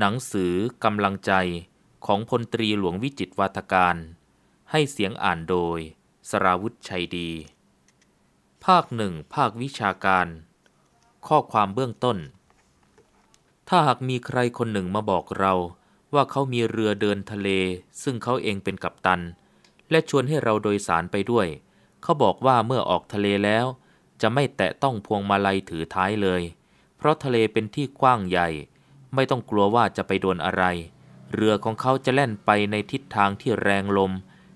หนังสือกำลังใจของพลตรีหลวงวิจิตวาทการ ให้เสียงอ่านโดย สราวุธชัยดี ภาคหนึ่งภาควิชาการ ข้อความเบื้องต้น ถ้าหากมีใครคนหนึ่งมาบอกเราว่าเขามีเรือเดินทะเล ซึ่งเขาเองเป็นกัปตัน และชวนให้เราโดยสารไปด้วย เขาบอกว่าเมื่อออกทะเลแล้ว จะไม่แตะต้องพวงมาลัยถือท้ายเลย เพราะทะเลเป็นที่กว้างใหญ่ไม่ต้องกลัวว่าจะไปโดนอะไร เรือของเขาจะแล่นไปในทิศทางที่แรงลม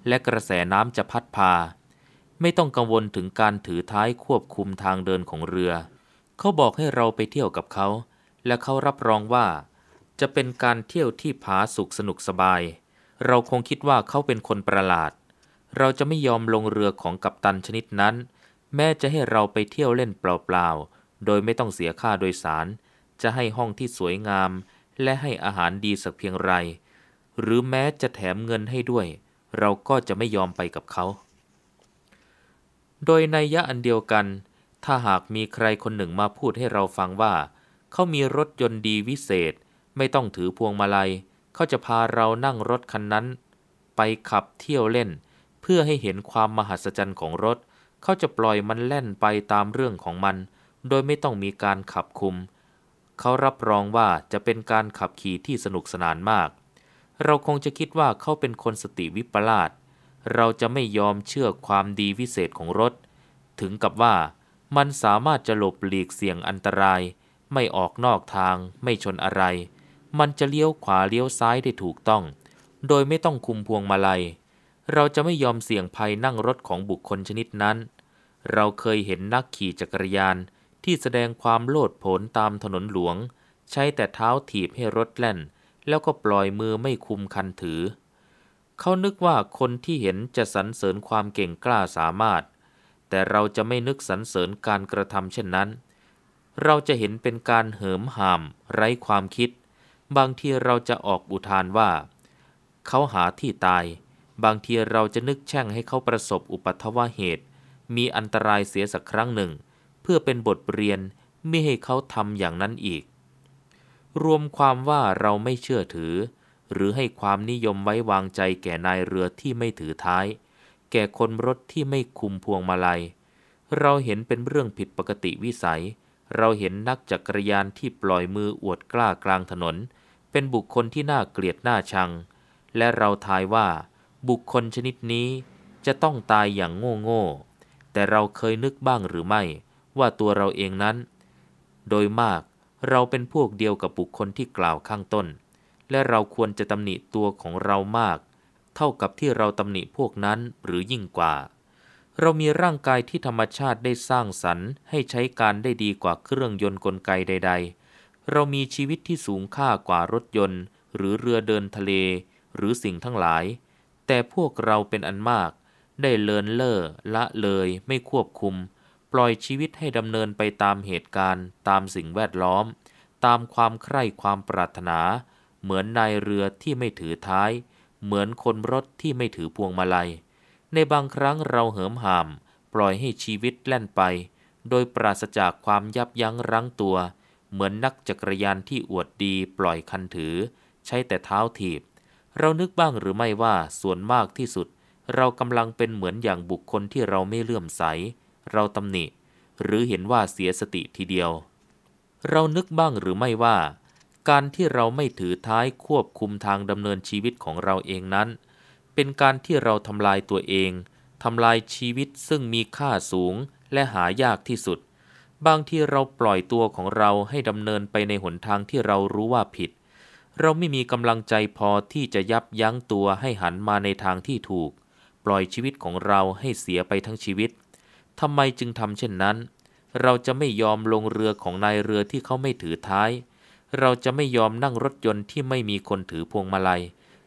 และกระแสน้ำจะพัดพา ไม่ต้องกังวลถึงการถือท้ายควบคุมทางเดินของเรือ เขาบอกให้เราไปเที่ยวกับเขา และเขารับรองว่า จะเป็นการเที่ยวที่ผาสุขสนุกสบาย เราคงคิดว่าเขาเป็นคนประหลาด เราจะไม่ยอมลงเรือของกัปตันชนิดนั้น แม้จะให้เราไปเที่ยวเล่นเปล่าๆ โดยไม่ต้องเสียค่าโดยสารจะให้ห้องที่สวยงาม และให้อาหารดีสักเพียงไร หรือแม้จะแถมเงินให้ด้วย เราก็จะไม่ยอมไปกับเขา โดยในยะอันเดียวกัน ถ้าหากมีใครคนหนึ่งมาพูดให้เราฟังว่า เขามีรถยนต์ดีวิเศษ ไม่ต้องถือพวงมาลัย เขาจะพาเรานั่งรถคันนั้น ไปขับเที่ยวเล่น เพื่อให้เห็นความมหัศจรรย์ของรถ เขาจะปล่อยมันแล่นไปตามเรื่องของมัน โดยไม่ต้องมีการขับคุมเขารับรองว่าจะเป็นการขับขี่ที่สนุกสนานมาก เราคงจะคิดว่าเขาเป็นคนสติวิปลาสเราจะไม่ยอมเชื่อความดีวิเศษของรถ ถึงกับว่ามันสามารถจะหลบหลีกเสี่ยงอันตราย ไม่ออกนอกทางไม่ชนอะไร มันจะเลี้ยวขวาเลี้ยวซ้ายได้ถูกต้อง โดยไม่ต้องคุมพวงมาลัย เราจะไม่ยอมเสี่ยงภัยนั่งรถของบุคคลชนิดนั้น เราเคยเห็นนักขี่จักรยานที่แสดงความโลดโผนตามถนนหลวง ใช้แต่เท้าถีบให้รถแล่น แล้วก็ปล่อยมือไม่คุมคันถือ เขานึกว่าคนที่เห็นจะสรรเสริญความเก่งกล้าสามารถ แต่เราจะไม่นึกสรรเสริญการกระทำเช่นนั้น เราจะเห็นเป็นการเหิมหามไร้ความคิด บางทีเราจะออกอุทานว่า เขาหาที่ตาย บางทีเราจะนึกแช่งให้เขาประสบอุปัทวเหตุ มีอันตรายเสียสักครั้งหนึ่งพื่อเป็นบทเรียนไม่ให้เขาทำอย่างนั้นอีก รวมความว่าเราไม่เชื่อถือ หรือให้ความนิยมไว้วางใจแก่นายเรือที่ไม่ถือท้าย แก่คนรถที่ไม่คุมพวงมาลัย เราเห็นเป็นเรื่องผิดปกติวิสัย เราเห็นนักจักรยานที่ปล่อยมืออวดกล้ากลางถนน เป็นบุคคลที่น่าเกลียดน่าชัง และเราทายว่า บุคคลชนิดนี้จะต้องตายอย่างโง่โง่แต่เราเคยนึกบ้างหรือไม่ว่าตัวเราเองนั้น โดยมาก เราเป็นพวกเดียวกับบุคคลที่กล่าวข้างต้น และเราควรจะตำหนิตัวของเรามาก เท่ากับที่เราตำหนิพวกนั้นหรือยิ่งกว่า เรามีร่างกายที่ธรรมชาติได้สร้างสรรค์ ให้ใช้การได้ดีกว่าเครื่องยนต์กลไกใด ๆ เรามีชีวิตที่สูงค่ากว่ารถยนต์ หรือเรือเดินทะเลหรือสิ่งทั้งหลาย แต่พวกเราเป็นอันมากได้เลินเล่อละเลยไม่ควบคุมปล่อยชีวิตให้ดำเนินไปตามเหตุการณ์ตามสิ่งแวดล้อม ตามความใคร่ความปรารถนา เหมือนนายเรือที่ไม่ถือท้าย เหมือนคนรถที่ไม่ถือพวงมาลัย ในบางครั้งเราเหิมหาม ปล่อยให้ชีวิตแล่นไป โดยปราศจากความยับยั้งรั้งตัว เหมือนนักจักรยานที่อวดดีปล่อยคันถือ ใช้แต่เท้าถีบ เรานึกบ้างหรือไม่ว่าส่วนมากที่สุด เรากำลังเป็นเหมือนอย่างบุคคลที่เราไม่เลื่อมใสเราตำหนิหรือเห็นว่าเสียสติทีเดียว เรานึกบ้างหรือไม่ว่า การที่เราไม่ถือท้ายควบคุมทางดำเนินชีวิตของเราเองนั้น เป็นการที่เราทำลายตัวเองทำลายชีวิตซึ่งมีค่าสูงและหายากที่สุดบางที่เราปล่อยตัวของเราให้ดำเนินไปในหนทางที่เรารู้ว่าผิด เราไม่มีกำลังใจพอที่จะยับยั้งตัวให้หันมาในทางที่ถูก ปล่อยชีวิตของเราให้เสียไปทั้งชีวิตทำไมจึงทำเช่นนั้น เราจะไม่ยอมลงเรือของนายเรือที่เขาไม่ถือท้าย เราจะไม่ยอมนั่งรถยนต์ที่ไม่มีคนถือพวงมาลัย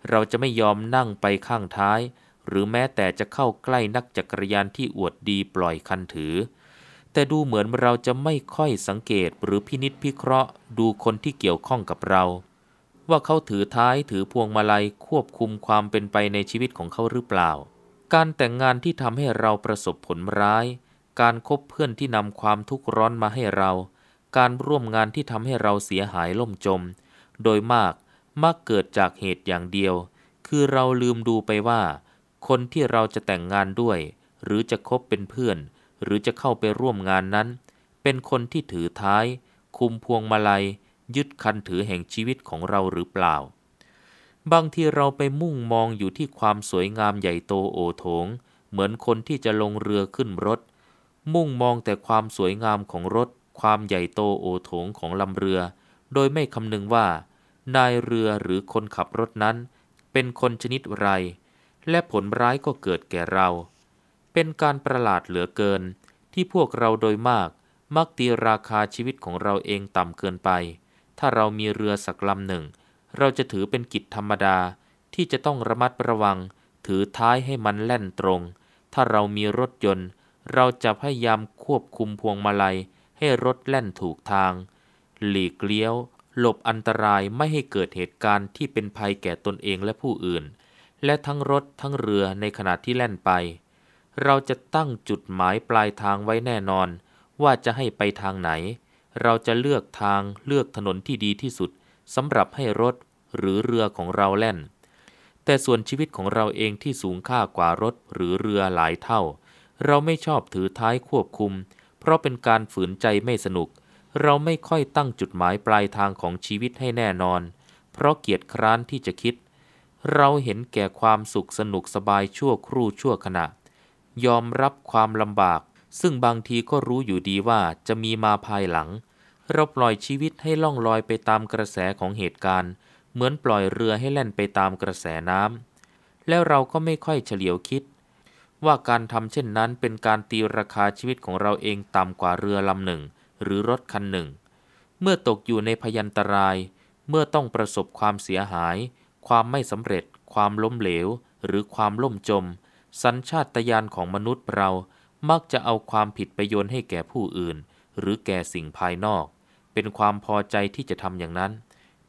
เราจะไม่ยอมนั่งไปข้างท้าย หรือแม้แต่จะเข้าใกล้นักจักรยานที่อวดดีปล่อยคันถือ แต่ดูเหมือนเราจะไม่ค่อยสังเกตหรือพินิษพิเคราะห์ ดูคนที่เกี่ยวข้องกับเรา ว่าเขาถือท้ายถือพวงมาลัยควบคุมความเป็นไปในชีวิตของเขาหรือเปล่าการแต่งงานที่ทำให้เราประสบผลร้าย การคบเพื่อนที่นำความทุกข์ร้อนมาให้เรา การร่วมงานที่ทำให้เราเสียหายล่มจม โดยมาก มักเกิดจากเหตุอย่างเดียว คือเราลืมดูไปว่า คนที่เราจะแต่งงานด้วย หรือจะคบเป็นเพื่อน หรือจะเข้าไปร่วมงานนั้น เป็นคนที่ถือท้าย คุมพวงมาลัย ยึดคันถือแห่งชีวิตของเราหรือเปล่าบางทีเราไปมุ่งมองอยู่ที่ความสวยงามใหญ่โตโอโถง เหมือนคนที่จะลงเรือขึ้นรถ มุ่งมองแต่ความสวยงามของรถ ความใหญ่โตโอโถงของลำเรือ โดยไม่คำนึงว่า นายเรือหรือคนขับรถนั้น เป็นคนชนิดไร และผลร้ายก็เกิดแก่เรา เป็นการประหลาดเหลือเกิน ที่พวกเราโดยมาก มักตีราคาชีวิตของเราเองต่ำเกินไป ถ้าเรามีเรือสักลำหนึ่งเราจะถือเป็นกิจธรรมดาที่จะต้องระมัดระวัง ถือท้ายให้มันแล่นตรง ถ้าเรามีรถยนต์ เราจะพยายามควบคุมพวงมาลัย ให้รถแล่นถูกทาง หลีกเลี้ยว หลบอันตรายไม่ให้เกิดเหตุการณ์ที่เป็นภัยแก่ตนเองและผู้อื่น และทั้งรถทั้งเรือในขณะที่แล่นไป เราจะตั้งจุดหมายปลายทางไว้แน่นอน ว่าจะให้ไปทางไหน เราจะเลือกทางเลือกถนนที่ดีที่สุดสำหรับให้รถหรือเรือของเราแล่น แต่ส่วนชีวิตของเราเองที่สูงค่ากว่ารถหรือเรือหลายเท่า เราไม่ชอบถือท้ายควบคุม เพราะเป็นการฝืนใจไม่สนุก เราไม่ค่อยตั้งจุดหมายปลายทางของชีวิตให้แน่นอน เพราะเกียจคร้านที่จะคิด เราเห็นแก่ความสุขสนุกสบายชั่วครู่ชั่วขณะ ยอมรับความลำบาก ซึ่งบางทีก็รู้อยู่ดีว่าจะมีมาภายหลังเราปล่อยชีวิตให้ล่องลอยไปตามกระแสของเหตุการณ์ เหมือนปล่อยเรือให้แล่นไปตามกระแสน้ำแล้วเราก็ไม่ค่อยเฉลียวคิด ว่าการทำเช่นนั้น เป็นการตีราคาชีวิตของเราเองต่ำกว่าเรือลำหนึ่ง หรือรถคันหนึ่ง เมื่อตกอยู่ในพยันตราย เมื่อต้องประสบความเสียหาย ความไม่สำเร็จ ความล้มเหลว หรือความล่มจม สัญชาตญาณของมนุษย์เรา มักจะเอาความผิดไปโยนให้แก่ผู้อื่น หรือแก่สิ่งภายนอกเป็นความพอใจที่จะทำอย่างนั้น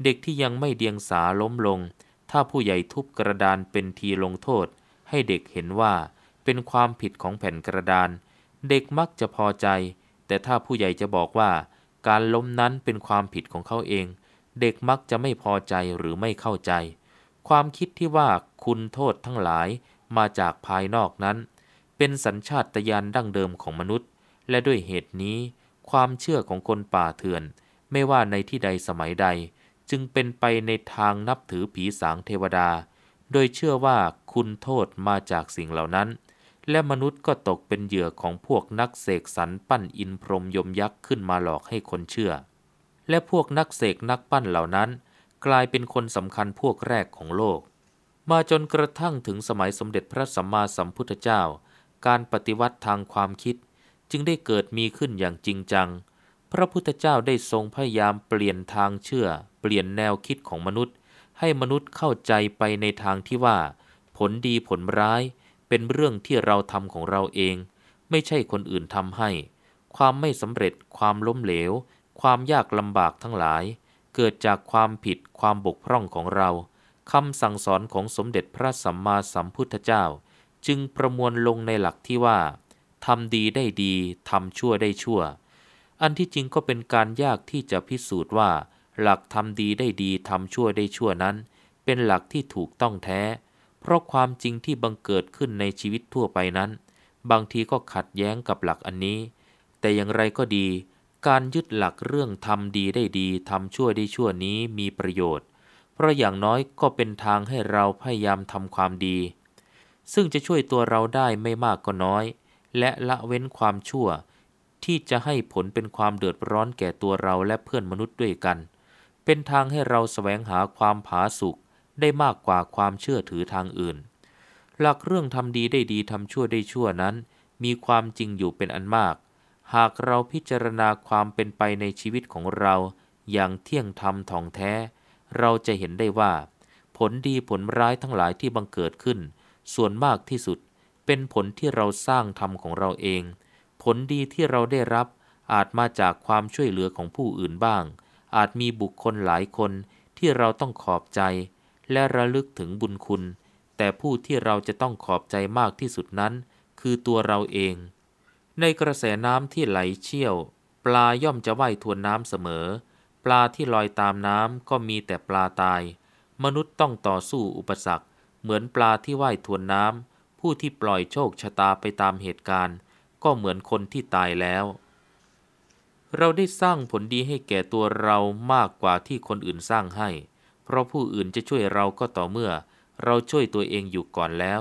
เด็กที่ยังไม่เดียงสาล้มลง ถ้าผู้ใหญ่ทุบกระดานเป็นทีลงโทษ ให้เด็กเห็นว่าเป็นความผิดของแผ่นกระดาน เด็กมักจะพอใจ แต่ถ้าผู้ใหญ่จะบอกว่าการล้มนั้นเป็นความผิดของเขาเอง เด็กมักจะไม่พอใจหรือไม่เข้าใจ ความคิดที่ว่าคุณโทษทั้งหลายมาจากภายนอกนั้น เป็นสัญชาตญาณดั้งเดิมของมนุษย์ และด้วยเหตุนี้ความเชื่อของคนป่าเถื่อน ไม่ว่าในที่ใดสมัยใดจึงเป็นไปในทางนับถือผีสางเทวดา โดยเชื่อว่าคุณโทษมาจากสิ่งเหล่านั้น และมนุษย์ก็ตกเป็นเหยื่อของพวกนักเสกสรรปั้นอินพรมยมยักษ์ขึ้นมาหลอกให้คนเชื่อ และพวกนักเสกนักปั้นเหล่านั้น กลายเป็นคนสำคัญพวกแรกของโลก มาจนกระทั่งถึงสมัยสมเด็จพระสัมมาสัมพุทธเจ้า การปฏิวัติทางความคิดจึงได้เกิดมีขึ้นอย่างจริงจัง พระพุทธเจ้าได้ทรงพยายามเปลี่ยนทางเชื่อ เปลี่ยนแนวคิดของมนุษย์ ให้มนุษย์เข้าใจไปในทางที่ว่า ผลดีผลร้าย เป็นเรื่องที่เราทำของเราเอง ไม่ใช่คนอื่นทำให้ ความไม่สำเร็จ ความล้มเหลว ความยากลำบากทั้งหลาย เกิดจากความผิดความบกพร่องของเรา คำสั่งสอนของสมเด็จพระสัมมาสัมพุทธเจ้า จึงประมวลลงในหลักที่ว่าทำดีได้ดี ทำชั่วได้ชั่ว อันที่จริงก็เป็นการยากที่จะพิสูจน์ว่า หลักทำดีได้ดี ทำชั่วได้ชั่วนั้น เป็นหลักที่ถูกต้องแท้ เพราะความจริงที่บังเกิดขึ้นในชีวิตทั่วไปนั้น บางทีก็ขัดแย้งกับหลักอันนี้ แต่อย่างไรก็ดี การยึดหลักเรื่องทำดีได้ดี ทำชั่วได้ชั่วนี้มีประโยชน์ เพราะอย่างน้อยก็เป็นทางให้เราพยายามทำความดี ซึ่งจะช่วยตัวเราได้ไม่มากก็น้อยและละเว้นความชั่ว ที่จะให้ผลเป็นความเดือดร้อนแก่ตัวเราและเพื่อนมนุษย์ด้วยกัน เป็นทางให้เราสแสวงหาความผาสุก ได้มากกว่าความเชื่อถือทางอื่น หลักเรื่องทำดีได้ดีทำชั่วได้ชั่วนั้น มีความจริงอยู่เป็นอันมาก หากเราพิจารณาความเป็นไปในชีวิตของเรา อย่างเที่ยงธรรมท่องแท้ เราจะเห็นได้ว่า ผลดีผลร้ายทั้งหลายที่บังเกิดขึ้น ส่วนมากที่สุดเป็นผลที่เราสร้างทำของเราเอง ผลดีที่เราได้รับ อาจมาจากความช่วยเหลือของผู้อื่นบ้าง อาจมีบุคคลหลายคนที่เราต้องขอบใจ และระลึกถึงบุญคุณ แต่ผู้ที่เราจะต้องขอบใจมากที่สุดนั้น คือตัวเราเอง ในกระแสน้ำที่ไหลเชี่ยว ปลาย่อมจะว่ายทวนน้ำเสมอ ปลาที่ลอยตามน้ำก็มีแต่ปลาตาย มนุษย์ต้องต่อสู้อุปสรรค เหมือนปลาที่ว่ายทวนน้ำผู้ที่ปล่อยโชคชะตาไปตามเหตุการณ์ ก็เหมือนคนที่ตายแล้ว เราได้สร้างผลดีให้แก่ตัวเรามากกว่าที่คนอื่นสร้างให้ เพราะผู้อื่นจะช่วยเราก็ต่อเมื่อ เราช่วยตัวเองอยู่ก่อนแล้ว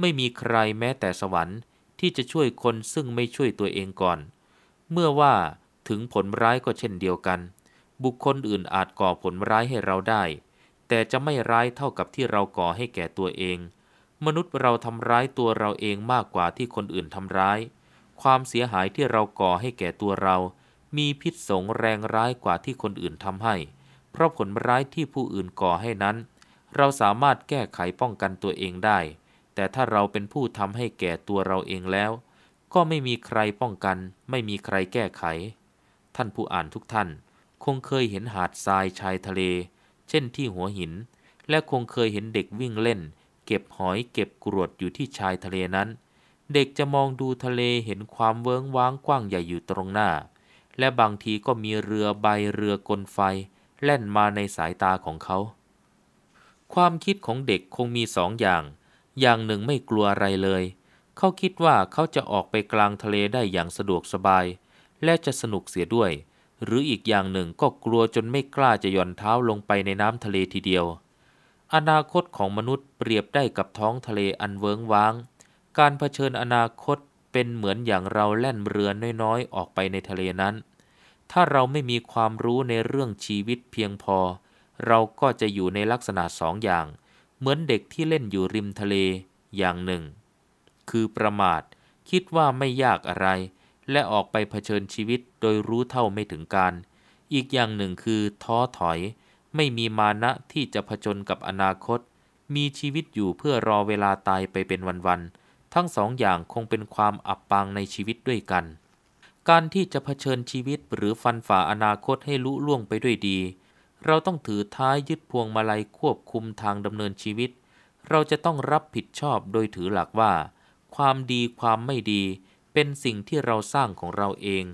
ไม่มีใครแม้แต่สวรรค์ที่จะช่วยคนซึ่งไม่ช่วยตัวเองก่อน เมื่อว่าถึงผลร้ายก็เช่นเดียวกัน บุคคลอื่นอาจก่อผลร้ายให้เราได้ แต่จะไม่ร้ายเท่ากับที่เราก่อให้แก่ตัวเองมนุษย์เราทำร้ายตัวเราเองมากกว่าที่คนอื่นทำร้าย ความเสียหายที่เราก่อให้แก่ตัวเรา มีพิษสงแรงร้ายกว่าที่คนอื่นทำให้ เพราะผลร้ายที่ผู้อื่นก่อให้นั้น เราสามารถแก้ไขป้องกันตัวเองได้ แต่ถ้าเราเป็นผู้ทำให้แก่ตัวเราเองแล้ว ก็ไม่มีใครป้องกัน ไม่มีใครแก้ไข ท่านผู้อ่านทุกท่าน คงเคยเห็นหาดทรายชายทะเล เช่นที่หัวหิน และคงเคยเห็นเด็กวิ่งเล่นเก็บหอยเก็บกรวดอยู่ที่ชายทะเลนั้น เด็กจะมองดูทะเลเห็นความเวิ้งว้างกว้างใหญ่อยู่ตรงหน้า และบางทีก็มีเรือใบเรือกลไฟ แล่นมาในสายตาของเขา ความคิดของเด็กคงมีสองอย่าง อย่างหนึ่งไม่กลัวอะไรเลย เขาคิดว่าเขาจะออกไปกลางทะเลได้อย่างสะดวกสบาย และจะสนุกเสียด้วย หรืออีกอย่างหนึ่งก็กลัวจนไม่กล้าจะย่อนเท้าลงไปในน้ำทะเลทีเดียวอนาคตของมนุษย์เปรียบได้กับท้องทะเลอันเวิ้งว้าง การเผชิญอนาคตเป็นเหมือนอย่างเราแล่นเรือน้อยๆออกไปในทะเลนั้น ถ้าเราไม่มีความรู้ในเรื่องชีวิตเพียงพอ เราก็จะอยู่ในลักษณะสองอย่าง เหมือนเด็กที่เล่นอยู่ริมทะเล อย่างหนึ่ง คือประมาทคิดว่าไม่ยากอะไร และออกไปเผชิญชีวิตโดยรู้เท่าไม่ถึงการ อีกอย่างหนึ่งคือท้อถอยไม่มีมานะที่จะผจญกับอนาคต มีชีวิตอยู่เพื่อรอเวลาตายไปเป็นวันๆ ทั้งสองอย่างคงเป็นความอับปางในชีวิตด้วยกัน การที่จะเผชิญชีวิตหรือฟันฝ่าอนาคตให้ลุล่วงไปด้วยดี เราต้องถือท้ายยึดพวงมาลัยควบคุมทางดำเนินชีวิต เราจะต้องรับผิดชอบโดยถือหลักว่า ความดีความไม่ดี เป็นสิ่งที่เราสร้างของเราเอง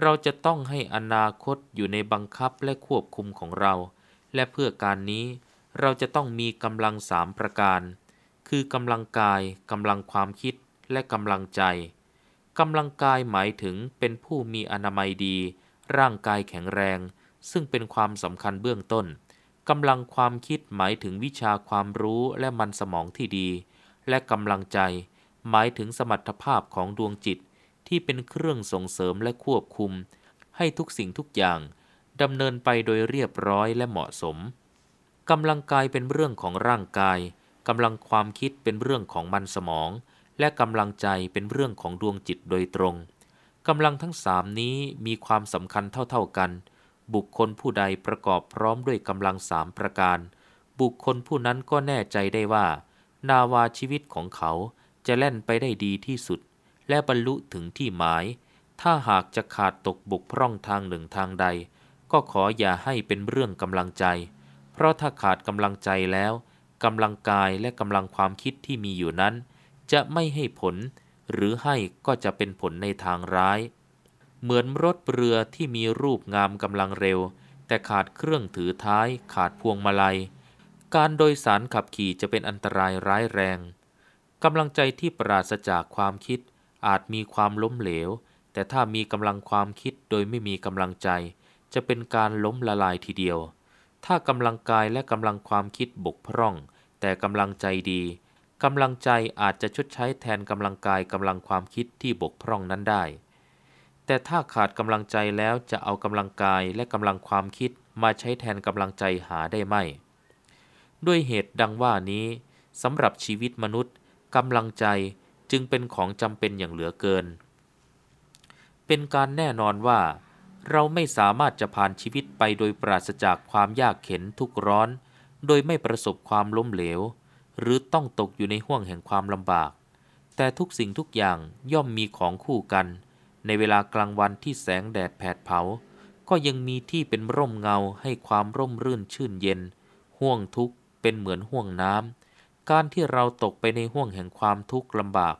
เราจะต้องให้อนาคตอยู่ในบังคับและควบคุมของเราและเพื่อการนี้เราจะต้องมีกำลังสามประการ คือกำลังกายกำลังความคิดและกำลังใจกำลังกายหมายถึงเป็นผู้มีอนามัยดี ร่างกายแข็งแรง ซึ่งเป็นความสำคัญเบื้องต้น กำลังความคิดหมายถึงวิชาความรู้และมันสมองที่ดี และกำลังใจ หมายถึงสมรรถภาพของดวงจิต ที่เป็นเครื่องส่งเสริมและควบคุม ให้ทุกสิ่งทุกอย่างดำเนินไปโดยเรียบร้อยและเหมาะสม กำลังกายเป็นเรื่องของร่างกาย กำลังความคิดเป็นเรื่องของมันสมอง และกำลังใจเป็นเรื่องของดวงจิตโดยตรงกำลังทั้งสามนี้มีความสำคัญเท่าๆกัน บุคคลผู้ใดประกอบพร้อมด้วยกำลังสามประการ บุคคลผู้นั้นก็แน่ใจได้ว่า นาวาชีวิตของเขา จะแล่นไปได้ดีที่สุด และบรรลุถึงที่หมาย ถ้าหากจะขาดตกบกพร่องทางหนึ่งทางใดก็ขออย่าให้เป็นเรื่องกำลังใจ เพราะถ้าขาดกำลังใจแล้วกำลังกายและกำลังความคิดที่มีอยู่นั้น จะไม่ให้ผล หรือให้ก็จะเป็นผลในทางร้าย เหมือนรถเรือที่มีรูปงามกำลังเร็ว แต่ขาดเครื่องถือท้ายขาดพวงมาลัย การโดยสารขับขี่จะเป็นอันตรายร้ายแรงกำลังใจที่ปราศจากความคิด อาจมีความล้มเหลว แต่ถ้ามีกำลังความคิดโดยไม่มีกำลังใจจะเป็นการล้มละลายทีเดียว ถ้ากำลังกายและกำลังความคิดบกพร่อง แต่กำลังใจดี กำลังใจอาจจะชดใช้แทนกำลังกายกำลังความคิดที่บกพร่องนั้นได้ แต่ถ้าขาดกำลังใจแล้วจะเอากำลังกายและกำลังความคิดมาใช้แทนกำลังใจหาได้ไหม ด้วยเหตุดังว่านี้ สำหรับชีวิตมนุษย์กำลังใจจึงเป็นของจำเป็นอย่างเหลือเกิน เป็นการแน่นอนว่าเราไม่สามารถจะผ่านชีวิตไปโดยปราศจากความยากเข็นทุกร้อน โดยไม่ประสบความล้มเหลว หรือต้องตกอยู่ในห่วงแห่งความลำบาก แต่ทุกสิ่งทุกอย่างย่อมมีของคู่กัน ในเวลากลางวันที่แสงแดดแผดเผา ก็ยังมีที่เป็นร่มเงาให้ความร่มรื่นชื่นเย็น ห่วงทุกข์เป็นเหมือนห่วงน้ำ การที่เราตกไปในห่วงแห่งความทุกข์ลำบาก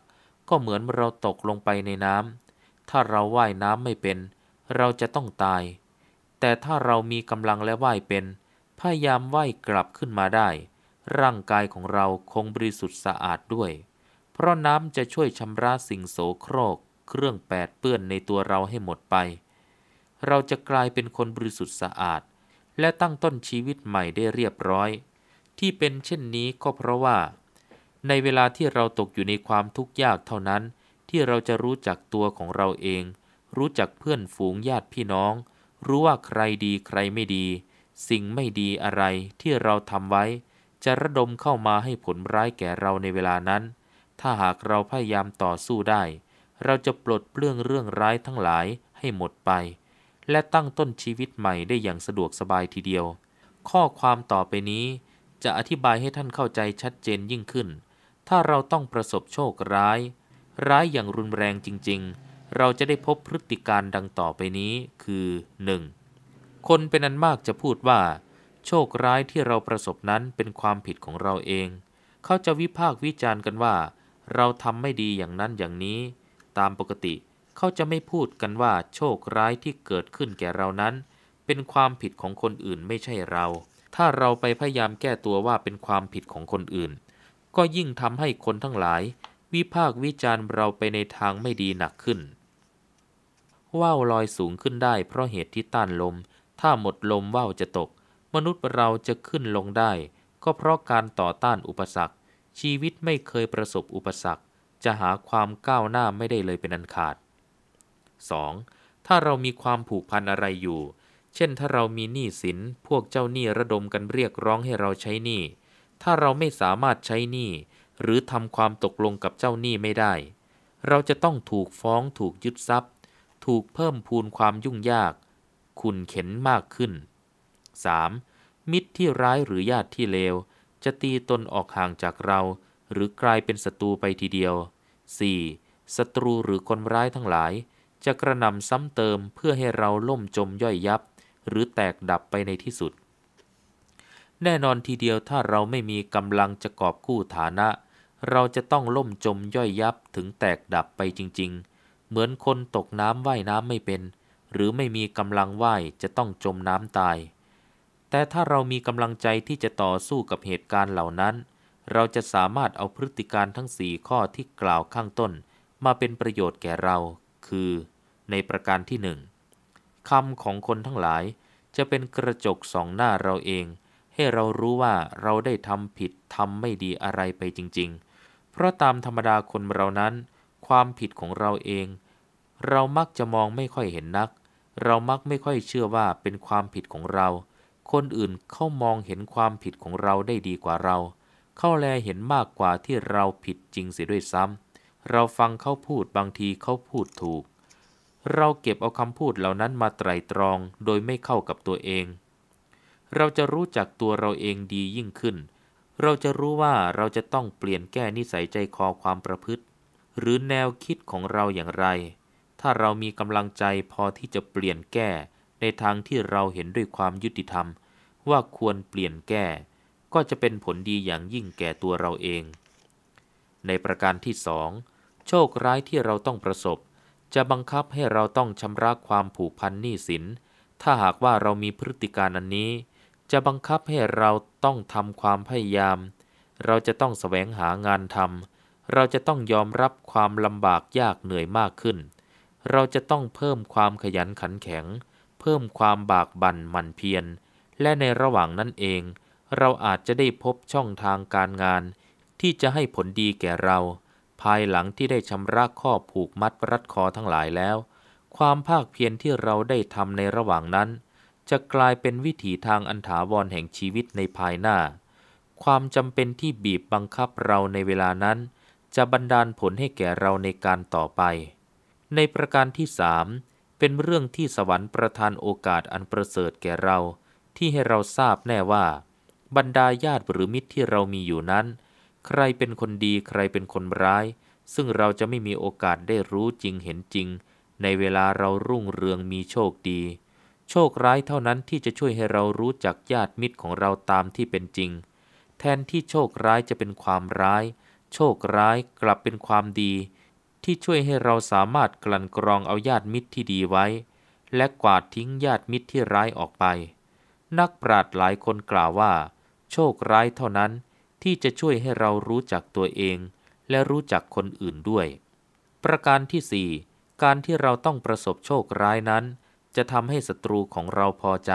ก็เหมือนเราตกลงไปในน้ำถ้าเราว่ายน้ำไม่เป็นเราจะต้องตาย แต่ถ้าเรามีกำลังและไหวเป็น พยายามไหวกลับขึ้นมาได้ ร่างกายของเราคงบริสุทธิ์สะอาดด้วย เพราะน้ำจะช่วยชำระสิ่งโสโครกเครื่องแปดเปื้อนในตัวเราให้หมดไป เราจะกลายเป็นคนบริสุทธิ์สะอาด และตั้งต้นชีวิตใหม่ได้เรียบร้อย ที่เป็นเช่นนี้ก็เพราะว่า ในเวลาที่เราตกอยู่ในความทุกข์ยากเท่านั้น ที่เราจะรู้จักตัวของเราเองรู้จักเพื่อนฝูงญาติพี่น้อง รู้ว่าใครดีใครไม่ดี สิ่งไม่ดีอะไรที่เราทำไว้ จะระดมเข้ามาให้ผลร้ายแก่เราในเวลานั้น ถ้าหากเราพยายามต่อสู้ได้ เราจะปลดเปลื้องเรื่องร้ายทั้งหลายให้หมดไป และตั้งต้นชีวิตใหม่ได้อย่างสะดวกสบายทีเดียว ข้อความต่อไปนี้ จะอธิบายให้ท่านเข้าใจชัดเจนยิ่งขึ้น ถ้าเราต้องประสบโชคร้าย ร้ายอย่างรุนแรงจริง ๆเราจะได้พบพฤติการดังต่อไปนี้คือ 1. คนเป็นอันมากจะพูดว่า โชคร้ายที่เราประสบนั้นเป็นความผิดของเราเอง เขาจะวิพากษ์วิจารณ์กันว่า เราทำไม่ดีอย่างนั้นอย่างนี้ ตามปกติเขาจะไม่พูดกันว่า โชคร้ายที่เกิดขึ้นแก่เรานั้น เป็นความผิดของคนอื่นไม่ใช่เรา ถ้าเราไปพยายามแก้ตัวว่าเป็นความผิดของคนอื่น ก็ยิ่งทำให้คนทั้งหลาย วิพากษ์วิจารณ์เราไปในทางไม่ดีหนักขึ้นว่าวลอยสูงขึ้นได้เพราะเหตุที่ต้านลม ถ้าหมดลมว่าวจะตก มนุษย์เราจะขึ้นลงได้ ก็เพราะการต่อต้านอุปสรรค ชีวิตไม่เคยประสบอุปสรรค จะหาความก้าวหน้าไม่ได้เลยเป็นอันขาด 2. ถ้าเรามีความผูกพันอะไรอยู่ เช่นถ้าเรามีหนี้สิน พวกเจ้าหนี้ระดมกันเรียกร้องให้เราใช้หนี้ ถ้าเราไม่สามารถใช้หนี้หรือทำความตกลงกับเจ้าหนี้ไม่ได้ เราจะต้องถูกฟ้องถูกยึดทรัพย์ถูกเพิ่มพูนความยุ่งยาก คุณเข็นมากขึ้น 3. มิตรที่ร้ายหรือญาติที่เลว จะตีตนออกห่างจากเรา หรือกลายเป็นศัตรูไปทีเดียว 4. ศัตรูหรือคนร้ายทั้งหลาย จะกระนำซ้ำเติมเพื่อให้เราล่มจมย่อยยับ หรือแตกดับไปในที่สุด แน่นอนทีเดียวถ้าเราไม่มีกำลังจะกอบกู้ฐานะ เราจะต้องล่มจมย่อยยับถึงแตกดับไปจริง ๆเหมือนคนตกน้ำว่ายน้ำไม่เป็น หรือไม่มีกำลังว่ายจะต้องจมน้ำตาย แต่ถ้าเรามีกำลังใจที่จะต่อสู้กับเหตุการณ์เหล่านั้น เราจะสามารถเอาพฤติการทั้งสี่ข้อที่กล่าวข้างต้น มาเป็นประโยชน์แก่เรา คือ ในประการที่หนึ่งคำของคนทั้งหลายจะเป็นกระจกสองหน้าเราเอง ให้เรารู้ว่าเราได้ทำผิดทำไม่ดีอะไรไปจริงๆ เพราะตามธรรมดาคนเรานั้นความผิดของเราเอง เรามักจะมองไม่ค่อยเห็นนัก เรามักไม่ค่อยเชื่อว่าเป็นความผิดของเรา คนอื่นเขามองเห็นความผิดของเราได้ดีกว่าเรา เข้าแลเห็นมากกว่าที่เราผิดจริงเสียด้วยซ้ำ เราฟังเขาพูดบางทีเขาพูดถูก เราเก็บเอาคำพูดเหล่านั้นมาไตรตรองโดยไม่เข้ากับตัวเอง เราจะรู้จักตัวเราเองดียิ่งขึ้น เราจะรู้ว่าเราจะต้องเปลี่ยนแก้นิสัยใจคอความประพฤติหรือแนวคิดของเราอย่างไร ถ้าเรามีกำลังใจพอที่จะเปลี่ยนแก้ในทางที่เราเห็นด้วยความยุติธรรม ว่าควรเปลี่ยนแก้ ก็จะเป็นผลดีอย่างยิ่งแก่ตัวเราเอง ในประการที่สอง โชคร้ายที่เราต้องประสบ จะบังคับให้เราต้องชำระความผูกพันหนี้สินถ้าหากว่าเรามีพฤติการอันนี้ จะบังคับให้เราต้องทำความพยายาม เราจะต้องแสวงหางานทำเราจะต้องยอมรับความลำบากยากเหนื่อยมากขึ้น เราจะต้องเพิ่มความขยันขันแข็ง เพิ่มความบากบั่นหมั่นเพียรและในระหว่างนั้นเอง เราอาจจะได้พบช่องทางการงาน ที่จะให้ผลดีแก่เรา ภายหลังที่ได้ชำระข้อผูกมัดรัดคอทั้งหลายแล้ว ความภาคเพียรที่เราได้ทำในระหว่างนั้น จะกลายเป็นวิถีทางอันถาวรแห่งชีวิตในภายหน้า ความจำเป็นที่บีบบังคับเราในเวลานั้นจะบันดาลผลให้แก่เราในการต่อไป ในประการที่สามเป็นเรื่องที่สวรรค์ประทานโอกาสอันประเสริฐแก่เรา ที่ให้เราทราบแน่ว่า บรรดาญาติหรือมิตรที่เรามีอยู่นั้น ใครเป็นคนดีใครเป็นคนร้าย ซึ่งเราจะไม่มีโอกาสได้รู้จริงเห็นจริง ในเวลาเรารุ่งเรืองมีโชคดี โชคร้ายเท่านั้นที่จะช่วยให้เรารู้จักญาติมิตรของเราตามที่เป็นจริง แทนที่โชคร้ายจะเป็นความร้ายโชคร้ายกลับเป็นความดี ที่ช่วยให้เราสามารถกลั่นกรองเอาญาติมิตรที่ดีไว้ และกวาดทิ้งญาติมิตรที่ร้ายออกไป นักปราชญ์หลายคนกล่าวว่า โชคร้ายเท่านั้นที่จะช่วยให้เรารู้จักตัวเอง และรู้จักคนอื่นด้วย ประการที่สี่การที่เราต้องประสบโชคร้ายนั้น จะทำให้ศัตรูของเราพอใจ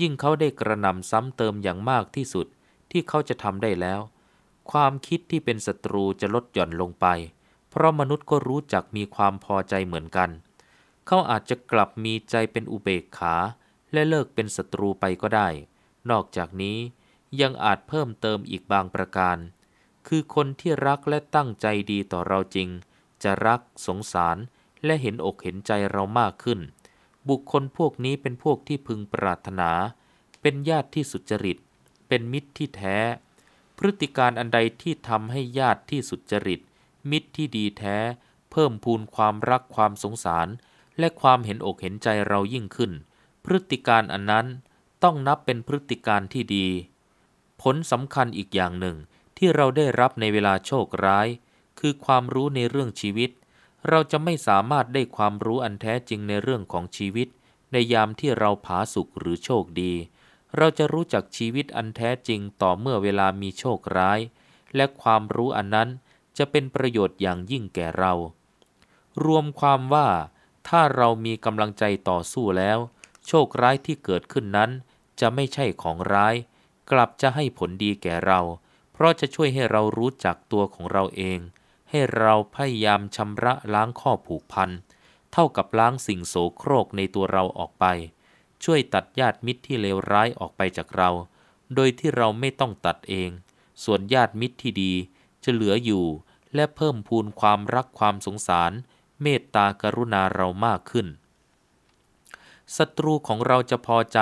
ยิ่งเขาได้กระนำซ้ำเติมอย่างมากที่สุดที่เขาจะทำได้แล้วความคิดที่เป็นศัตรูจะลดหย่อนลงไป เพราะมนุษย์ก็รู้จักมีความพอใจเหมือนกัน เขาอาจจะกลับมีใจเป็นอุเบกขา และเลิกเป็นศัตรูไปก็ได้ นอกจากนี้ยังอาจเพิ่มเติมอีกบางประการ คือคนที่รักและตั้งใจดีต่อเราจริง จะรักสงสารและเห็นอกเห็นใจเรามากขึ้น บุคคลพวกนี้เป็นพวกที่พึงปรารถนา เป็นญาติที่สุจริต เป็นมิตรที่แท้พฤติการอันใดที่ทำให้ญาติที่สุจริต มิตรที่ดีแท้ เพิ่มพูนความรักความสงสาร และความเห็นอกเห็นใจเรายิ่งขึ้น พฤติการอันนั้นต้องนับเป็นพฤติการที่ดี ผลสำคัญอีกอย่างหนึ่งที่เราได้รับในเวลาโชคร้าย คือความรู้ในเรื่องชีวิต เราจะไม่สามารถได้ความรู้อันแท้จริงในเรื่องของชีวิต ในยามที่เราผาสุขหรือโชคดีเราจะรู้จักชีวิตอันแท้จริงต่อเมื่อเวลามีโชคร้าย และความรู้อันนั้นจะเป็นประโยชน์อย่างยิ่งแก่เรา รวมความว่าถ้าเรามีกำลังใจต่อสู้แล้ว โชคร้ายที่เกิดขึ้นนั้น จะไม่ใช่ของร้าย กลับจะให้ผลดีแก่เรา เพราะจะช่วยให้เรารู้จักตัวของเราเอง ให้เราพยายามชำระล้างข้อผูกพัน เท่ากับล้างสิ่งโสโครกในตัวเราออกไปช่วยตัดญาติมิตรที่เลวร้ายออกไปจากเรา โดยที่เราไม่ต้องตัดเอง ส่วนญาติมิตรที่ดีจะเหลืออยู่ และเพิ่มพูนความรักความสงสาร เมตตากรุณาเรามากขึ้น ศัตรูของเราจะพอใจ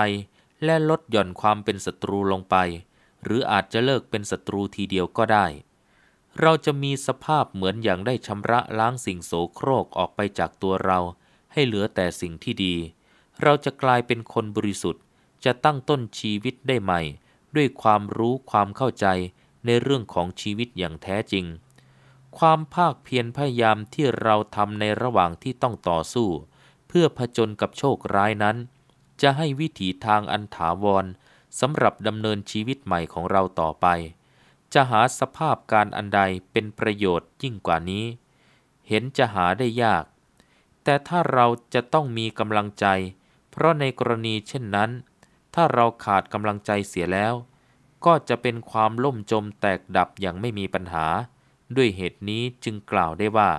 และลดหย่อนความเป็นศัตรูลงไป หรืออาจจะเลิกเป็นศัตรูทีเดียวก็ได้ เราจะมีสภาพเหมือนอย่างได้ชำระล้างสิ่งโสโครกออกไปจากตัวเรา ให้เหลือแต่สิ่งที่ดีเราจะกลายเป็นคนบริสุทธิ์ จะตั้งต้นชีวิตได้ใหม่ ด้วยความรู้ความเข้าใจในเรื่องของชีวิตอย่างแท้จริง ความภาคเพียรพยายามที่เราทำ ในระหว่างที่ต้องต่อสู้ เพื่อผจญกับโชคร้ายนั้น จะให้วิถีทางอันถาวรสำหรับดำเนินชีวิตใหม่ของเราต่อไป จะหาสภาพการอันใดเป็นประโยชน์ยิ่งกว่านี้ เห็นจะหาได้ยาก แต่ถ้าเราจะต้องมีกำลังใจเพราะในกรณีเช่นนั้น ถ้าเราขาดกำลังใจเสียแล้ว ก็จะเป็นความล่มจมแตกดับอย่างไม่มีปัญหา ด้วยเหตุนี้จึงกล่าวได้ว่า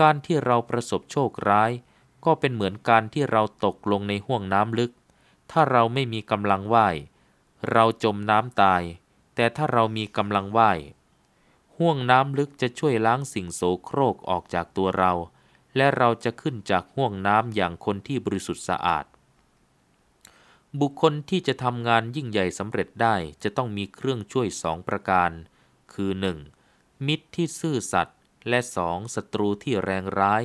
การที่เราประสบโชคร้าย ก็เป็นเหมือนการที่เราตกลงในห่วงน้ำลึก ถ้าเราไม่มีกำลังว่ายเราจมน้ำตาย แต่ถ้าเรามีกำลังว่ายห่วงน้ำลึกจะช่วยล้างสิ่งโสโครกออกจากตัวเรา และเราจะขึ้นจากห่วงน้ำอย่างคนที่บริสุทธิ์สะอาดบุคคลที่จะทำงานยิ่งใหญ่สำเร็จได้จะต้องมีเครื่องช่วยสองประการ คือ 1. มิตรที่ซื่อสัตย์และสองศัตรูที่แรงร้าย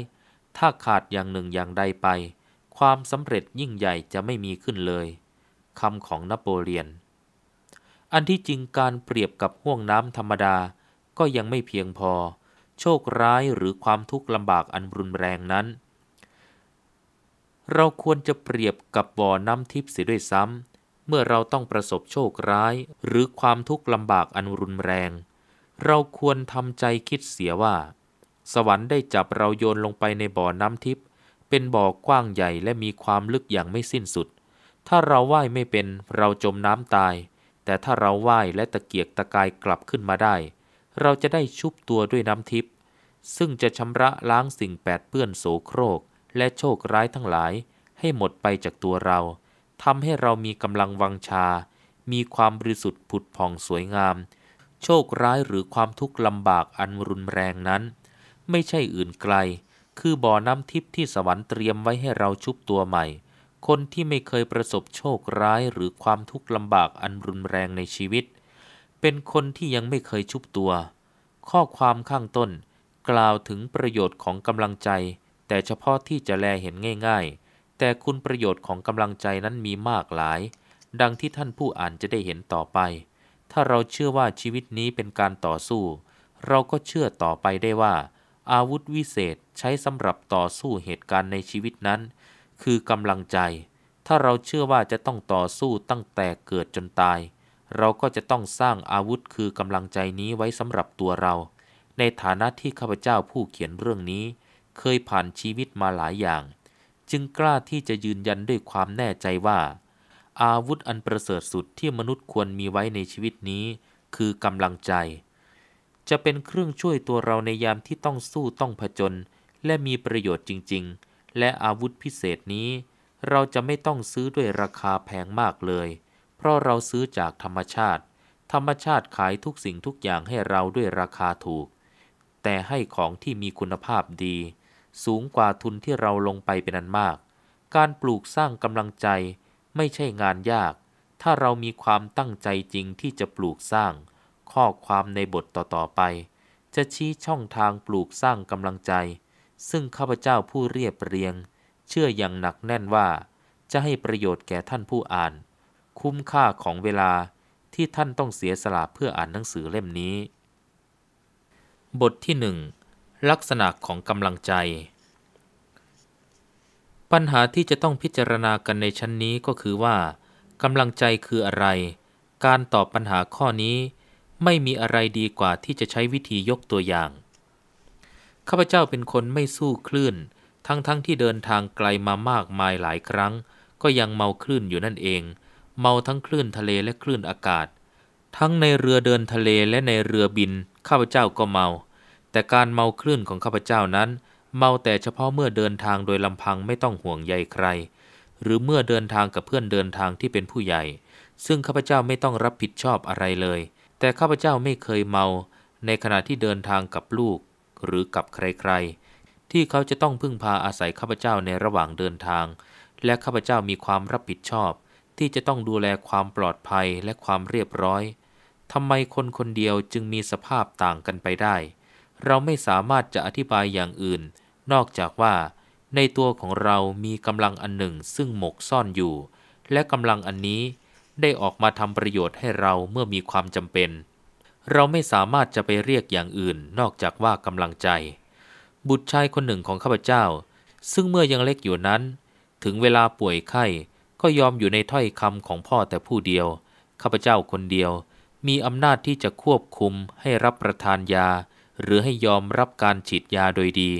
ถ้าขาดอย่างหนึ่งอย่างใดไป ความสำเร็จยิ่งใหญ่จะไม่มีขึ้นเลยคำของนโปเลียน อันที่จริงการเปรียบกับห่วงน้ำธรรมดาก็ยังไม่เพียงพอ โชคร้ายหรือความทุกข์ลำบากอันรุนแรงนั้นเราควรจะเปรียบกับบ่อน้ำทิพย์เสียด้วยซ้ำ เมื่อเราต้องประสบโชคร้ายหรือความทุกข์ลำบากอันรุนแรง เราควรทำใจคิดเสียว่า สวรรค์ได้จับเราโยนลงไปในบ่อน้ำทิพย์เป็นบ่อกว้างใหญ่และมีความลึกอย่างไม่สิ้นสุด ถ้าเราไหว้ไม่เป็นเราจมน้ำตาย แต่ถ้าเราไหว้และตะเกียกตะกายกลับขึ้นมาได้ เราจะได้ชุบตัวด้วยน้ำทิพย์ซึ่งจะชำระล้างสิ่งแปดเปื้อนโสโครกและโชคร้ายทั้งหลาย ให้หมดไปจากตัวเราทำให้เรามีกำลังวังชา มีความบริสุทธิ์ผุดผ่องสวยงาม โชคร้ายหรือความทุกข์ลำบากอันรุนแรงนั้น ไม่ใช่อื่นไกล คือบ่อน้ำทิพย์ที่สวรรค์เตรียมไว้ให้เราชุบตัวใหม่ คนที่ไม่เคยประสบโชคร้ายหรือความทุกข์ลำบากอันรุนแรงในชีวิต เป็นคนที่ยังไม่เคยชุบตัว ข้อความข้างต้น กล่าวถึงประโยชน์ของกำลังใจแต่เฉพาะที่จะแลเห็นง่าย ๆ แต่คุณประโยชน์ของกำลังใจนั้นมีมากหลาย ดังที่ท่านผู้อ่านจะได้เห็นต่อไป ถ้าเราเชื่อว่าชีวิตนี้เป็นการต่อสู้ เราก็เชื่อต่อไปได้ว่า อาวุธวิเศษใช้สำหรับต่อสู้เหตุการณ์ในชีวิตนั้น คือกำลังใจ ถ้าเราเชื่อว่าจะต้องต่อสู้ตั้งแต่เกิดจนตาย เราก็จะต้องสร้างอาวุธคือกำลังใจนี้ไว้สำหรับตัวเรา ในฐานะที่ข้าพเจ้าผู้เขียนเรื่องนี้เคยผ่านชีวิตมาหลายอย่าง จึงกล้าที่จะยืนยันด้วยความแน่ใจว่า อาวุธอันประเสริฐสุดที่มนุษย์ควรมีไว้ในชีวิตนี้ คือกำลังใจ จะเป็นเครื่องช่วยตัวเราในยามที่ต้องสู้ต้องผจญและมีประโยชน์จริงๆ และอาวุธพิเศษนี้ เราจะไม่ต้องซื้อด้วยราคาแพงมากเลย เพราะเราซื้อจากธรรมชาติ ธรรมชาติขายทุกสิ่งทุกอย่างให้เราด้วยราคาถูก แต่ให้ของที่มีคุณภาพดีสูงกว่าทุนที่เราลงไปเป็นอันมาก การปลูกสร้างกำลังใจ ไม่ใช่งานยาก ถ้าเรามีความตั้งใจจริงที่จะปลูกสร้าง ข้อความในบทต่อๆไป จะชี้ช่องทางปลูกสร้างกำลังใจ ซึ่งข้าพเจ้าผู้เรียบเรียง เชื่ออย่างหนักแน่นว่า จะให้ประโยชน์แก่ท่านผู้อ่าน คุ้มค่าของเวลาที่ท่านต้องเสียสละเพื่ออ่านหนังสือเล่มนี้ บทที่หนึ่งลักษณะของกำลังใจ ปัญหาที่จะต้องพิจารณากันในชั้นนี้ก็คือว่ากำลังใจคืออะไร การตอบปัญหาข้อนี้ไม่มีอะไรดีกว่าที่จะใช้วิธียกตัวอย่าง ข้าพเจ้าเป็นคนไม่สู้คลื่น ทั้งๆทที่เดินทางไกลมามากมายหลายครั้ง ก็ยังเมาคลื่นอยู่นั่นเอง เมาทั้งคลื่นทะเลและคลื่นอากาศ ทั้งในเรือเดินทะเลและในเรือบิน ข้าพเจ้าก็เมาแต่การเมาคลื่นของข้าพเจ้านั้น เมาแต่เฉพาะเมื่อเดินทางโดยลำพังไม่ต้องห่วงใยใครหรือเมื่อเดินทางกับเพื่อนเดินทางที่เป็นผู้ใหญ่ ซึ่งข้าพเจ้าไม่ต้องรับผิดชอบอะไรเลย แต่ข้าพเจ้าไม่เคยเมา ในขณะที่เดินทางกับลูก หรือกับใครๆ ที่เขาจะต้องพึ่งพาอาศัยข้าพเจ้าในระหว่างเดินทาง และข้าพเจ้ามีความรับผิดชอบ ที่จะต้องดูแลความปลอดภัยและความเรียบร้อยทำไมคนคนเดียวจึงมีสภาพต่างกันไปได้เราไม่สามารถจะอธิบายอย่างอื่น นอกจากว่า ในตัวของเรามีกำลังอันหนึ่งซึ่งหมกซ่อนอยู่ และกำลังอันนี้ได้ออกมาทำประโยชน์ให้เราเมื่อมีความจำเป็น เราไม่สามารถจะไปเรียกอย่างอื่น นอกจากว่ากำลังใจ บุตรชายคนหนึ่งของข้าพเจ้า ซึ่งเมื่อยังเล็กอยู่นั้น ถึงเวลาป่วยไข้ก็ยอมอยู่ในถ้อยคำของพ่อแต่ผู้เดียวข้าพเจ้าคนเดียว มีอำนาจที่จะควบคุมให้รับประทานยาหรือให้ยอมรับการฉีดยาโดยดี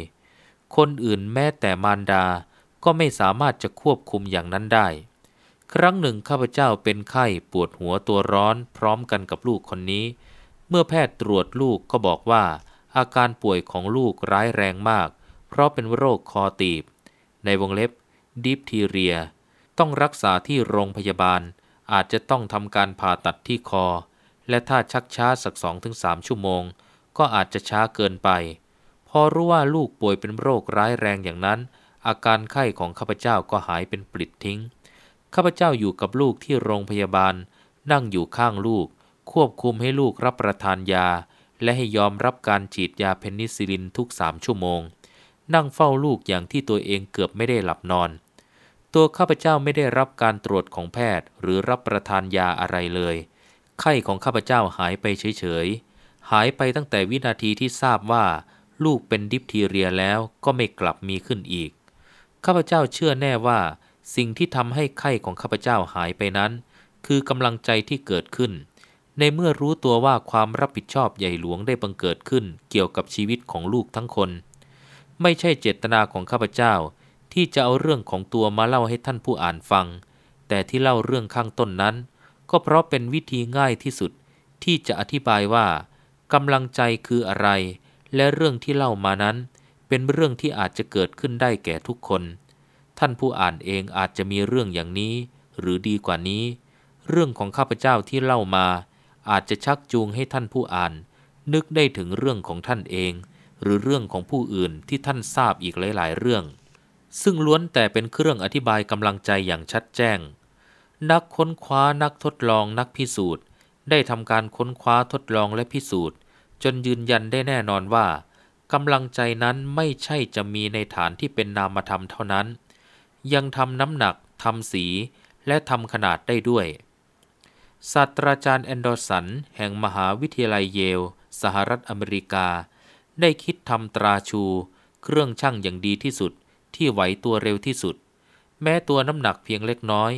คนอื่นแม้แต่มารดาก็ไม่สามารถจะควบคุมอย่างนั้นได้ ครั้งหนึ่งข้าพเจ้าเป็นไข้ปวดหัวตัวร้อน พร้อมกันกับลูกคนนี้ เมื่อแพทย์ตรวจลูกก็บอกว่า อาการป่วยของลูกร้ายแรงมาก เพราะเป็นโรคคอตีบ ในวงเล็บ ดิฟทีเรีย ต้องรักษาที่โรงพยาบาล อาจจะต้องทำการผ่าตัดที่คอ และถ้าชักช้าสักสองถึงสามชั่วโมงก็อาจจะช้าเกินไป พอรู้ว่าลูกป่วยเป็นโรคร้ายแรงอย่างนั้น อาการไข้ของข้าพเจ้าก็หายเป็นปลิดทิ้ง ข้าพเจ้าอยู่กับลูกที่โรงพยาบาล นั่งอยู่ข้างลูก ควบคุมให้ลูกรับประทานยา และให้ยอมรับการฉีดยาเพนิซิลินทุกสามชั่วโมง นั่งเฝ้าลูกอย่างที่ตัวเองเกือบไม่ได้หลับนอน ตัวข้าพเจ้าไม่ได้รับการตรวจของแพทย์หรือรับประทานยาอะไรเลย ไข้ของข้าพเจ้าหายไปเฉยๆหายไปตั้งแต่วินาทีที่ทราบว่าลูกเป็นดิฟทีเรียแล้วก็ไม่กลับมีขึ้นอีกข้าพเจ้าเชื่อแน่ว่า สิ่งที่ทำให้ไข้ของข้าพเจ้าหายไปนั้น คือกำลังใจที่เกิดขึ้น ในเมื่อรู้ตัวว่าความรับผิดชอบใหญ่หลวงได้บังเกิดขึ้นเกี่ยวกับชีวิตของลูกทั้งคน ไม่ใช่เจตนาของข้าพเจ้าที่จะเอาเรื่องของตัวมาเล่าให้ท่านผู้อ่านฟัง แต่ที่เล่าเรื่องข้างต้นนั้น ก็เพราะเป็นวิธีง่ายที่สุด ที่จะอธิบายว่ากำลังใจคืออะไร และเรื่องที่เล่ามานั้น เป็นเรื่องที่อาจจะเกิดขึ้นได้แก่ทุกคน ท่านผู้อ่านเองอาจจะมีเรื่องอย่างนี้ หรือดีกว่านี้ เรื่องของข้าพเจ้าที่เล่ามา อาจจะชักจูงให้ท่านผู้อ่าน นึกได้ถึงเรื่องของท่านเอง หรือเรื่องของผู้อื่นที่ท่านทราบอีกหลาย ๆ เรื่อง ซึ่งล้วนแต่เป็นเครื่องอธิบายกำลังใจอย่างชัดแจ้ง นักค้นคว้านักทดลองนักพิสูจน์ ได้ทำการค้นคว้าทดลองและพิสูจน์จนยืนยันได้แน่นอนว่ากำลังใจนั้นไม่ใช่จะมีในฐานที่เป็นนามธรรมเท่านั้น ยังทำน้ำหนัก ทำสี และทำขนาดได้ด้วย ศาสตราจารย์แอนดอร์สันแห่งมหาวิทยาลัยเยลสหรัฐอเมริกา ได้คิดทำตราชู เครื่องช่างอย่างดีที่สุดที่ไหวตัวเร็วที่สุด แม้ตัวน้ำหนักเพียงเล็กน้อย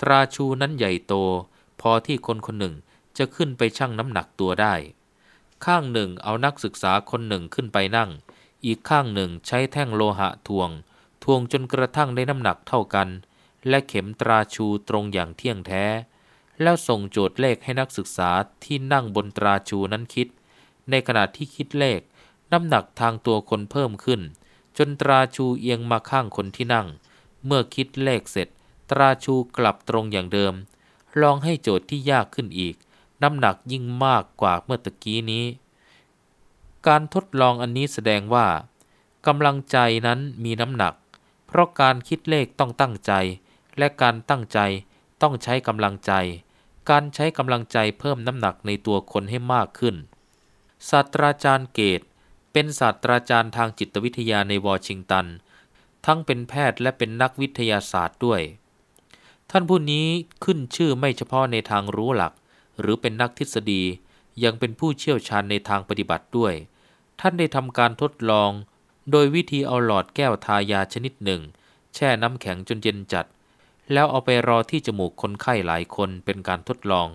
ตราชูนั้นใหญ่โต พอที่คนคนหนึ่งจะขึ้นไปชั่งน้ำหนักตัวได้ข้างหนึ่งเอานักศึกษาคนหนึ่งขึ้นไปนั่ง อีกข้างหนึ่งใช้แท่งโลหะทวงทวงจนกระทั่งได้น้ำหนักเท่ากัน และเข็มตราชูตรงอย่างเที่ยงแท้ แล้วส่งโจทย์เลขให้นักศึกษาที่นั่งบนตราชูนั้นคิด ในขณะที่คิดเลขน้ำหนักทางตัวคนเพิ่มขึ้น จนตราชูเอียงมาข้างคนที่นั่ง เมื่อคิดเลขเสร็จตราชูกลับตรงอย่างเดิม ลองให้โจทย์ที่ยากขึ้นอีกน้ำหนักยิ่งมากกว่าเมื่อตะกี้นี้ การทดลองอันนี้แสดงว่ากำลังใจนั้นมีน้ำหนัก เพราะการคิดเลขต้องตั้งใจ และการตั้งใจต้องใช้กำลังใจ การใช้กำลังใจเพิ่มน้ำหนักในตัวคนให้มากขึ้น ศาสตราจารย์เกตเป็นศาสตราจารย์ทางจิตวิทยาในวอชิงตัน ทั้งเป็นแพทย์และเป็นนักวิทยาศาสตร์ด้วย ท่านผู้นี้ขึ้นชื่อไม่เฉพาะในทางรู้หลักหรือเป็นนักทฤษฎียังเป็นผู้เชี่ยวชาญในทางปฏิบัติด้วย ท่านได้ทำการทดลอง โดยวิธีเอาหลอดแก้วทายาชนิดหนึ่ง แช่น้ำแข็งจนเย็นจัด แล้วเอาไปรอที่จมูกคนไข้หลายคนเป็นการทดลอง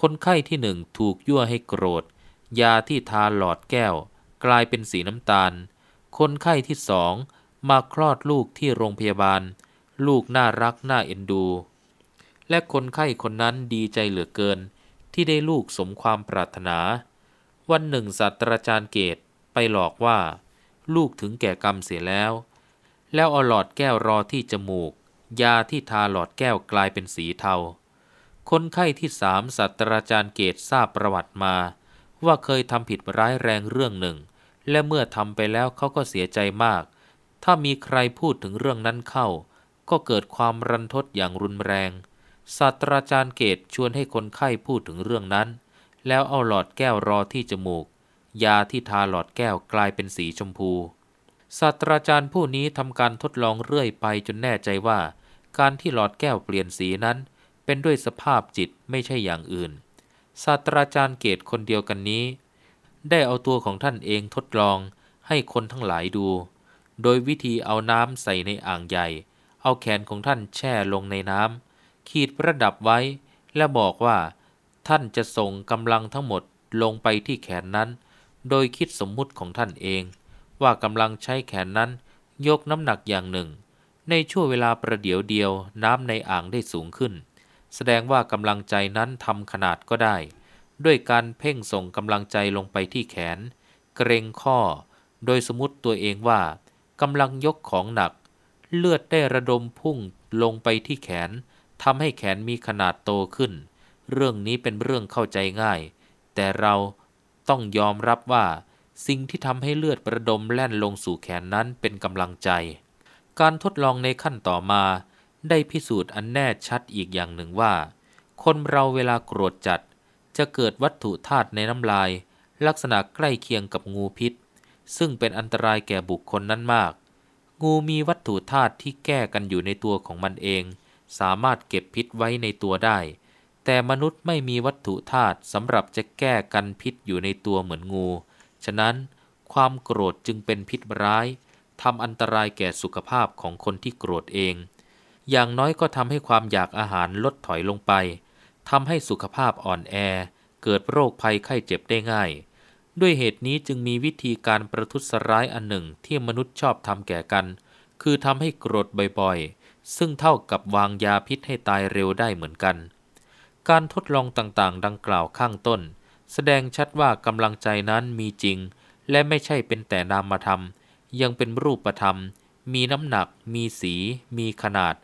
คนไข้ที่หนึ่งถูกยั่วให้โกรธ ยาที่ทาหลอดแก้ว กลายเป็นสีน้ำตาล คนไข้ที่สองมาคลอดลูกที่โรงพยาบาล ลูกน่ารักน่าเอ็นดู และคนไข้คนนั้นดีใจเหลือเกินที่ได้ลูกสมความปรารถนา วันหนึ่งศาสตราจารย์เกตไปหลอกว่า ลูกถึงแก่กรรมเสียแล้ว แล้วเอาหลอดแก้วรอที่จมูก ยาที่ทาหลอดแก้วกลายเป็นสีเทา คนไข้ที่สามศาสตราจารย์เกตทราบประวัติมา ว่าเคยทำผิดร้ายแรงเรื่องหนึ่ง และเมื่อทำไปแล้วเขาก็เสียใจมาก ถ้ามีใครพูดถึงเรื่องนั้นเข้า ก็เกิดความรันทดอย่างรุนแรงศาสตราจารย์เกตชวนให้คนไข้พูดถึงเรื่องนั้น แล้วเอาหลอดแก้วรอที่จมูก ยาที่ทาหลอดแก้วกลายเป็นสีชมพูศาสตราจารย์ผู้นี้ทำการทดลองเรื่อยไปจนแน่ใจว่า การที่หลอดแก้วเปลี่ยนสีนั้น เป็นด้วยสภาพจิตไม่ใช่อย่างอื่นศาสตราจารย์เกตคนเดียวกันนี้ ได้เอาตัวของท่านเองทดลอง ให้คนทั้งหลายดู โดยวิธีเอาน้ำใส่ในอ่างใหญ่ เอาแขนของท่านแช่ลงในน้ำขีดประดับไว้และบอกว่า ท่านจะส่งกำลังทั้งหมดลงไปที่แขนนั้น โดยคิดสมมุติของท่านเอง ว่ากำลังใช้แขนนั้น ยกน้ำหนักอย่างหนึ่ง ในช่วงเวลาประเดี๋ยวเดียวน้ำในอ่างได้สูงขึ้น แสดงว่ากำลังใจนั้นทำขนาดก็ได้ ด้วยการเพ่งส่งกำลังใจลงไปที่แขน เกรงข้อ โดยสมมติตัวเองว่ากำลังยกของหนัก เลือดได้ระดมพุ่งลงไปที่แขนทำให้แขนมีขนาดโตขึ้น เรื่องนี้เป็นเรื่องเข้าใจง่าย แต่เราต้องยอมรับว่าสิ่งที่ทำให้เลือดประดมแล่นลงสู่แขนนั้นเป็นกำลังใจ การทดลองในขั้นต่อมา ได้พิสูจน์อันแน่ชัดอีกอย่างหนึ่งว่า คนเราเวลาโกรธจัดจะเกิดวัตถุธาตุในน้ำลาย ลักษณะใกล้เคียงกับงูพิษ ซึ่งเป็นอันตรายแก่บุคคลนั้นมาก งูมีวัตถุธาตุที่แก้กันอยู่ในตัวของมันเองสามารถเก็บพิษไว้ในตัวได้ แต่มนุษย์ไม่มีวัตถุธาตุสำหรับจะแก้กันพิษอยู่ในตัวเหมือนงู ฉะนั้นความโกรธจึงเป็นพิษร้าย ทำอันตรายแก่สุขภาพของคนที่โกรธเอง อย่างน้อยก็ทำให้ความอยากอาหารลดถอยลงไป ทำให้สุขภาพอ่อนแอ เกิดโรคภัยไข้เจ็บได้ง่าย ด้วยเหตุนี้จึงมีวิธีการประทุษร้ายอันหนึ่งที่มนุษย์ชอบทำแก่กัน คือทำให้โกรธบ่อยๆซึ่งเท่ากับวางยาพิษให้ตายเร็วได้เหมือนกัน การทดลองต่างๆ ดังกล่าวข้างต้น แสดงชัดว่ากำลังใจนั้นมีจริง และไม่ใช่เป็นแต่นามธรรม ยังเป็นรูปธรรม มีน้ำหนัก มีสี มีขนาด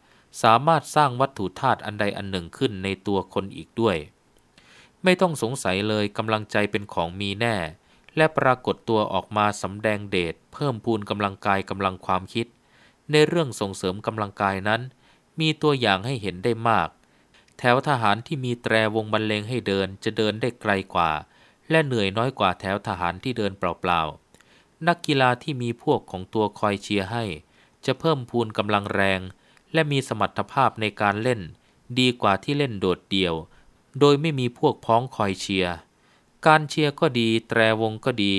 สามารถสร้างวัตถุธาตุอันใดอันหนึ่งขึ้นในตัวคนอีกด้วย ไม่ต้องสงสัยเลยกำลังใจเป็นของมีแน่ และปรากฏตัวออกมาสำแดงเดชเพิ่มพูนกำลังกายกำลังความคิดในเรื่องส่งเสริมกำลังกายนั้น มีตัวอย่างให้เห็นได้มาก แถวทหารที่มีแตรวงบรรเลงให้เดินจะเดินได้ไกลกว่า และเหนื่อยน้อยกว่าแถวทหารที่เดินเปล่าๆ นักกีฬาที่มีพวกของตัวคอยเชียร์ให้ จะเพิ่มพูนกำลังแรง และมีสมรรถภาพในการเล่น ดีกว่าที่เล่นโดดเดี่ยว โดยไม่มีพวกพ้องคอยเชียร์ การเชียร์ก็ดี แตรวงก็ดี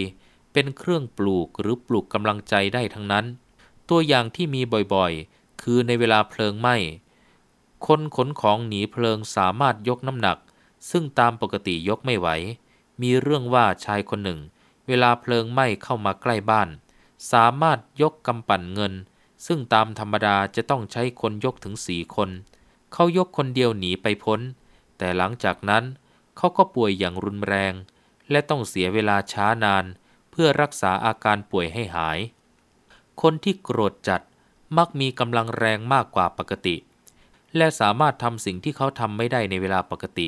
เป็นเครื่องปลูกหรือปลูกกำลังใจได้ทั้งนั้นตัวอย่างที่มีบ่อยๆ คือในเวลาเพลิงไหม้คนขนของหนีเพลิงสามารถยกน้ำหนัก ซึ่งตามปกติยกไม่ไหว มีเรื่องว่าชายคนหนึ่ง เวลาเพลิงไหม้เข้ามาใกล้บ้าน สามารถยกกำปั่นเงิน ซึ่งตามธรรมดาจะต้องใช้คนยกถึงสี่คน เขายกคนเดียวหนีไปพ้น แต่หลังจากนั้นเขาก็ป่วยอย่างรุนแรง และต้องเสียเวลาช้านาน เพื่อรักษาอาการป่วยให้หายคนที่โกรธจัดมักมีกำลังแรงมากกว่าปกติ และสามารถทำสิ่งที่เขาทำไม่ได้ในเวลาปกติ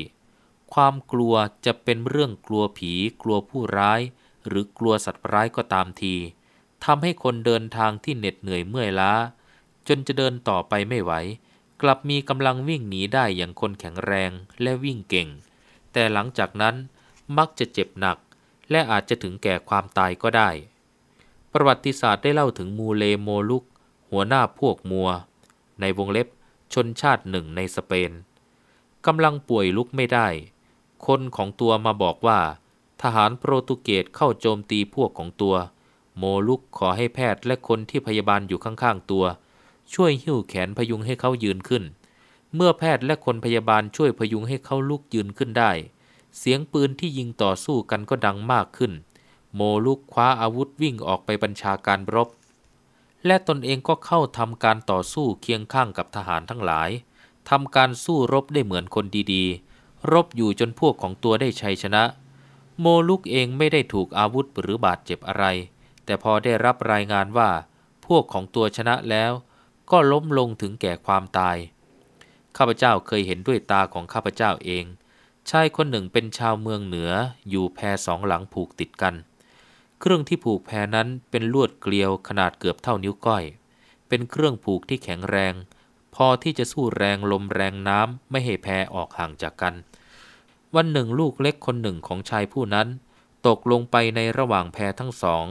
ความกลัวจะเป็นเรื่องกลัวผีกลัวผู้ร้าย หรือกลัวสัตว์ร้ายก็ตามทีทำให้คนเดินทางที่เหน็ดเหนื่อยเมื่อยล้า จนจะเดินต่อไปไม่ไหว กลับมีกำลังวิ่งหนีได้อย่างคนแข็งแรงและวิ่งเก่ง แต่หลังจากนั้นมักจะเจ็บหนัก และอาจจะถึงแก่ความตายก็ได้ประวัติศาสตร์ได้เล่าถึงมูเลโมลุกหัวหน้าพวกมัว ในวงเล็บชนชาติหนึ่งในสเปนกำลังป่วยลุกไม่ได้ คนของตัวมาบอกว่า ทหารโปรตุเกสเข้าโจมตีพวกของตัว โมลุกขอให้แพทย์และคนที่พยาบาลอยู่ข้างๆ ตัว ช่วยหิ้วแขนพยุงให้เขายืนขึ้น เมื่อแพทย์และคนพยาบาลช่วยพยุงให้เขาลุกยืนขึ้นได้ เสียงปืนที่ยิงต่อสู้กันก็ดังมากขึ้นโมลุกคว้าอาวุธวิ่งออกไปบัญชาการรบ และตนเองก็เข้าทำการต่อสู้เคียงข้างกับทหารทั้งหลาย ทำการสู้รบได้เหมือนคนดีๆ รบอยู่จนพวกของตัวได้ชัยชนะ โมลุกเองไม่ได้ถูกอาวุธหรือบาดเจ็บอะไร แต่พอได้รับรายงานว่าพวกของตัวชนะแล้วก็ล้มลงถึงแก่ความตาย ข้าพเจ้าเคยเห็นด้วยตาของข้าพเจ้าเอง ชายคนหนึ่งเป็นชาวเมืองเหนือ อยู่แพสองหลังผูกติดกันเครื่องที่ผูกแพนั้นเป็นลวดเกลียวขนาดเกือบเท่านิ้วก้อย เป็นเครื่องผูกที่แข็งแรง พอที่จะสู้แรงลมแรงน้ำไม่ให้แพออกห่างจากกัน วันหนึ่งลูกเล็กคนหนึ่งของชายผู้นั้น ตกลงไปในระหว่างแพทั้งสอง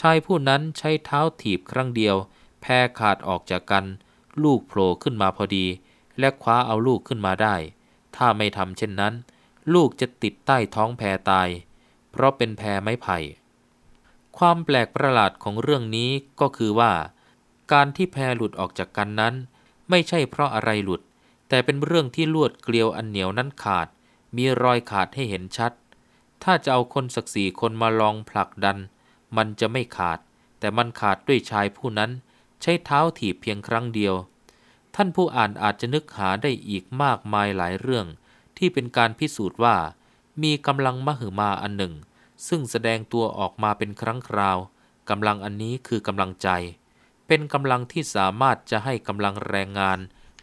ชายผู้นั้นใช้เท้าถีบครั้งเดียวแพขาดออกจากกัน ลูกโผล่ขึ้นมาพอดี และคว้าเอาลูกขึ้นมาได้ ถ้าไม่ทำเช่นนั้น ลูกจะติดใต้ท้องแพตาย เพราะเป็นแพไม้ไผ่ความแปลกประหลาดของเรื่องนี้ก็คือว่า การที่แพรหลุดออกจากกันนั้น ไม่ใช่เพราะอะไรหลุด แต่เป็นเรื่องที่ลวดเกลียวอันเหนียวนั้นขาดมีรอยขาดให้เห็นชัด ถ้าจะเอาคนสักสี่คนมาลองผลักดัน มันจะไม่ขาด แต่มันขาดด้วยชายผู้นั้นใช้เท้าถีบเพียงครั้งเดียว ท่านผู้อ่านอาจจะนึกหาได้อีกมากมายหลายเรื่อง ที่เป็นการพิสูจน์ว่า มีกำลังมหึมาอันหนึ่งซึ่งแสดงตัวออกมาเป็นครั้งคราวกำลังอันนี้คือกำลังใจ เป็นกำลังที่สามารถจะให้กำลังแรงงาน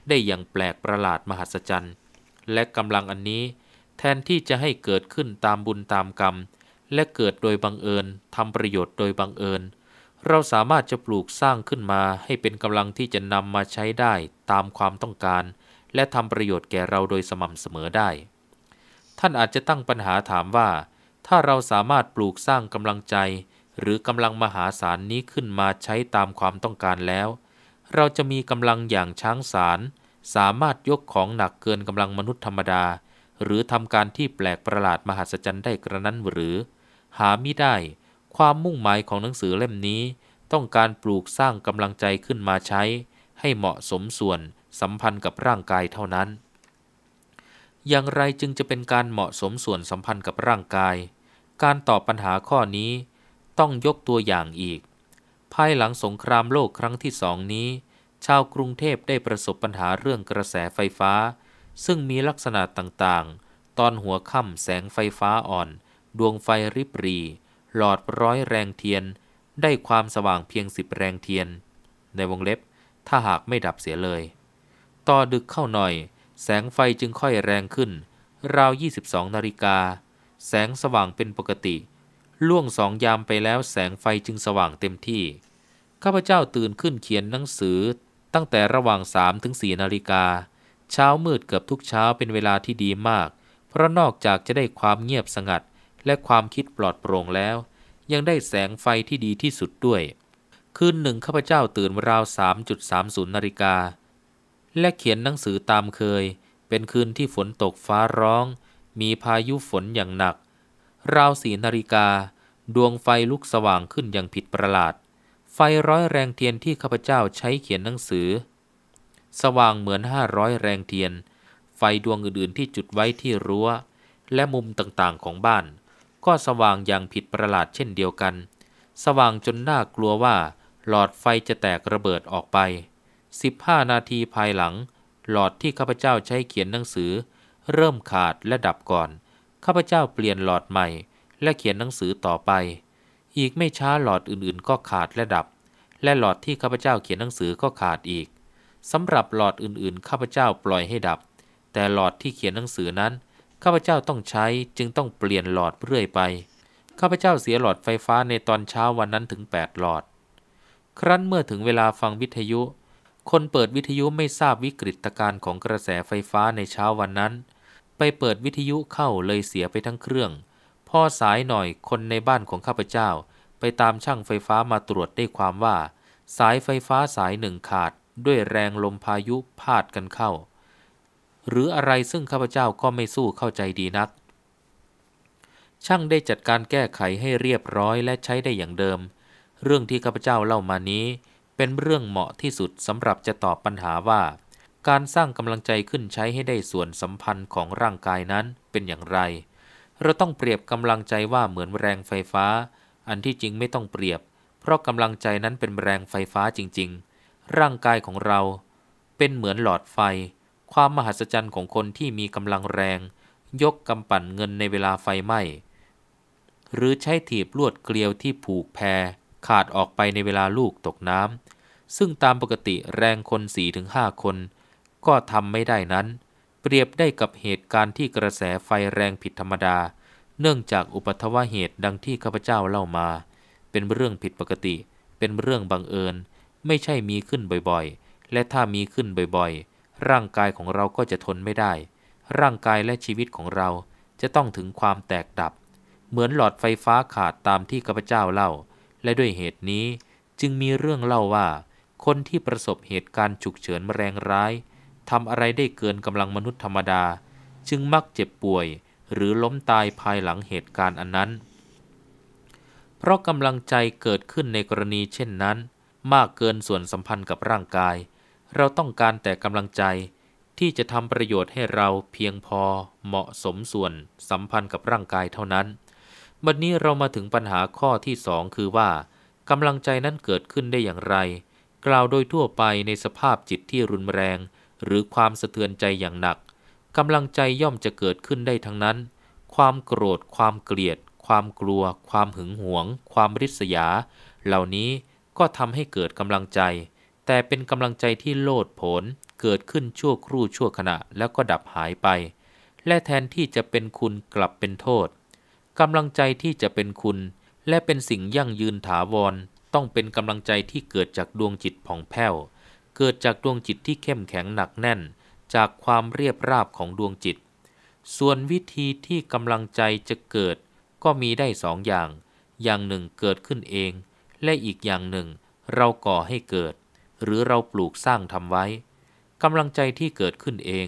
ได้อย่างแปลกประหลาดมหัศจรรย์ และกำลังอันนี้ แทนที่จะให้เกิดขึ้นตามบุญตามกรรม และเกิดโดยบังเอิญทำประโยชน์โดยบังเอิญ เราสามารถจะปลูกสร้างขึ้นมาให้เป็นกำลังที่จะนำมาใช้ได้ตามความต้องการ และทำประโยชน์แก่เราโดยสม่ำเสมอได้ ท่านอาจจะตั้งปัญหาถามว่าถ้าเราสามารถปลูกสร้างกำลังใจ หรือกำลังมหาศาลนี้ขึ้นมาใช้ตามความต้องการแล้ว เราจะมีกำลังอย่างช้างสาร สามารถยกของหนักเกินกำลังมนุษย์ธรรมดา หรือทำการที่แปลกประหลาดมหัศจรรย์ได้กระนั้นหรือหาไม่ได้ความมุ่งหมายของหนังสือเล่มนี้ ต้องการปลูกสร้างกำลังใจขึ้นมาใช้ ให้เหมาะสมส่วน สัมพันธ์กับร่างกายเท่านั้น อย่างไรจึงจะเป็นการเหมาะสมส่วนสัมพันธ์กับร่างกายการตอบปัญหาข้อนี้ต้องยกตัวอย่างอีก ภายหลังสงครามโลกครั้งที่สองนี้ ชาวกรุงเทพได้ประสบปัญหาเรื่องกระแสไฟฟ้า ซึ่งมีลักษณะต่างๆ ตอนหัวค่ำแสงไฟฟ้าอ่อน ดวงไฟริบรี หลอดร้อยแรงเทียน ได้ความสว่างเพียงสิบแรงเทียน ในวงเล็บถ้าหากไม่ดับเสียเลย ต่อดึกเข้าหน่อย แสงไฟจึงค่อยแรงขึ้น ราว22นาฬิกาแสงสว่างเป็นปกติ ล่วงสองยามไปแล้วแสงไฟจึงสว่างเต็มที่ข้าพเจ้าตื่นขึ้นเขียนหนังสือ ตั้งแต่ระหว่าง3ถึง4นาฬิกา เช้ามืดเกือบทุกเช้าเป็นเวลาที่ดีมากเพราะนอกจากจะได้ความเงียบสงัด และความคิดปลอดโปร่งแล้ว ยังได้แสงไฟที่ดีที่สุดด้วยคืนหนึ่งข้าพเจ้าตื่นราว3.30 นาฬิกา และเขียนหนังสือตามเคย เป็นคืนที่ฝนตกฟ้าร้องมีพายุฝนอย่างหนัก ราวสีนาฬิกา ดวงไฟลุกสว่างขึ้นอย่างผิดประหลาด ไฟร้อยแรงเทียนที่ข้าพเจ้าใช้เขียนหนังสือ สว่างเหมือนห้าร้อยแรงเทียน ไฟดวงอื่น ๆ ที่จุดไว้ที่รั้ว และมุมต่างๆของบ้าน ก็สว่างอย่างผิดประหลาดเช่นเดียวกัน สว่างจนน่ากลัวว่าหลอดไฟจะแตกระเบิดออกไป15นาทีภายหลัง หลอดที่ข้าพเจ้าใช้เขียนหนังสือเริ่มขาดและดับก่อน ข้าพเจ้าเปลี่ยนหลอดใหม่และเขียนหนังสือต่อไป อีกไม่ช้าหลอดอื่นๆก็ขาดและดับ และหลอดที่ข้าพเจ้าเขียนหนังสือก็ขาดอีก สำหรับหลอดอื่นๆข้าพเจ้าปล่อยให้ดับ แต่หลอดที่เขียนหนังสือนั้น ข้าพเจ้าต้องใช้จึงต้องเปลี่ยนหลอดเรื่อยไป ข้าพเจ้าเสียหลอดไฟฟ้าในตอนเช้าวันนั้นถึง 8 หลอด ครั้นเมื่อถึงเวลาฟังวิทยุ คนเปิดวิทยุไม่ทราบวิกฤตการณ์ของกระแสไฟฟ้าในเช้าวันนั้นไปเปิดวิทยุเข้าเลยเสียไปทั้งเครื่อง พ่อสายหน่อยคนในบ้านของข้าพเจ้า ไปตามช่างไฟฟ้ามาตรวจได้ความว่า สายไฟฟ้าสายหนึ่งขาดด้วยแรงลมพายุพาดกันเข้า หรืออะไรซึ่งข้าพเจ้าก็ไม่สู้เข้าใจดีนัก ช่างได้จัดการแก้ไขให้เรียบร้อยและใช้ได้อย่างเดิม เรื่องที่ข้าพเจ้าเล่ามานี้ เป็นเรื่องเหมาะที่สุดสำหรับจะตอบปัญหาว่าการสร้างกำลังใจขึ้นใช้ให้ได้ส่วนสัมพันธ์ของร่างกายนั้นเป็นอย่างไร เราต้องเปรียบกำลังใจว่าเหมือนแรงไฟฟ้า อันที่จริงไม่ต้องเปรียบ เพราะกำลังใจนั้นเป็นแรงไฟฟ้าจริง ๆ ร่างกายของเรา เป็นเหมือนหลอดไฟ ความมหัศจรรย์ของคนที่มีกำลังแรง ยกกำปั่นเงินในเวลาไฟไหม้ หรือใช้ถีบลวดเกลียวที่ผูกแพรขาดออกไปในเวลาลูกตกน้ำซึ่งตามปกติแรงคน4-5ถึงคนก็ทำไม่ได้นั้น เปรียบได้กับเหตุการณ์ที่กระแสไฟแรงผิดธรรมดา เนื่องจากอุปัทวเหตุดังที่ข้าพเจ้าเล่ามา เป็นเรื่องผิดปกติ เป็นเรื่องบังเอิญไม่ใช่มีขึ้นบ่อยๆ และถ้ามีขึ้นบ่อยๆร่างกายของเราก็จะทนไม่ได้ ร่างกายและชีวิตของเราจะต้องถึงความแตกดับ เหมือนหลอดไฟฟ้าขาดตามที่ข้าพเจ้าเล่า และด้วยเหตุนี้จึงมีเรื่องเล่าว่า คนที่ประสบเหตุการณ์ฉุกเฉินแรงร้ายทำอะไรได้เกินกำลังมนุษย์ธรรมดา จึงมักเจ็บป่วย หรือล้มตายภายหลังเหตุการณ์อันนั้น เพราะกำลังใจเกิดขึ้นในกรณีเช่นนั้น มากเกินส่วนสัมพันธ์กับร่างกาย เราต้องการแต่กำลังใจ ที่จะทำประโยชน์ให้เราเพียงพอเหมาะสมส่วน สัมพันธ์กับร่างกายเท่านั้น บัดนนี้เรามาถึงปัญหาข้อที่สองคือว่ากำลังใจนั้นเกิดขึ้นได้อย่างไร กล่าวโดยทั่วไปในสภาพจิตที่รุนแรงหรือความสะเทือนใจอย่างหนักกำลังใจย่อมจะเกิดขึ้นได้ทั้งนั้น ความโกรธ ความเกลียด ความกลัวความหึงหวงความริษยา เหล่านี้ก็ทำให้เกิดกำลังใจ แต่เป็นกำลังใจที่โลดผล เกิดขึ้นชั่วครู่ชั่วขณะ แล้วก็ดับหายไป และแทนที่จะเป็นคุณกลับเป็นโทษกำลังใจที่จะเป็นคุณ และเป็นสิ่งยั่งยืนถาวรต้องเป็นกำลังใจที่เกิดจากดวงจิตผ่องแผ้วเกิดจากดวงจิตที่เข้มแข็งหนักแน่น จากความเรียบราบของดวงจิต ส่วนวิธีที่กำลังใจจะเกิด ก็มีได้สองอย่าง อย่างหนึ่งเกิดขึ้นเอง และอีกอย่างหนึ่ง เราก่อให้เกิด หรือเราปลูกสร้างทำไว้ กำลังใจที่เกิดขึ้นเอง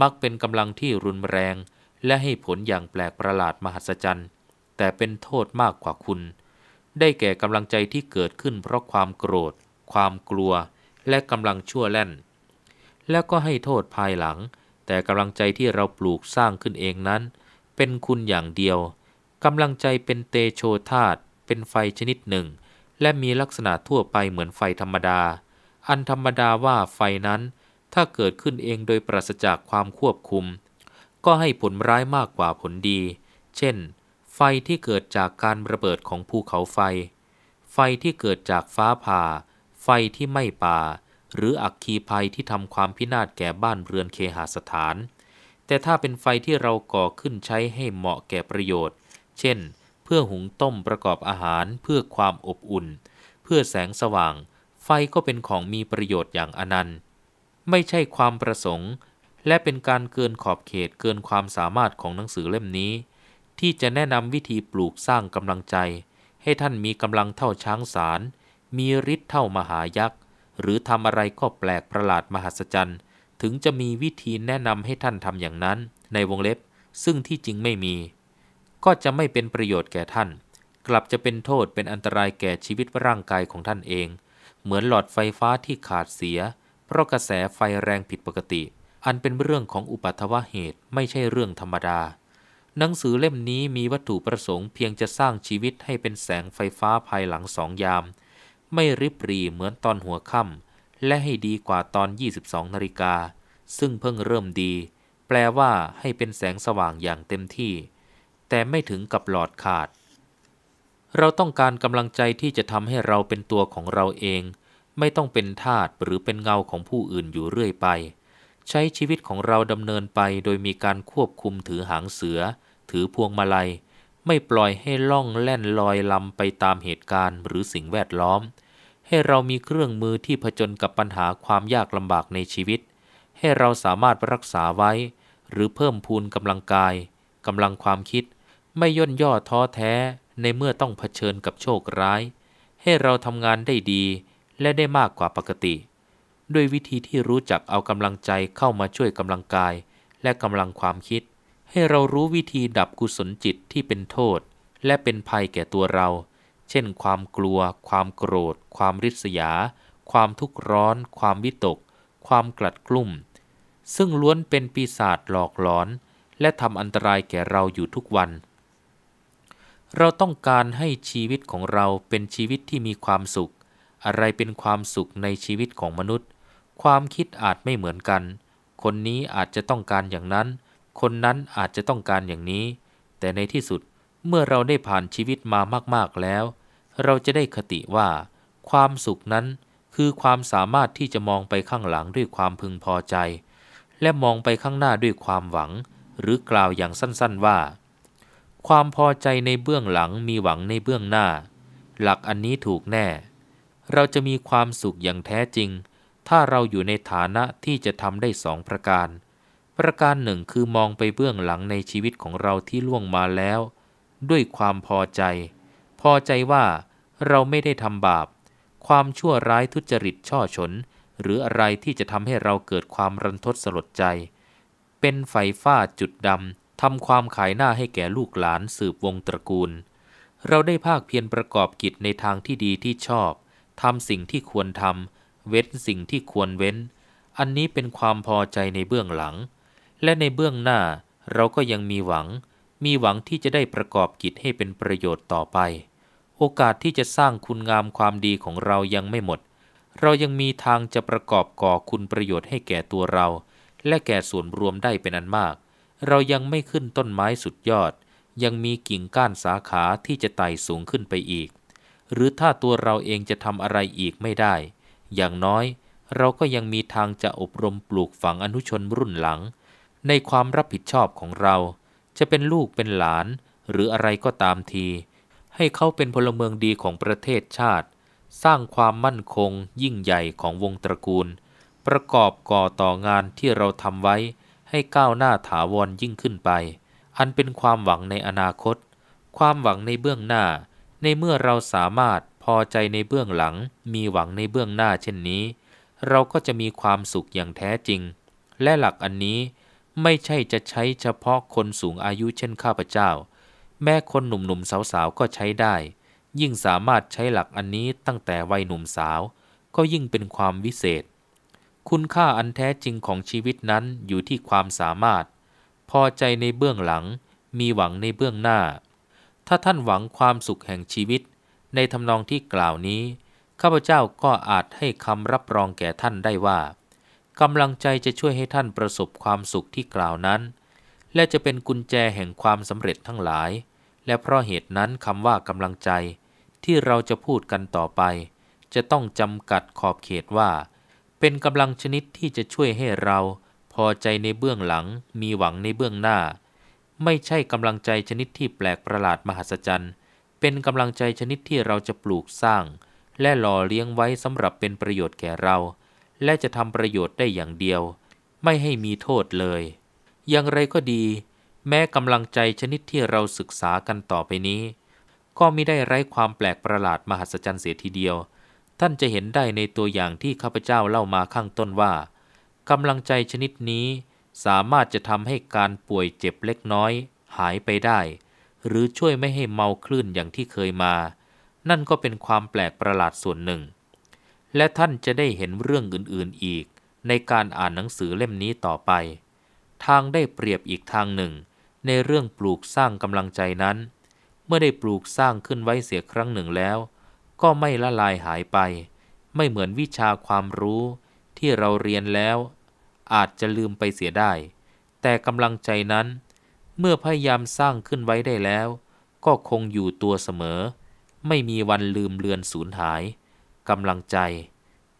มักเป็นกำลังที่รุนแรง และให้ผลอย่างแปลกประหลาดมหัศจรรย์แต่เป็นโทษมากกว่าคุณ ได้แก่กำลังใจที่เกิดขึ้น เพราะความโกรธ ความกลัวและกำลังชั่วแล่น แล้วก็ให้โทษภายหลัง แต่กำลังใจที่เราปลูกสร้างขึ้นเองนั้น เป็นคุณอย่างเดียว กำลังใจเป็นเตโชธาต เป็นไฟชนิดหนึ่ง และมีลักษณะทั่วไปเหมือนไฟธรรมดา อันธรรมดาว่าไฟนั้น ถ้าเกิดขึ้นเองโดยปราศจากความควบคุม ก็ให้ผลร้ายมากกว่าผลดี เช่น ไฟที่เกิดจากการระเบิดของภูเขาไฟ ไฟที่เกิดจากฟ้าผ่าไฟที่ไม่ป่าหรืออักคีภัยที่ทำความพินาศแก่บ้านเรือนเคหสถาน แต่ถ้าเป็นไฟที่เราก่อขึ้นใช้ให้เหมาะแก่ประโยชน์ เช่น เพื่อหุงต้มประกอบอาหาร เพื่อความอบอุ่น เพื่อแสงสว่าง ไฟก็เป็นของมีประโยชน์อย่างอนันต์ ไม่ใช่ความประสงค์ และเป็นการเกินขอบเขตเกินความสามารถของหนังสือเล่มนี้ ที่จะแนะนำวิธีปลูกสร้างกำลังใจ ให้ท่านมีกำลังเท่าช้างสารมีฤทธิ์เท่ามหายักษ์ หรือทำอะไรก็แปลกประหลาดมหัศจรรย์ ถึงจะมีวิธีแนะนำให้ท่านทำอย่างนั้น ในวงเล็บซึ่งที่จริงไม่มี ก็จะไม่เป็นประโยชน์แก่ท่าน กลับจะเป็นโทษเป็นอันตรายแก่ชีวิตร่างกายของท่านเอง เหมือนหลอดไฟฟ้าที่ขาดเสีย เพราะกระแสไฟแรงผิดปกติ อันเป็นเรื่องของอุปัตวเหตุ ไม่ใช่เรื่องธรรมดา หนังสือเล่มนี้มีวัตถุประสงค์เพียงจะสร้างชีวิตให้เป็นแสงไฟฟ้าภายหลังสองยามไม่ริบรีเหมือนตอนหัวค่ำและให้ดีกว่าตอน 22นาฬิกาซึ่งเพิ่งเริ่มดี แปลว่าให้เป็นแสงสว่างอย่างเต็มที่ แต่ไม่ถึงกับหลอดขาด เราต้องการกำลังใจที่จะทำให้เราเป็นตัวของเราเอง ไม่ต้องเป็นทาสหรือเป็นเงาของผู้อื่นอยู่เรื่อยไป ใช้ชีวิตของเราดำเนินไปโดยมีการควบคุมถือหางเสือ ถือพวงมาลัย ไม่ปล่อยให้ล่องแล่นลอยลำไปตามเหตุการณ์หรือสิ่งแวดล้อมให้เรามีเครื่องมือที่ผจญกับปัญหาความยากลำบากในชีวิต ให้เราสามารถรักษาไว้ หรือเพิ่มพูนกำลังกาย กำลังความคิด ไม่ย่นย่อท้อแท้ในเมื่อต้องเผชิญกับโชคร้าย ให้เราทำงานได้ดี และได้มากกว่าปกติด้วยวิธีที่รู้จักเอากำลังใจเข้ามาช่วยกำลังกาย และกำลังความคิด ให้เรารู้วิธีดับกุศลจิตที่เป็นโทษ และเป็นภัยแก่ตัวเราเช่นความกลัว ความโกรธ ความริษยา ความทุกข์ร้อน ความวิตก ความกลัดกลุ่ม ซึ่งล้วนเป็นปีศาจหลอกหลอน และทำอันตรายแก่เราอยู่ทุกวัน เราต้องการให้ชีวิตของเราเป็นชีวิตที่มีความสุข อะไรเป็นความสุขในชีวิตของมนุษย์ ความคิดอาจไม่เหมือนกัน คนนี้อาจจะต้องการอย่างนั้น คนนั้นอาจจะต้องการอย่างนี้ แต่ในที่สุดเมื่อเราได้ผ่านชีวิตมามาก ๆแล้ว เราจะได้คติว่า ความสุขนั้นคือความสามารถที่จะมองไปข้างหลังด้วยความพึงพอใจ และมองไปข้างหน้าด้วยความหวัง หรือกล่าวอย่างสั้นๆว่า ความพอใจในเบื้องหลังมีหวังในเบื้องหน้า หลักอันนี้ถูกแน่ เราจะมีความสุขอย่างแท้จริง ถ้าเราอยู่ในฐานะที่จะทำได้สองประการ ประการหนึ่งคือมองไปเบื้องหลังในชีวิตของเราที่ล่วงมาแล้วด้วยความพอใจ พอใจว่าเราไม่ได้ทำบาป ความชั่วร้ายทุจริตช่อฉนหรืออะไรที่จะทำให้เราเกิดความรันทดสลดใจ เป็นไฟฟ้าจุดดำทำความขายหน้าให้แก่ลูกหลานสืบวงตระกูล เราได้ภาคเพียรประกอบกิจในทางที่ดีที่ชอบทำสิ่งที่ควรทำเว้นสิ่งที่ควรเว้น อันนี้เป็นความพอใจในเบื้องหลัง และในเบื้องหน้าเราก็ยังมีหวังมีหวังที่จะได้ประกอบกิจให้เป็นประโยชน์ต่อไป โอกาสที่จะสร้างคุณงามความดีของเรายังไม่หมด เรายังมีทางจะประกอบก่อคุณประโยชน์ให้แก่ตัวเราและแก่ส่วนรวมได้เป็นอันมาก เรายังไม่ขึ้นต้นไม้สุดยอด ยังมีกิ่งก้านสาขาที่จะไต่สูงขึ้นไปอีก หรือถ้าตัวเราเองจะทำอะไรอีกไม่ได้ อย่างน้อยเราก็ยังมีทางจะอบรมปลูกฝังอนุชนรุ่นหลังในความรับผิดชอบของเราจะเป็นลูกเป็นหลานหรืออะไรก็ตามที ให้เขาเป็นพลเมืองดีของประเทศชาติ สร้างความมั่นคงยิ่งใหญ่ของวงตระกูล ประกอบก่อต่องานที่เราทำไว้ให้ก้าวหน้าถาวรยิ่งขึ้นไป อันเป็นความหวังในอนาคต ความหวังในเบื้องหน้า ในเมื่อเราสามารถพอใจในเบื้องหลัง มีหวังในเบื้องหน้าเช่นนี้ เราก็จะมีความสุขอย่างแท้จริง และหลักอันนี้ไม่ใช่จะใช้เฉพาะคนสูงอายุเช่นข้าพเจ้า แม้คนหนุ่มๆสาวๆก็ใช้ได้ ยิ่งสามารถใช้หลักอันนี้ตั้งแต่วัยหนุ่มสาว ก็ยิ่งเป็นความวิเศษ คุณค่าอันแท้จริงของชีวิตนั้นอยู่ที่ความสามารถ พอใจในเบื้องหลัง มีหวังในเบื้องหน้า ถ้าท่านหวังความสุขแห่งชีวิตในทานองที่กล่าวนี้ ข้าพเจ้าก็อาจให้คำรับรองแก่ท่านได้ว่ากำลังใจจะช่วยให้ท่านประสบความสุขที่กล่าวนั้น และจะเป็นกุญแจแห่งความสำเร็จทั้งหลาย และเพราะเหตุนั้นคำว่ากำลังใจ ที่เราจะพูดกันต่อไป จะต้องจำกัดขอบเขตว่า เป็นกำลังชนิดที่จะช่วยให้เราพอใจในเบื้องหลังมีหวังในเบื้องหน้า ไม่ใช่กำลังใจชนิดที่แปลกประหลาดมหัศจรรย์เป็นกำลังใจชนิดที่เราจะปลูกสร้าง และหล่อเลี้ยงไว้สำหรับเป็นประโยชน์แก่เราและจะทำประโยชน์ได้อย่างเดียว ไม่ให้มีโทษเลย อย่างไรก็ดี แม้กำลังใจชนิดที่เราศึกษากันต่อไปนี้ ก็มิได้ไร้ความแปลกประหลาดมหัศจรรย์เสียทีเดียว ท่านจะเห็นได้ในตัวอย่างที่ข้าพเจ้าเล่ามาข้างต้นว่ากำลังใจชนิดนี้ สามารถจะทำให้การป่วยเจ็บเล็กน้อย หายไปได้ หรือช่วยไม่ให้เมาคลื่นอย่างที่เคยมา นั่นก็เป็นความแปลกประหลาดส่วนหนึ่งและท่านจะได้เห็นเรื่องอื่นๆอีก ในการอ่านหนังสือเล่มนี้ต่อไป ทางได้เปรียบอีกทางหนึ่ง ในเรื่องปลูกสร้างกำลังใจนั้น เมื่อได้ปลูกสร้างขึ้นไว้เสียครั้งหนึ่งแล้ว ก็ไม่ละลายหายไป ไม่เหมือนวิชาความรู้ที่เราเรียนแล้ว อาจจะลืมไปเสียได้ แต่กำลังใจนั้น เมื่อพยายามสร้างขึ้นไว้ได้แล้ว ก็คงอยู่ตัวเสมอ ไม่มีวันลืมเลือนสูญหายกำลังใจ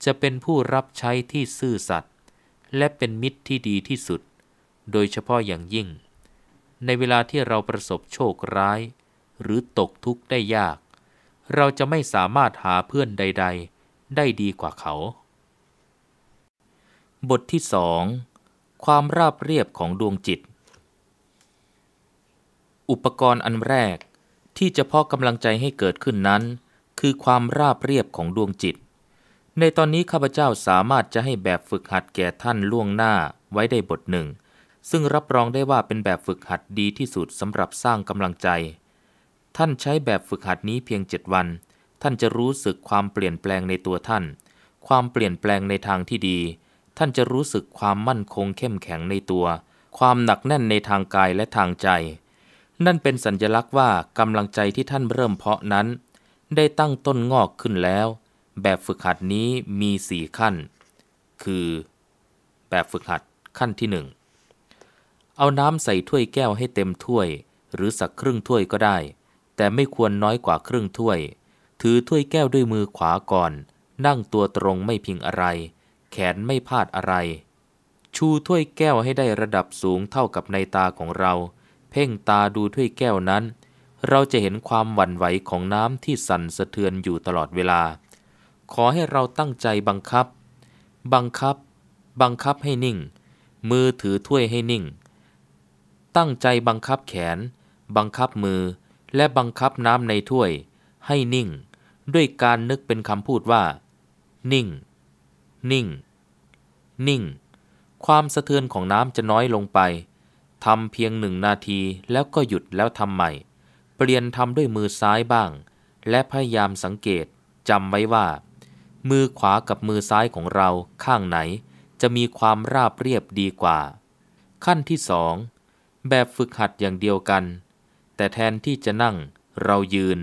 จะเป็นผู้รับใช้ที่ซื่อสัตย์และเป็นมิตรที่ดีที่สุดโดยเฉพาะอย่างยิ่ง ในเวลาที่เราประสบโชคร้ายหรือตกทุกข์ได้ยาก เราจะไม่สามารถหาเพื่อนใด ๆ ได้ดีกว่าเขา บทที่สองความราบเรียบของดวงจิต อุปกรณ์อันแรกที่จะพาะกำลังใจให้เกิดขึ้นนั้นคือความราบเรียบของดวงจิต ในตอนนี้ข้าพเจ้าสามารถจะให้แบบฝึกหัดแก่ท่านล่วงหน้าไว้ได้บทหนึ่ง ซึ่งรับรองได้ว่าเป็นแบบฝึกหัดดีที่สุดสำหรับสร้างกำลังใจ ท่านใช้แบบฝึกหัดนี้เพียงเจ็ดวัน ท่านจะรู้สึกความเปลี่ยนแปลงในตัวท่าน ความเปลี่ยนแปลงในทางที่ดี ท่านจะรู้สึกความมั่นคงเข้มแข็งในตัว ความหนักแน่นในทางกายและทางใจ นั่นเป็นสัญลักษณ์ว่ากำลังใจที่ท่านเริ่มเพาะนั้นได้ตั้งต้นงอกขึ้นแล้ว แบบฝึกหัดนี้มีสี่ขั้น คือ แบบฝึกหัดขั้นที่หนึ่งเอาน้ำใส่ถ้วยแก้วให้เต็มถ้วย หรือสักครึ่งถ้วยก็ได้ แต่ไม่ควรน้อยกว่าครึ่งถ้วย ถือถ้วยแก้วด้วยมือขวาก่อน นั่งตัวตรงไม่พิงอะไร แขนไม่พาดอะไร ชูถ้วยแก้วให้ได้ระดับสูงเท่ากับในตาของเรา เพ่งตาดูถ้วยแก้วนั้นเราจะเห็นความหวั่นไหวของน้ำที่สั่นสะเทือนอยู่ตลอดเวลา ขอให้เราตั้งใจบังคับ บังคับ บังคับให้นิ่ง มือถือถ้วยให้นิ่ง ตั้งใจบังคับแขน บังคับมือ และบังคับน้ำในถ้วย ให้นิ่ง ด้วยการนึกเป็นคำพูดว่า นิ่ง นิ่ง นิ่ง ความสะเทือนของน้ำจะน้อยลงไปทำเพียงหนึ่งนาทีแล้วก็หยุดแล้วทำใหม่เปลี่ยนทำด้วยมือซ้ายบ้าง และพยายามสังเกตจำไว้ว่า มือขวากับมือซ้ายของเราข้างไหน จะมีความราบเรียบดีกว่า ขั้นที่สองแบบฝึกหัดอย่างเดียวกัน แต่แทนที่จะนั่งเรายืน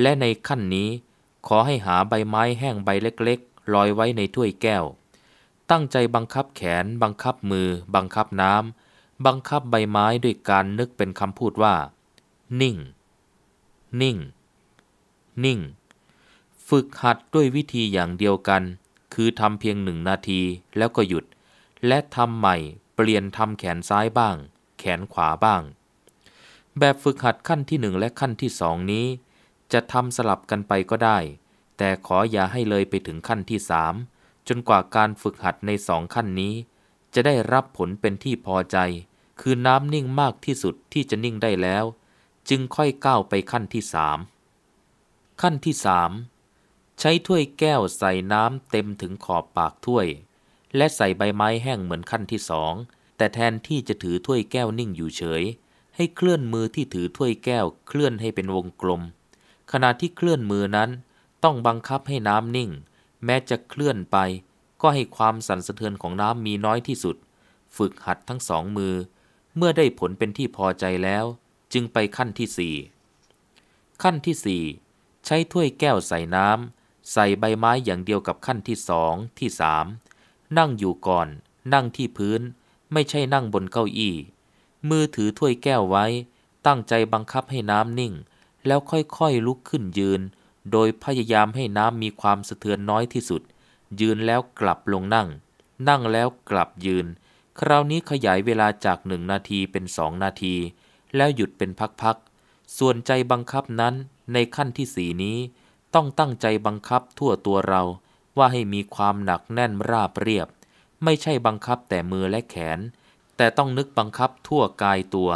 และในขั้นนี้ ขอให้หาใบไม้แห้งใบเล็กๆลอยไว้ในถ้วยแก้ว ตั้งใจบังคับแขนบังคับมือบังคับน้ำบังคับใบไม้ด้วยการนึกเป็นคำพูดว่า นิ่งนิ่ง นิ่ง ฝึกหัดด้วยวิธีอย่างเดียวกัน คือทำเพียงหนึ่งนาทีแล้วก็หยุด และทำใหม่ เปลี่ยนทำแขนซ้ายบ้าง แขนขวาบ้าง แบบฝึกหัดขั้นที่หนึ่งและขั้นที่สองนี้ จะทำสลับกันไปก็ได้ แต่ขออย่าให้เลยไปถึงขั้นที่สามจนกว่าการฝึกหัดในสองขั้นนี้ จะได้รับผลเป็นที่พอใจ คือน้ำนิ่งมากที่สุดที่จะนิ่งได้แล้วจึงค่อยก้าวไปขั้นที่สามขั้นที่สามใช้ถ้วยแก้วใส่น้ำเต็มถึงขอบปากถ้วย และใส่ใบไม้แห้งเหมือนขั้นที่สองแต่แทนที่จะถือถ้วยแก้วนิ่งอยู่เฉย ให้เคลื่อนมือที่ถือถ้วยแก้วเคลื่อนให้เป็นวงกลม ขณะที่เคลื่อนมือนั้น ต้องบังคับให้น้ำนิ่ง แม้จะเคลื่อนไป ก็ให้ความสั่นสะเทือนของน้ำมีน้อยที่สุด ฝึกหัดทั้งสองมือ เมื่อได้ผลเป็นที่พอใจแล้วจึงไปขั้นที่สี่ขั้นที่สี่ใช้ถ้วยแก้วใส่น้ำใส่ใบไม้อย่างเดียวกับขั้นที่สองที่สามนั่งอยู่ก่อน นั่งที่พื้น ไม่ใช่นั่งบนเก้าอี้ มือถือถ้วยแก้วไว้ ตั้งใจบังคับให้น้ำนิ่ง แล้วค่อยๆลุกขึ้นยืน โดยพยายามให้น้ำมีความสะเทือนน้อยที่สุด ยืนแล้วกลับลงนั่ง นั่งแล้วกลับยืน คราวนี้ขยายเวลาจากหนึ่งนาทีเป็นสองนาทีแล้วหยุดเป็นพักๆ ส่วนใจบังคับนั้นในขั้นที่สีนี้ ต้องตั้งใจบังคับทั่วตัวเราว่าให้มีความหนักแน่นราบเรียบ ไม่ใช่บังคับแต่มือและแขน แต่ต้องนึกบังคับทั่วกายตัว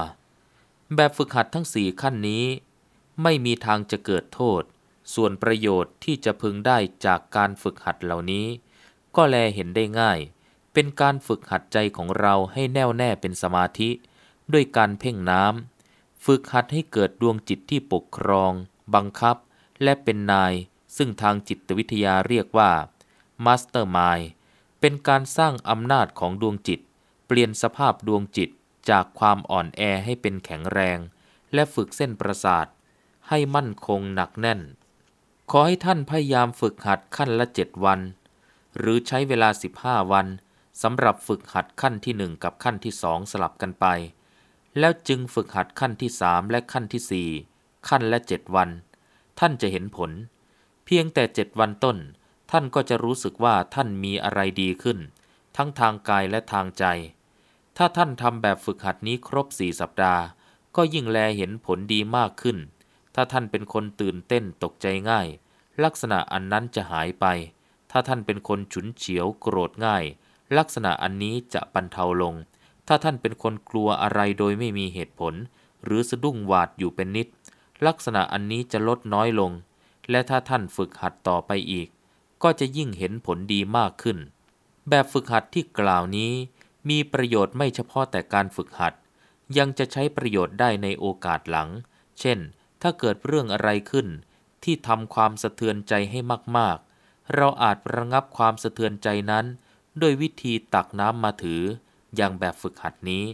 แบบฝึกหัดทั้งสี่ขั้นนี้ ไม่มีทางจะเกิดโทษ ส่วนประโยชน์ที่จะพึงได้จากการฝึกหัดเหล่านี้ ก็แลเห็นได้ง่าย เป็นการฝึกหัดใจของเราให้แน่วแน่เป็นสมาธิด้วยการเพ่งน้ำ ฝึกหัดให้เกิดดวงจิตที่ปกครอง บังคับ และเป็นนาย ซึ่งทางจิตวิทยาเรียกว่ามาสเตอร์มาย เป็นการสร้างอำนาจของดวงจิต เปลี่ยนสภาพดวงจิตจากความอ่อนแอให้เป็นแข็งแรง และฝึกเส้นประสาท ให้มั่นคงหนักแน่น ขอให้ท่านพยายามฝึกหัดขั้นละเจ็ดวัน หรือใช้เวลา 15 วันสำหรับฝึกหัดขั้นที่1กับขั้นที่สองสลับกันไปแล้วจึงฝึกหัดขั้นที่สามและขั้นที่สี่ ขั้นละเจ็ดวัน ท่านจะเห็นผล เพียงแต่เจ็ดวันต้น ท่านก็จะรู้สึกว่าท่านมีอะไรดีขึ้น ทั้งทางกายและทางใจ ถ้าท่านทำแบบฝึกหัดนี้ครบสี่สัปดาห์ ก็ยิ่งแลเห็นผลดีมากขึ้น ถ้าท่านเป็นคนตื่นเต้นตกใจง่าย ลักษณะอันนั้นจะหายไป ถ้าท่านเป็นคนฉุนเฉียวโกรธง่าย ลักษณะอันนี้จะบรรเทาลงถ้าท่านเป็นคนกลัวอะไรโดยไม่มีเหตุผล หรือสะดุ้งหวาดอยู่เป็นนิด ลักษณะอันนี้จะลดน้อยลง และถ้าท่านฝึกหัดต่อไปอีก ก็จะยิ่งเห็นผลดีมากขึ้น แบบฝึกหัดที่กล่าวนี้มีประโยชน์ไม่เฉพาะแต่การฝึกหัด ยังจะใช้ประโยชน์ได้ในโอกาสหลัง เช่นถ้าเกิดเรื่องอะไรขึ้น ที่ทำความสะเทือนใจให้มากๆ เราอาจระงับความสะเทือนใจนั้น ด้วยวิธีตักน้ำมาถืออย่างแบบฝึกหัดนี้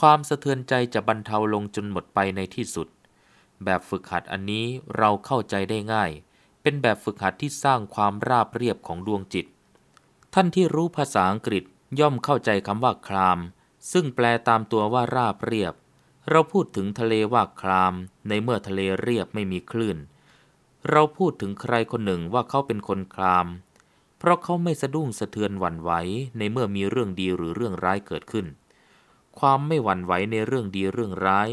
ความสะเทือนใจจะบรรเทาลงจนหมดไปในที่สุด แบบฝึกหัดอันนี้เราเข้าใจได้ง่าย เป็นแบบฝึกหัดที่สร้างความราบเรียบของดวงจิต ท่านที่รู้ภาษาอังกฤษย่อมเข้าใจคำว่าคลามซึ่งแปลตามตัวว่าราบเรียบ เราพูดถึงทะเลว่าคลาม ในเมื่อทะเลเรียบไม่มีคลื่น เราพูดถึงใครคนหนึ่งว่าเขาเป็นคนคลามเพราะเขาไม่สะดุ้งสะเทือนหวั่นไหวในเมื่อมีเรื่องดีหรือเรื่องร้ายเกิดขึ้น ความไม่หวั่นไหวในเรื่องดีเรื่องร้าย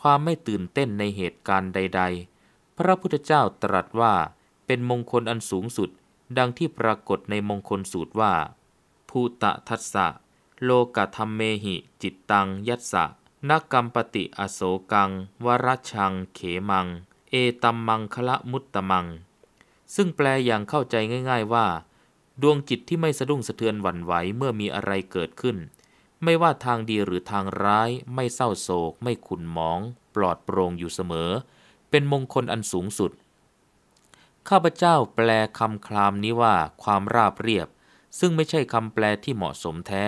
ความไม่ตื่นเต้นในเหตุการณ์ใด ๆ พระพุทธเจ้าตรัสว่า เป็นมงคลอันสูงสุด ดังที่ปรากฏในมงคลสูตรว่าภูตะทัสสะ โลกธรรมเมหิจิตตังยัสสะนักกรรมปฏิอโศกัง วรชังเขมัง เอตัมมังคละมุตตมัง ซึ่งแปลอย่างเข้าใจง่ายๆว่าดวงจิตที่ไม่สะดุ้งสะเทือนหวั่นไหวเมื่อมีอะไรเกิดขึ้น ไม่ว่าทางดีหรือทางร้าย ไม่เศร้าโศก ไม่ขุนหมอง ปลอดโปร่งอยู่เสมอ เป็นมงคลอันสูงสุด ข้าพเจ้าแปลคำคลามนี้ว่าความราบเรียบ ซึ่งไม่ใช่คำแปลที่เหมาะสมแท้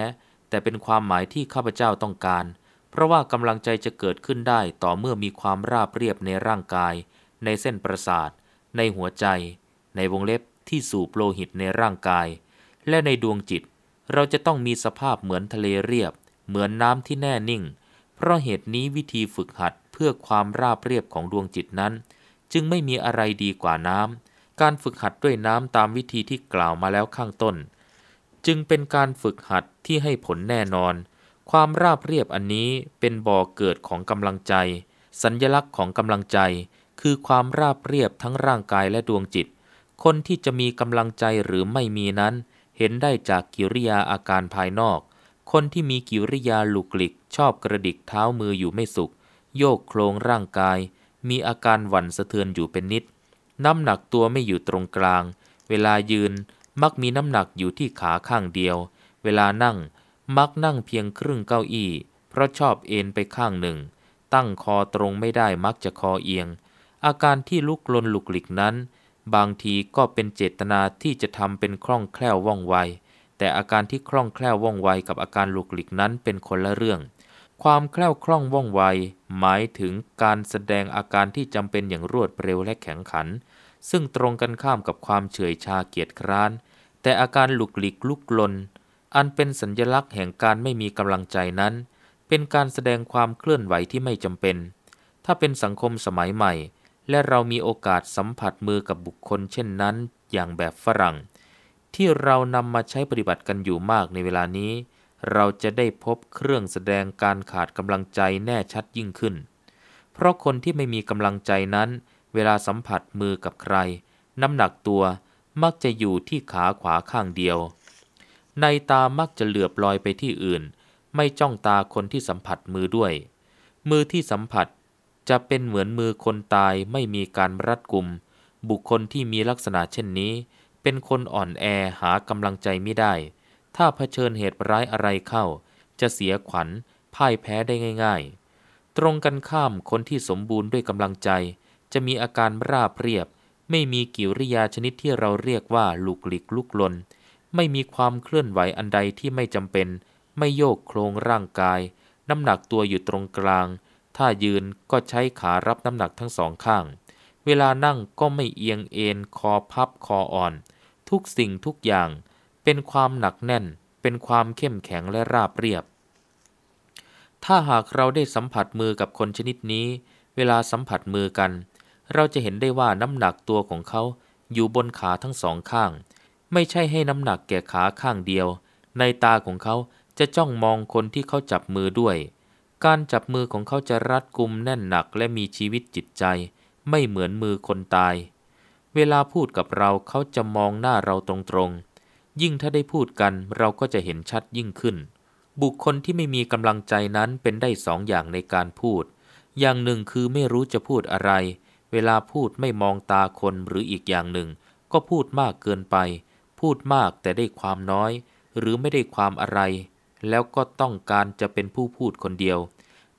แต่เป็นความหมายที่ข้าพเจ้าต้องการ เพราะว่ากำลังใจจะเกิดขึ้นได้ต่อเมื่อมีความราบเรียบในร่างกาย ในเส้นประสาท ในหัวใจ ในวงเล็บที่สูบโลหิตในร่างกาย และในดวงจิต เราจะต้องมีสภาพเหมือนทะเลเรียบ เหมือนน้ำที่แน่นิ่ง เพราะเหตุนี้วิธีฝึกหัดเพื่อความราบเรียบของดวงจิตนั้น จึงไม่มีอะไรดีกว่าน้ำการฝึกหัดด้วยน้ำตามวิธีที่กล่าวมาแล้วข้างต้น จึงเป็นการฝึกหัดที่ให้ผลแน่นอน ความราบเรียบอันนี้เป็นบ่อเกิดของกำลังใจ สัญญลักษณ์ของกำลังใจคือความราบเรียบทั้งร่างกายและดวงจิตคนที่จะมีกำลังใจหรือไม่มีนั้นเห็นได้จากกิริยาอาการภายนอก คนที่มีกิริยาลุกลิกชอบกระดิกเท้ามืออยู่ไม่สุข โยกโครงร่างกาย มีอาการหวั่นสะเทือนอยู่เป็นนิด น้ำหนักตัวไม่อยู่ตรงกลาง เวลายืนมักมีน้ำหนักอยู่ที่ขาข้างเดียว เวลานั่งมักนั่งเพียงครึ่งเก้าอี้เพราะชอบเอนไปข้างหนึ่ง ตั้งคอตรงไม่ได้มักจะคอเอียง อาการที่ลุกลนลุกลิกนั้นบางทีก็เป็นเจตนาที่จะทำเป็นคล่องแคล่วว่องไว แต่อาการที่คล่องแคล่วว่องไวกับอาการหลุกหลิกนั้นเป็นคนละเรื่อง ความแคล่วคล่องว่องไว หมายถึงการแสดงอาการที่จำเป็นอย่างรวดเร็วและแข็งขัน ซึ่งตรงกันข้ามกับความเฉยชาเกียจคร้าน แต่อาการหลุกหลิกลุกลน อันเป็นสัญญลักษณ์แห่งการไม่มีกำลังใจนั้น เป็นการแสดงความเคลื่อนไหวที่ไม่จำเป็น ถ้าเป็นสังคมสมัยใหม่และเรามีโอกาสสัมผัสมือกับบุคคลเช่นนั้น อย่างแบบฝรั่ง ที่เรานำมาใช้ปฏิบัติกันอยู่มากในเวลานี้ เราจะได้พบเครื่องแสดงการขาดกำลังใจแน่ชัดยิ่งขึ้น เพราะคนที่ไม่มีกำลังใจนั้น เวลาสัมผัสมือกับใคร น้ำหนักตัวมักจะอยู่ที่ขาขวาข้างเดียว ในตามักจะเหลือบลอยไปที่อื่น ไม่จ้องตาคนที่สัมผัสมือด้วย มือที่สัมผัสจะเป็นเหมือนมือคนตายไม่มีการรัดกุมบุคคลที่มีลักษณะเช่นนี้ เป็นคนอ่อนแอหากำลังใจไม่ได้ ถ้าเผชิญเหตุร้ายอะไรเข้า จะเสียขวัญพ่ายแพ้ได้ง่ายๆ ตรงกันข้ามคนที่สมบูรณ์ด้วยกำลังใจ จะมีอาการราบเรียบ ไม่มีกิริยาชนิดที่เราเรียกว่าลุกลิกลุกลน ไม่มีความเคลื่อนไหวอันใดที่ไม่จำเป็น ไม่โยกโครงร่างกาย น้ำหนักตัวอยู่ตรงกลางถ้ายืนก็ใช้ขารับน้ำหนักทั้งสองข้าง เวลานั่งก็ไม่เอียงเอ็นคอพับคออ่อน ทุกสิ่งทุกอย่าง เป็นความหนักแน่น เป็นความเข้มแข็งและราบเรียบ ถ้าหากเราได้สัมผัสมือกับคนชนิดนี้ เวลาสัมผัสมือกัน เราจะเห็นได้ว่าน้ำหนักตัวของเขาอยู่บนขาทั้งสองข้าง ไม่ใช่ให้น้ำหนักแก่ขาข้างเดียว ในตาของเขาจะจ้องมองคนที่เขาจับมือด้วยการจับมือของเขาจะรัดกุมแน่นหนักและมีชีวิตจิตใจ ไม่เหมือนมือคนตาย เวลาพูดกับเราเขาจะมองหน้าเราตรงๆ ยิ่งถ้าได้พูดกันเราก็จะเห็นชัดยิ่งขึ้น บุคคลที่ไม่มีกำลังใจนั้นเป็นได้สองอย่างในการพูด อย่างหนึ่งคือไม่รู้จะพูดอะไร เวลาพูดไม่มองตาคนหรืออีกอย่างหนึ่ง ก็พูดมากเกินไป พูดมากแต่ได้ความน้อย หรือไม่ได้ความอะไรแล้วก็ต้องการจะเป็นผู้พูดคนเดียว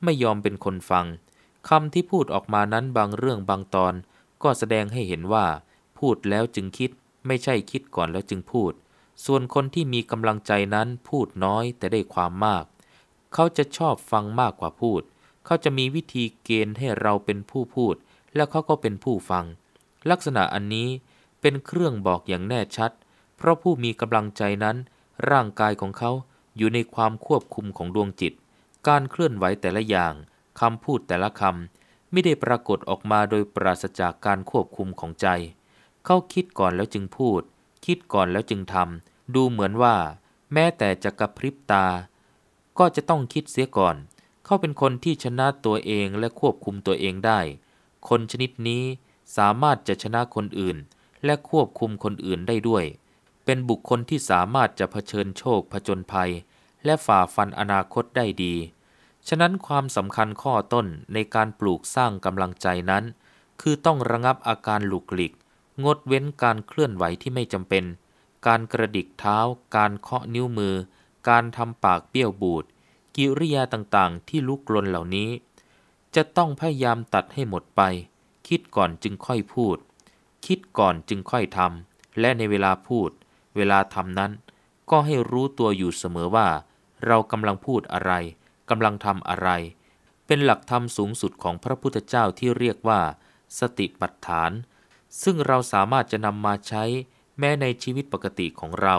ไม่ยอมเป็นคนฟังคำที่พูดออกมานั้นบางเรื่องบางตอน ก็แสดงให้เห็นว่า พูดแล้วจึงคิด ไม่ใช่คิดก่อนแล้วจึงพูด ส่วนคนที่มีกำลังใจนั้นพูดน้อยแต่ได้ความมาก เขาจะชอบฟังมากกว่าพูด เขาจะมีวิธีเกณฑ์ให้เราเป็นผู้พูด และเขาก็เป็นผู้ฟัง ลักษณะอันนี้เป็นเครื่องบอกอย่างแน่ชัด เพราะผู้มีกำลังใจนั้นร่างกายของเขาอยู่ในความควบคุมของดวงจิต การเคลื่อนไหวแต่ละอย่าง คำพูดแต่ละคำ ไม่ได้ปรากฏออกมาโดยปราศจากการควบคุมของใจ เขาคิดก่อนแล้วจึงพูด คิดก่อนแล้วจึงทำดูเหมือนว่า แม้แต่จะกระพริบตา ก็จะต้องคิดเสียก่อน เขาเป็นคนที่ชนะตัวเองและควบคุมตัวเองได้ คนชนิดนี้สามารถจะชนะคนอื่น และควบคุมคนอื่นได้ด้วยเป็นบุคคลที่สามารถจะเผชิญโชคผจญภัย และฝ่าฟันอนาคตได้ดี ฉะนั้นความสำคัญข้อต้นในการปลูกสร้างกำลังใจนั้น คือต้องระงับอาการหลุกหลิก งดเว้นการเคลื่อนไหวที่ไม่จำเป็น การกระดิกเท้า การเคาะนิ้วมือ การทำปากเปี้ยวบูด กิริยาต่างๆ ที่ลุกลนเหล่านี้ จะต้องพยายามตัดให้หมดไป คิดก่อนจึงค่อยพูด คิดก่อนจึงค่อยทำและในเวลาพูดเวลาทำนั้นก็ให้รู้ตัวอยู่เสมอว่า เรากำลังพูดอะไร กำลังทำอะไร เป็นหลักธรรมสูงสุดของพระพุทธเจ้าที่เรียกว่าสติปัฏฐาน ซึ่งเราสามารถจะนำมาใช้แม้ในชีวิตปกติของเรา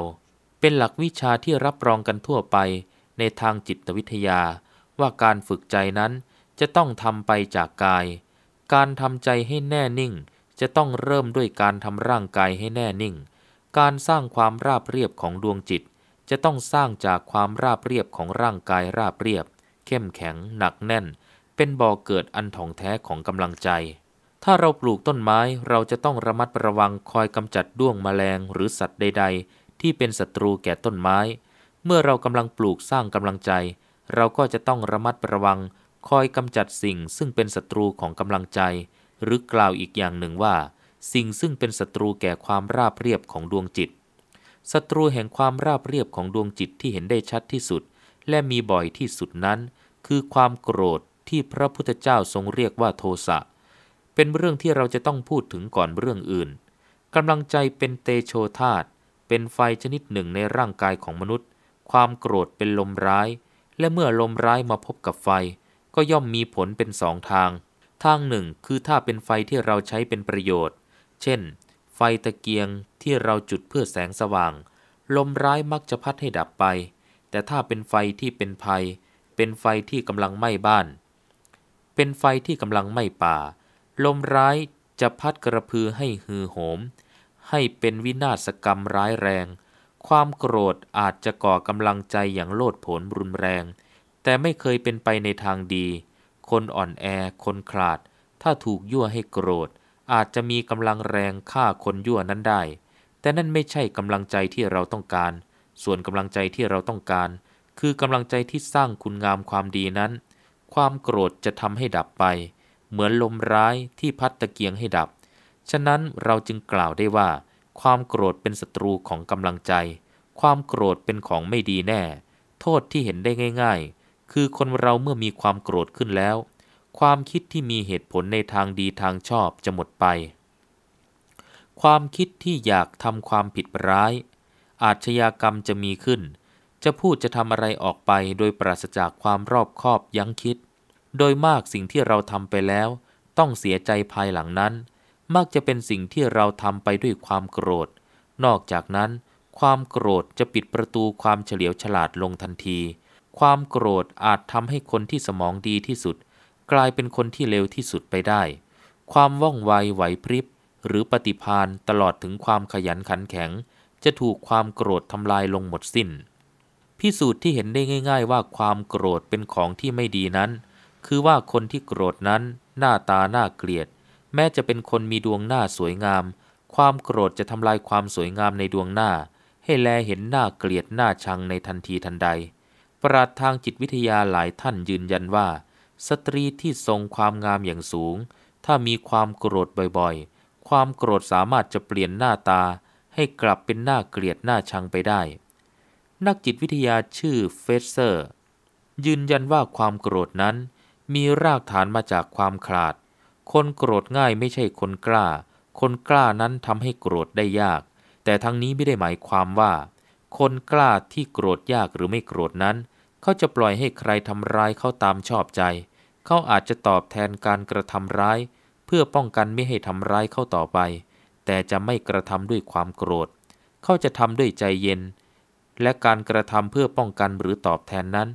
เป็นหลักวิชาที่รับรองกันทั่วไปในทางจิตวิทยา ว่าการฝึกใจนั้นจะต้องทำไปจากกาย การทำใจให้แน่นิ่ง จะต้องเริ่มด้วยการทำร่างกายให้แน่นิ่งการสร้างความราบเรียบของดวงจิต จะต้องสร้างจากความราบเรียบของร่างกายราบเรียบ เข้มแข็งหนักแน่น เป็นบ่อเกิดอันถ่องแท้ของกำลังใจ ถ้าเราปลูกต้นไม้เราจะต้องระมัดระวังคอยกำจัดด้วงมแมลงหรือสัตว์ใดๆ ที่เป็นศัตรูแก่ต้นไม้ เมื่อเรากำลังปลูกสร้างกำลังใจ เราก็จะต้องระมัดระวัง คอยกำจัดสิ่งซึ่งเป็นศัตรูของกำลังใจ หรือกล่าวอีกอย่างหนึ่งว่าสิ่งซึ่งเป็นศัตรูแก่ความราบเรียบของดวงจิต ศัตรูแห่งความราบเรียบของดวงจิตที่เห็นได้ชัดที่สุด และมีบ่อยที่สุดนั้น คือความโกรธที่พระพุทธเจ้าทรงเรียกว่าโทสะ เป็นเรื่องที่เราจะต้องพูดถึงก่อนเรื่องอื่นกำลังใจเป็นเตโชธาตเป็นไฟชนิดหนึ่งในร่างกายของมนุษย์ ความโกรธเป็นลมร้าย และเมื่อลมร้ายมาพบกับไฟ ก็ย่อมมีผลเป็นสองทาง ทางหนึ่งคือถ้าเป็นไฟที่เราใช้เป็นประโยชน์เช่น ไฟตะเกียงที่เราจุดเพื่อแสงสว่าง ลมร้ายมักจะพัดให้ดับไป แต่ถ้าเป็นไฟที่เป็นภัย เป็นไฟที่กำลังไหม้บ้าน เป็นไฟที่กำลังไหม้ป่า ลมร้ายจะพัดกระพือให้ฮือโหม ให้เป็นวินาศกรรมร้ายแรง ความโกรธอาจจะก่อกำลังใจอย่างโลดโผนรุนแรง แต่ไม่เคยเป็นไปในทางดี คนอ่อนแอคนขาด ถ้าถูกยั่วให้โกรธอาจจะมีกำลังแรงฆ่าคนยั่วนั้นได้ แต่นั่นไม่ใช่กำลังใจที่เราต้องการ ส่วนกำลังใจที่เราต้องการ คือกำลังใจที่สร้างคุณงามความดีนั้น ความโกรธจะทำให้ดับไป เหมือนลมร้ายที่พัดตะเกียงให้ดับ ฉะนั้นเราจึงกล่าวได้ว่า ความโกรธเป็นศัตรูของกำลังใจ ความโกรธเป็นของไม่ดีแน่ โทษที่เห็นได้ง่าย ๆ คือคนเราเมื่อมีความโกรธขึ้นแล้วความคิดที่มีเหตุผลในทางดีทางชอบจะหมดไป ความคิดที่อยากทำความผิดร้าย อาชญากรรมจะมีขึ้น จะพูดจะทำอะไรออกไปโดยปราศจากความรอบคอบยั้งคิด โดยมากสิ่งที่เราทำไปแล้ว ต้องเสียใจภายหลังนั้น มักจะเป็นสิ่งที่เราทำไปด้วยความโกรธ นอกจากนั้น ความโกรธจะปิดประตูความเฉลียวฉลาดลงทันที ความโกรธอาจทำให้คนที่สมองดีที่สุดกลายเป็นคนที่เลวที่สุดไปได้ ความว่องไว ไหวพริบ หรือปฏิพานตลอดถึงความขยันขันแข็ง จะถูกความโกรธทำลายลงหมดสิน้น พิสูจน์ที่เห็นได้ง่าย ๆ ว่าความโกรธเป็นของที่ไม่ดีนั้น คือว่าคนที่โกรธนั้นหน้าตาน่าเกลียด แม้จะเป็นคนมีดวงหน้าสวยงาม ความโกรธจะทำลายความสวยงามในดวงหน้า ให้แลเห็นหน้าเกลียดหน้าชังในทันทีทันใด ประหลาดทางจิตวิทยาหลายท่านยืนยันว่าสตรีที่ทรงความงามอย่างสูง ถ้ามีความโกรธบ่อยๆ ความโกรธสามารถจะเปลี่ยนหน้าตา ให้กลับเป็นหน้าเกลียดหน้าชังไปได้ นักจิตวิทยาชื่อเฟสเซอร์ ยืนยันว่าความโกรธนั้น มีรากฐานมาจากความขาด คนโกรธง่ายไม่ใช่คนกล้า คนกล้านั้นทำให้โกรธได้ยาก แต่ทั้งนี้ไม่ได้หมายความว่า คนกล้าที่โกรธยากหรือไม่โกรธนั้น เขาจะปล่อยให้ใครทำร้ายเขาตามชอบใจเขาอาจจะตอบแทนการกระทำร้าย เพื่อป้องกันไม่ให้ทำร้ายเข้าต่อไป แต่จะไม่กระทำด้วยความโกรธ เขาจะทำด้วยใจเย็น และการกระทำเพื่อป้องกันหรือตอบแทนนั้น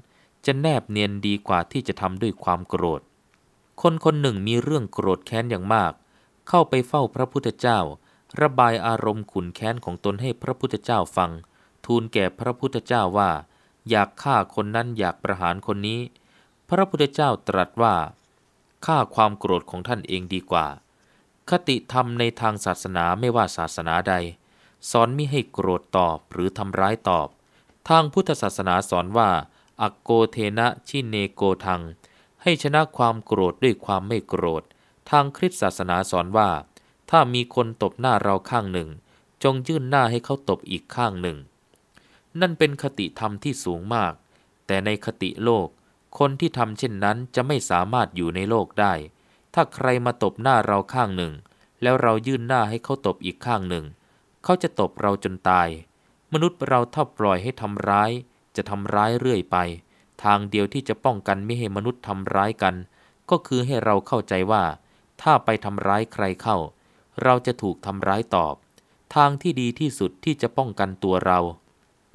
จะแนบเนียนดีกว่าที่จะทำด้วยความโกรธ คนคนหนึ่งมีเรื่องโกรธแค้นอย่างมาก เข้าไปเฝ้าพระพุทธเจ้า ระบายอารมณ์ขุนแค้นของตนให้พระพุทธเจ้าฟัง ทูลแก่พระพุทธเจ้าว่า อยากฆ่าคนนั้นอยากประหารคนนี้พระพุทธเจ้าตรัสว่าฆ่าความโกรธของท่านเองดีกว่า คติธรรมในทางศาสนาไม่ว่าศาสนาใดสอนมิให้โกรธตอบหรือทำร้ายตอบ ทางพุทธศาสนาสอนว่า อักโกเทนะชินเนโกทัง ให้ชนะความโกรธด้วยความไม่โกรธ ทางคริสตศาสนาสอนว่า ถ้ามีคนตบหน้าเราข้างหนึ่ง จงยื่นหน้าให้เขาตบอีกข้างหนึ่ง นั่นเป็นคติธรรมที่สูงมาก แต่ในคติโลกคนที่ทำเช่นนั้นจะไม่สามารถอยู่ในโลกได้ ถ้าใครมาตบหน้าเราข้างหนึ่ง แล้วเรายื่นหน้าให้เขาตบอีกข้างหนึ่ง เขาจะตบเราจนตาย มนุษย์เราถ้าปล่อยให้ทำร้าย จะทำร้ายเรื่อยไป ทางเดียวที่จะป้องกันไม่ให้มนุษย์ทำร้ายกัน ก็คือให้เราเข้าใจว่า ถ้าไปทำร้ายใครเข้า เราจะถูกทำร้ายตอบ ทางที่ดีที่สุดที่จะป้องกันตัวเรา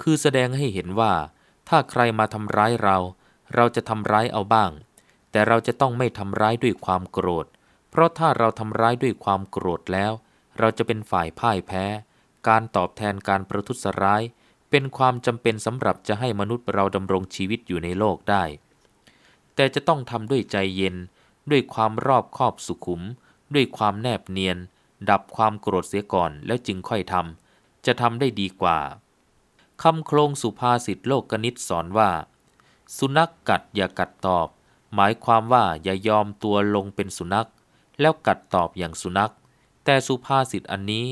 คือแสดงให้เห็นว่า ถ้าใครมาทำร้ายเราเราจะทำร้ายเอาบ้าง แต่เราจะต้องไม่ทำร้ายด้วยความโกรธ เพราะถ้าเราทำร้ายด้วยความโกรธแล้ว เราจะเป็นฝ่ายพ่ายแพ้ การตอบแทนการประทุษร้าย เป็นความจำเป็นสำหรับจะให้มนุษย์เราดำรงชีวิตอยู่ในโลกได้ แต่จะต้องทำด้วยใจเย็นด้วยความรอบคอบสุขุม ด้วยความแนบเนียน ดับความโกรธเสียก่อนแล้วจึงค่อยทำจะทำได้ดีกว่าคำโครงสุภาษิตโลกกนิษสอนว่าสุนัขกกัดอย่ากัดตอบ หมายความว่าอย่ายอมตัวลงเป็นสุนัข แล้วกัดตอบอย่างสุนัข แต่สุภาษิตอันนี้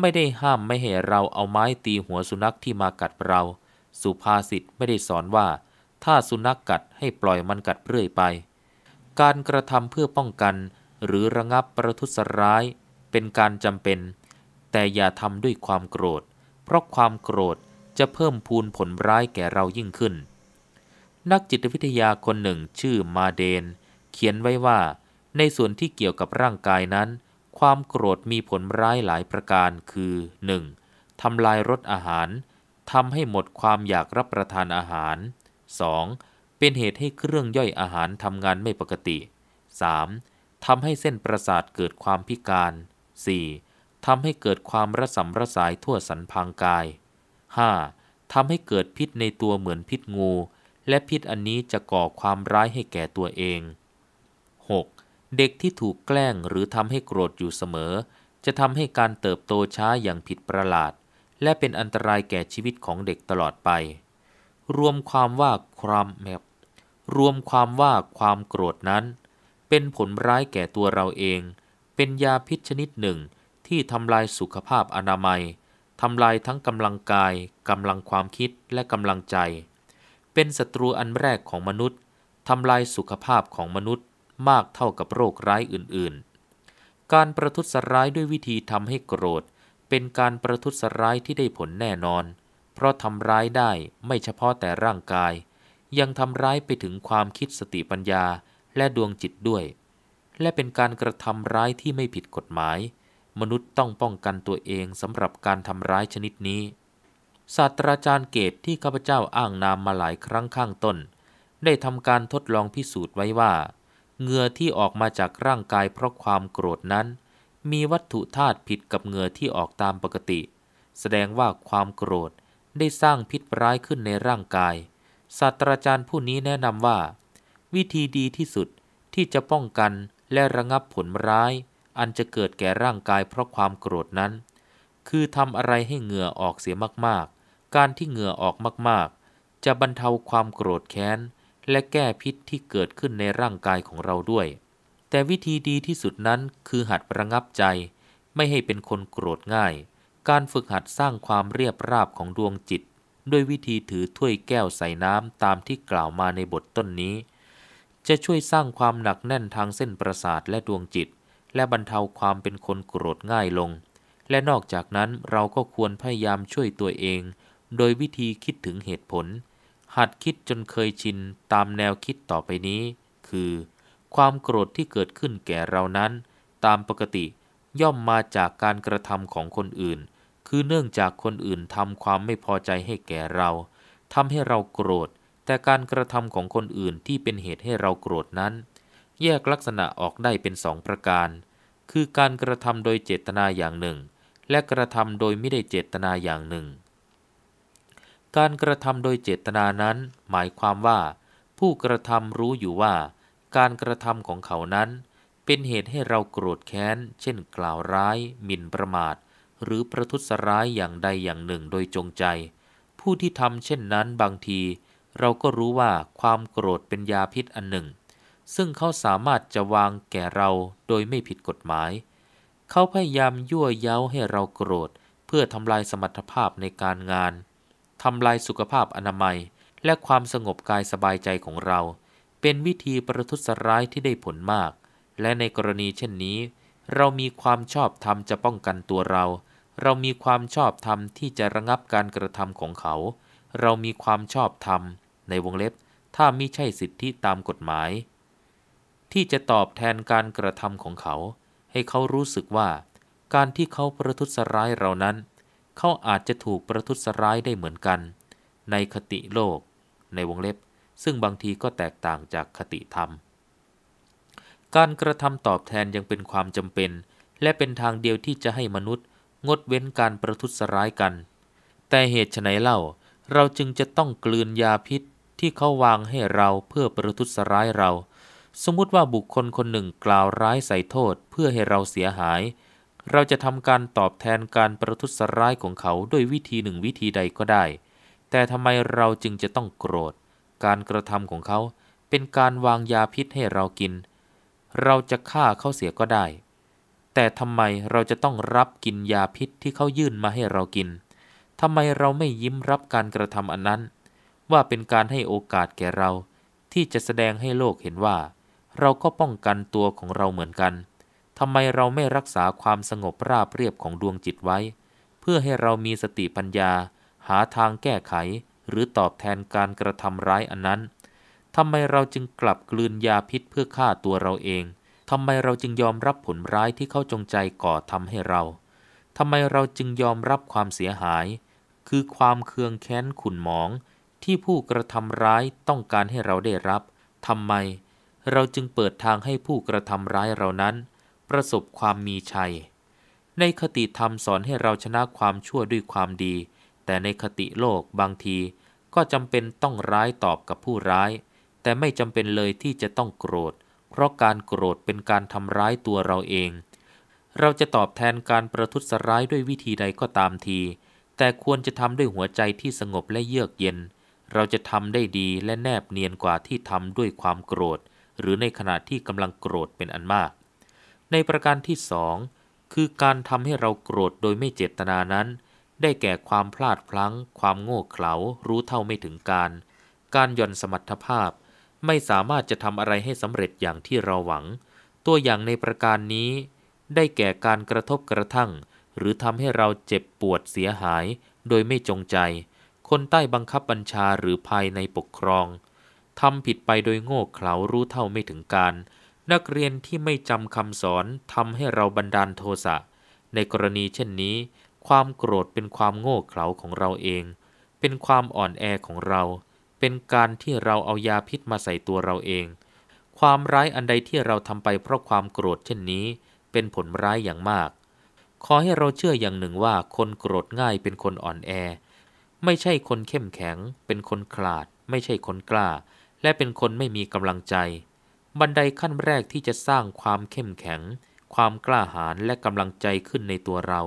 ไม่ได้ห้ามไม่ให้เราเอาไม้ตีหัวสุนัขที่มากัดเรา สุภาษิตไม่ได้สอนว่าถ้าสุนัขกกัดให้ปล่อยมันกัดเรื่อยไป การกระทำเพื่อป้องกันหรือระงับประทุษร้าย เป็นการจำเป็น แต่อย่าทำด้วยความโกรธ เพราะความโกรธจะเพิ่มพูนผลร้ายแก่เรายิ่งขึ้นนักจิตวิทยาคนหนึ่งชื่อมาเดน เขียนไว้ว่า ในส่วนที่เกี่ยวกับร่างกายนั้น ความโกรธมีผลร้ายหลายประการคือ 1. ทำลายรสอาหารทำให้หมดความอยากรับประทานอาหาร 2. เป็นเหตุให้เครื่องย่อยอาหารทำงานไม่ปกติ 3. ทำให้เส้นประสาทเกิดความพิการ 4. ทำให้เกิดความระสำระสายทั่วสันพังกาย 5. ทำให้เกิดพิษในตัวเหมือนพิษงูและพิษอันนี้จะก่อความร้ายให้แก่ตัวเอง 6. เด็กที่ถูกแกล้งหรือทำให้โกรธอยู่เสมอ จะทำให้การเติบโตช้าอย่างผิดประหลาด และเป็นอันตรายแก่ชีวิตของเด็กตลอดไป รวมความว่าความแมบรวมความว่าความโกรธนั้น เป็นผลร้ายแก่ตัวเราเอง เป็นยาพิษชนิดหนึ่งที่ทำลายสุขภาพอนามัย ทำลายทั้งกำลังกายกำลังความคิดและกำลังใจเป็นศัตรูอันแรกของมนุษย์ ทำลายสุขภาพของมนุษย์มากเท่ากับโรคร้ายอื่น ๆ การประทุษร้ายด้วยวิธีทำให้โกรธเป็นการประทุษร้ายที่ได้ผลแน่นอน เพราะทำร้ายได้ไม่เฉพาะแต่ร่างกาย ยังทำร้ายไปถึงความคิดสติปัญญาและดวงจิตด้วย และเป็นการกระทำร้ายที่ไม่ผิดกฎหมาย มนุษย์ต้องป้องกันตัวเองสำหรับการทำร้ายชนิดนี้ศาสตราจารย์เกตที่ข้าพเจ้าอ้างนามมาหลายครั้งข้างต้น ได้ทำการทดลองพิสูจน์ไว้ว่าเหงื่อที่ออกมาจากร่างกายเพราะความโกรธนั้น มีวัตถุธาตุผิดกับเหงื่อที่ออกตามปกติ แสดงว่าความโกรธได้สร้างพิษร้ายขึ้นในร่างกาย ศาสตราจารย์ผู้นี้แนะนำว่า วิธีดีที่สุดที่จะป้องกันและระงับผลร้ายอันจะเกิดแก่ร่างกายเพราะความโกรธนั้นคือทำอะไรให้เหงื่อออกเสียมากๆ การที่เหงื่อออกมากๆ จะบรรเทาความโกรธแค้น และแก้พิษที่เกิดขึ้นในร่างกายของเราด้วย แต่วิธีดีที่สุดนั้นคือหัดระงับใจ ไม่ให้เป็นคนโกรธง่าย การฝึกหัดสร้างความเรียบราบของดวงจิต ด้วยวิธีถือถ้วยแก้วใส่น้ำตามที่กล่าวมาในบทต้นนี้ จะช่วยสร้างความหนักแน่นทางเส้นประสาทและดวงจิต และบรรเทาความเป็นคนโกรธง่ายลงและนอกจากนั้นเราก็ควรพยายามช่วยตัวเอง โดยวิธีคิดถึงเหตุผล หัดคิดจนเคยชินตามแนวคิดต่อไปนี้ คือ ความโกรธที่เกิดขึ้นแก่เรานั้น ตามปกติย่อมมาจากการกระทำของคนอื่น คือเนื่องจากคนอื่นทำความไม่พอใจให้แก่เรา ทำให้เราโกรธ แต่การกระทำของคนอื่นที่เป็นเหตุให้เราโกรธนั้น แยกลักษณะออกได้เป็นสองประการ คือการกระทำโดยเจตนาอย่างหนึ่งและกระทำโดยไม่ได้เจตนาอย่างหนึ่ง การกระทำโดยเจตนานั้น หมายความว่า ผู้กระทำรู้อยู่ว่า การกระทำของเขานั้น เป็นเหตุให้เราโกรธแค้นเช่น กล่าวร้าย หมิ่นประมาท หรือประทุษร้ายอย่างใดอย่างหนึ่งโดยจงใจ ผู้ที่ทำเช่นนั้นบางทีเราก็รู้ว่าความโกรธเป็นยาพิษอันหนึ่ง ซึ่งเขาสามารถจะวางแก่เราโดยไม่ผิดกฎหมายเขาพยายามยั่วเย้าให้เราโกรธ เพื่อทำลายสมรรถภาพในการงาน ทำลายสุขภาพอนามัย และความสงบกายสบายใจของเรา เป็นวิธีประทุษร้ายที่ได้ผลมาก และในกรณีเช่นนี้ เรามีความชอบธรรมจะป้องกันตัวเรา เรามีความชอบธรรมที่จะระงับการกระทำของเขา เรามีความชอบธรรมในวงเล็บ ถ้ามิใช่สิทธิตามกฎหมาย ที่จะตอบแทนการกระทำของเขาให้เขารู้สึกว่าการที่เขาประทุษร้ายเรานั้นเขาอาจจะถูกประทุษร้ายได้เหมือนกัน ในคติโลก ในวงเล็บ ซึ่งบางทีก็แตกต่างจากคติธรรม การกระทำตอบแทนยังเป็นความจำเป็น และเป็นทางเดียวที่จะให้มนุษย์ งดเว้นการประทุษร้ายกัน แต่เหตุไฉนเล่าเราจึงจะต้องกลืนยาพิษที่เขาวางให้เราเพื่อประทุษร้ายเราสมมุติว่าบุคคลคนหนึ่งกล่าวร้ายใส่โทษเพื่อให้เราเสียหาย เราจะทำการตอบแทนการประทุษร้ายของเขาด้วยวิธีหนึ่งวิธีใดก็ได้ แต่ทำไมเราจึงจะต้องโกรธ การกระทำของเขา เป็นการวางยาพิษให้เรากิน เราจะฆ่าเขาเสียก็ได้ แต่ทำไมเราจะต้องรับกินยาพิษที่เขายื่นมาให้เรากิน ทำไมเราไม่ยิ้มรับการกระทำอันนั้น ว่าเป็นการให้โอกาสแก่เราที่จะแสดงให้โลกเห็นว่าเราก็ป้องกันตัวของเราเหมือนกัน ทำไมเราไม่รักษาความสงบราบเรียบของดวงจิตไว้ เพื่อให้เรามีสติปัญญา หาทางแก้ไข หรือตอบแทนการกระทำร้ายอันนั้น ทำไมเราจึงกลับกลืนยาพิษเพื่อฆ่าตัวเราเอง ทำไมเราจึงยอมรับผลร้ายที่เขาจงใจก่อทำให้เรา ทำไมเราจึงยอมรับความเสียหาย คือความเคืองแค้นขุนหมอง ที่ผู้กระทำร้ายต้องการให้เราได้รับทำไมเราจึงเปิดทางให้ผู้กระทำร้ายเรานั้น ประสบความมีชัย ในคติธรรมสอนให้เราชนะความชั่วด้วยความดี แต่ในคติโลกบางที ก็จำเป็นต้องร้ายตอบกับผู้ร้าย แต่ไม่จำเป็นเลยที่จะต้องโกรธ เพราะการโกรธเป็นการทำร้ายตัวเราเอง เราจะตอบแทนการประทุษร้ายด้วยวิธีใดก็ตามที แต่ควรจะทำด้วยหัวใจที่สงบและเยือกเย็น เราจะทำได้ดีและแนบเนียนกว่าที่ทำด้วยความโกรธหรือในขณะที่กำลังโกรธเป็นอันมาก ในประการที่สองคือการทำให้เราโกรธโดยไม่เจตนานั้น ได้แก่ความพลาดพลั้ง ความโง่เขลารู้เท่าไม่ถึงการ การย่อนสมรรถภาพ ไม่สามารถจะทำอะไรให้สำเร็จอย่างที่เราหวัง ตัวอย่างในประการนี้ ได้แก่การกระทบกระทั่ง หรือทำให้เราเจ็บปวดเสียหาย โดยไม่จงใจ คนใต้บังคับบัญชาหรือภายในปกครองทำผิดไปโดยโง่เขลารู้เท่าไม่ถึงการ นักเรียนที่ไม่จำคำสอนทำให้เราบันดาลโทสะในกรณีเช่นนี้ ความโกรธเป็นความโง่เขลาของเราเอง เป็นความอ่อนแอของเรา เป็นการที่เราเอายาพิษมาใส่ตัวเราเอง ความร้ายอันใดที่เราทำไปเพราะความโกรธเช่นนี้ เป็นผลร้ายอย่างมาก ขอให้เราเชื่ออย่างหนึ่งว่าคนโกรธง่ายเป็นคนอ่อนแอ ไม่ใช่คนเข้มแข็ง เป็นคนขลาด ไม่ใช่คนกล้าและเป็นคนไม่มีกำลังใจ บันไดขั้นแรกที่จะสร้างความเข้มแข็ง ความกล้าหาญและกำลังใจขึ้นในตัวเรา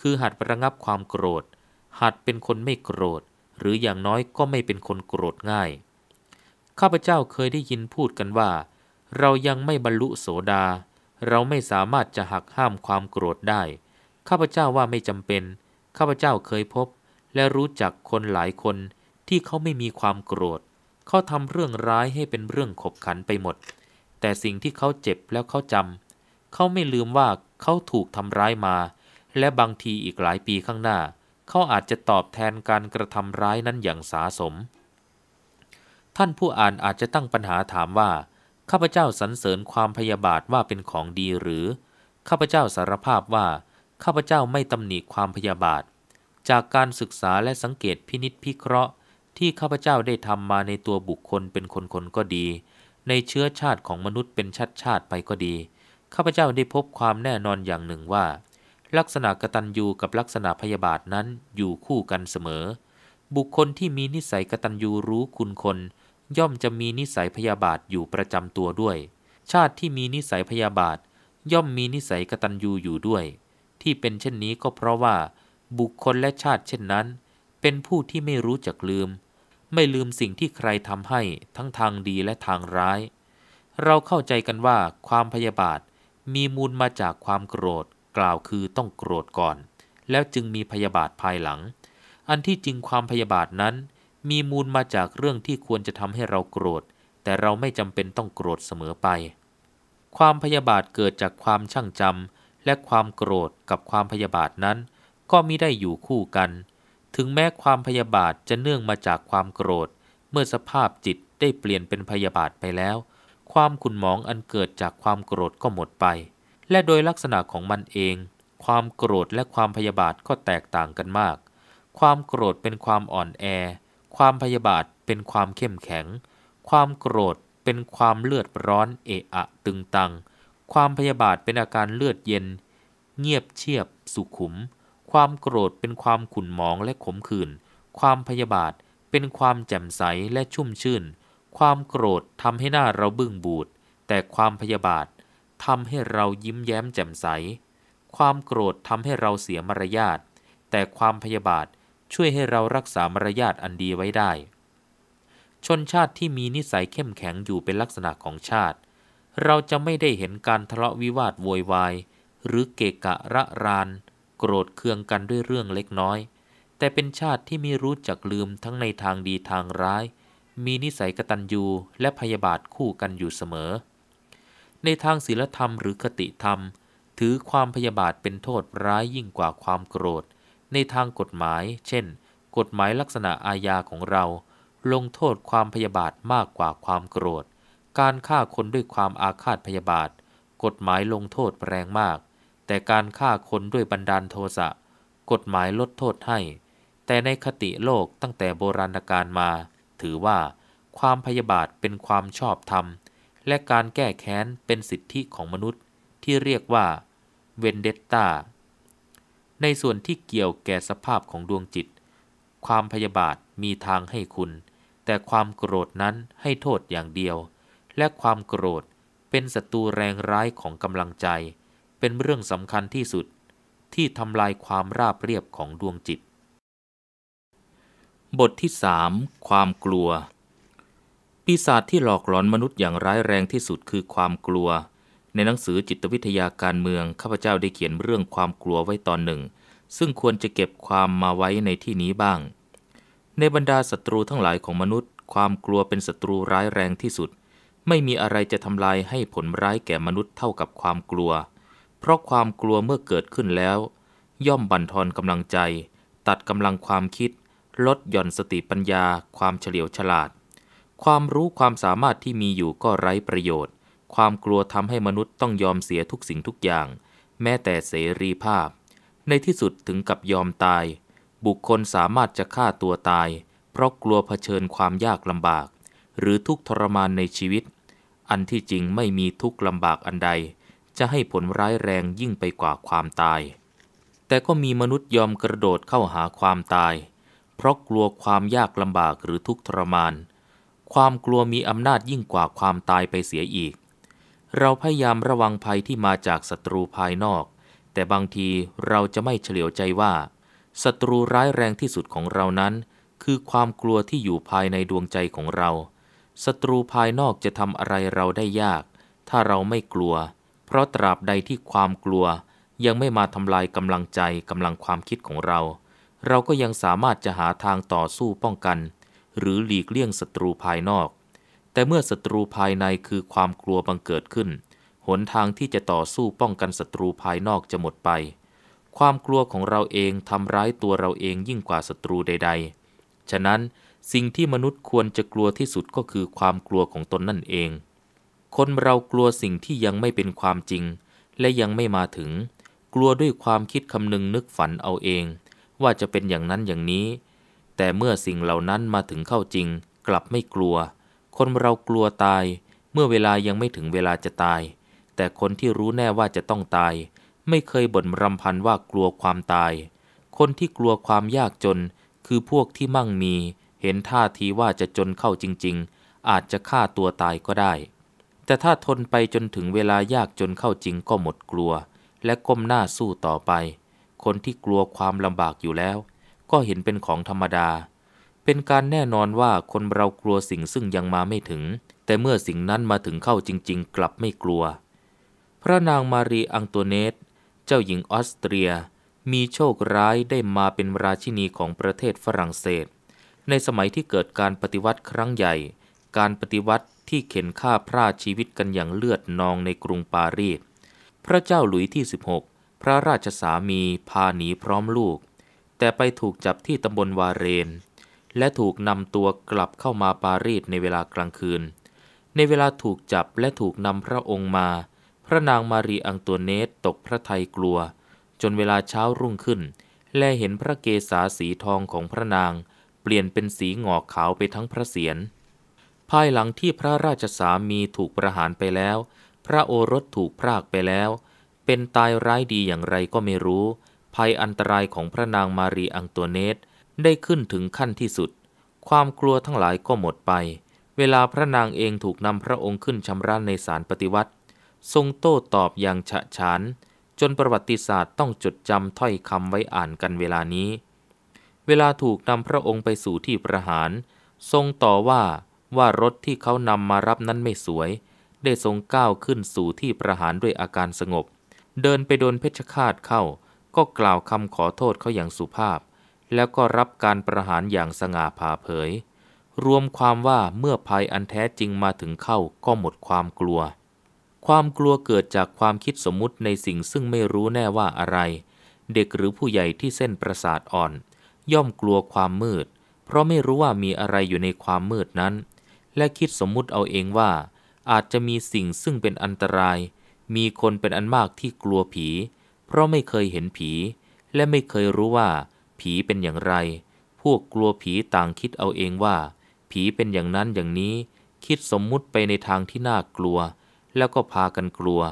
คือหัดระงับความโกรธ หัดเป็นคนไม่โกรธ หรืออย่างน้อยก็ไม่เป็นคนโกรธง่าย ข้าพเจ้าเคยได้ยินพูดกันว่า เรายังไม่บรรลุโสดา เราไม่สามารถจะหักห้ามความโกรธได้ ข้าพเจ้าว่าไม่จำเป็น ข้าพเจ้าเคยพบ และรู้จักคนหลายคนที่เขาไม่มีความโกรธเขาทำเรื่องร้ายให้เป็นเรื่องขบขันไปหมด แต่สิ่งที่เขาเจ็บแล้วเขาจำ เขาไม่ลืมว่าเขาถูกทำร้ายมา และบางทีอีกหลายปีข้างหน้า เขาอาจจะตอบแทนการกระทำร้ายนั้นอย่างสาสม ท่านผู้อ่านอาจจะตั้งปัญหาถามว่า ข้าพเจ้าสรรเสริญความพยาบาทว่าเป็นของดีหรือ ข้าพเจ้าสารภาพว่าข้าพเจ้าไม่ตำหนิความพยาบาท จากการศึกษาและสังเกตพินิษพิเคราะห์ที่ข้าพเจ้าได้ทำมาในตัวบุคคลเป็นคนคนก็ดี ในเชื้อชาติของมนุษย์เป็นชาติชาติไปก็ดี ข้าพเจ้าได้พบความแน่นอนอย่างหนึ่งว่า ลักษณะกตัญญูกับลักษณะพยาบาทนั้นอยู่คู่กันเสมอ บุคคลที่มีนิสัยกตัญญูรู้คุณคน ย่อมจะมีนิสัยพยาบาทอยู่ประจำตัวด้วย ชาติที่มีนิสัยพยาบาท ย่อมมีนิสัยกตัญญูอยู่ด้วย ที่เป็นเช่นนี้ก็เพราะว่าบุคคลและชาติเช่นนั้น เป็นผู้ที่ไม่รู้จักลืมไม่ลืมสิ่งที่ใครทำให้ทั้งทางดีและทางร้าย เราเข้าใจกันว่าความพยาบาทมีมูลมาจากความโกรธกล่าวคือต้องโกรธก่อน แล้วจึงมีพยาบาทภายหลัง อันที่จริงความพยาบาทนั้นมีมูลมาจากเรื่องที่ควรจะทำให้เราโกรธ แต่เราไม่จำเป็นต้องโกรธเสมอไป ความพยาบาทเกิดจากความช่างจำและความโกรธกับความพยาบาทนั้น ก็มิได้อยู่คู่กันถึงแม้ความพยาบาทจะเนื่องมาจากความโกรธ เมื่อสภาพจิตได้เปลี่ยนเป็นพยาบาทไปแล้ว ความขุนหมองอันเกิดจากความโกรธก็หมดไป และโดยลักษณะของมันเอง ความโกรธและความพยาบาทก็แตกต่างกันมาก ความโกรธเป็นความอ่อนแอ ความพยาบาทเป็นความเข้มแข็ง ความโกรธเป็นความเลือดร้อนเอะอะตึงตัง ความพยาบาทเป็นอาการเลือดเย็น เงียบเชียบสุขุมความโกรธเป็นความขุ่นหมองและขมขื่น ความพยาบาทเป็นความแจ่มใสและชุ่มชื่น ความโกรธทำให้หน้าเราบึ้งบูด แต่ความพยาบาททำให้เรายิ้มแย้มแจ่มใส ความโกรธทำให้เราเสียมารยาท แต่ความพยาบาทช่วยให้เรารักษามารยาทอันดีไว้ได้ ชนชาติที่มีนิสัยเข้มแข็งอยู่เป็นลักษณะของชาติ เราจะไม่ได้เห็นการทะเลาะวิวาทโวยวาย หรือเกะกะระรานโกรธเคืองกันด้วยเรื่องเล็กน้อย แต่เป็นชาติที่ไม่รู้จักลืมทั้งในทางดีทางร้าย มีนิสัยกตัญญูและพยาบาทคู่กันอยู่เสมอ ในทางศีลธรรมหรือคติธรรม ถือความพยาบาทเป็นโทษร้ายยิ่งกว่าความโกรธ ในทางกฎหมาย เช่น กฎหมายลักษณะอาญาของเรา ลงโทษความพยาบาทมากกว่าความโกรธ การฆ่าคนด้วยความอาฆาตพยาบาท กฎหมายลงโทษแรงมากแต่การฆ่าคนด้วยบันดาลโทสะกฎหมายลดโทษให้ แต่ในคติโลกตั้งแต่โบราณกาลมา ถือว่าความพยาบาทเป็นความชอบธรรม และการแก้แค้นเป็นสิทธิของมนุษย์ที่เรียกว่าเวนเดตตาในส่วนที่เกี่ยวแก่สภาพของดวงจิต ความพยาบาทมีทางให้คุณ แต่ความโกรธนั้นให้โทษอย่างเดียว และความโกรธเป็นศัตรูแรงร้ายของกำลังใจเป็นเรื่องสำคัญที่สุดที่ทำลายความราบเรียบของดวงจิต บทที่สความกลัว ปีศาจที่หลอกหลอนมนุษย์อย่างร้ายแรงที่สุดคือความกลัว ในหนังสือจิตวิทยาการเมืองข้าพเจ้าได้เขียนเรื่องความกลัวไว้ตอนหนึ่ง ซึ่งควรจะเก็บความมาไว้ในที่นี้บ้าง ในบรรดาศัตรูทั้งหลายของมนุษย์ ความกลัวเป็นศัตรูร้ายแรงที่สุด ไม่มีอะไรจะทำลายให้ผลร้ายแก่มนุษย์เท่ากับความกลัวเพราะความกลัวเมื่อเกิดขึ้นแล้ว ย่อมบั่นทอนกำลังใจ ตัดกำลังความคิดลดหย่อนสติปัญญา ความเฉลียวฉลาด ความรู้ความสามารถที่มีอยู่ก็ไร้ประโยชน์ ความกลัวทำให้มนุษย์ ต้องยอมเสียทุกสิ่งทุกอย่าง แม้แต่เสรีภาพ ในที่สุดถึงกับยอมตาย บุคคลสามารถจะฆ่าตัวตาย เพราะกลัวเผชิญความยากลำบาก หรือทุกทรมานในชีวิต อันที่จริงไม่มีทุกลำบากอันใดจะให้ผลร้ายแรงยิ่งไปกว่าความตาย แต่ก็มีมนุษย์ยอมกระโดดเข้าหาความตาย เพราะกลัวความยากลำบากหรือทุกข์ทรมาน ความกลัวมีอำนาจยิ่งกว่าความตายไปเสียอีก เราพยายามระวังภัยที่มาจากศัตรูภายนอก แต่บางทีเราจะไม่เฉลียวใจว่าศัตรูร้ายแรงที่สุดของเรานั้น คือความกลัวที่อยู่ภายในดวงใจของเรา ศัตรูภายนอกจะทำอะไรเราได้ยาก ถ้าเราไม่กลัวเพราะตราบใดที่ความกลัวยังไม่มาทำลายกำลังใจ กำลังความคิดของเรา เราก็ยังสามารถจะหาทางต่อสู้ป้องกัน หรือหลีกเลี่ยงศัตรูภายนอก แต่เมื่อศัตรูภายในคือความกลัวบังเกิดขึ้น หนทางที่จะต่อสู้ป้องกันศัตรูภายนอกจะหมดไป ความกลัวของเราเอง ทำร้ายตัวเราเองยิ่งกว่าศัตรูใด ๆ ฉะนั้นสิ่งที่มนุษย์ควรจะกลัวที่สุดก็คือความกลัวของตนนั่นเองคนเรากลัวสิ่งที่ยังไม่เป็นความจริง และยังไม่มาถึง กลัวด้วยความคิดคำนึงนึกฝันเอาเอง ว่าจะเป็นอย่างนั้นอย่างนี้ แต่เมื่อสิ่งเหล่านั้นมาถึงเข้าจริง กลับไม่กลัว คนเรากลัวตาย เมื่อเวลายังไม่ถึงเวลาจะตาย แต่คนที่รู้แน่ว่าจะต้องตาย ไม่เคยบ่นรำพันว่ากลัวความตาย คนที่กลัวความยากจนคือพวกที่มั่งมี เห็นท่าทีว่าจะจนเข้าจริงๆ อาจจะฆ่าตัวตายก็ได้แต่ถ้าทนไปจนถึงเวลายากจนเข้าจริงก็หมดกลัวและก้มหน้าสู้ต่อไป คนที่กลัวความลำบากอยู่แล้วก็เห็นเป็นของธรรมดา เป็นการแน่นอนว่าคนเรากลัวสิ่งซึ่งยังมาไม่ถึง แต่เมื่อสิ่งนั้นมาถึงเข้าจริงๆกลับไม่กลัว พระนางมารีอังตัวเนต เจ้าหญิงออสเตรีย มีโชคร้ายได้มาเป็นราชินีของประเทศฝรั่งเศส ในสมัยที่เกิดการปฏิวัติครั้งใหญ่ การปฏิวัติที่เข็นฆ่าพระชีวิตกันอย่างเลือดนองในกรุงปารีส พระเจ้าหลุยที่ 16 พระราชสามีพาหนีพร้อมลูก แต่ไปถูกจับที่ตำบลวาเรน และถูกนำตัวกลับเข้ามาปารีสในเวลากลางคืน ในเวลาถูกจับและถูกนำพระองค์มา พระนางมารีอังตัวเนตตกพระทัยกลัว จนเวลาเช้ารุ่งขึ้น และเห็นพระเกศาสีทองของพระนางเปลี่ยนเป็นสีหงอกขาวไปทั้งพระเศียรภายหลังที่พระราชสามีถูกประหารไปแล้ว พระโอรสถูกพรากไปแล้ว เป็นตายร้ายดีอย่างไรก็ไม่รู้ ภัยอันตรายของพระนางมารีอังตัวเนตได้ขึ้นถึงขั้นที่สุด ความกลัวทั้งหลายก็หมดไป เวลาพระนางเองถูกนำพระองค์ขึ้นชำระในสารปฏิวัติ ทรงโต้ตอบอย่างฉะฉาน จนประวัติศาสตร์ต้องจดจำถ้อยคำไว้อ่านกันเวลานี้ เวลาถูกนำพระองค์ไปสู่ที่ประหาร ทรงต่อว่าว่ารถที่เขานำมารับนั้นไม่สวย ได้ทรงก้าวขึ้นสู่ที่ประหารด้วยอาการสงบ เดินไปโดนเพชฌฆาตเข้า ก็กล่าวคำขอโทษเขาอย่างสุภาพ แล้วก็รับการประหารอย่างสง่าผ่าเผย รวมความว่าเมื่อภัยอันแท้จริงมาถึงเข้าก็หมดความกลัว ความกลัวเกิดจากความคิดสมมุติในสิ่งซึ่งไม่รู้แน่ว่าอะไร เด็กหรือผู้ใหญ่ที่เส้นประสาทอ่อน ย่อมกลัวความมืด เพราะไม่รู้ว่ามีอะไรอยู่ในความมืดนั้นและคิดสมมุติเอาเองว่า อาจจะมีสิ่งซึ่งเป็นอันตราย มีคนเป็นอันมากที่กลัวผี เพราะไม่เคยเห็นผี และไม่เคยรู้ว่าผีเป็นอย่างไร พวกกลัวผีต่างคิดเอาเองว่า ผีเป็นอย่างนั้นอย่างนี้ คิดสมมุติไปในทางที่น่ากลัว แล้วก็พากันกลัว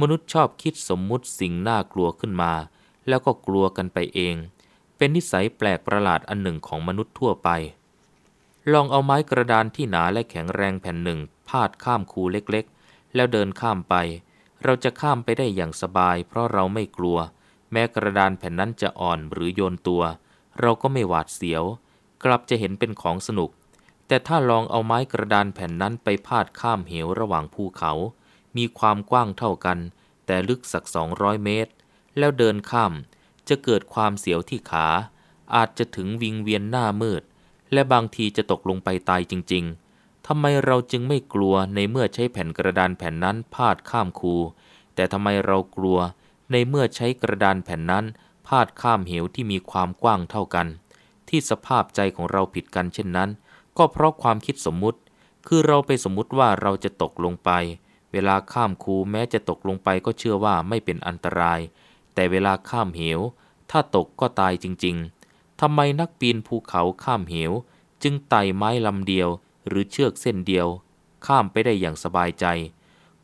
มนุษย์ชอบคิดสมมุติสิ่งน่ากลัวขึ้นมา แล้วก็กลัวกันไปเอง เป็นนิสัยแปลกประหลาดอันหนึ่งของมนุษย์ทั่วไปลองเอาไม้กระดานที่หนาและแข็งแรงแผ่นหนึ่ง พาดข้ามคูเล็กๆ แล้วเดินข้ามไป เราจะข้ามไปได้อย่างสบาย เพราะเราไม่กลัว แม้กระดานแผ่นนั้นจะอ่อนหรือโยนตัว เราก็ไม่หวาดเสียว กลับจะเห็นเป็นของสนุก แต่ถ้าลองเอาไม้กระดานแผ่นนั้นไปพาดข้ามเหวระหว่างภูเขา มีความกว้างเท่ากัน แต่ลึกสัก 200เมตร แล้วเดินข้ามจะเกิดความเสียวที่ขา อาจจะถึงวิงเวียนหน้ามืดและบางทีจะตกลงไปตายจริงๆ ทำไมเราจึงไม่กลัวในเมื่อใช้แผ่นกระดานแผ่นนั้นพาดข้ามคู แต่ทำไมเรากลัว ในเมื่อใช้กระดานแผ่นนั้น พาดข้ามเหวที่มีความกว้างเท่ากัน ที่สภาพใจของเราผิดกันเช่นนั้น ก็เพราะความคิดสมมุติ คือเราไปสมมุติว่าเราจะตกลงไป เวลาข้ามคูแม้จะตกลงไปก็เชื่อว่าไม่เป็นอันตราย แต่เวลาข้ามเหว ถ้าตกก็ตายจริง ๆทำไมนักปีนภูเขาข้ามเหว จึงไต่ไม้ ลำเดียว หรือเชือกเส้นเดียว ข้ามไปได้อย่างสบายใจ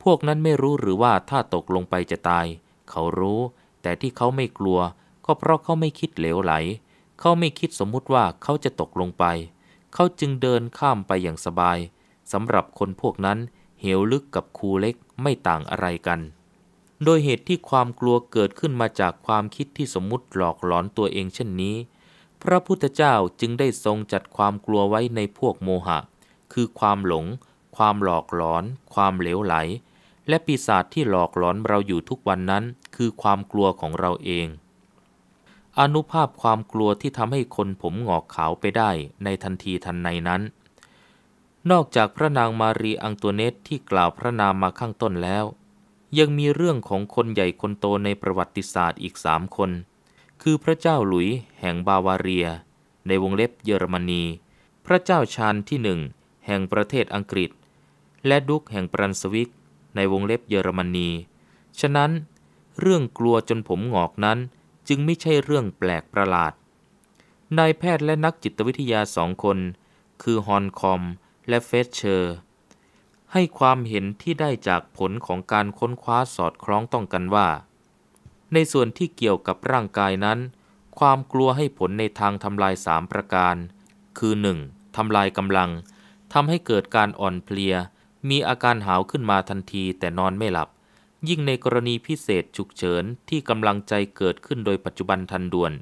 พวกนั้นไม่รู้หรือว่าถ้าตกลงไปจะตาย เขารู้ แต่ที่เขาไม่กลัว ก็เพราะเขาไม่คิดเหลวไหล เขาไม่คิดสมมุติว่าเขาจะตกลงไป เขาจึงเดินข้ามไปอย่างสบายสำหรับคนพวกนั้นเหวลึกกับคูเล็กไม่ต่างอะไรกัน โดยเหตุที่ความกลัวเกิดขึ้นมาจากความคิดที่สมมุติหลอกหลอนตัวเองเช่นนี้พระพุทธเจ้าจึงได้ทรงจัดความกลัวไว้ในพวกโมหะ คือความหลง ความหลอกหลอน ความเหลวไหล และปีศาจที่หลอกหลอนเราอยู่ทุกวันนั้นคือความกลัวของเราเอง อนุภาพความกลัวที่ทำให้คนผมหงอกขาวไปได้ในทันทีทันในนั้น นอกจากพระนางมารีอังตัวเนตที่กล่าวพระนามมาข้างต้นแล้ว ยังมีเรื่องของคนใหญ่คนโตในประวัติศาสตร์อีกสามคนคือพระเจ้าหลุยแห่งบาวาเรียในวงเล็บเยอรมนี พระเจ้าชานที่หนึ่งแห่งประเทศอังกฤษ และดุกแห่งปรันสวิกในวงเล็บเยอรมนี ฉะนั้นเรื่องกลัวจนผมหงอกนั้นจึงไม่ใช่เรื่องแปลกประหลาดนายแพทย์และนักจิตวิทยาสองคน คือฮอนคอม และเฟสเชอร์ ให้ความเห็นที่ได้จากผลของการค้นคว้าสอดคล้องต้องกันว่าในส่วนที่เกี่ยวกับร่างกายนั้น ความกลัวให้ผลในทางทำลายสามประการ คือ 1. ทำลายกำลังทำให้เกิดการอ่อนเพลีย มีอาการหาวขึ้นมาทันทีแต่นอนไม่หลับ ยิ่งในกรณีพิเศษฉุกเฉินที่กำลังใจเกิดขึ้นโดยปัจจุบันทันด่วน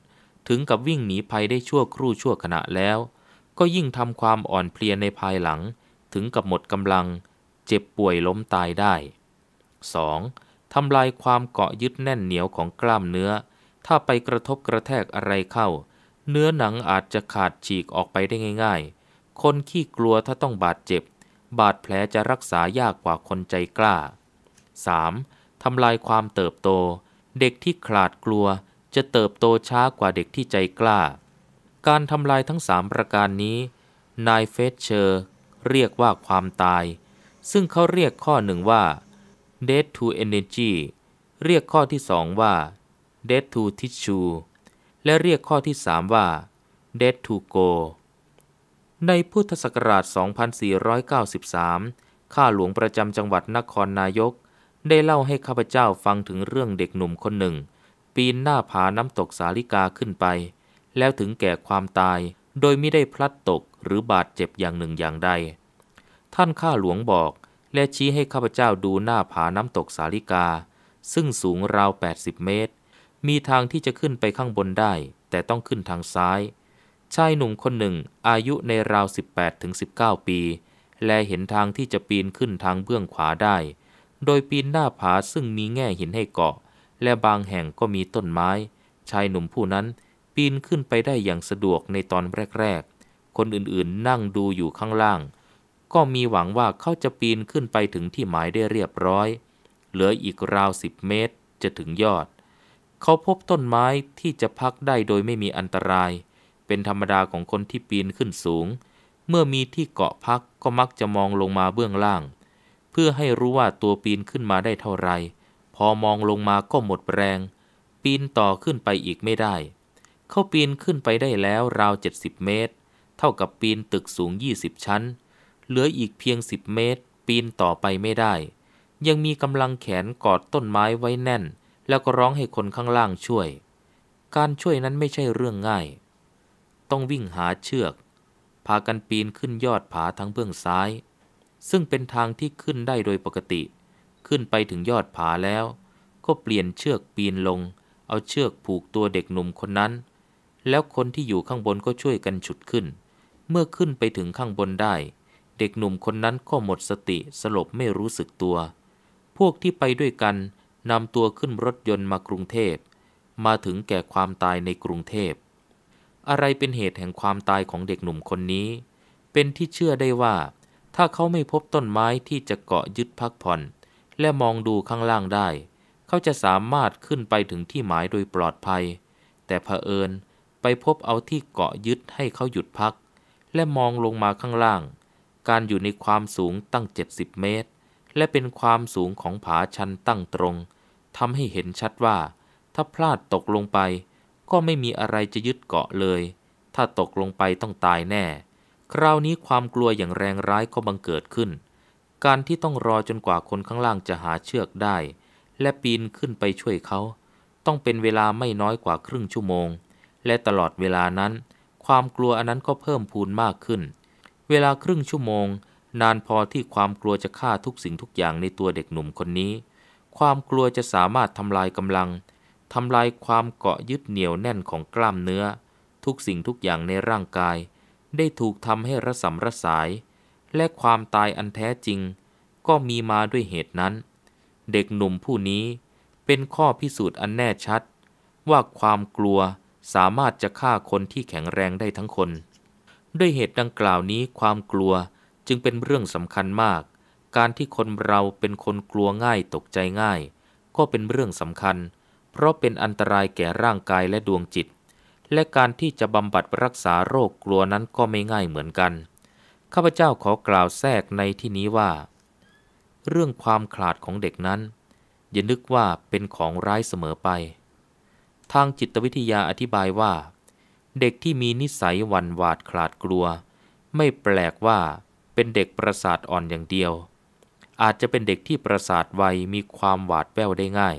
ถึงกับวิ่งหนีภัยได้ชั่วครู่ชั่วขณะแล้ว ก็ยิ่งทำความอ่อนเพลียในภายหลัง ถึงกับหมดกำลังเจ็บป่วยล้มตายได้ 2. ทำลายความเกาะยึดแน่นเหนียวของกล้ามเนื้อ ถ้าไปกระทบกระแทกอะไรเข้า เนื้อหนังอาจจะขาดฉีกออกไปได้ง่ายๆ คนขี้กลัวถ้าต้องบาดเจ็บ บาดแผลจะรักษายากกว่าคนใจกล้า 3. ทำลายความเติบโต เด็กที่ขาดกลัวจะเติบโตช้ากว่าเด็กที่ใจกล้า การทำลายทั้งสามประการนี้ นายเฟสเชอร์เรียกว่าความตาย ซึ่งเขาเรียกข้อหนึ่งว่า Dead to Energy เรียกข้อที่ 2 ว่า Dead to Tissue และเรียกข้อที่ 3 ว่า Dead to Go ในพุทธศักราช 2493 ข้าหลวงประจำจังหวัดนครนายก ได้เล่าให้ข้าพเจ้าฟังถึงเรื่องเด็กหนุ่มคนหนึ่ง ปีนหน้าผาน้ำตกสาลิกาขึ้นไป แล้วถึงแก่ความตายโดยไม่ได้พลัดตกหรือบาดเจ็บอย่างหนึ่งอย่างใดท่านข้าหลวงบอกและชี้ให้ข้าพเจ้าดูหน้าผาน้ำตกสาลิกา ซึ่งสูงราว 80 เมตร มีทางที่จะขึ้นไปข้างบนได้ แต่ต้องขึ้นทางซ้ายชายหนุ่มคนหนึ่งอายุในราว 18-19 ปี และเห็นทางที่จะปีนขึ้นทางเบื้องขวาได้ โดยปีนหน้าผาซึ่งมีแง่หินให้เกาะ และบางแห่งก็มีต้นไม้ ชายหนุ่มผู้นั้นปีนขึ้นไปได้อย่างสะดวกในตอนแรกๆคนอื่นๆนั่งดูอยู่ข้างล่างก็มีหวังว่าเขาจะปีนขึ้นไปถึงที่หมายได้เรียบร้อย เหลืออีกราวสิบเมตรจะถึงยอด เขาพบต้นไม้ที่จะพักได้โดยไม่มีอันตราย เป็นธรรมดาของคนที่ปีนขึ้นสูง เมื่อมีที่เกาะพักก็มักจะมองลงมาเบื้องล่าง เพื่อให้รู้ว่าตัวปีนขึ้นมาได้เท่าไร พอมองลงมาก็หมดแรง ปีนต่อขึ้นไปอีกไม่ได้ เขาปีนขึ้นไปได้แล้วราว70เมตร เท่ากับปีนตึกสูง 20 ชั้นเหลืออีกเพียงสิบเมตร ปีนต่อไปไม่ได้ ยังมีกำลังแขนกอดต้นไม้ไว้แน่น แล้วก็ร้องให้คนข้างล่างช่วย การช่วยนั้นไม่ใช่เรื่องง่าย ต้องวิ่งหาเชือกพากันปีนขึ้นยอดผาทั้งเบื้องซ้าย ซึ่งเป็นทางที่ขึ้นได้โดยปกติ ขึ้นไปถึงยอดผาแล้ว ก็เปลี่ยนเชือกปีนลง เอาเชือกผูกตัวเด็กหนุ่มคนนั้น แล้วคนที่อยู่ข้างบนก็ช่วยกันฉุดขึ้น เมื่อขึ้นไปถึงข้างบนได้เด็กหนุ่มคนนั้นก็หมดสติสลบไม่รู้สึกตัว พวกที่ไปด้วยกันนำตัวขึ้นรถยนต์มากรุงเทพ มาถึงแก่ความตายในกรุงเทพ อะไรเป็นเหตุแห่งความตายของเด็กหนุ่มคนนี้ เป็นที่เชื่อได้ว่า ถ้าเขาไม่พบต้นไม้ที่จะเกาะยึดพักผ่อน และมองดูข้างล่างได้ เขาจะสามารถขึ้นไปถึงที่หมายโดยปลอดภัย แต่เผอิญไปพบเอาที่เกาะยึดให้เขาหยุดพัก และมองลงมาข้างล่างการอยู่ในความสูงตั้ง70 เมตร และเป็นความสูงของผาชันตั้งตรงทำให้เห็นชัดว่า ถ้าพลาดตกลงไป ก็ไม่มีอะไรจะยึดเกาะเลย ถ้าตกลงไปต้องตายแน่ คราวนี้ความกลัวอย่างแรงร้ายก็บังเกิดขึ้น การที่ต้องรอจนกว่าคนข้างล่างจะหาเชือกได้ และปีนขึ้นไปช่วยเขา ต้องเป็นเวลาไม่น้อยกว่าครึ่งชั่วโมง และตลอดเวลานั้น ความกลัวอันนั้นก็เพิ่มพูนมากขึ้นเวลาครึ่งชั่วโมง นานพอที่ความกลัวจะฆ่าทุกสิ่งทุกอย่างในตัวเด็กหนุ่มคนนี้ ความกลัวจะสามารถทำลายกำลัง ทำลายความเกาะยึดเหนียวแน่นของกล้ามเนื้อ ทุกสิ่งทุกอย่างในร่างกาย ได้ถูกทำให้ระสำระสาย และความตายอันแท้จริง ก็มีมาด้วยเหตุนั้น เด็กหนุ่มผู้นี้เป็นข้อพิสูจน์อันแน่ชัด ว่าความกลัวสามารถจะฆ่าคนที่แข็งแรงได้ทั้งคนด้วยเหตุดังกล่าวนี้ความกลัวจึงเป็นเรื่องสำคัญมาก การที่คนเราเป็นคนกลัวง่ายตกใจง่าย ก็เป็นเรื่องสำคัญ เพราะเป็นอันตรายแก่ร่างกายและดวงจิต และการที่จะบำบัดรักษาโรคกลัวนั้นก็ไม่ง่ายเหมือนกันข้าพเจ้าขอกล่าวแทรกในที่นี้ว่า เรื่องความขลาดของเด็กนั้นอย่านึกว่าเป็นของร้ายเสมอไป ทางจิตวิทยาอธิบายว่าเด็กที่มีนิสัยหวันหวาดคลาดกลัว ไม่แปลกว่า เป็นเด็กประสาทอ่อนอย่างเดียว อาจจะเป็นเด็กที่ประสาทไวมีความหวาดแววได้ง่าย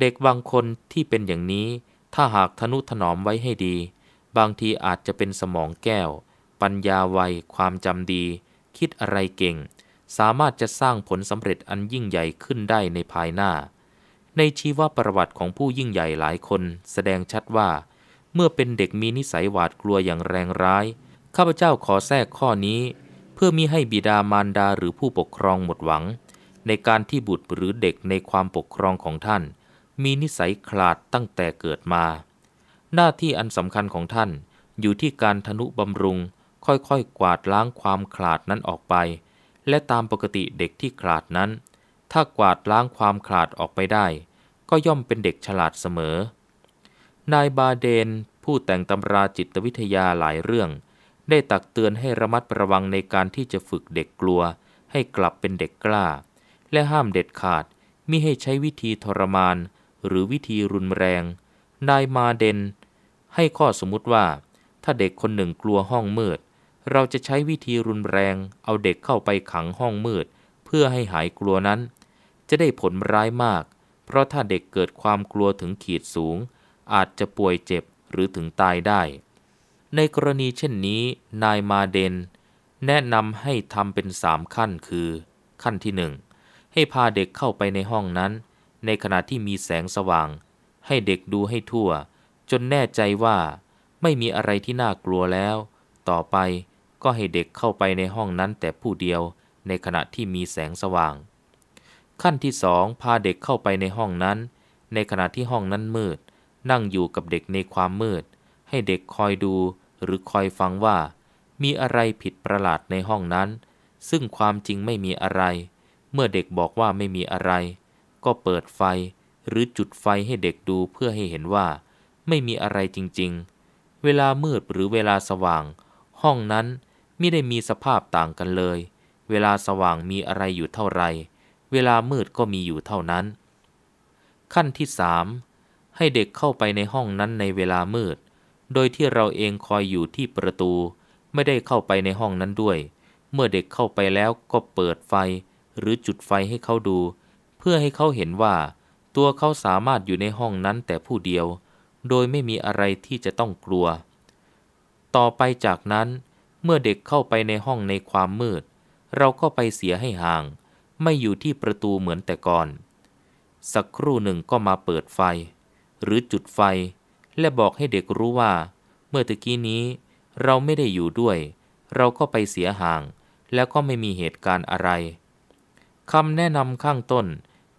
เด็กบางคนที่เป็นอย่างนี้ ถ้าหากทนุถนอมไว้ให้ดี บางทีอาจจะเป็นสมองแก้ว ปัญญาไวความจำดี คิดอะไรเก่ง สามารถจะสร้างผลสำเร็จอันยิ่งใหญ่ขึ้นได้ในภายหน้า ในชีวประวัติของผู้ยิ่งใหญ่หลายคน แสดงชัดว่าเมื่อเป็นเด็กมีนิสัยหวาดกลัวอย่างแรงร้าย ข้าพเจ้าขอแทรกข้อนี้ เพื่อมิให้บิดามารดาหรือผู้ปกครองหมดหวัง ในการที่บุตรหรือเด็กในความปกครองของท่าน มีนิสัยขลาดตั้งแต่เกิดมา หน้าที่อันสำคัญของท่าน อยู่ที่การทนุบำรุงค่อยๆกวาดล้างความขลาดนั้นออกไป และตามปกติเด็กที่ขลาดนั้น ถ้ากวาดล้างความขลาดออกไปได้ ก็ย่อมเป็นเด็กฉลาดเสมอนายบาเดนผู้แต่งตำราจิตวิทยาหลายเรื่อง ได้ตักเตือนให้ระมัดระวังในการที่จะฝึกเด็กกลัว ให้กลับเป็นเด็กกล้า และห้ามเด็ดขาดมิให้ใช้วิธีทรมาน หรือวิธีรุนแรง นายมาเดน ให้ข้อสมมุติว่า ถ้าเด็กคนหนึ่งกลัวห้องมืด เราจะใช้วิธีรุนแรง เอาเด็กเข้าไปขังห้องมืด เพื่อให้หายกลัวนั้น จะได้ผลร้ายมาก เพราะถ้าเด็กเกิดความกลัวถึงขีดสูงอาจจะป่วยเจ็บหรือถึงตายได้ ในกรณีเช่นนี้ นายมาเดน แนะนำให้ทำเป็นสามขั้นคือ ขั้นที่หนึ่งให้พาเด็กเข้าไปในห้องนั้น ในขณะที่มีแสงสว่างให้เด็กดูให้ทั่ว จนแน่ใจว่าไม่มีอะไรที่น่ากลัวแล้ว ต่อไปก็ให้เด็กเข้าไปในห้องนั้นแต่ผู้เดียวในขณะที่มีแสงสว่าง ขั้นที่สองพาเด็กเข้าไปในห้องนั้น ในขณะที่ห้องนั้นมืดนั่งอยู่กับเด็กในความมืด ให้เด็กคอยดูหรือคอยฟังว่ามีอะไรผิดประหลาดในห้องนั้น ซึ่งความจริงไม่มีอะไร เมื่อเด็กบอกว่าไม่มีอะไร ก็เปิดไฟ หรือจุดไฟให้เด็กดูเพื่อให้เห็นว่า ไม่มีอะไรจริงๆ เวลามืดหรือเวลาสว่าง ห้องนั้นไม่ได้มีสภาพต่างกันเลย เวลาสว่างมีอะไรอยู่เท่าไรเวลามืดก็มีอยู่เท่านั้น ขั้นที่สามให้เด็กเข้าไปในห้องนั้นในเวลามืด โดยที่เราเองคอยอยู่ที่ประตู ไม่ได้เข้าไปในห้องนั้นด้วย เมื่อเด็กเข้าไปแล้วก็เปิดไฟ หรือจุดไฟให้เขาดู เพื่อให้เขาเห็นว่า ตัวเขาสามารถอยู่ในห้องนั้นแต่ผู้เดียว โดยไม่มีอะไรที่จะต้องกลัว ต่อไปจากนั้นเมื่อเด็กเข้าไปในห้องในความมืด เราก็ไปเสียให้ห่าง ไม่อยู่ที่ประตูเหมือนแต่ก่อน สักครู่หนึ่งก็มาเปิดไฟหรือจุดไฟ และบอกให้เด็กรู้ว่า เมื่อตะกี้นี้เราไม่ได้อยู่ด้วย เราก็ไปเสียห่าง แล้วก็ไม่มีเหตุการณ์อะไรคำแนะนำข้างต้น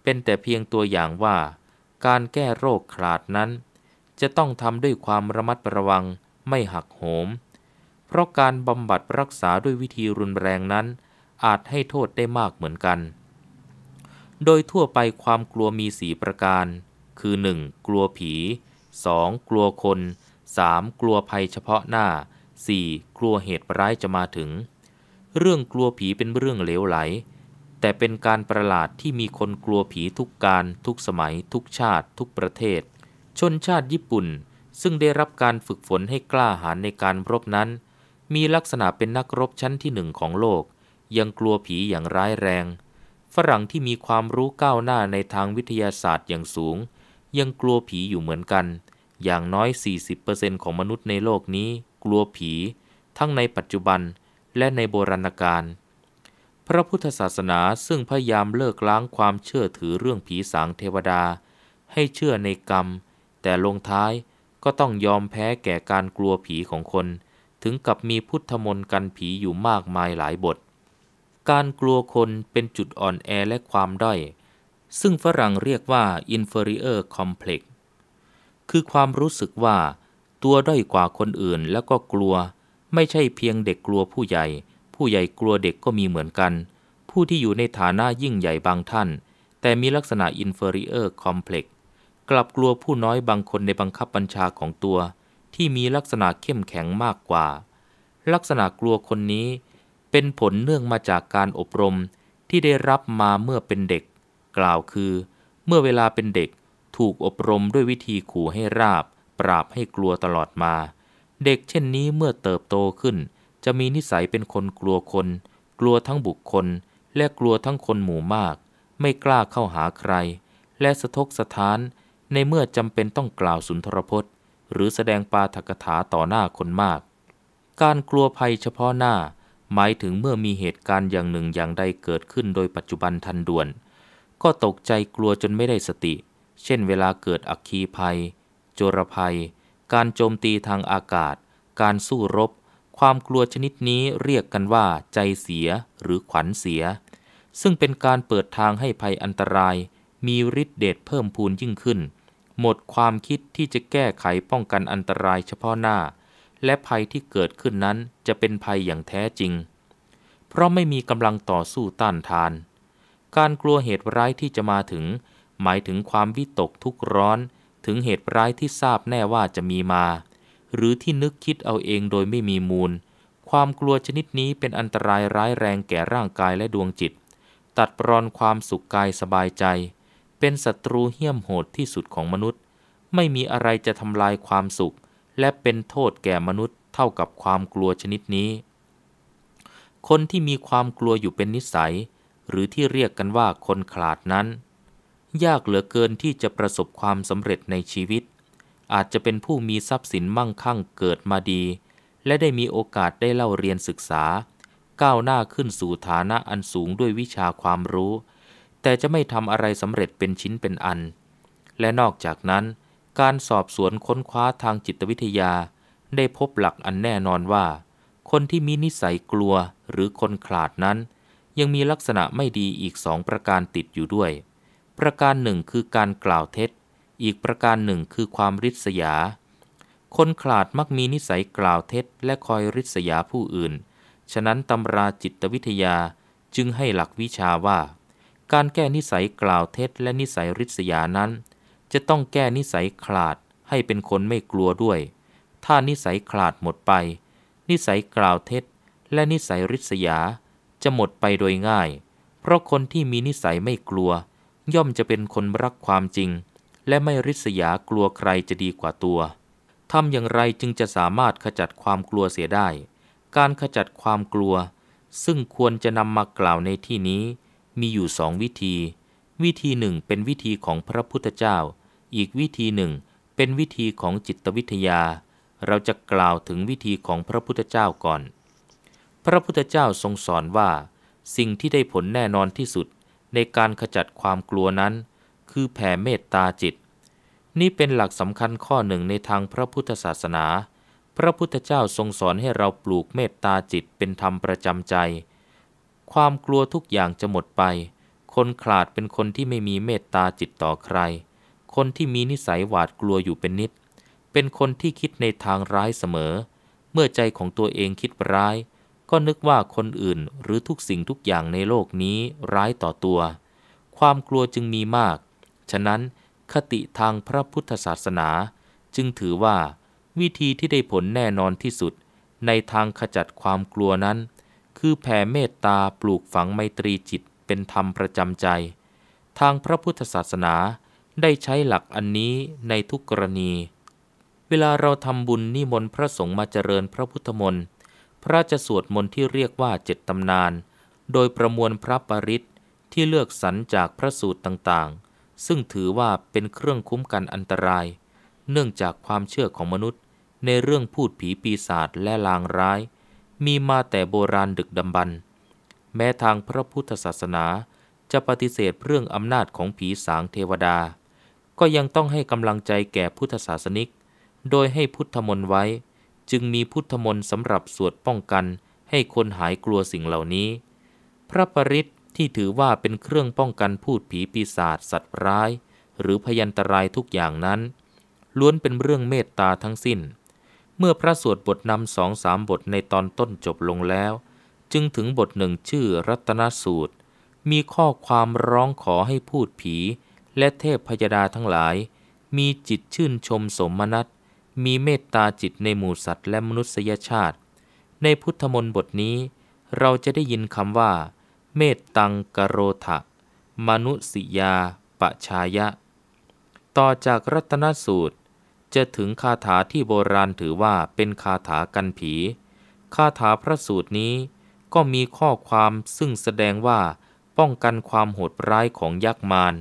เป็นแต่เพียงตัวอย่างว่า การแก้โรคขาดนั้น จะต้องทำด้วยความระมัดระวังไม่หักโหม เพราะการบำบัดรักษาด้วยวิธีรุนแรงนั้น อาจให้โทษได้มากเหมือนกัน โดยทั่วไปความกลัวมีสีประการคือ 1. กลัวผี 2. กลัวคน 3. กลัวภัยเฉพาะหน้า 4. กลัวเหตุร้ายจะมาถึง เรื่องกลัวผีเป็นเรื่องเลวไหล แต่เป็นการประหลาดที่มีคนกลัวผีทุกการทุกสมัยทุกชาติ ทุกประเทศ ชนชาติญี่ปุ่นซึ่งได้รับการฝึกฝนให้กล้าหาญในการรบนั้น มีลักษณะเป็นนักรบชั้นที่หนึ่งของโลก ยังกลัวผีอย่างร้ายแรง ฝรั่งที่มีความรู้ก้าวหน้าในทางวิทยาศาสตร์อย่างสูงยังกลัวผีอยู่เหมือนกัน อย่างน้อย 40%ของมนุษย์ในโลกนี้กลัวผี ทั้งในปัจจุบันและในโบราณกาล พระพุทธศาสนาซึ่งพยายามเลิกล้างความเชื่อถือเรื่องผีสางเทวดาให้เชื่อในกรรม แต่ลงท้ายก็ต้องยอมแพ้แก่การกลัวผีของคน ถึงกับมีพุทธมนต์กันผีอยู่มากมายหลายบท การกลัวคนเป็นจุดอ่อนแอและความด้อยซึ่งฝรั่งเรียกว่า inferior complex คือความรู้สึกว่า ตัวด้อยกว่าคนอื่นแล้วก็กลัว ไม่ใช่เพียงเด็กกลัวผู้ใหญ่ ผู้ใหญ่กลัวเด็กก็มีเหมือนกัน ผู้ที่อยู่ในฐานะยิ่งใหญ่บางท่าน แต่มีลักษณะ inferior complex กลับกลัวผู้น้อยบางคนในบังคับบัญชาของตัว ที่มีลักษณะเข้มแข็งมากกว่า ลักษณะกลัวคนนี้ เป็นผลเนื่องมาจากการอบรมที่ได้รับมาเมื่อเป็นเด็กกล่าวคือเมื่อเวลาเป็นเด็กถูกอบรมด้วยวิธีขู่ให้ราบ ปราบให้กลัวตลอดมา เด็กเช่นนี้เมื่อเติบโตขึ้น จะมีนิสัยเป็นคนกลัวคน กลัวทั้งบุคคล และกลัวทั้งคนหมู่มาก ไม่กล้าเข้าหาใคร และสะทกสะท้านในเมื่อจำเป็นต้องกล่าวสุนทรพจน์ หรือแสดงปาฐกถาต่อหน้าคนมาก การกลัวภัยเฉพาะหน้า หมายถึงเมื่อมีเหตุการณ์อย่างหนึ่งอย่างใดเกิดขึ้น โดยปัจจุบันทันด่วนก็ตกใจกลัวจนไม่ได้สติ เช่นเวลาเกิดอัคคีภัย โจรภัย การโจมตีทางอากาศ การสู้รบ ความกลัวชนิดนี้เรียกกันว่าใจเสียหรือขวัญเสีย ซึ่งเป็นการเปิดทางให้ภัยอันตราย มีฤทธิเดชเพิ่มพูนยิ่งขึ้น หมดความคิดที่จะแก้ไขป้องกันอันตรายเฉพาะหน้า และภัยที่เกิดขึ้นนั้นจะเป็นภัยอย่างแท้จริง เพราะไม่มีกำลังต่อสู้ต้านทานการกลัวเหตุร้ายที่จะมาถึง หมายถึงความวิตกทุกร้อนถึงเหตุร้ายที่ทราบแน่ว่าจะมีมา หรือที่นึกคิดเอาเองโดยไม่มีมูล ความกลัวชนิดนี้เป็นอันตรายร้ายแรงแก่ร่างกายและดวงจิต ตัดปรอนความสุขกายสบายใจ เป็นศัตรูเหี้ยมโหดที่สุดของมนุษย์ ไม่มีอะไรจะทำลายความสุข และเป็นโทษแก่มนุษย์เท่ากับความกลัวชนิดนี้ คนที่มีความกลัวอยู่เป็นนิสัยหรือที่เรียกกันว่าคนขาดนั้น ยากเหลือเกินที่จะประสบความสำเร็จในชีวิต อาจจะเป็นผู้มีทรัพย์สินมั่งคั่งเกิดมาดี และได้มีโอกาสได้เล่าเรียนศึกษา ก้าวหน้าขึ้นสู่ฐานะอันสูงด้วยวิชาความรู้ แต่จะไม่ทำอะไรสำเร็จเป็นชิ้นเป็นอัน และนอกจากนั้น การสอบสวนค้นคว้าทางจิตวิทยา ได้พบหลักอันแน่นอนว่า คนที่มีนิสัยกลัวหรือคนขลาดนั้นยังมีลักษณะไม่ดีอีกสองประการติดอยู่ด้วย ประการหนึ่ง คือการกล่าวเท็จ อีกประการหนึ่งคือความริษยา คนขาดมักมีนิสัยกล่าวเท็จและคอยริษยาผู้อื่น ฉะนั้นตำราจิตวิทยาจึงให้หลักวิชาว่า การแก้นิสัยกล่าวเท็จและนิสัยริษยานั้น จะต้องแก้นิสัยขาดให้เป็นคนไม่กลัวด้วย ถ้านิสัยขาดหมดไป นิสัยกล่าวเท็จและนิสัยริษยาจะหมดไปโดยง่าย เพราะคนที่มีนิสัยไม่กลัว ย่อมจะเป็นคนรักความจริง และไม่ริษยากลัวใครจะดีกว่าตัว ทำอย่างไรจึงจะสามารถขจัดความกลัวเสียได้ การขจัดความกลัว ซึ่งควรจะนำมากล่าวในที่นี้ มีอยู่สองวิธี วิธีหนึ่งเป็นวิธีของพระพุทธเจ้า อีกวิธีหนึ่งเป็นวิธีของจิตวิทยา เราจะกล่าวถึงวิธีของพระพุทธเจ้าก่อนพระพุทธเจ้าทรงสอนว่าสิ่งที่ได้ผลแน่นอนที่สุดในการขจัดความกลัวนั้น คือแผ่เมตตาจิต นี่เป็นหลักสำคัญข้อหนึ่งในทางพระพุทธศาสนา พระพุทธเจ้าทรงสอนให้เราปลูกเมตตาจิตเป็นธรรมประจำใจ ความกลัวทุกอย่างจะหมดไป คนขาดเป็นคนที่ไม่มีเมตตาจิตต่อใคร คนที่มีนิสัยหวาดกลัวอยู่เป็นนิด เป็นคนที่คิดในทางร้ายเสมอ เมื่อใจของตัวเองคิดร้ายก็นึกว่าคนอื่นหรือทุกสิ่งทุกอย่างในโลกนี้ร้ายต่อตัว ความกลัวจึงมีมาก ฉะนั้นคติทางพระพุทธศาสนา จึงถือว่าวิธีที่ได้ผลแน่นอนที่สุด ในทางขจัดความกลัวนั้น คือแผ่เมตตาปลูกฝังไมตรีจิตเป็นธรรมประจำใจ ทางพระพุทธศาสนาได้ใช้หลักอันนี้ในทุกกรณี เวลาเราทำบุญนิมนต์พระสงฆ์มาเจริญพระพุทธมนต์พระจะสวดมนต์ที่เรียกว่าเจ็ดตำนาน โดยประมวลพระปริศที่เลือกสรรจากพระสูตรต่างๆ ซึ่งถือว่าเป็นเครื่องคุ้มกันอันตราย เนื่องจากความเชื่อของมนุษย์ในเรื่องพูดผีปีศาจและลางร้าย มีมาแต่โบราณดึกดำบรรแม้ทางพระพุทธศาสนาจะปฏิเสธเรื่องอำนาจของผีสางเทวดา ก็ยังต้องให้กำลังใจแก่พุทธศาสนิก โดยให้พุทธมนต์ไว้จึงมีพุทธมนต์สำหรับสวดป้องกันให้คนหายกลัวสิ่งเหล่านี้ พระปริศที่ถือว่าเป็นเครื่องป้องกัน พูดผีปีศาจสัตว์ร้าย หรือพยันตรายทุกอย่างนั้น ล้วนเป็นเรื่องเมตตาทั้งสิ้น เมื่อพระสวดบทนำสองสามบทในตอนต้นจบลงแล้ว จึงถึงบทหนึ่งชื่อรัตนสูตร มีข้อความร้องขอให้พูดผี และเทพพยดาทั้งหลาย มีจิตชื่นชมสมนัตมีเมตตาจิตในหมู่สัตว์และมนุษยชาติ ในพุทธมนต์บทนี้เราจะได้ยินคำว่า เมตตังกโรธะมนุสิยาปชายะ ต่อจากรัตนสูตร จะถึงคาถาที่โบราณถือว่าเป็นคาถากันผี คาถาพระสูตรนี้ก็มีข้อความซึ่งแสดงว่าป้องกันความโหดร้ายของยักษ์มาร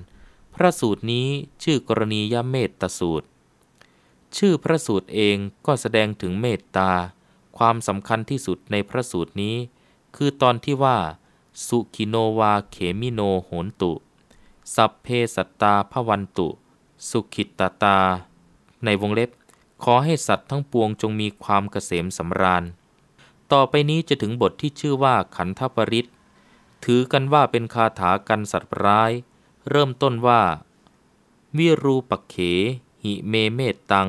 พระสูตรนี้ชื่อกรณียเมตตสูตรชื่อพระสูตรเองก็แสดงถึงเมตตา ความสำคัญที่สุดในพระสูตรนี้ คือตอนที่ว่า สุขิโนวาเขมิโนโหนตุ สัพเพสัตตาพวันตุ สุขิตตาตา ในวงเล็บ ขอให้สัตว์ทั้งปวงจงมีความเกษมสำราญ ต่อไปนี้จะถึงบทที่ชื่อว่าขันธปริศถือกันว่าเป็นคาถากันสัตว์ร้าย เริ่มต้นว่า วิรูปเขหิเมเมตตัง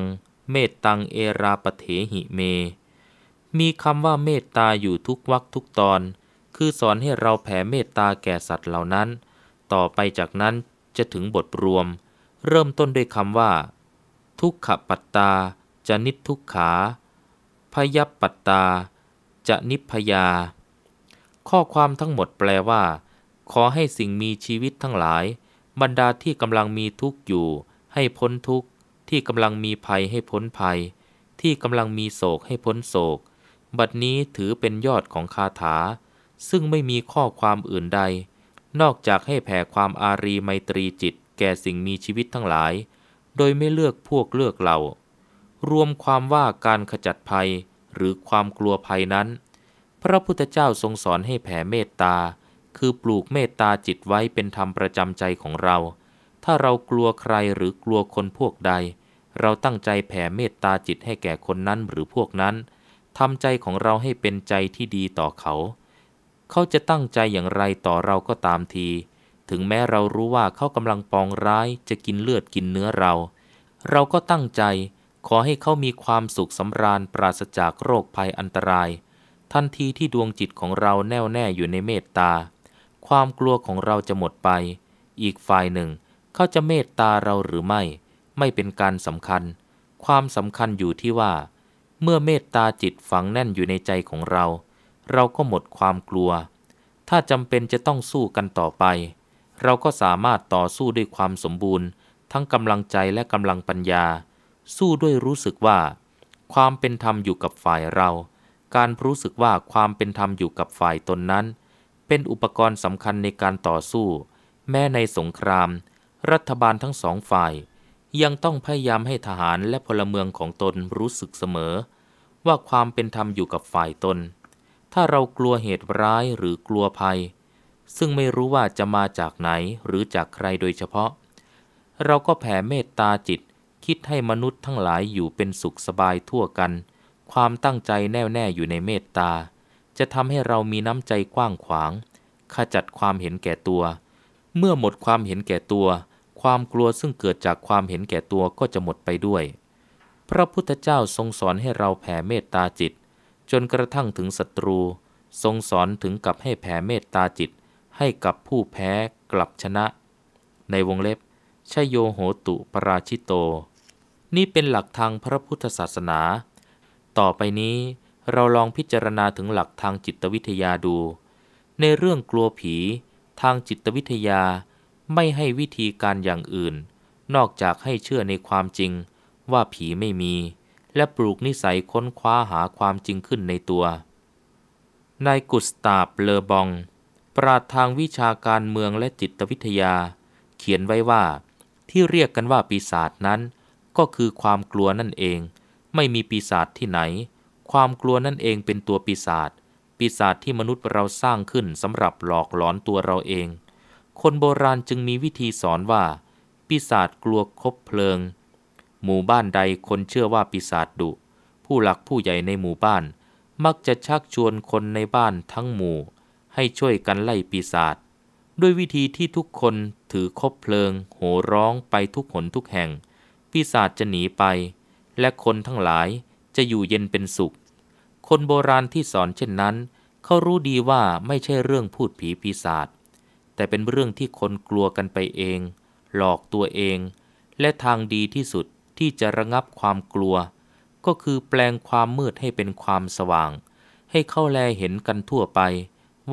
เมตตัง เอราปเถหิเม มีคำว่า เมตตาอยู่ทุกวักทุกตอน คือสอนให้เราแผ่เมตตาแก่สัตว์เหล่านั้น ต่อไปจากนั้นจะถึงบทรวม เริ่มต้นด้วยคำว่า ทุกขปัตตา จะนิทุกขา พยัปัตตา จะนิพยา ข้อความทั้งหมดแปลว่า ขอให้สิ่งมีชีวิตทั้งหลาย บรรดาที่กำลังมีทุกข์อยู่ ให้พ้นทุกข์ที่กำลังมีภัยให้พ้นภัย ที่กำลังมีโศกให้พ้นโศก บัดนี้ถือเป็นยอดของคาถา ซึ่งไม่มีข้อความอื่นใด นอกจากให้แผ่ความอารีไมตรีจิต แก่สิ่งมีชีวิตทั้งหลาย โดยไม่เลือกพวกเลือกเรา รวมความว่าการขจัดภัยหรือความกลัวภัยนั้น พระพุทธเจ้าทรงสอนให้แผ่เมตตา คือปลูกเมตตาจิตไว้เป็นธรรมประจำใจของเรา ถ้าเรากลัวใครหรือกลัวคนพวกใดเราตั้งใจแผ่เมตตาจิตให้แก่คนนั้นหรือพวกนั้น ทำใจของเราให้เป็นใจที่ดีต่อเขา เขาจะตั้งใจอย่างไรต่อเราก็ตามที ถึงแม้เรารู้ว่าเขากำลังปองร้าย จะกินเลือดกินเนื้อเรา เราก็ตั้งใจ ขอให้เขามีความสุขสำราญปราศจากโรคภัยอันตราย ทันทีที่ดวงจิตของเราแน่วแน่อยู่ในเมตตา ความกลัวของเราจะหมดไป อีกฝ่ายหนึ่ง เขาจะเมตตาเราหรือไม่ไม่เป็นการสำคัญ ความสำคัญอยู่ที่ว่า เมื่อเมตตาจิตฝังแน่นอยู่ในใจของเรา เราก็หมดความกลัว ถ้าจำเป็นจะต้องสู้กันต่อไป เราก็สามารถต่อสู้ด้วยความสมบูรณ์ ทั้งกำลังใจและกำลังปัญญา สู้ด้วยรู้สึกว่า ความเป็นธรรมอยู่กับฝ่ายเรา การรู้สึกว่าความเป็นธรรมอยู่กับฝ่ายตนนั้น เป็นอุปกรณ์สำคัญในการต่อสู้ แม้ในสงคราม รัฐบาลทั้งสองฝ่ายยังต้องพยายามให้ทหารและพลเมืองของตนรู้สึกเสมอ ว่าความเป็นธรรมอยู่กับฝ่ายตน ถ้าเรากลัวเหตุร้ายหรือกลัวภัย ซึ่งไม่รู้ว่าจะมาจากไหนหรือจากใครโดยเฉพาะ เราก็แผ่เมตตาจิต คิดให้มนุษย์ทั้งหลายอยู่เป็นสุขสบายทั่วกัน ความตั้งใจแน่วแน่อยู่ในเมตตา จะทำให้เรามีน้ำใจกว้างขวางขจัดความเห็นแก่ตัว เมื่อหมดความเห็นแก่ตัวความกลัวซึ่งเกิดจากความเห็นแก่ตัวก็จะหมดไปด้วย พระพุทธเจ้าทรงสอนให้เราแผ่เมตตาจิตจนกระทั่งถึงศัตรูทรงสอนถึงกับให้แผ่เมตตาจิตให้กับผู้แพ้กลับชนะ ในวงเล็บชยโยโหตุปราชิโต นี่เป็นหลักทางพระพุทธศาสนา ต่อไปนี้เราลองพิจารณาถึงหลักทางจิตวิทยาดู ในเรื่องกลัวผีทางจิตวิทยาไม่ให้วิธีการอย่างอื่น นอกจากให้เชื่อในความจริงว่าผีไม่มี และปลูกนิสัยค้นคว้าหาความจริงขึ้นในตัว นายกุสตาบเลอบอง ปราดทางวิชาการเมืองและจิตวิทยา เขียนไว้ว่า ที่เรียกกันว่าปีศาจนั้น ก็คือความกลัวนั่นเอง ไม่มีปีศาจที่ไหน ความกลัวนั่นเองเป็นตัวปีศาจปีศาจที่มนุษย์เราสร้างขึ้นสำหรับหลอกหลอนตัวเราเองคนโบราณจึงมีวิธีสอนว่าปีศาจกลัวคบเพลิง หมู่บ้านใดคนเชื่อว่าปีศาจดุ ผู้หลักผู้ใหญ่ในหมู่บ้าน มักจะชักชวนคนในบ้านทั้งหมู่ให้ช่วยกันไล่ปีศาจด้วยวิธีที่ทุกคนถือคบเพลิงโห่ร้องไปทุกหนทุกแห่งปีศาจจะหนีไป และคนทั้งหลายจะอยู่เย็นเป็นสุข คนโบราณที่สอนเช่นนั้น เขารู้ดีว่าไม่ใช่เรื่องพูดผีปีศาจแต่เป็นเรื่องที่คนกลัวกันไปเอง หลอกตัวเอง และทางดีที่สุดที่จะระงับความกลัว ก็คือแปลงความมืดให้เป็นความสว่าง ให้เข้าแลเห็นกันทั่วไป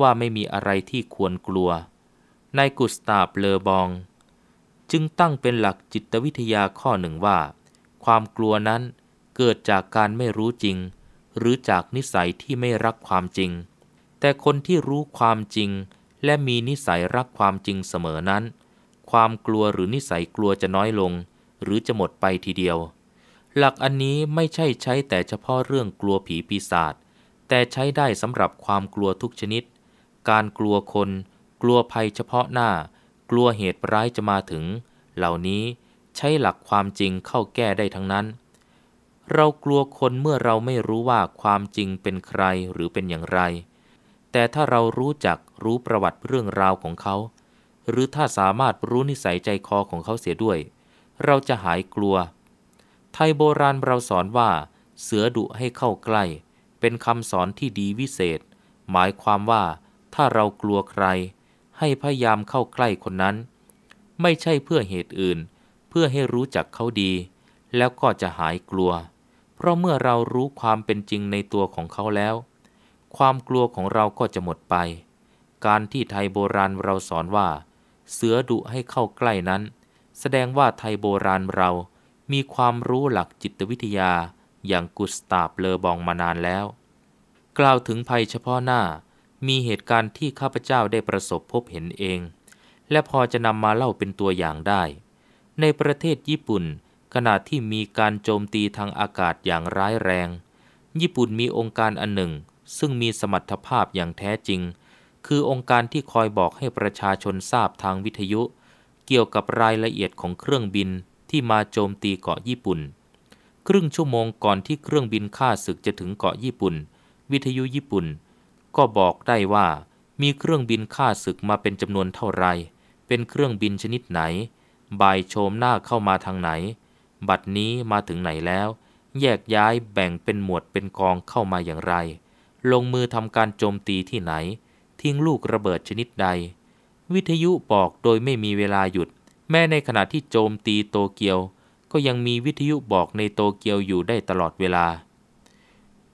ว่าไม่มีอะไรที่ควรกลัวนายกุสตาบเลอบอง จึงตั้งเป็นหลักจิตวิทยาข้อหนึ่งว่า ความกลัวนั้นเกิดจากการไม่รู้จริง หรือจากนิสัยที่ไม่รักความจริง แต่คนที่รู้ความจริงและมีนิสัยรักความจริงเสมอนั้น ความกลัวหรือนิสัยกลัวจะน้อยลง หรือจะหมดไปทีเดียว หลักอันนี้ไม่ใช่ใช้แต่เฉพาะเรื่องกลัวผีปีศาจ แต่ใช้ได้สำหรับความกลัวทุกชนิด การกลัวคน กลัวภัยเฉพาะหน้า กลัวเหตุร้ายจะมาถึง เหล่านี้ใช้หลักความจริงเข้าแก้ได้ทั้งนั้น เรากลัวคนเมื่อเราไม่รู้ว่าความจริงเป็นใครหรือเป็นอย่างไร แต่ถ้าเรารู้จักรู้ประวัติเรื่องราวของเขา หรือถ้าสามารถรู้นิสัยใจคอของเขาเสียด้วย เราจะหายกลัว ไทยโบราณเราสอนว่าเสือดุให้เข้าใกล้ เป็นคำสอนที่ดีวิเศษ หมายความว่าถ้าเรากลัวใคร ให้พยายามเข้าใกล้คนนั้น ไม่ใช่เพื่อเหตุอื่น เพื่อให้รู้จักเขาดี แล้วก็จะหายกลัว เพราะเมื่อเรารู้ความเป็นจริงในตัวของเขาแล้ว ความกลัวของเราก็จะหมดไปการที่ไทยโบราณเราสอนว่าเสือดุให้เข้าใกล้นั้น แสดงว่าไทยโบราณเรามีความรู้หลักจิตวิทยาอย่างกุสตาบเลอบองมานานแล้ว กล่าวถึงภัยเฉพาะหน้ามีเหตุการณ์ที่ข้าพเจ้าได้ประสบพบเห็นเอง และพอจะนำมาเล่าเป็นตัวอย่างได้ ในประเทศญี่ปุ่นขณะที่มีการโจมตีทางอากาศอย่างร้ายแรง ญี่ปุ่นมีองค์การอันหนึ่ง ซึ่งมีสมรรถภาพอย่างแท้จริงคือองค์การที่คอยบอกให้ประชาชนทราบทางวิทยุ เกี่ยวกับรายละเอียดของเครื่องบินที่มาโจมตีเกาะญี่ปุ่นครึ่งชั่วโมงก่อนที่เครื่องบินฆ่าศึกจะถึงเกาะญี่ปุ่น วิทยุญี่ปุ่น ก็บอกได้ว่ามีเครื่องบินฆ่าศึกมาเป็นจำนวนเท่าไร เป็นเครื่องบินชนิดไหนบ่ายโฉมหน้าเข้ามาทางไหน บัดนี้มาถึงไหนแล้ว แยกย้ายแบ่งเป็นหมวดเป็นกองเข้ามาอย่างไร ลงมือทำการโจมตีที่ไหนทิ้งลูกระเบิดชนิดใด วิทยุบอกโดยไม่มีเวลาหยุด แม้ในขณะที่โจมตีโตเกียว ก็ยังมีวิทยุบอกในโตเกียวอยู่ได้ตลอดเวลา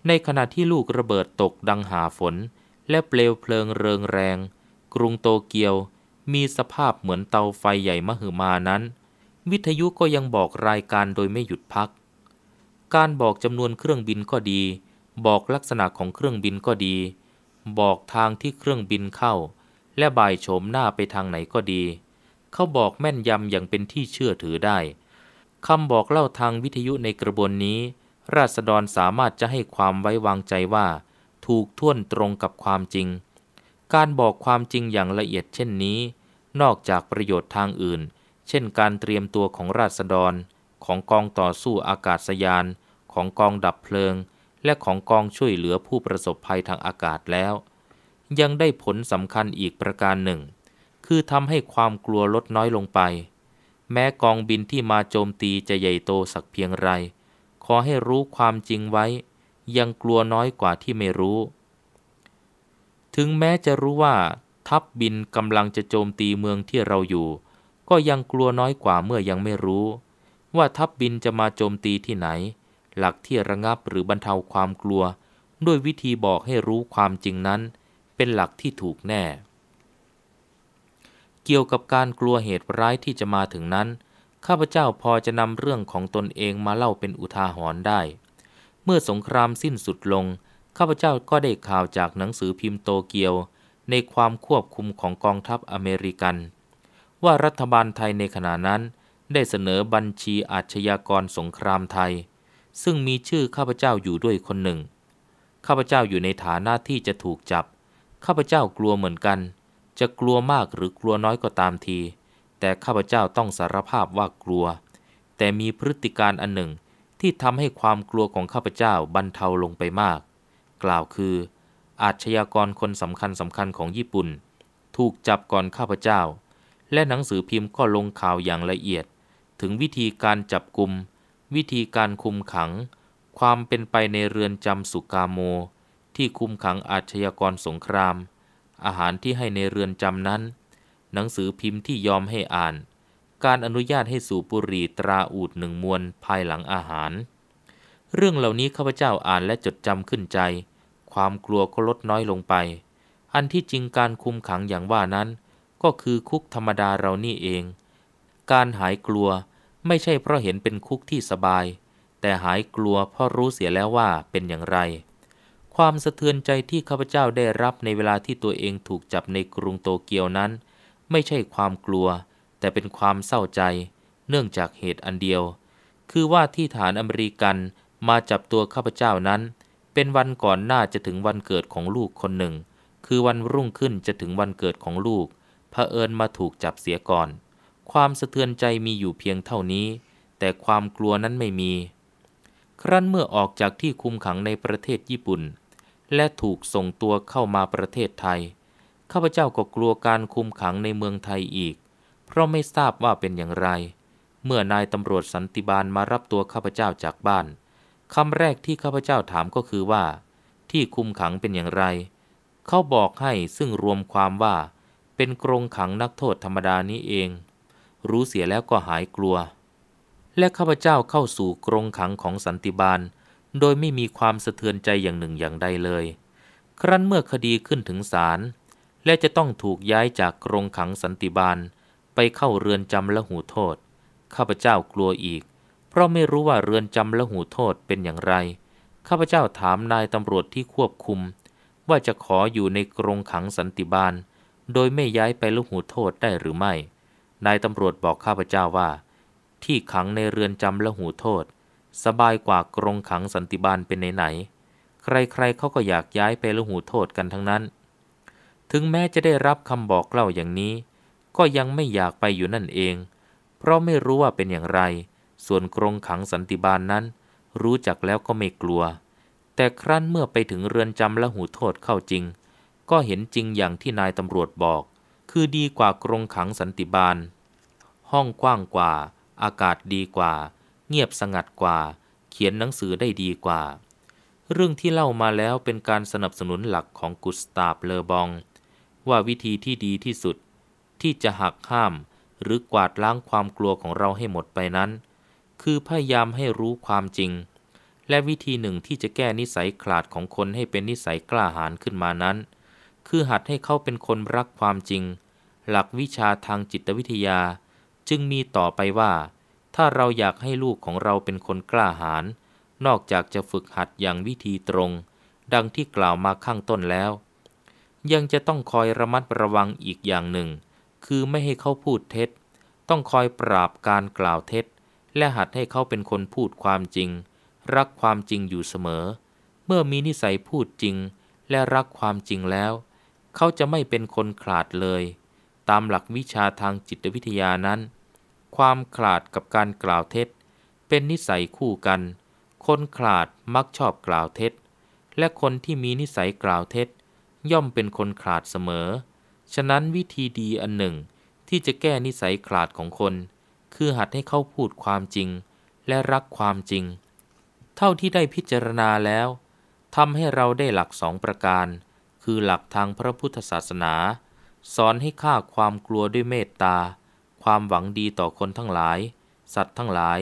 ในขณะที่ลูกระเบิดตกดังหาฝน และเปลวเพลิงเริงแรง กรุงโตเกียวมีสภาพเหมือนเตาไฟใหญ่มหึมานั้น วิทยุก็ยังบอกรายการโดยไม่หยุดพัก การบอกจำนวนเครื่องบินก็ดี บอกลักษณะของเครื่องบินก็ดีบอกทางที่เครื่องบินเข้า และบายโฉมหน้าไปทางไหนก็ดี เขาบอกแม่นยำอย่างเป็นที่เชื่อถือได้คำบอกเล่าทางวิทยุในกระบวนนี้ ราษฎรสามารถจะให้ความไว้วางใจว่า ถูกท่วนตรงกับความจริง การบอกความจริงอย่างละเอียดเช่นนี้ นอกจากประโยชน์ทางอื่น เช่นการเตรียมตัวของราษฎร ของกองต่อสู้อากาศยาน ของกองดับเพลิงและของกองช่วยเหลือผู้ประสบภัยทางอากาศแล้ว ยังได้ผลสำคัญอีกประการหนึ่ง คือทำให้ความกลัวลดน้อยลงไป แม้กองบินที่มาโจมตีจะใหญ่โตสักเพียงไร ขอให้รู้ความจริงไว้ ยังกลัวน้อยกว่าที่ไม่รู้ ถึงแม้จะรู้ว่า ทัพบินกำลังจะโจมตีเมืองที่เราอยู่ ก็ยังกลัวน้อยกว่าเมื่อยังไม่รู้ ว่าทัพบินจะมาโจมตีที่ไหนหลักที่ระงับหรือบรรเทาความกลัว ด้วยวิธีบอกให้รู้ความจริงนั้น เป็นหลักที่ถูกแน่ เกี่ยวกับการกลัวเหตุร้ายที่จะมาถึงนั้น ข้าพเจ้าพอจะนำเรื่องของตนเองมาเล่าเป็นอุทาหรณ์ได้ เมื่อสงครามสิ้นสุดลง ข้าพเจ้าก็ได้ข่าวจากหนังสือพิมพ์โตเกียวในความควบคุมของกองทัพอเมริกัน ว่ารัฐบาลไทยในขณะนั้นได้เสนอบัญชีอาชญากรสงครามไทยซึ่งมีชื่อข้าพเจ้าอยู่ด้วยคนหนึ่ง ข้าพเจ้าอยู่ในฐานะที่จะถูกจับ ข้าพเจ้ากลัวเหมือนกัน จะกลัวมากหรือกลัวน้อยก็ตามที แต่ข้าพเจ้าต้องสารภาพว่ากลัว แต่มีพฤติการอันหนึ่งที่ทำให้ความกลัวของข้าพเจ้าบรรเทาลงไปมาก กล่าวคือ อาชญากรคนสำคัญสำคัญของญี่ปุ่น ถูกจับก่อนข้าพเจ้า และหนังสือพิมพ์ก็ลงข่าวอย่างละเอียด ถึงวิธีการจับกลุ่มวิธีการคุมขัง ความเป็นไปในเรือนจำสุกาโม ที่คุมขังอาชญากรสงคราม อาหารที่ให้ในเรือนจำนั้น หนังสือพิมพ์ที่ยอมให้อ่าน การอนุญาตให้สูบบุหรี่ตราอูดหนึ่งมวน ภายหลังอาหาร เรื่องเหล่านี้ข้าพเจ้าอ่านและจดจำขึ้นใจ ความกลัวก็ลดน้อยลงไป อันที่จริงการคุมขังอย่างว่านั้น ก็คือคุกธรรมดาเรานี่เอง การหายกลัวไม่ใช่เพราะเห็นเป็นคุกที่สบาย แต่หายกลัวเพราะรู้เสียแล้วว่าเป็นอย่างไร ความสะเทือนใจที่ข้าพเจ้าได้รับในเวลาที่ตัวเองถูกจับในกรุงโตเกียวนั้น ไม่ใช่ความกลัว แต่เป็นความเศร้าใจ เนื่องจากเหตุอันเดียว คือว่าที่ฐานอเมริกันมาจับตัวข้าพเจ้านั้น เป็นวันก่อนหน้าจะถึงวันเกิดของลูกคนหนึ่ง คือวันรุ่งขึ้นจะถึงวันเกิดของลูกเผอิญมาถูกจับเสียก่อนความสะเทือนใจมีอยู่เพียงเท่านี้ แต่ความกลัวนั้นไม่มี ครั้นเมื่อออกจากที่คุมขังในประเทศญี่ปุ่น และถูกส่งตัวเข้ามาประเทศไทยข้าพเจ้าก็กลัวการคุมขังในเมืองไทยอีก เพราะไม่ทราบว่าเป็นอย่างไร เมื่อนายตำรวจสันติบาลมารับตัวข้าพเจ้าจากบ้าน คำแรกที่ข้าพเจ้าถามก็คือว่า ที่คุมขังเป็นอย่างไร เขาบอกให้ซึ่งรวมความว่าเป็นกรงขังนักโทษธรรมดานี้เองรู้เสียแล้วก็หายกลัว และข้าพเจ้าเข้าสู่กรงขังของสันติบาล โดยไม่มีความสะเทือนใจอย่างหนึ่งอย่างใดเลย ครั้นเมื่อคดีขึ้นถึงศาลและจะต้องถูกย้ายจากกรงขังสันติบาล ไปเข้าเรือนจำละหูโทษข้าพเจ้ากลัวอีก เพราะไม่รู้ว่าเรือนจำละหูโทษเป็นอย่างไร ข้าพเจ้าถามนายตำรวจที่ควบคุม ว่าจะขออยู่ในกรงขังสันติบาล โดยไม่ย้ายไปละหูโทษได้หรือไม่นายตำรวจบอกข้าพเจ้าว่า ที่ขังในเรือนจำและหูโทษ สบายกว่ากรงขังสันติบาลเป็นไหนๆ ใครๆเขาก็อยากย้ายไปละหูโทษกันทั้งนั้น ถึงแม้จะได้รับคำบอกเล่าอย่างนี้ ก็ยังไม่อยากไปอยู่นั่นเอง เพราะไม่รู้ว่าเป็นอย่างไร ส่วนกรงขังสันติบาลนนั้น รู้จักแล้วก็ไม่กลัว แต่ครั้นเมื่อไปถึงเรือนจำละหูโทษเข้าจริง ก็เห็นจริงอย่างที่นายตำรวจบอกคือดีกว่ากรงขังสันติบาล ห้องกว้างกว่า อากาศดีกว่า เงียบสงัดกว่า เขียนหนังสือได้ดีกว่า เรื่องที่เล่ามาแล้วเป็นการสนับสนุนหลักของกุสตาบเลอบอง ว่าวิธีที่ดีที่สุด ที่จะหักห้ามหรือกวาดล้างความกลัวของเราให้หมดไปนั้น คือพยายามให้รู้ความจริง และวิธีหนึ่งที่จะแก้นิสัยขลาดของคนให้เป็นนิสัยกล้าหาญขึ้นมานั้นคือหัดให้เขาเป็นคนรักความจริง หลักวิชาทางจิตวิทยา จึงมีต่อไปว่า ถ้าเราอยากให้ลูกของเราเป็นคนกล้าหาญ นอกจากจะฝึกหัดอย่างวิธีตรง ดังที่กล่าวมาข้างต้นแล้ว ยังจะต้องคอยระมัดระวังอีกอย่างหนึ่ง คือไม่ให้เขาพูดเท็จ ต้องคอยปราบการกล่าวเท็จ และหัดให้เขาเป็นคนพูดความจริง รักความจริงอยู่เสมอ เมื่อมีนิสัยพูดจริง และรักความจริงแล้วเขาจะไม่เป็นคนขาดเลย ตามหลักวิชาทางจิตวิทยานั้น ความขาดกับการกล่าวเท็จ เป็นนิสัยคู่กัน คนขาดมักชอบกล่าวเท็จ และคนที่มีนิสัยกล่าวเท็จ ย่อมเป็นคนขาดเสมอ ฉะนั้นวิธีดีอันหนึ่ง ที่จะแก้นิสัยขาดของคน คือหัดให้เขาพูดความจริงและรักความจริง เท่าที่ได้พิจารณาแล้วทำให้เราได้หลักสองประการคือหลักทางพระพุทธศาสนา สอนให้ฆ่าความกลัวด้วยเมตตา ความหวังดีต่อคนทั้งหลาย สัตว์ทั้งหลาย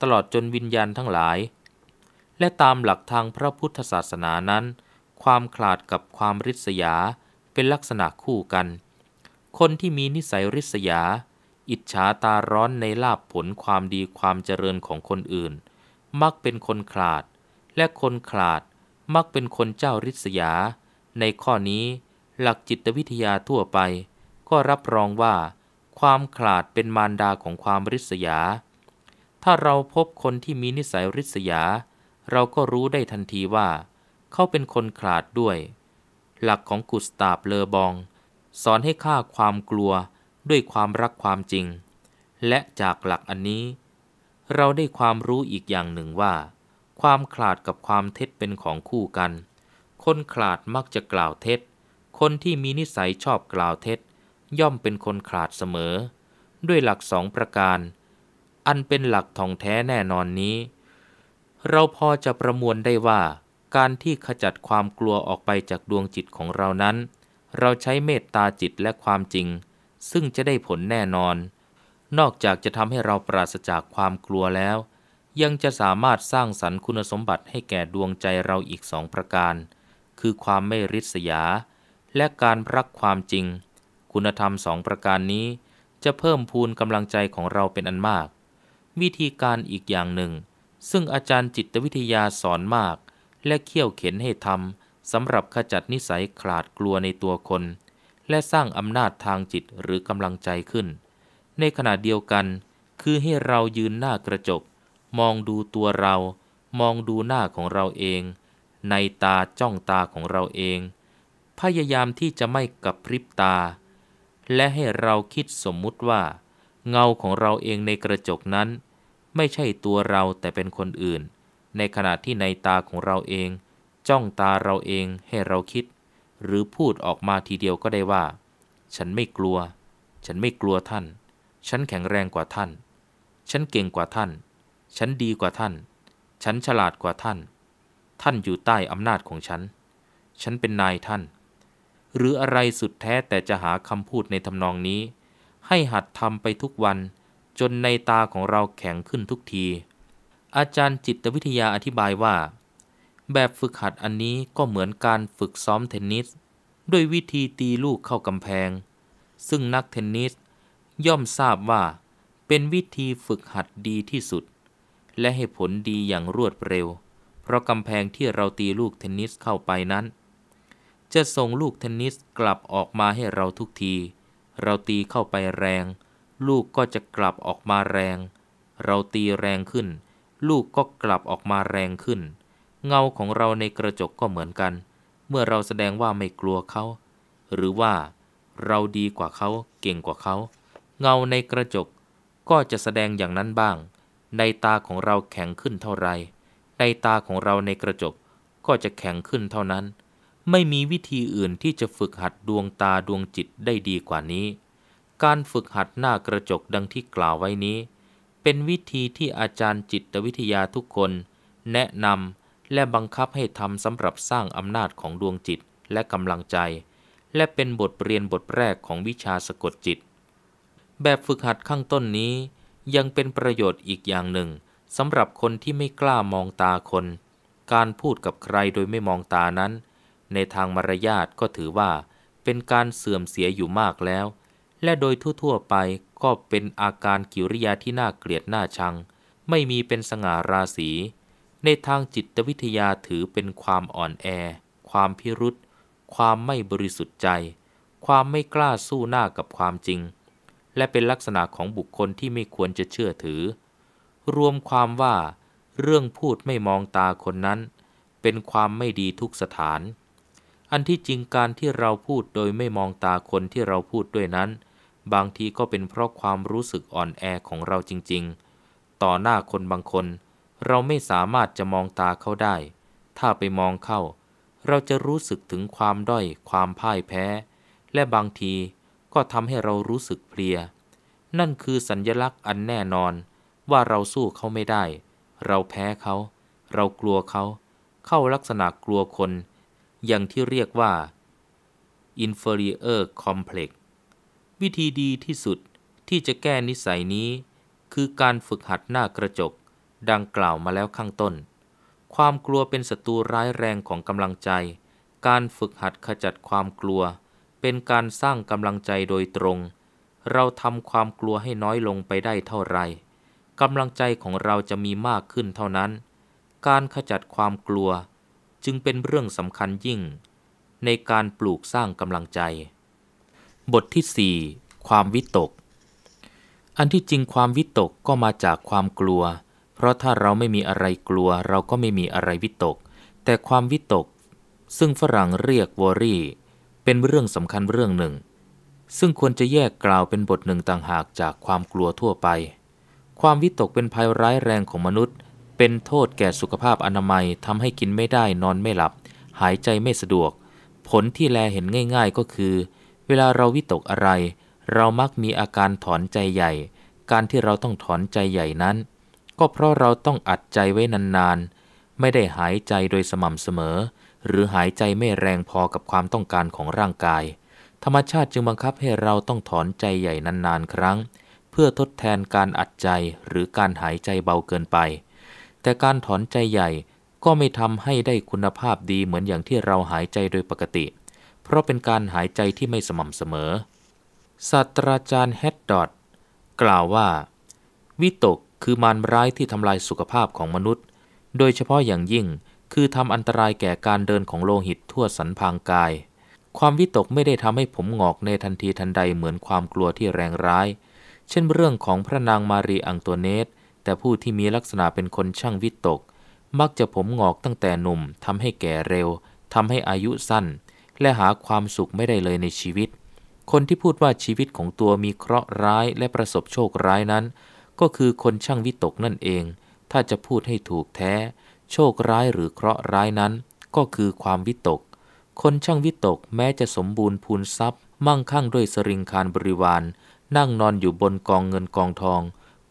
ตลอดจนวิญญาณทั้งหลาย และตามหลักทางพระพุทธศาสนานั้น ความขลาดกับความริษยาเป็นลักษณะคู่กัน คนที่มีนิสัยริษยา อิจฉาตาร้อนในลาบผลความดีความเจริญของคนอื่น มักเป็นคนขลาด และคนขลาดมักเป็นคนเจ้าริษยาในข้อนี้หลักจิตวิทยาทั่วไป ก็รับรองว่า ความขลาดเป็นมารดาของความริษยา ถ้าเราพบคนที่มีนิสัยริษยา เราก็รู้ได้ทันทีว่า เขาเป็นคนขลาดด้วย หลักของกุสตาบเลอบอง สอนให้ฆ่าความกลัวด้วยความรักความจริง และจากหลักอันนี้ เราได้ความรู้อีกอย่างหนึ่งว่า ความขลาดกับความเท็จเป็นของคู่กันคนขลาดมักจะกล่าวเท็จ คนที่มีนิสัยชอบกล่าวเท็จย่อมเป็นคนขลาดเสมอ ด้วยหลักสองประการ อันเป็นหลักทองแท้แน่นอนนี้ เราพอจะประมวลได้ว่าการที่ขจัดความกลัวออกไปจากดวงจิตของเรานั้น เราใช้เมตตาจิตและความจริง ซึ่งจะได้ผลแน่นอน นอกจากจะทำให้เราปราศจากความกลัวแล้ว ยังจะสามารถสร้างสรรค์คุณสมบัติให้แก่ดวงใจเราอีกสองประการคือความไม่ริษยา และการรักความจริง คุณธรรมสองประการนี้จะเพิ่มพูนกำลังใจของเราเป็นอันมาก วิธีการอีกอย่างหนึ่ง ซึ่งอาจารย์จิตวิทยาสอนมาก และเขี่ยวเข็นให้ทำสำหรับขจัดนิสัยขลาดกลัวในตัวคน และสร้างอำนาจทางจิตหรือกำลังใจขึ้น ในขณะเดียวกันคือให้เรายืนหน้ากระจก มองดูตัวเรา มองดูหน้าของเราเองในตาจ้องตาของเราเอง พยายามที่จะไม่กระพริบตา และให้เราคิดสมมุติว่า เงาของเราเองในกระจกนั้น ไม่ใช่ตัวเราแต่เป็นคนอื่น ในขณะที่ในตาของเราเอง จ้องตาเราเองให้เราคิด หรือพูดออกมาทีเดียวก็ได้ว่า ฉันไม่กลัว ฉันไม่กลัวท่าน ฉันแข็งแรงกว่าท่าน ฉันเก่งกว่าท่าน ฉันดีกว่าท่าน ฉันฉลาดกว่าท่านท่านอยู่ใต้อำนาจของฉัน ฉันเป็นนายท่าน หรืออะไรสุดแท้แต่จะหาคำพูดในทำนองนี้ ให้หัดทำไปทุกวันจนในตาของเราแข็งขึ้นทุกที อาจารย์จิตวิทยาอธิบายว่า แบบฝึกหัดอันนี้ก็เหมือนการฝึกซ้อมเทนนิสด้วยวิธีตีลูกเข้ากำแพง ซึ่งนักเทนนิสย่อมทราบว่า เป็นวิธีฝึกหัดดีที่สุด และให้ผลดีอย่างรวดเร็วเพราะกำแพงที่เราตีลูกเทนนิสเข้าไปนั้น จะส่งลูกเทนนิสกลับออกมาให้เราทุกที เราตีเข้าไปแรง ลูกก็จะกลับออกมาแรง เราตีแรงขึ้น ลูกก็กลับออกมาแรงขึ้น เงาของเราในกระจกก็เหมือนกัน เมื่อเราแสดงว่าไม่กลัวเขา หรือว่าเราดีกว่าเขาเก่งกว่าเขา เงาในกระจกก็จะแสดงอย่างนั้นบ้าง ในตาของเราแข็งขึ้นเท่าไหร่ในตาของเราในกระจกก็จะแข็งขึ้นเท่านั้น ไม่มีวิธีอื่นที่จะฝึกหัดดวงตาดวงจิตได้ดีกว่านี้ การฝึกหัดหน้ากระจกดังที่กล่าวไว้นี้ เป็นวิธีที่อาจารย์จิตวิทยาทุกคน แนะนำและบังคับให้ทำสำหรับสร้างอำนาจของดวงจิตและกำลังใจ และเป็นบทเรียนบทแรกของวิชาสะกดจิต แบบฝึกหัดข้างต้นนี้ ยังเป็นประโยชน์อีกอย่างหนึ่งสำหรับคนที่ไม่กล้ามองตาคน การพูดกับใครโดยไม่มองตานั้น ในทางมารยาทก็ถือว่า เป็นการเสื่อมเสียอยู่มากแล้ว และโดยทั่ว ๆไปก็เป็นอาการกิริยาที่น่าเกลียดน่าชัง ไม่มีเป็นสง่าราศี ในทางจิตวิทยาถือเป็นความอ่อนแอ ความพิรุษ ความไม่บริสุทธิ์ใจ ความไม่กล้าสู้หน้ากับความจริง และเป็นลักษณะของบุคคลที่ไม่ควรจะเชื่อถือรวมความว่าเรื่องพูดไม่มองตาคนนั้น เป็นความไม่ดีทุกสถาน อันที่จริงการที่เราพูดโดยไม่มองตาคนที่เราพูดด้วยนั้น บางทีก็เป็นเพราะความรู้สึกอ่อนแอของเราจริงๆ ต่อหน้าคนบางคน เราไม่สามารถจะมองตาเขาได้ ถ้าไปมองเข้า เราจะรู้สึกถึงความด้อยความพ่ายแพ้ และบางทีก็ทำให้เรารู้สึกเพลีย นั่นคือสัญญลักษณ์อันแน่นอนว่าเราสู้เขาไม่ได้ เราแพ้เขา เรากลัวเขา เข้าลักษณะกลัวคน อย่างที่เรียกว่า inferior complex วิธีดีที่สุดที่จะแก้นิสัยนี้ คือการฝึกหัดหน้ากระจก ดังกล่าวมาแล้วข้างต้น ความกลัวเป็นศัตรูร้ายแรงของกำลังใจ การฝึกหัดขจัดความกลัว เป็นการสร้างกำลังใจโดยตรง เราทำความกลัวให้น้อยลงไปได้เท่าไหร่กำลังใจของเราจะมีมากขึ้นเท่านั้น การขจัดความกลัว จึงเป็นเรื่องสำคัญยิ่ง ในการปลูกสร้างกำลังใจ บทที่ 4 ความวิตก อันที่จริงความวิตกก็มาจากความกลัว เพราะถ้าเราไม่มีอะไรกลัวเราก็ไม่มีอะไรวิตก แต่ความวิตก ซึ่งฝรั่งเรียกวอรี่เป็นเรื่องสำคัญเรื่องหนึ่ง ซึ่งควรจะแยกกล่าวเป็นบทหนึ่งต่างหากจากความกลัวทั่วไปความวิตกเป็นภัยร้ายแรงของมนุษย์ เป็นโทษแก่สุขภาพอนามัย ทำให้กินไม่ได้นอนไม่หลับ หายใจไม่สะดวก ผลที่แลเห็นง่ายๆก็คือ เวลาเราวิตกอะไร เรามักมีอาการถอนใจใหญ่ การที่เราต้องถอนใจใหญ่นั้น ก็เพราะเราต้องอัดใจไว้นานๆ ไม่ได้หายใจโดยสม่ำเสมอ หรือหายใจไม่แรงพอกับความต้องการของร่างกาย ธรรมชาติจึงบังคับให้เราต้องถอนใจใหญ่นานๆครั้งพื่อทดแทนการอัดใจ หรือการหายใจเบาเกินไป แต่การถอนใจใหญ่ก็ไม่ทำให้ได้คุณภาพดีเหมือนอย่างที่เราหายใจโดยปกติ เพราะเป็นการหายใจที่ไม่สม่ำเสมอศาสตราจารย์แฮดดอดกล่าวว่า วิตกคือมารร้ายที่ทำลายสุขภาพของมนุษย์ โดยเฉพาะอย่างยิ่งคือทำอันตรายแก่การเดินของโลหิตทั่วสันพางกาย ความวิตกไม่ได้ทำให้ผมหงอกในทันทีทันใดเหมือนความกลัวที่แรงร้ายเช่นเรื่องของพระนางมารีอังตัวเนตแต่ผู้ที่มีลักษณะเป็นคนช่างวิตกมักจะผมงอกตั้งแต่หนุ่มทำให้แก่เร็วทำให้อายุสั้น และหาความสุขไม่ได้เลยในชีวิต คนที่พูดว่าชีวิตของตัวมีเคราะห์ร้ายและประสบโชคร้ายนั้น ก็คือคนช่างวิตกนั่นเอง ถ้าจะพูดให้ถูกแท้ โชคร้ายหรือเคราะห์ร้ายนั้น ก็คือความวิตก คนช่างวิตกแม้จะสมบูรณ์พูนทรัพย์ มั่งคั่งด้วยสริงคารบริวารนั่งนอนอยู่บนกองเงินกองทอง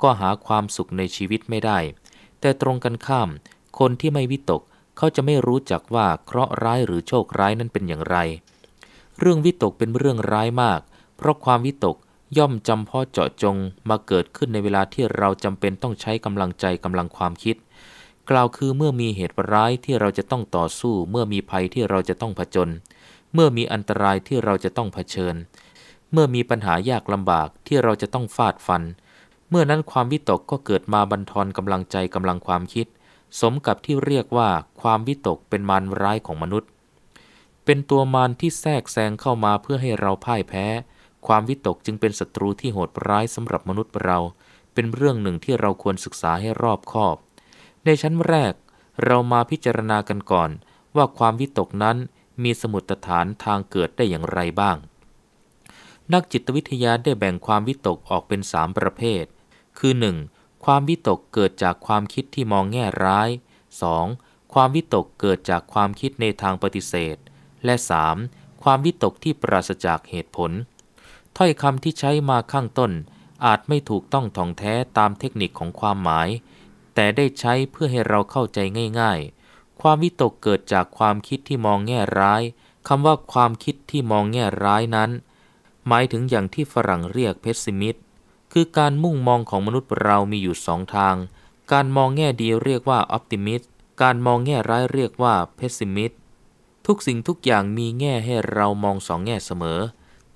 ก็หาความสุขในชีวิตไม่ได้ แต่ตรงกันข้าม คนที่ไม่วิตกเขาจะไม่รู้จักว่าเคราะห์ร้ายหรือโชคร้ายนั้นเป็นอย่างไร เรื่องวิตกเป็นเรื่องร้ายมาก เพราะความวิตกย่อมจำเพาะเจาะจงมาเกิดขึ้นในเวลาที่เราจำเป็นต้องใช้กำลังใจกำลังความคิด กล่าวคือเมื่อมีเหตุร้ายที่เราจะต้องต่อสู้เมื่อมีภัยที่เราจะต้องผจญเมื่อมีอันตรายที่เราจะต้องเผชิญเมื่อมีปัญหายากลำบากที่เราจะต้องฟาดฟัน เมื่อนั้นความวิตกก็เกิดมาบันทอนกำลังใจกำลังความคิด สมกับที่เรียกว่าความวิตกเป็นมารร้ายของมนุษย์ เป็นตัวมารที่แทรกแซงเข้ามาเพื่อให้เราพ่ายแพ้ ความวิตกจึงเป็นศัตรูที่โหดร้ายสำหรับมนุษย์เรา เป็นเรื่องหนึ่งที่เราควรศึกษาให้รอบคอบ ในชั้นแรก เรามาพิจารณากันก่อน ว่าความวิตกนั้นมีสมุดฐานทางเกิดได้อย่างไรบ้างนักจิตวิทยาได้แบ่งความวิตกออกเป็นสามประเภท คือ 1. ความวิตกเกิดจากความคิดที่มองแง่ร้าย 2. ความวิตกเกิดจากความคิดในทางปฏิเสธ และ 3. ความวิตกที่ปราศจากเหตุผล ถ้อยคำที่ใช้มาข้างต้น อาจไม่ถูกต้องท่องแท้ตามเทคนิคของความหมาย แต่ได้ใช้เพื่อให้เราเข้าใจง่าย ๆ ความวิตกเกิดจากความคิดที่มองแง่ร้ายคำว่าความคิดที่มองแง่ร้ายนั้นหมายถึงอย่างที่ฝรั่งเรียกเพสซิมิสคือการมุ่งมองของมนุษย์เรามีอยู่สองทางการมองแง่ดีเรียกว่าออปติมิสการมองแง่ร้ายเรียกว่าเพสซิมิสทุกสิ่งทุกอย่างมีแง่ให้เรามองสองแง่เสมอ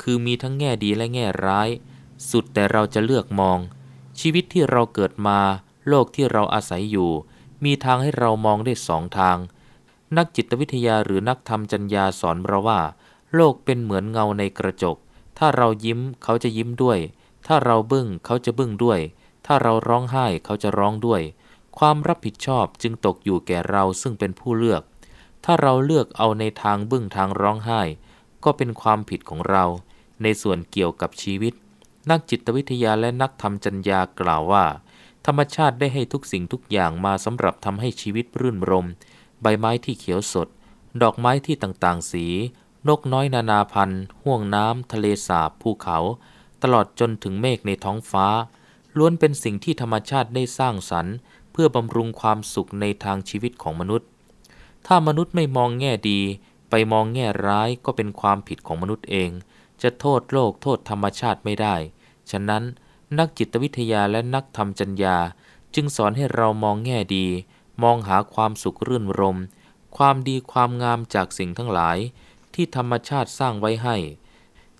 คือมีทั้งแง่ดีและแง่ร้าย สุดแต่เราจะเลือกมอง ชีวิตที่เราเกิดมาโลกที่เราอาศัยอยู่ มีทางให้เรามองได้สองทาง นักจิตวิทยาหรือนักธรรมจัญญาสอนเราว่า โลกเป็นเหมือนเงาในกระจกถ้าเรายิ้มเขาจะยิ้มด้วย ถ้าเราบึ้ง เขาจะบึ้งด้วย ถ้าเราร้องไห้เขาจะร้องด้วย ความรับผิดชอบจึงตกอยู่แก่เราซึ่งเป็นผู้เลือก ถ้าเราเลือกเอาในทางบึ้งทางร้องไห้ ก็เป็นความผิดของเรา ในส่วนเกี่ยวกับชีวิต นักจิตวิทยาและนักธรรมจัญญากล่าวว่า ธรรมชาติได้ให้ทุกสิ่งทุกอย่างมาสำหรับทำให้ชีวิตรื่นรมใบไม้ที่เขียวสด ดอกไม้ที่ต่างๆ สีนกน้อยนานาพันธุ์ห่วงน้ำทะเลสาบภูเขา ตลอดจนถึงเมฆในท้องฟ้า ล้วนเป็นสิ่งที่ธรรมชาติได้สร้างสรรค์ เพื่อบำรุงความสุขในทางชีวิตของมนุษย์ ถ้ามนุษย์ไม่มองแง่ดี ไปมองแง่ร้ายก็เป็นความผิดของมนุษย์เอง จะโทษโลกโทษธรรมชาติไม่ได้ ฉะนั้นนักจิตวิทยาและนักธรรมจัญญาจึงสอนให้เรามองแง่ดี มองหาความสุขรื่นรม ความดีความงามจากสิ่งทั้งหลายที่ธรรมชาติสร้างไว้ให้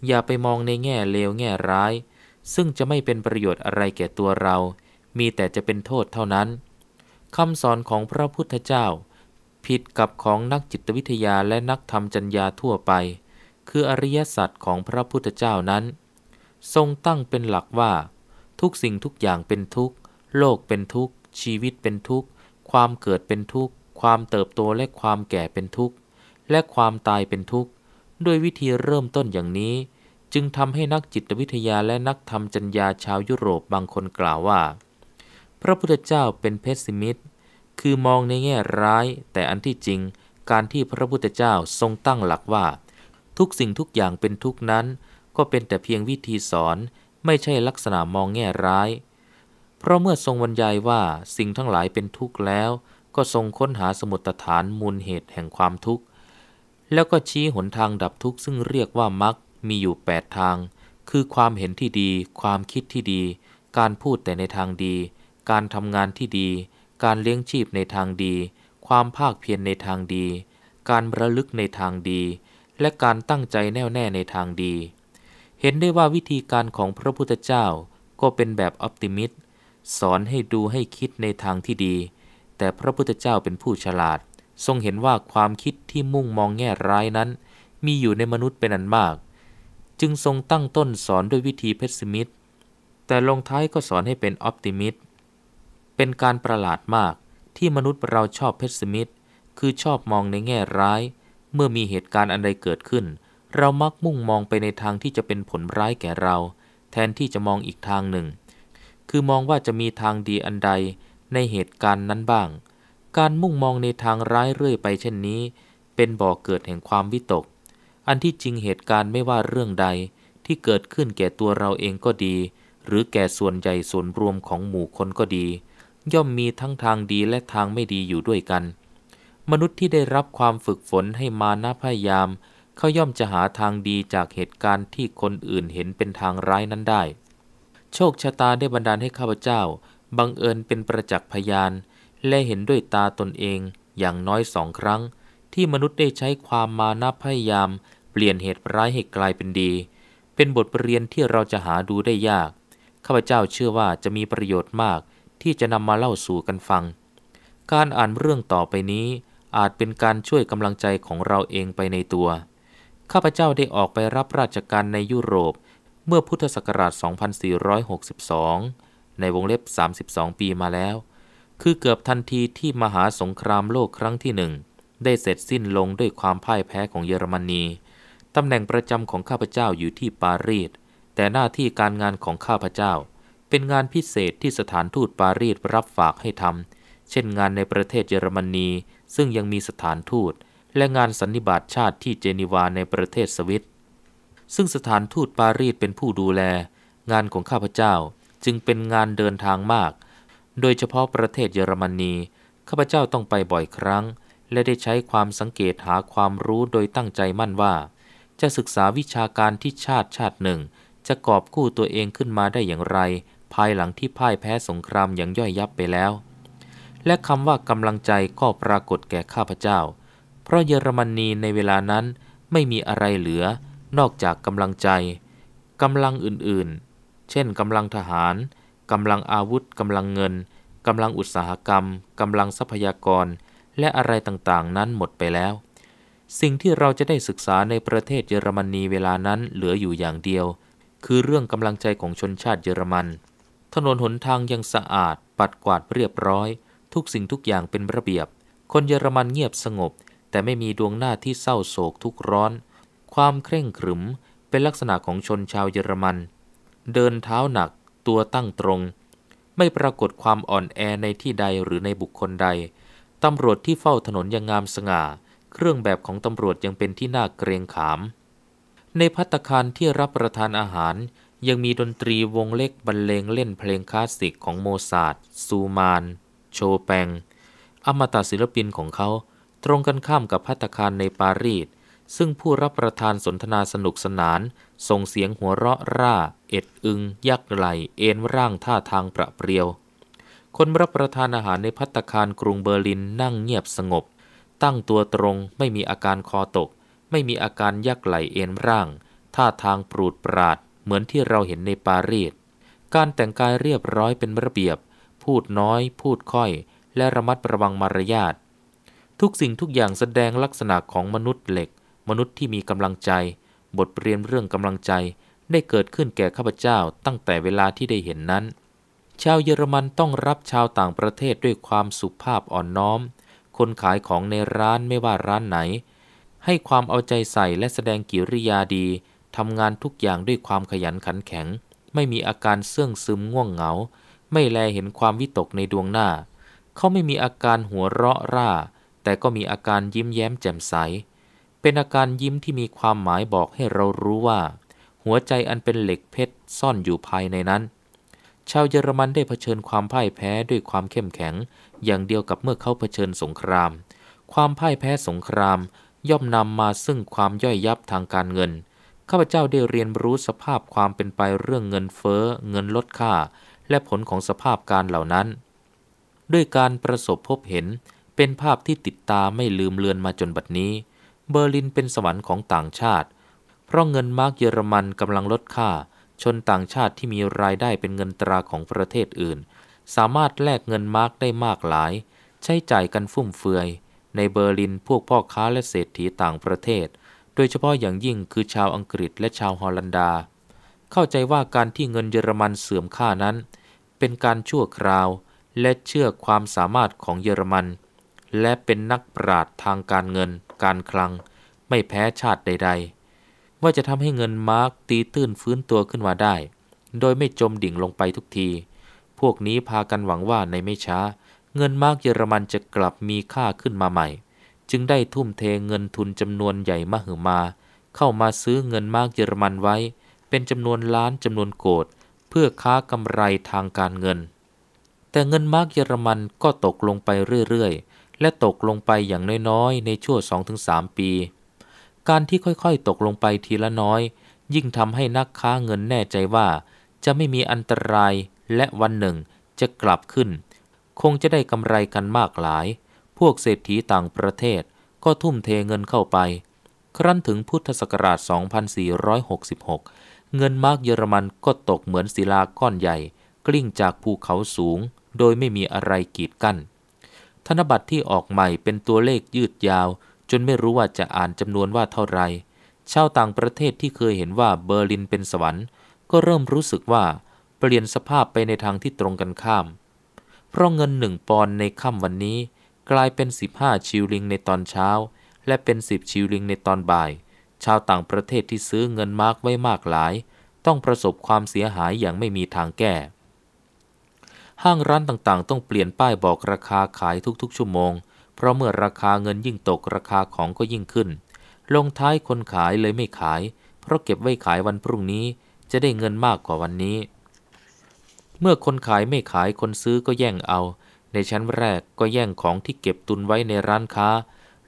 อย่าไปมองในแง่เลวแง่ร้าย ซึ่งจะไม่เป็นประโยชน์อะไรแก่ตัวเรา มีแต่จะเป็นโทษเท่านั้นคำสอนของพระพุทธเจ้า ผิดกับของนักจิตวิทยาและนักธรรมจัญญาทั่วไป คืออริยสัจของพระพุทธเจ้านั้น ทรงตั้งเป็นหลักว่า ทุกสิ่งทุกอย่างเป็นทุกข์ โลกเป็นทุกข์ ชีวิตเป็นทุกข์ ความเกิดเป็นทุกข์ ความเติบโตและความแก่เป็นทุกข์และความตายเป็นทุกข์ด้วยวิธีเริ่มต้นอย่างนี้ จึงทำให้นักจิตวิทยาและนักธรรมจัญญาชาวยุโรปบางคนกล่าวว่า พระพุทธเจ้าเป็นเพสซิมิสต์คือมองในแง่ร้าย แต่อันที่จริงการที่พระพุทธเจ้าทรงตั้งหลักว่า ทุกสิ่งทุกอย่างเป็นทุกนั้น ก็เป็นแต่เพียงวิธีสอนไม่ใช่ลักษณะมองแง่ร้าย เพราะเมื่อทรงบรรยายว่าสิ่งทั้งหลายเป็นทุกข์แล้ว ก็ทรงค้นหาสมุดฐานมูลเหตุแห่งความทุกข์แล้วก็ชี้หนทางดับทุกข์ซึ่งเรียกว่ามรรคมีอยู่8ทาง คือความเห็นที่ดี ความคิดที่ดี การพูดแต่ในทางดี การทำงานที่ดี การเลี้ยงชีพในทางดี ความภาคเพียรในทางดี การระลึกในทางดี และการตั้งใจแน่วแน่ในทางดี เห็นได้ว่าวิธีการของพระพุทธเจ้าก็เป็นแบบออปติมิสสอนให้ดูให้คิดในทางที่ดี แต่พระพุทธเจ้าเป็นผู้ฉลาดทรงเห็นว่าความคิดที่มุ่งมองแง่ร้ายนั้นมีอยู่ในมนุษย์เป็นอันมาก จึงทรงตั้งต้นสอนด้วยวิธีเพสซิมิตแต่ลงท้ายก็สอนให้เป็นออปติมิตเป็นการประหลาดมากที่มนุษย์เราชอบเพสซิมิตคือชอบมองในแง่ร้าย เมื่อมีเหตุการณ์อันใดเกิดขึ้น เรามักมุ่งมองไปในทางที่จะเป็นผลร้ายแก่เรา แทนที่จะมองอีกทางหนึ่ง คือมองว่าจะมีทางดีอันใดในเหตุการณ์นั้นบ้างการมุ่งมองในทางร้ายเรื่อยไปเช่นนี้ เป็นบ่อเกิดแห่งความวิตก อันที่จริงเหตุการณ์ไม่ว่าเรื่องใด ที่เกิดขึ้นแก่ตัวเราเองก็ดี หรือแก่ส่วนใหญ่ส่วนรวมของหมู่คนก็ดี ย่อมมีทั้งทางดีและทางไม่ดีอยู่ด้วยกัน มนุษย์ที่ได้รับความฝึกฝนให้มานะพยายาม เขาย่อมจะหาทางดีจากเหตุการณ์ที่คนอื่นเห็นเป็นทางร้ายนั้นได้ โชคชะตาได้บันดาลให้ข้าพเจ้าบังเอิญเป็นประจักษ์พยานและเห็นด้วยตาตนเองอย่างน้อยสองครั้ง ที่มนุษย์ได้ใช้ความมานาพยายาม เปลี่ยนเหตุร้ายให้กลายเป็นดี เป็นบทเรียนที่เราจะหาดูได้ยากข้าพเจ้าเชื่อว่าจะมีประโยชน์มากที่จะนำมาเล่าสู่กันฟัง การอ่านเรื่องต่อไปนี้ อาจเป็นการช่วยกำลังใจของเราเองไปในตัว ข้าพเจ้าได้ออกไปรับราชการในยุโรป เมื่อพุทธศักราช 2462 ในวงเล็บ 32 ปีมาแล้วคือเกือบทันทีที่มหาสงครามโลกครั้งที่หนึ่งได้เสร็จสิ้นลงด้วยความพ่ายแพ้ของเยอรมนี ตำแหน่งประจำของข้าพเจ้าอยู่ที่ปารีส แต่หน้าที่การงานของข้าพเจ้า เป็นงานพิเศษที่สถานทูตปารีสรับฝากให้ทำเช่นงานในประเทศเยอรมนี ซึ่งยังมีสถานทูต และงานสันนิบาตชาติที่เจนีวาในประเทศสวิต ซึ่งสถานทูตปารีสเป็นผู้ดูแล งานของข้าพเจ้าจึงเป็นงานเดินทางมากโดยเฉพาะประเทศเยอรมนี ข้าพเจ้าต้องไปบ่อยครั้ง และได้ใช้ความสังเกตหาความรู้โดยตั้งใจมั่นว่า จะศึกษาวิชาการที่ชาติชาติหนึ่ง จะกอบกู้ตัวเองขึ้นมาได้อย่างไร ภายหลังที่พ่ายแพ้สงครามอย่างย่อยยับไปแล้ว และคำว่ากำลังใจก็ปรากฏแก่ข้าพเจ้า เพราะเยอรมนีในเวลานั้นไม่มีอะไรเหลือ นอกจากกำลังใจกำลังอื่น ๆ เช่นกำลังทหารกำลังอาวุธกำลังเงิน กำลังอุตสาหกรรมกำลังทรัพยากร และอะไรต่างๆ นั้นหมดไปแล้ว สิ่งที่เราจะได้ศึกษาในประเทศเยอรมนีเวลานั้นเหลืออยู่อย่างเดียว คือเรื่องกำลังใจของชนชาติเยอรมัน ถนนหนทางยังสะอาด ปัดกวาดเรียบร้อย ทุกสิ่งทุกอย่างเป็นระเบียบ คนเยอรมันเงียบสงบ แต่ไม่มีดวงหน้าที่เศร้าโศกทุกร้อน ความเคร่งขรึมเป็นลักษณะของชนชาวเยอรมัน เดินเท้าหนักตัวตั้งตรง ไม่ปรากฏความอ่อนแอในที่ใดหรือในบุคคลใด ตำรวจที่เฝ้าถนนยังงามสง่า เครื่องแบบของตำรวจยังเป็นที่น่าเกรงขาม ในพัตคารที่รับประทานอาหาร ยังมีดนตรีวงเล็กบรรเลงเล่นเพลงคลาสสิกของโมซาร์ทซูมาน โชแปง อมตะศิลปินของเขาตรงกันข้ามกับพัตคารในปารีสซึ่งผู้รับประทานสนทนาสนุกสนานส่งเสียงหัวเราะร่า เอ็ด อึง ยักไหล เอ็นร่าง ท่าทางประเปรียว คนรับประทานอาหารในพัตคารกรุงเบอร์ลินนั่งเงียบสงบ ตั้งตัวตรง ไม่มีอาการคอตก ไม่มีอาการยักไหลเอ็นร่าง ท่าทางปรูดปราด เหมือนที่เราเห็นในปารีสการแต่งกายเรียบร้อยเป็นระเบียบ พูดน้อย พูดค่อย และระมัดระวังมารยาททุกสิ่งทุกอย่างแสดงลักษณะของมนุษย์เหล็ก มนุษย์ที่มีกำลังใจบทเรียนเรื่องกำลังใจได้เกิดขึ้นแก่ข้าพเจ้าตั้งแต่เวลาที่ได้เห็นนั้น ชาวเยอรมันต้องรับชาวต่างประเทศด้วยความสุภาพอ่อนน้อม คนขายของในร้านไม่ว่าร้านไหน ให้ความเอาใจใส่และแสดงกิริยาดีทำงานทุกอย่างด้วยความขยันขันแข็ง ไม่มีอาการเสื่องซึมง่วงเหงา ไม่แลเห็นความวิตกในดวงหน้า เขาไม่มีอาการหัวเราะร่า แต่ก็มีอาการยิ้มแย้มแจ่มใสเป็นอาการยิ้มที่มีความหมายบอกให้เรารู้ว่า หัวใจอันเป็นเหล็กเพชรซ่อนอยู่ภายในนั้น ชาวเยอรมันได้เผชิญความพ่ายแพ้ด้วยความเข้มแข็งอย่างเดียวกับเมื่อเขาเผชิญสงคราม ความพ่ายแพ้สงครามย่อมนำมาซึ่งความย่อยยับทางการเงินข้าพเจ้าได้เรียนรู้สภาพความเป็นไปเรื่องเงินเฟ้อเงินลดค่า และผลของสภาพการเหล่านั้น ด้วยการประสบพบเห็นเป็นภาพที่ติดตาไม่ลืมเลือนมาจนบัดนี้เบอร์ลินเป็นสวรรค์ของต่างชาติ เพราะเงินมาร์กเยอรมันกำลังลดค่า ชนต่างชาติที่มีรายได้เป็นเงินตราของประเทศอื่น สามารถแลกเงินมาร์กได้มากหลายใช้จ่ายกันฟุ่มเฟือยในเบอร์ลินพวกพ่อค้าและเศรษฐีต่างประเทศ โดยเฉพาะอย่างยิ่งคือชาวอังกฤษและชาวฮอลันดา เข้าใจว่าการที่เงินเยอรมันเสื่อมค่านั้น เป็นการชั่วคราว และเชื่อความสามารถของเยอรมันและเป็นนักปราดทางการเงินการคลัง ไม่แพ้ชาติใด ๆ ว่าจะทำให้เงินมาร์กตีตื้นฟื้นตัวขึ้นมาได้ โดยไม่จมดิ่งลงไปทุกที พวกนี้พากันหวังว่าในไม่ช้า เงินมาร์กเยอรมันจะกลับมีค่าขึ้นมาใหม่ จึงได้ทุ่มเทเงินทุนจำนวนใหญ่มหึมา เข้ามาซื้อเงินมาร์กเยอรมันไว้ เป็นจำนวนล้านจำนวนโกด เพื่อค้ากำไรทางการเงิน แต่เงินมาร์กเยอรมันก็ตกลงไปเรื่อยๆและตกลงไปอย่างน้อยๆ ในช่วง2-3 ปี การที่ค่อยๆ ตกลงไปทีละน้อย ยิ่งทำให้นักค้าเงินแน่ใจว่า จะไม่มีอันตรายและวันหนึ่งจะกลับขึ้น คงจะได้กำไรกันมากหลาย พวกเศรษฐีต่างประเทศก็ทุ่มเทเงินเข้าไป ครั้นถึงพุทธศักราช 2466 เงินมากเยอรมันก็ตกเหมือนศิลาก้อนใหญ่ กลิ้งจากภูเขาสูง โดยไม่มีอะไรกีดกั้นธนบัตรที่ออกใหม่เป็นตัวเลขยืดยาวจนไม่รู้ว่าจะอ่านจำนวนว่าเท่าไร ชาวต่างประเทศที่เคยเห็นว่าเบอร์ลินเป็นสวรรค์ ก็เริ่มรู้สึกว่าเปลี่ยนสภาพไปในทางที่ตรงกันข้าม เพราะเงินหนึ่งปอนในค่ำวันนี้ กลายเป็น 15 ชิลลิงในตอนเช้า และเป็น 10 ชิลลิงในตอนบ่าย ชาวต่างประเทศที่ซื้อเงินมาร์กไว้มากหลาย ต้องประสบความเสียหายอย่างไม่มีทางแก้ห้างร้านต่างๆต้องเปลี่ยนป้ายบอกราคาขายทุกๆ ชั่วโมง เพราะเมื่อราคาเงินยิ่งตกราคาของก็ยิ่งขึ้น ลงท้ายคนขายเลยไม่ขาย เพราะเก็บไว้ขายวันพรุ่งนี้จะได้เงินมากกว่าวันนี้ เมื่อคนขายไม่ขายคนซื้อก็แย่งเอา ในชั้นแรกก็แย่งของที่เก็บตุนไว้ในร้านค้า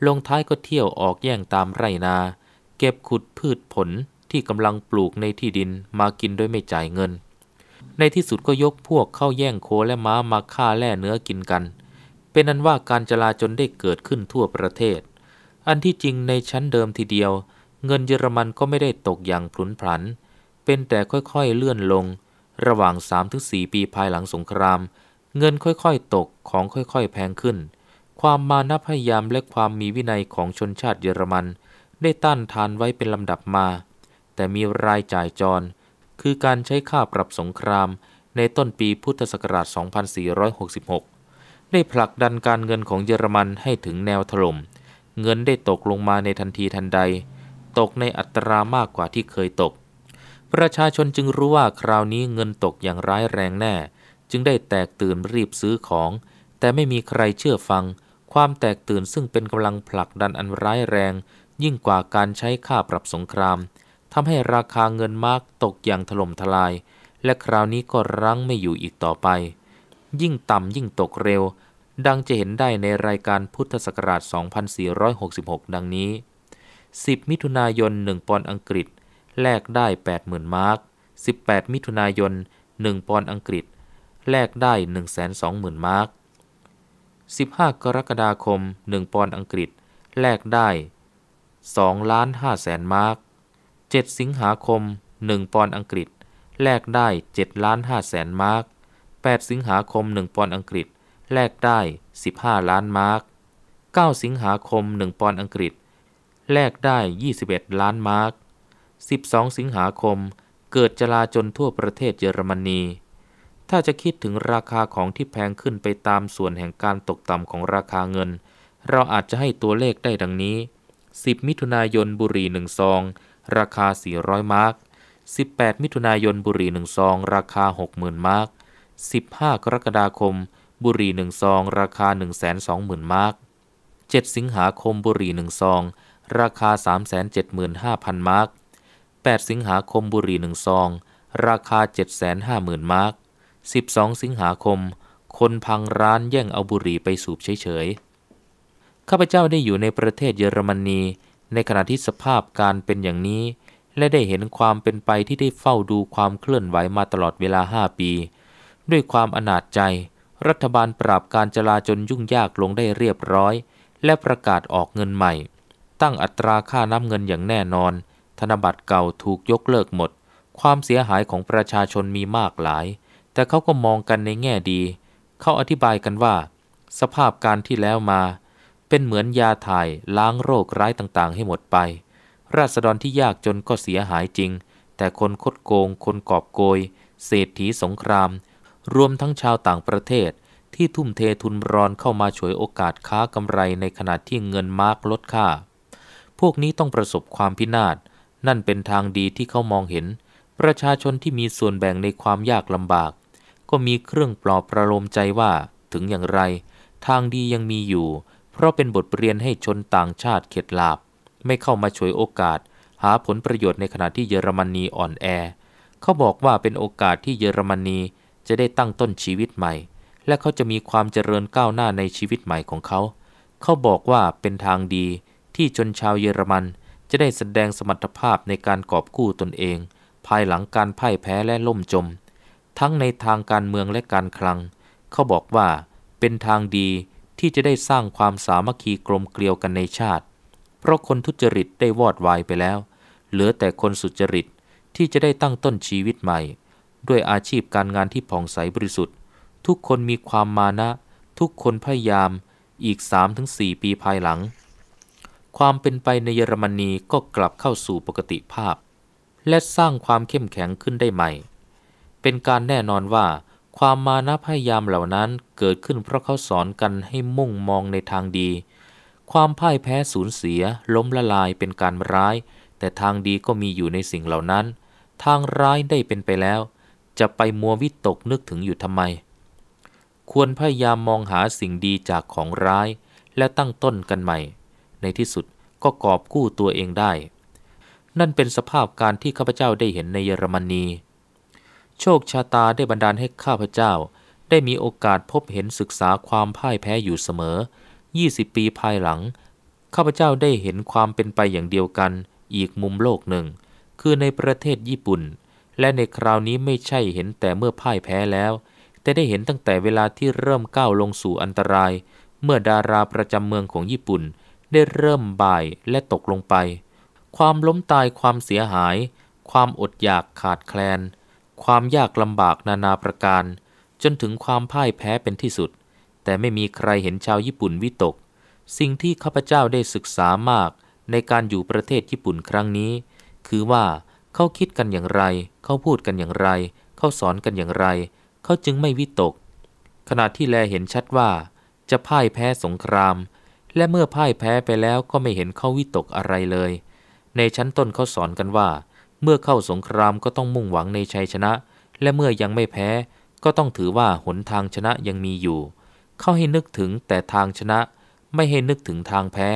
ลงท้ายก็เที่ยวออกแย่งตามไรนา เก็บขุดพืชผลที่กำลังปลูกในที่ดินมากินโดยไม่จ่ายเงินในที่สุดก็ยกพวกเข้าแย่งโคและม้ามาฆ่าแล่เนื้อกินกัน เป็นอันว่าการจลาจนได้เกิดขึ้นทั่วประเทศ อันที่จริงในชั้นเดิมทีเดียว เงินเยอรมันก็ไม่ได้ตกอย่างพลุนพลัน เป็นแต่ค่อยๆเลื่อนลง ระหว่าง3-4ปีภายหลังสงคราม เงินค่อยๆตกของค่อยๆแพงขึ้น ความมานพยายามและความมีวินัยของชนชาติเยอรมัน ได้ต้านทานไว้เป็นลำดับมา แต่มีรายจ่ายจรคือการใช้ค่าปรับสงคราม ในต้นปีพุทธศักราช 2466 ได้ผลักดันการเงินของเยอรมันให้ถึงแนวถลม่ม เงินได้ตกลงมาในทันทีทันใด ตกในอัตรามากกว่าที่เคยตก ประชาชนจึงรู้ว่าคราวนี้เงินตกอย่างร้ายแรงแน่ จึงได้แตกตื่นรีบซื้อของ แต่ไม่มีใครเชื่อฟัง ความแตกตื่นซึ่งเป็นกำลังผลักดันอันร้ายแรง ยิ่งกว่าการใช้ค่าปรับสงครามทำให้ราคาเงินมาร์กตกอย่างถล่มทลาย และคราวนี้ก็รั้งไม่อยู่อีกต่อไป ยิ่งต่ำยิ่งตกเร็ว ดังจะเห็นได้ในรายการพุทธศักราช 2466 ดังนี้ 10 มิถุนายน 1 ปอนด์อังกฤษ แลกได้ 80,000มาร์ก18 มิถุนายน 1 ปอนด์อังกฤษ แลกได้ 120,000 มาร์ก15 กรกฎาคม 1 ปอนด์อังกฤษ แลกได้ 2 5 0 0 0 0 0 มาร์ก7สิงหาคม 1ปอนด์อังกฤษแลกได้7ล้าน5แสนมาร์ก8สิงหาคม1ปอนด์อังกฤษแลกได้15ล้านมาร์ก9สิงหาคม1ปอนด์อังกฤษแลกได้ 21 ล้านมาร์ก12 สิงหาคมเกิดจลาจนทั่วประเทศเยอรมนี ถ้าจะคิดถึงราคาของที่แพงขึ้นไปตามส่วนแห่งการตกต่ำของราคาเงิน เราอาจจะให้ตัวเลขได้ดังนี้ 10 มิถุนายนบุรีหนึ่งซองราคา 400 มาร์ก18 มิถุนายน บุรี่1ซองราคา 60,000 มาร์ก15 กรกฎาคม บุรี่1ซองราคา 120,000มาร์ก7สิงหาคม บุรี่1ซอง ราคา 375,000 มาร์ก8สิงหาคม บุรี่1ซอง ราคา 750,000 มาร์ก12 สิงหาคม คนพังร้านแย่งเอาบุหรี่ไปสูบเฉยๆข้าพเจ้าได้อยู่ในประเทศเยอรมนีในขณะที่สภาพการเป็นอย่างนี้ และได้เห็นความเป็นไปที่ได้เฝ้าดูความเคลื่อนไหวมาตลอดเวลาห้าปี ด้วยความอนาจใจ รัฐบาลปราบการจลาจลยุ่งยากลงได้เรียบร้อย และประกาศออกเงินใหม่ ตั้งอัตราค่าน้ำเงินอย่างแน่นอน ธนบัตรเก่าถูกยกเลิกหมด ความเสียหายของประชาชนมีมากหลาย แต่เขาก็มองกันในแง่ดี เขาอธิบายกันว่า สภาพการที่แล้วมาเป็นเหมือนยาถ่ายล้างโรคร้ายต่างๆ ให้หมดไป ราษฎรที่ยากจนก็เสียหายจริง แต่คนคดโกง คนกอบโกย เศรษฐีสงคราม รวมทั้งชาวต่างประเทศ ที่ทุ่มเททุนรอนเข้ามาฉวยโอกาสค้ากำไรในขณะที่เงินมาร์กลดค่า พวกนี้ต้องประสบความพินาศ นั่นเป็นทางดีที่เขามองเห็น ประชาชนที่มีส่วนแบ่งในความยากลำบาก ก็มีเครื่องปลอบประโลมใจว่า ถึงอย่างไร ทางดียังมีอยู่เพราะเป็นบทเรียนให้ชนต่างชาติเข็ดหลาบ ไม่เข้ามาฉวยโอกาส หาผลประโยชน์ในขณะที่เยอรมนีอ่อนแอ เขาบอกว่าเป็นโอกาสที่เยอรมนี จะได้ตั้งต้นชีวิตใหม่ และเขาจะมีความเจริญก้าวหน้าในชีวิตใหม่ของเขา เขาบอกว่าเป็นทางดี ที่ชนชาวเยอรมันจะได้แสดงสมรรถภาพในการกอบกู้ตนเอง ภายหลังการพ่ายแพ้และล่มจม ทั้งในทางการเมืองและการคลัง เขาบอกว่าเป็นทางดีที่จะได้สร้างความสามัคคีกลมเกลียวกันในชาติ เพราะคนทุจริตได้วอดวายไปแล้ว เหลือแต่คนสุจริตที่จะได้ตั้งต้นชีวิตใหม่ ด้วยอาชีพการงานที่ผ่องใสบริสุทธิ์ ทุกคนมีความมานะ ทุกคนพยายาม อีก 3-4 ปีภายหลัง ความเป็นไปในเยอรมนีก็กลับเข้าสู่ปกติภาพ และสร้างความเข้มแข็งขึ้นได้ใหม่ เป็นการแน่นอนว่าความมานะพยายามเหล่านั้นเกิดขึ้นเพราะเขาสอนกันให้มุ่งมองในทางดี ความพ่ายแพ้สูญเสีย ล้มละลายเป็นการร้าย แต่ทางดีก็มีอยู่ในสิ่งเหล่านั้น ทางร้ายได้เป็นไปแล้ว จะไปมัววิตกนึกถึงอยู่ทำไม ควรพยายามมองหาสิ่งดีจากของร้ายและตั้งต้นกันใหม่ ในที่สุดก็กอบกู้ตัวเองได้ นั่นเป็นสภาพการที่ข้าพเจ้าได้เห็นในเยอรมนีโชคชะตาได้บันดาลให้ข้าพเจ้า ได้มีโอกาสพบเห็นศึกษาความพ่ายแพ้อยู่เสมอ 20 ปีภายหลัง ข้าพเจ้าได้เห็นความเป็นไปอย่างเดียวกัน อีกมุมโลกหนึ่ง คือในประเทศญี่ปุ่น และในคราวนี้ไม่ใช่เห็นแต่เมื่อพ่ายแพ้แล้ว แต่ได้เห็นตั้งแต่เวลาที่เริ่มก้าวลงสู่อันตราย เมื่อดาราประจำเมืองของญี่ปุ่นได้เริ่มบ่ายและตกลงไป ความล้มตายความเสียหาย ความอดอยากขาดแคลนความยากลำบากนานาประการ จนถึงความพ่ายแพ้เป็นที่สุด แต่ไม่มีใครเห็นชาวญี่ปุ่นวิตก สิ่งที่ข้าพเจ้าได้ศึกษามากในการอยู่ประเทศญี่ปุ่นครั้งนี้ คือว่าเขาคิดกันอย่างไร เขาพูดกันอย่างไร เขาสอนกันอย่างไร เขาจึงไม่วิตกขณะที่แลเห็นชัดว่า จะพ่ายแพ้สงคราม และเมื่อพ่ายแพ้ไปแล้วก็ไม่เห็นเขาวิตกอะไรเลย ในชั้นต้นเขาสอนกันว่าเมื่อเข้าสงครามก็ต้องมุ่งหวังในชัยชนะ และเมื่อยังไม่แพ้ ก็ต้องถือว่าหนทางชนะยังมีอยู่ เข้าให้นึกถึงแต่ทางชนะ ไม่ให้นึกถึงทางแพ้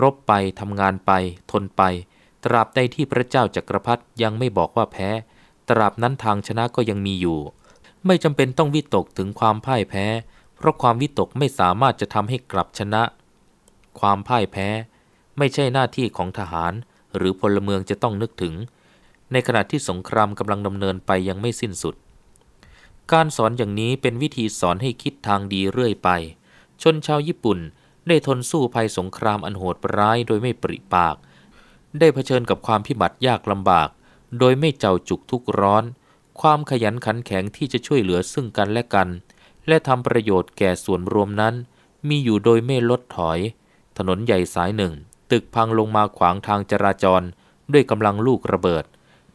รบไปทำงานไป ทนไป ตราบใดที่พระเจ้าจักรพรรดิยังไม่บอกว่าแพ้ ตราบนั้นทางชนะก็ยังมีอยู่ ไม่จำเป็นต้องวิตกถึงความพ่ายแพ้ เพราะความวิตกไม่สามารถจะทำให้กลับชนะ ความพ่ายแพ้ ไม่ใช่หน้าที่ของทหาร หรือพลเมืองจะต้องนึกถึงในขณะที่สงครามกำลังดำเนินไปยังไม่สิ้นสุด การสอนอย่างนี้เป็นวิธีสอนให้คิดทางดีเรื่อยไป ชนชาวญี่ปุ่นได้ทนสู้ภัยสงครามอันโหดร้ายโดยไม่ปริปาก ได้เผชิญกับความพิบัติยากลำบาก โดยไม่เจ้าจุกทุกร้อน ความขยันขันแข็งที่จะช่วยเหลือซึ่งกันและกัน และทำประโยชน์แก่ส่วนรวมนั้น มีอยู่โดยไม่ลดถอย ถนนใหญ่สายหนึ่ง ตึกพังลงมาขวางทางจราจรด้วยกำลังลูกระเบิด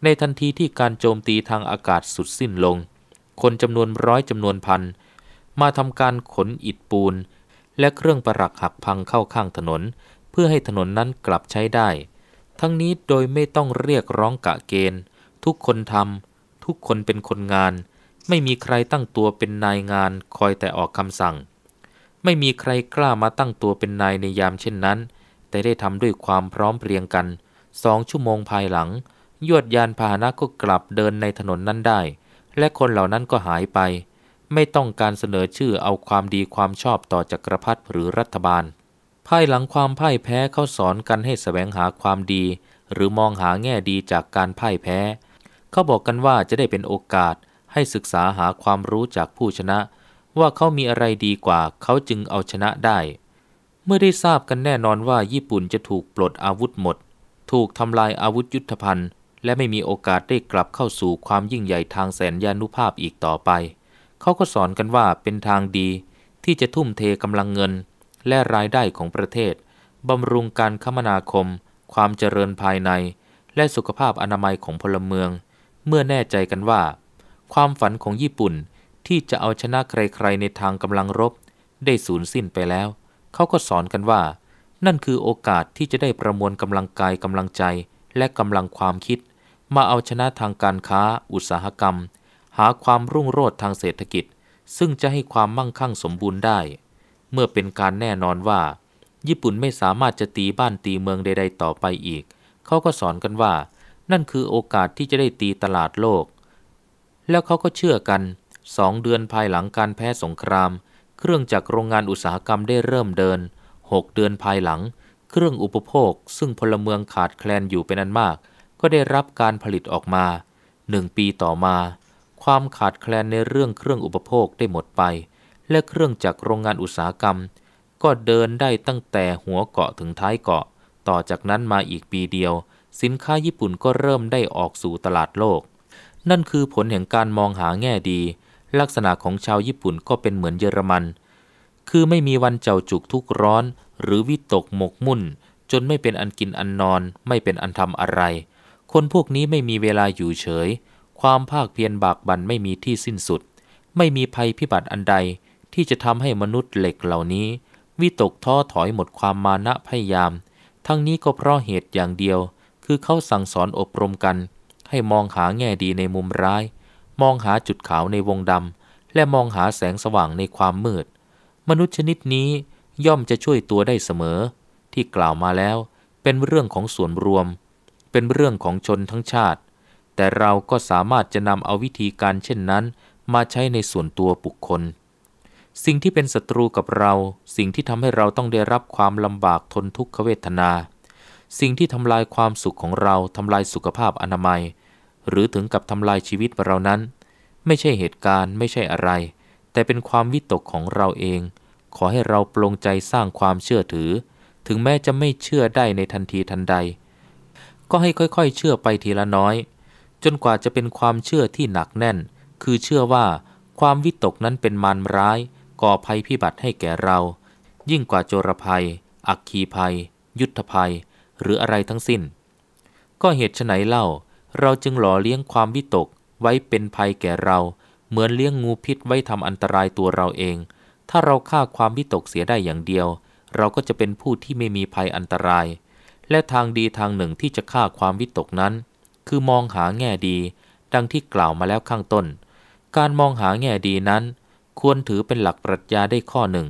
ในทันทีที่การโจมตีทางอากาศสุดสิ้นลง คนจำนวนร้อยจำนวนพันมาทำการขนอิฐปูนและเครื่องประหลักหักพังเข้าข้างถนน เพื่อให้ถนนนั้นกลับใช้ได้ ทั้งนี้โดยไม่ต้องเรียกร้องกะเกณฑ์ ทุกคนทำ ทุกคนเป็นคนงาน ไม่มีใครตั้งตัวเป็นนายงานคอยแต่ออกคำสั่ง ไม่มีใครกล้ามาตั้งตัวเป็นนายในยามเช่นนั้น แต่ได้ทำด้วยความพร้อมเพรียงกันสองชั่วโมงภายหลังยวดยานพาหนะก็กลับเดินในถนนนั้นได้ และคนเหล่านั้นก็หายไป ไม่ต้องการเสนอชื่อเอาความดีความชอบต่อจักรพรรดิหรือรัฐบาล ภายหลังความพ่ายแพ้เขาสอนกันให้สแสวงหาความดี หรือมองหาแง่ดีจากการพ่ายแพ้ เขาบอกกันว่าจะได้เป็นโอกาสให้ศึกษาหาความรู้จากผู้ชนะ ว่าเขามีอะไรดีกว่าเขาจึงเอาชนะได้ เมื่อได้ทราบกันแน่นอนว่าญี่ปุ่นจะถูกปลดอาวุธหมด ถูกทำลายอาวุธยุทธภัณฑ์และไม่มีโอกาสได้กลับเข้าสู่ความยิ่งใหญ่ทางแสนยานุภาพอีกต่อไป เขาก็สอนกันว่าเป็นทางดี ที่จะทุ่มเทกำลังเงิน และรายได้ของประเทศบำรุงการคมนาคม ความเจริญภายใน และสุขภาพอนามัยของพลเมือง เมื่อแน่ใจกันว่า ความฝันของญี่ปุ่น ที่จะเอาชนะใครๆ ในทางกำลังรบ ได้สูญสิ้นไปแล้ว เขาก็สอนกันว่า นั่นคือโอกาสที่จะได้ประมวลกำลังกายกำลังใจ และกำลังความคิดมาเอาชนะทางการค้าอุตสาหกรรม หาความรุ่งโรจน์ทางเศรษฐกิจ ซึ่งจะให้ความมั่งคั่งสมบูรณ์ได้ เมื่อเป็นการแน่นอนว่า ญี่ปุ่นไม่สามารถจะตีบ้านตีเมืองใดๆต่อไปอีก เขาก็สอนกันว่า นั่นคือโอกาสที่จะได้ตีตลาดโลก แล้วเขาก็เชื่อกันสองเดือนภายหลังการแพ้สงคราม เครื่องจักรโรงงานอุตสาหกรรมได้เริ่มเดิน 6 เดือนภายหลัง เครื่องอุปโภค ซึ่งพลเมืองขาดแคลนอยู่เป็นอันมากก็ได้รับการผลิตออกมาหนึ่งปีต่อมา ความขาดแคลนในเรื่องเครื่องอุปโภคได้หมดไป และเครื่องจากโรงงานอุตสาหกรรม ก็เดินได้ตั้งแต่หัวเกาะถึงท้ายเกาะ ต่อจากนั้นมาอีกปีเดียว สินค้าญี่ปุ่นก็เริ่มได้ออกสู่ตลาดโลก นั่นคือผลแห่งการมองหาแง่ดี ลักษณะของชาวญี่ปุ่นก็เป็นเหมือนเยอรมัน คือไม่มีวันเจ้าจุกทุกร้อน หรือวิตกหมกมุ่น จนไม่เป็นอันกินอันนอน ไม่เป็นอันทำอะไรคนพวกนี้ไม่มีเวลาอยู่เฉย ความภาคเพียรบากบันไม่มีที่สิ้นสุด ไม่มีภัยพิบัติอันใดที่จะทำให้มนุษย์เหล็กเหล่านี้วิตกท้อถอยหมดความมานะพยายาม ทั้งนี้ก็เพราะเหตุอย่างเดียว คือเขาสั่งสอนอบรมกัน ให้มองหาแง่ดีในมุมร้าย มองหาจุดขาวในวงดำ และมองหาแสงสว่างในความมืด มนุษย์ชนิดนี้ย่อมจะช่วยตัวได้เสมอ ที่กล่าวมาแล้วเป็นเรื่องของส่วนรวมเป็นเรื่องของชนทั้งชาติ แต่เราก็สามารถจะนำเอาวิธีการเช่นนั้น มาใช้ในส่วนตัวบุคคล สิ่งที่เป็นศัตรูกับเรา สิ่งที่ทำให้เราต้องได้รับความลำบากทนทุกขเวทนา สิ่งที่ทำลายความสุขของเราทำลายสุขภาพอนามัย หรือถึงกับทำลายชีวิตเรานั้น ไม่ใช่เหตุการณ์ไม่ใช่อะไร แต่เป็นความวิตกของเราเอง ขอให้เราปลงใจสร้างความเชื่อถือ ถึงแม้จะไม่เชื่อได้ในทันทีทันใดก็ให้ค่อยๆ เชื่อไปทีละน้อย จนกว่าจะเป็นความเชื่อที่หนักแน่น คือเชื่อว่า ความวิตกนั้นเป็นมารร้าย ก่อภัยพิบัติให้แก่เรา ยิ่งกว่าโจรภัย อักคีภัย ยุทธภัย หรืออะไรทั้งสิ้น ก็เหตุไฉนเล่า เราจึงหล่อเลี้ยงความวิตก ไว้เป็นภัยแก่เรา เหมือนเลี้ยงงูพิษไว้ทำอันตรายตัวเราเอง ถ้าเราฆ่าความวิตกเสียได้อย่างเดียว เราก็จะเป็นผู้ที่ไม่มีภัยอันตรายและทางดีทางหนึ่งที่จะฆ่าความวิตกนั้น คือมองหาแง่ดี ดังที่กล่าวมาแล้วข้างต้น การมองหาแง่ดีนั้น ควรถือเป็นหลักปรัชญาได้ข้อหนึ่ง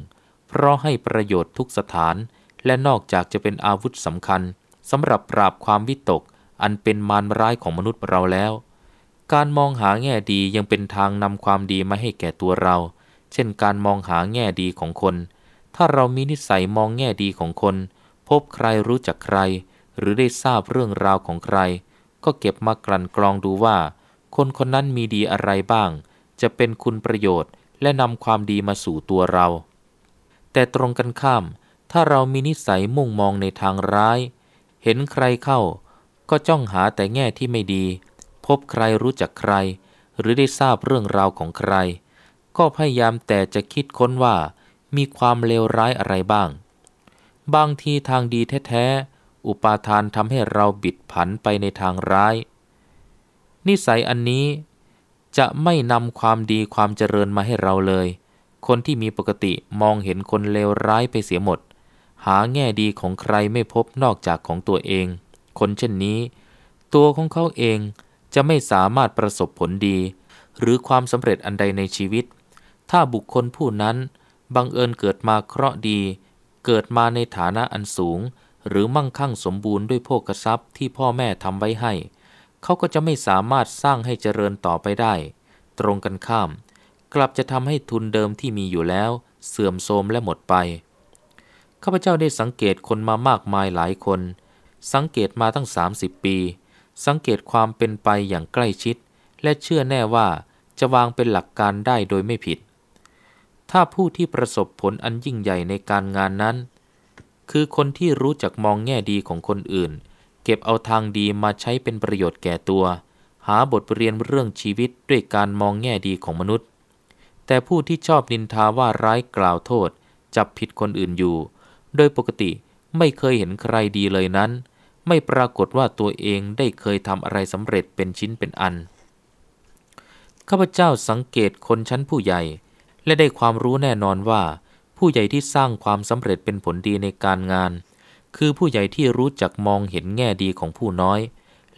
เพราะให้ประโยชน์ทุกสถาน และนอกจากจะเป็นอาวุธสำคัญสำหรับปราบความวิตกอันเป็นมารร้ายของมนุษย์เราแล้ว การมองหาแง่ดียังเป็นทางนำความดีมาให้แก่ตัวเรา เช่นการมองหาแง่ดีของคน ถ้าเรามีนิสัยมองแง่ดีของคนพบใครรู้จักใครหรือได้ทราบเรื่องราวของใคร ก็เก็บมากลั่นกรองดูว่าคนคนนั้นมีดีอะไรบ้าง จะเป็นคุณประโยชน์และนำความดีมาสู่ตัวเรา แต่ตรงกันข้าม ถ้าเรามีนิสัยมุ่งมองในทางร้าย เห็นใครเข้า ก็จ้องหาแต่แง่ที่ไม่ดี พบใครรู้จักใครหรือได้ทราบเรื่องราวของใคร ก็พยายามแต่จะคิดค้นว่ามีความเลวร้ายอะไรบ้างบางทีทางดีแท้ๆ อุปาทานทำให้เราบิดผันไปในทางร้าย นิสัยอันนี้จะไม่นำความดีความเจริญมาให้เราเลย คนที่มีปกติมองเห็นคนเลวร้ายไปเสียหมด หาแง่ดีของใครไม่พบนอกจากของตัวเอง คนเช่นนี้ตัวของเขาเองจะไม่สามารถประสบผลดี หรือความสำเร็จอันใดในชีวิต ถ้าบุคคลผู้นั้นบังเอิญเกิดมาเคราะห์ดีเกิดมาในฐานะอันสูงหรือมั่งคั่งสมบูรณ์ด้วยโภกทรัพย์ที่พ่อแม่ทำไว้ให้ เขาก็จะไม่สามารถสร้างให้เจริญต่อไปได้ ตรงกันข้ามกลับจะทำให้ทุนเดิมที่มีอยู่แล้วเสื่อมโทรมและหมดไป ข้าพเจ้าได้สังเกตคนมามากมายหลายคน สังเกตมาตั้ง 30 ปี สังเกตความเป็นไปอย่างใกล้ชิด และเชื่อแน่ว่าจะวางเป็นหลักการได้โดยไม่ผิดถ้าผู้ที่ประสบผลอันยิ่งใหญ่ในการงานนั้น คือคนที่รู้จักมองแง่ดีของคนอื่น เก็บเอาทางดีมาใช้เป็นประโยชน์แก่ตัว หาบทเรียนเรื่องชีวิตด้วยการมองแง่ดีของมนุษย์ แต่ผู้ที่ชอบนินทาว่าร้ายกล่าวโทษจับผิดคนอื่นอยู่ โดยปกติไม่เคยเห็นใครดีเลยนั้น ไม่ปรากฏว่าตัวเองได้เคยทำอะไรสำเร็จเป็นชิ้นเป็นอันข้าพเจ้าสังเกตคนชั้นผู้ใหญ่และได้ความรู้แน่นอนว่า ผู้ใหญ่ที่สร้างความสำเร็จเป็นผลดีในการงาน คือผู้ใหญ่ที่รู้จักมองเห็นแง่ดีของผู้น้อย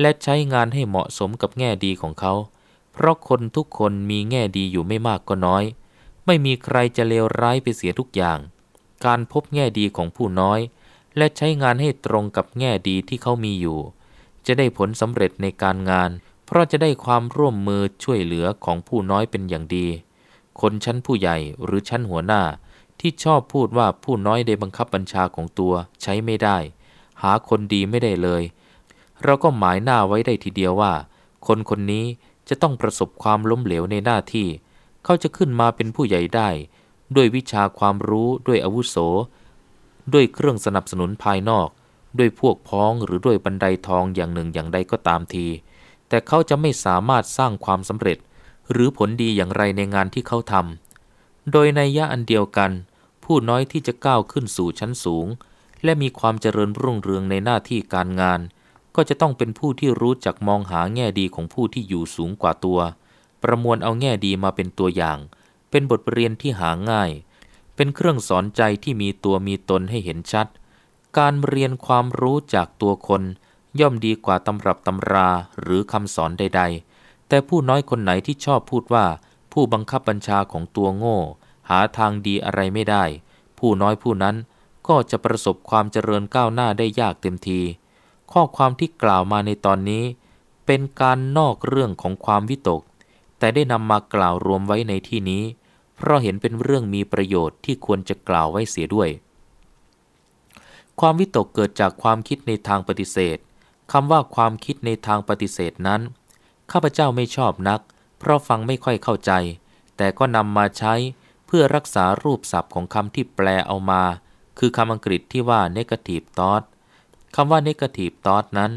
และใช้งานให้เหมาะสมกับแง่ดีของเขา เพราะคนทุกคนมีแง่ดีอยู่ไม่มากก็น้อย ไม่มีใครจะเลวร้ายไปเสียทุกอย่าง การพบแง่ดีของผู้น้อย และใช้งานให้ตรงกับแง่ดีที่เขามีอยู่ จะได้ผลสำเร็จในการงาน เพราะจะได้ความร่วมมือช่วยเหลือของผู้น้อยเป็นอย่างดีคนชั้นผู้ใหญ่หรือชั้นหัวหน้าที่ชอบพูดว่าผู้น้อยได้บังคับบัญชาของตัวใช้ไม่ได้ หาคนดีไม่ได้เลย เราก็หมายหน้าไว้ได้ทีเดียวว่า คนคนนี้จะต้องประสบความล้มเหลวในหน้าที่ เขาจะขึ้นมาเป็นผู้ใหญ่ได้ ด้วยวิชาความรู้ด้วยอาวุโส ด้วยเครื่องสนับสนุนภายนอก ด้วยพวกพ้องหรือด้วยบันไดทองอย่างหนึ่งอย่างใดก็ตามที แต่เขาจะไม่สามารถสร้างความสำเร็จหรือผลดีอย่างไรในงานที่เขาทำ โดยในยะอันเดียวกัน ผู้น้อยที่จะก้าวขึ้นสู่ชั้นสูง และมีความเจริญรุ่งเรืองในหน้าที่การงาน ก็จะต้องเป็นผู้ที่รู้จักมองหาแง่ดีของผู้ที่อยู่สูงกว่าตัว ประมวลเอาแง่ดีมาเป็นตัวอย่าง เป็นบทเรียนที่หาง่าย เป็นเครื่องสอนใจที่มีตัวมีตนให้เห็นชัด การเรียนความรู้จากตัวคน ย่อมดีกว่าตำรับตำราหรือคำสอนใด ๆแต่ผู้น้อยคนไหนที่ชอบพูดว่าผู้บังคับบัญชาของตัวโง่ หาทางดีอะไรไม่ได้ ผู้น้อยผู้นั้นก็จะประสบความเจริญก้าวหน้าได้ยากเต็มที ข้อความที่กล่าวมาในตอนนี้ เป็นการนอกเรื่องของความวิตก แต่ได้นำมากล่าวรวมไว้ในที่นี้ เพราะเห็นเป็นเรื่องมีประโยชน์ที่ควรจะกล่าวไว้เสียด้วย ความวิตกเกิดจากความคิดในทางปฏิเสธคำว่าความคิดในทางปฏิเสธนั้นข้าพเจ้าไม่ชอบนัก เพราะฟังไม่ค่อยเข้าใจ แต่ก็นำมาใช้เพื่อรักษารูปศัพท์ของคำที่แปลเอามา คือคำอังกฤษที่ว่า negative thought คำว่า negative thought นั้น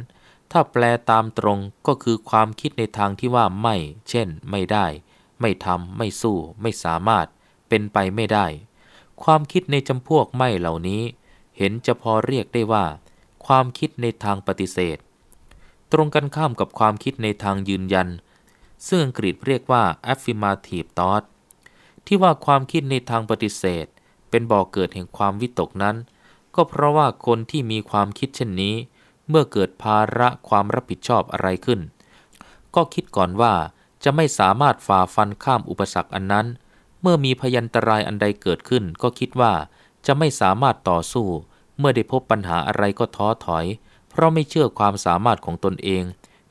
ถ้าแปลตามตรงก็คือความคิดในทางที่ว่า ไม่ เช่น ไม่ได้ ไม่ทำไม่สู้ ไม่สามารถ เป็นไปไม่ได้ ความคิดในจำพวกไม่เหล่านี้ เห็นจะพอเรียกได้ว่า ความคิดในทางปฏิเสธตรงกันข้ามกับความคิดในทางยืนยัน ซึ่งอังกฤษเรียกว่า affirmative thought ที่ว่าความคิดในทางปฏิเสธ เป็นบ่อกเกิดแห่งความวิตกนั้น ก็เพราะว่าคนที่มีความคิดเช่นนี้ เมื่อเกิดภาระความรับผิดชอบอะไรขึ้น ก็คิดก่อนว่าจะไม่สามารถฝ่าฟันข้ามอุปสรรคอันนั้น เมื่อมีพยันตรายอันใดเกิดขึ้น ก็คิดว่าจะไม่สามารถต่อสู้ เมื่อได้พบปัญหาอะไรก็ท้อถอยเพราะไม่เชื่อความสามารถของตนเอง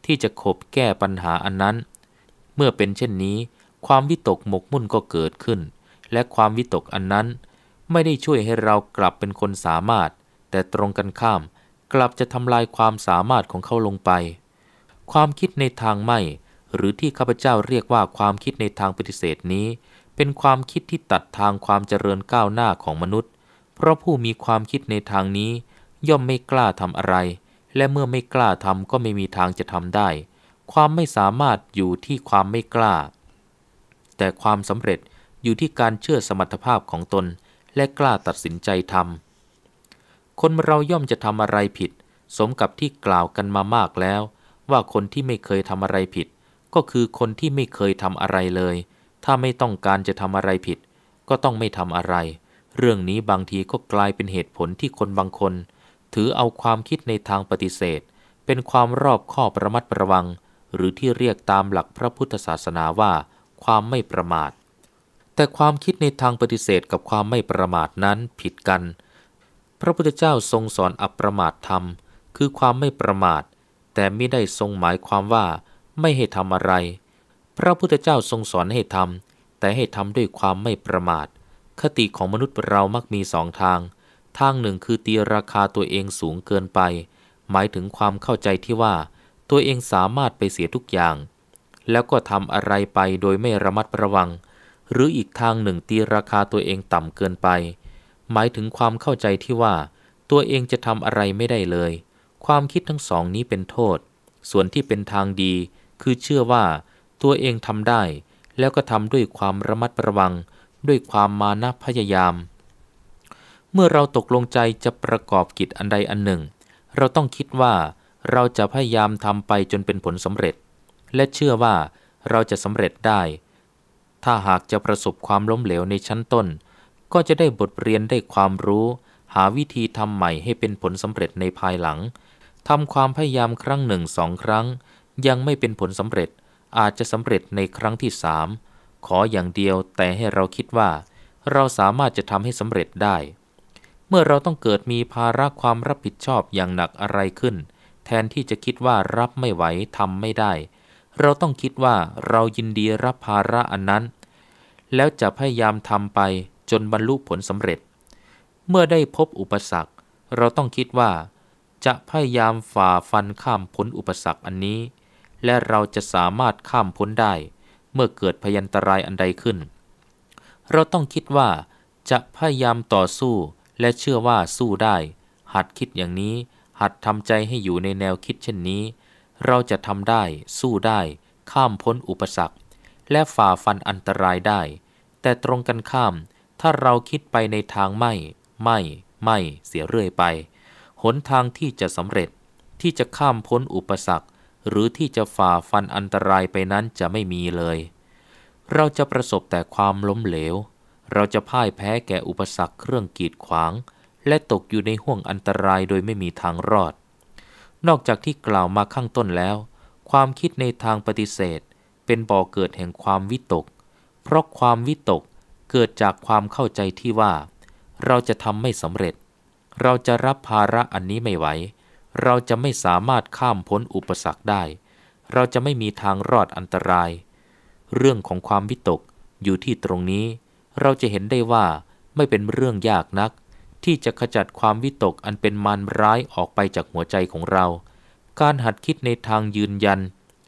ที่จะขบแก้ปัญหาอันนั้น เมื่อเป็นเช่นนี้ความวิตกหมกมุ่นก็เกิดขึ้น และความวิตกอันนั้นไม่ได้ช่วยให้เรากลับเป็นคนสามารถ แต่ตรงกันข้ามกลับจะทำลายความสามารถของเขาลงไป ความคิดในทางไม่ หรือที่ข้าพเจ้าเรียกว่าความคิดในทางปฏิเสธนี้ เป็นความคิดที่ตัดทางความเจริญก้าวหน้าของมนุษย์ เพราะผู้มีความคิดในทางนี้ย่อมไม่กล้าทำอะไรและเมื่อไม่กล้าทำก็ไม่มีทางจะทำได้ ความไม่สามารถอยู่ที่ความไม่กล้า แต่ความสำเร็จอยู่ที่การเชื่อสมรรถภาพของตน และกล้าตัดสินใจทำ คนเราย่อมจะทำอะไรผิด สมกับที่กล่าวกันมามากแล้ว ว่าคนที่ไม่เคยทำอะไรผิด ก็คือคนที่ไม่เคยทำอะไรเลย ถ้าไม่ต้องการจะทำอะไรผิด ก็ต้องไม่ทำอะไร เรื่องนี้บางทีก็กลายเป็นเหตุผลที่คนบางคนถือเอาความคิดในทางปฏิเสธ เป็นความรอบข้อประมัดระวัง หรือที่เรียกตามหลักพระพุทธศาสนาว่าความไม่ประมาท แต่ความคิดในทางปฏิเสธกับความไม่ประมาทนั้นผิดกัน พระพุทธเจ้าทรงสอนอัปประมาทธรรม คือความไม่ประมาท แต่ไม่ได้ทรงหมายความว่า ไม่ให้ทำอะไร พระพุทธเจ้าทรงสอนให้ทำแต่ให้ทำด้วยความไม่ประมาท คติของมนุษย์เรามักมีสองทางทางหนึ่งคือตีราคาตัวเองสูงเกินไป หมายถึงความเข้าใจที่ว่า ตัวเองสามารถไปเสียทุกอย่าง แล้วก็ทำอะไรไปโดยไม่ระมัดระวัง หรืออีกทางหนึ่งตีราคาตัวเองต่ำเกินไป หมายถึงความเข้าใจที่ว่า ตัวเองจะทำอะไรไม่ได้เลย ความคิดทั้งสองนี้เป็นโทษ ส่วนที่เป็นทางดี คือเชื่อว่าตัวเองทำได้ แล้วก็ทำด้วยความระมัดระวัง ด้วยความมานะพยายามเมื่อเราตกลงใจจะประกอบกิจอันใดอันหนึ่ง เราต้องคิดว่าเราจะพยายามทำไปจนเป็นผลสำเร็จ และเชื่อว่าเราจะสำเร็จได้ ถ้าหากจะประสบความล้มเหลวในชั้นต้น ก็จะได้บทเรียนได้ความรู้ หาวิธีทำใหม่ให้เป็นผลสำเร็จในภายหลังทำความพยายามครั้งหนึ่งสองครั้ง ยังไม่เป็นผลสำเร็จ อาจจะสำเร็จในครั้งที่สามขออย่างเดียวแต่ให้เราคิดว่า เราสามารถจะทำให้สำเร็จได้มื่อเราต้องเกิดมีภาระความรับผิดชอบอย่างหนักอะไรขึ้น แทนที่จะคิดว่ารับไม่ไหวทำไม่ได้ เราต้องคิดว่าเรายินดีรับภาระอันนั้น แล้วจะพยายามทำไปจนบรรลุผลสำเร็จ เมื่อได้พบอุปสรรค เราต้องคิดว่า จะพยายามฝ่าฟันข้ามพ้นอุปสรรคอันนี้ และเราจะสามารถข้ามพ้นได้ เมื่อเกิดพยันตรายอันใดขึ้น เราต้องคิดว่าจะพยายามต่อสู้และเชื่อว่าสู้ได้ หัดคิดอย่างนี้ หัดทำใจให้อยู่ในแนวคิดเช่นนี้ เราจะทำได้ สู้ได้ ข้ามพ้นอุปสรรค และฝ่าฟันอันตรายได้ แต่ตรงกันข้าม ถ้าเราคิดไปในทางไม่ ไม่ ไม่เสียเรื่อยไป หนทางที่จะสำเร็จ ที่จะข้ามพ้นอุปสรรค หรือที่จะฝ่าฟันอันตรายไปนั้นจะไม่มีเลย เราจะประสบแต่ความล้มเหลวเราจะพ่ายแพ้แก่อุปสรรคเครื่องกีดขวาง และตกอยู่ในห่วงอันตรายโดยไม่มีทางรอด นอกจากที่กล่าวมาข้างต้นแล้ว ความคิดในทางปฏิเสธ เป็นบ่อเกิดแห่งความวิตก เพราะความวิตกเกิดจากความเข้าใจที่ว่า เราจะทำไม่สำเร็จ เราจะรับภาระอันนี้ไม่ไหว เราจะไม่สามารถข้ามพ้นอุปสรรคได้ เราจะไม่มีทางรอดอันตราย เรื่องของความวิตกอยู่ที่ตรงนี้เราจะเห็นได้ว่าไม่เป็นเรื่องยากนัก ที่จะขจัดความวิตกอันเป็นมารร้ายออกไปจากหัวใจของเรา การหัดคิดในทางยืนยัน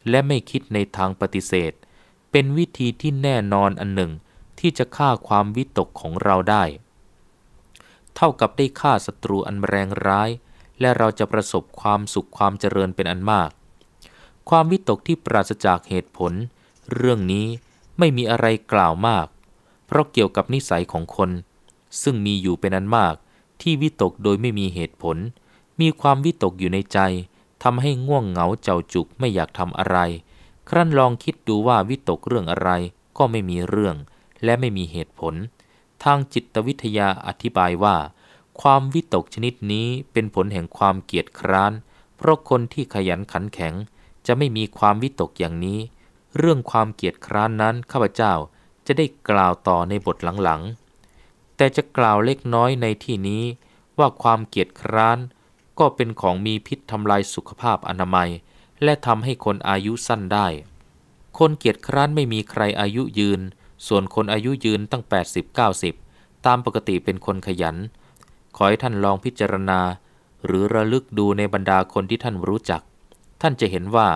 และไม่คิดในทางปฏิเสธ เป็นวิธีที่แน่นอนอันหนึ่งที่จะฆ่าความวิตกของเราได้ เท่ากับได้ฆ่าศัตรูอันแรงร้าย และเราจะประสบความสุขความเจริญเป็นอันมาก ความวิตกที่ปราศจากเหตุผล เรื่องนี้ไม่มีอะไรกล่าวมากเพราะเกี่ยวกับนิสัยของคน ซึ่งมีอยู่เป็นอันมาก ที่วิตกโดยไม่มีเหตุผล มีความวิตกอยู่ในใจทำให้ง่วงเหงาเจ้าจุกไม่อยากทำอะไร ครั้นลองคิดดูว่าวิตกเรื่องอะไรก็ไม่มีเรื่องและไม่มีเหตุผล ทางจิตวิทยาอธิบายว่า ความวิตกชนิดนี้เป็นผลแห่งความเกียดคร้าน เพราะคนที่ขยันขันแข็งจะไม่มีความวิตกอย่างนี้ เรื่องความเกียดคร้านนั้นข้าพเจ้าจะได้กล่าวต่อในบทหลังๆ แต่จะกล่าวเล็กน้อยในที่นี้ว่าความเกียจคร้านก็เป็นของมีพิษทำลายสุขภาพอนามัย และทำให้คนอายุสั้นได้ คนเกียจคร้านไม่มีใครอายุยืน ส่วนคนอายุยืนตั้ง 80-90 ตามปกติเป็นคนขยัน ขอให้ท่านลองพิจารณา หรือระลึกดูในบรรดาคนที่ท่านรู้จัก ท่านจะเห็นว่า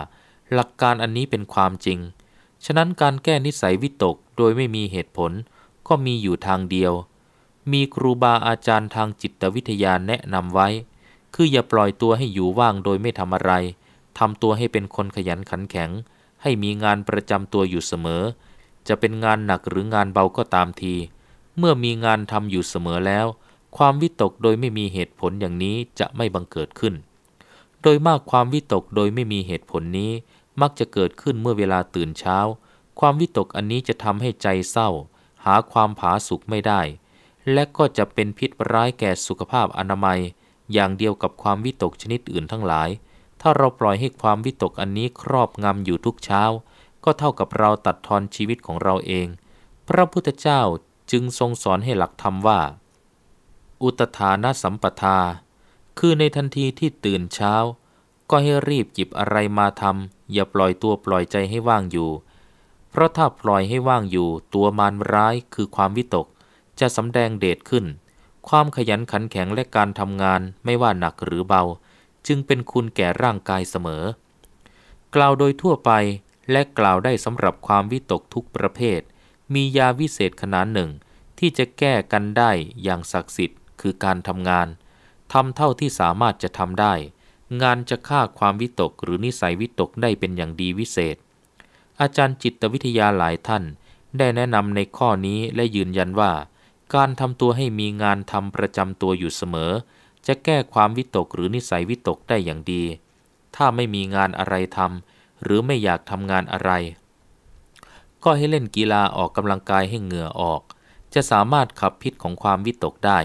หลักการอันนี้เป็นความจริงฉะนั้นการแก้นิสัยวิตกโดยไม่มีเหตุผลก็มีอยู่ทางเดียว มีครูบาอาจารย์ทางจิตวิทยาแนะนำไว้ คืออย่าปล่อยตัวให้อยู่ว่างโดยไม่ทำอะไรทำตัวให้เป็นคนขยันขันแข็ง ให้มีงานประจำตัวอยู่เสมอ จะเป็นงานหนักหรืองานเบาก็ตามที เมื่อมีงานทำอยู่เสมอแล้ว ความวิตกโดยไม่มีเหตุผลอย่างนี้จะไม่บังเกิดขึ้น โดยมากความวิตกโดยไม่มีเหตุผลนี้มักจะเกิดขึ้นเมื่อเวลาตื่นเช้า ความวิตกอันนี้จะทำให้ใจเศร้า หาความผาสุกไม่ได้ และก็จะเป็นพิษร้ายแก่สุขภาพอนามัย อย่างเดียวกับความวิตกชนิดอื่นทั้งหลาย ถ้าเราปล่อยให้ความวิตกอันนี้ครอบงำอยู่ทุกเช้า ก็เท่ากับเราตัดทอนชีวิตของเราเอง พระพุทธเจ้าจึงทรงสอนให้หลักธรรมว่า อุตฐานสัมปทา คือในทันทีที่ตื่นเช้า ก็ให้รีบจิบอะไรมาทำอย่าปล่อยตัวปล่อยใจให้ว่างอยู่ เพราะถ้าปล่อยให้ว่างอยู่ตัวมารร้ายคือความวิตก จะสำแดงเดชขึ้น ความขยันขันแข็งและการทำงานไม่ว่าหนักหรือเบา จึงเป็นคุณแก่ร่างกายเสมอ กล่าวโดยทั่วไปและกล่าวได้สำหรับความวิตกทุกประเภท มียาวิเศษขนาดหนึ่ง ที่จะแก้กันได้อย่างศักดิ์สิทธิ์คือการทำงานทำเท่าที่สามารถจะทำได้งานจะฆ่าความวิตกหรือนิสัยวิตกได้เป็นอย่างดีวิเศษ อาจารย์จิตวิทยาหลายท่านได้แนะนำในข้อนี้และยืนยันว่าการทำตัวให้มีงานทำประจำตัวอยู่เสมอ จะแก้ความวิตกหรือนิสัยวิตกได้อย่างดี ถ้าไม่มีงานอะไรทำหรือไม่อยากทำงานอะไร ก็ให้เล่นกีฬาออกกำลังกายให้เหงื่อออก จะสามารถขับพิษของความวิตกได้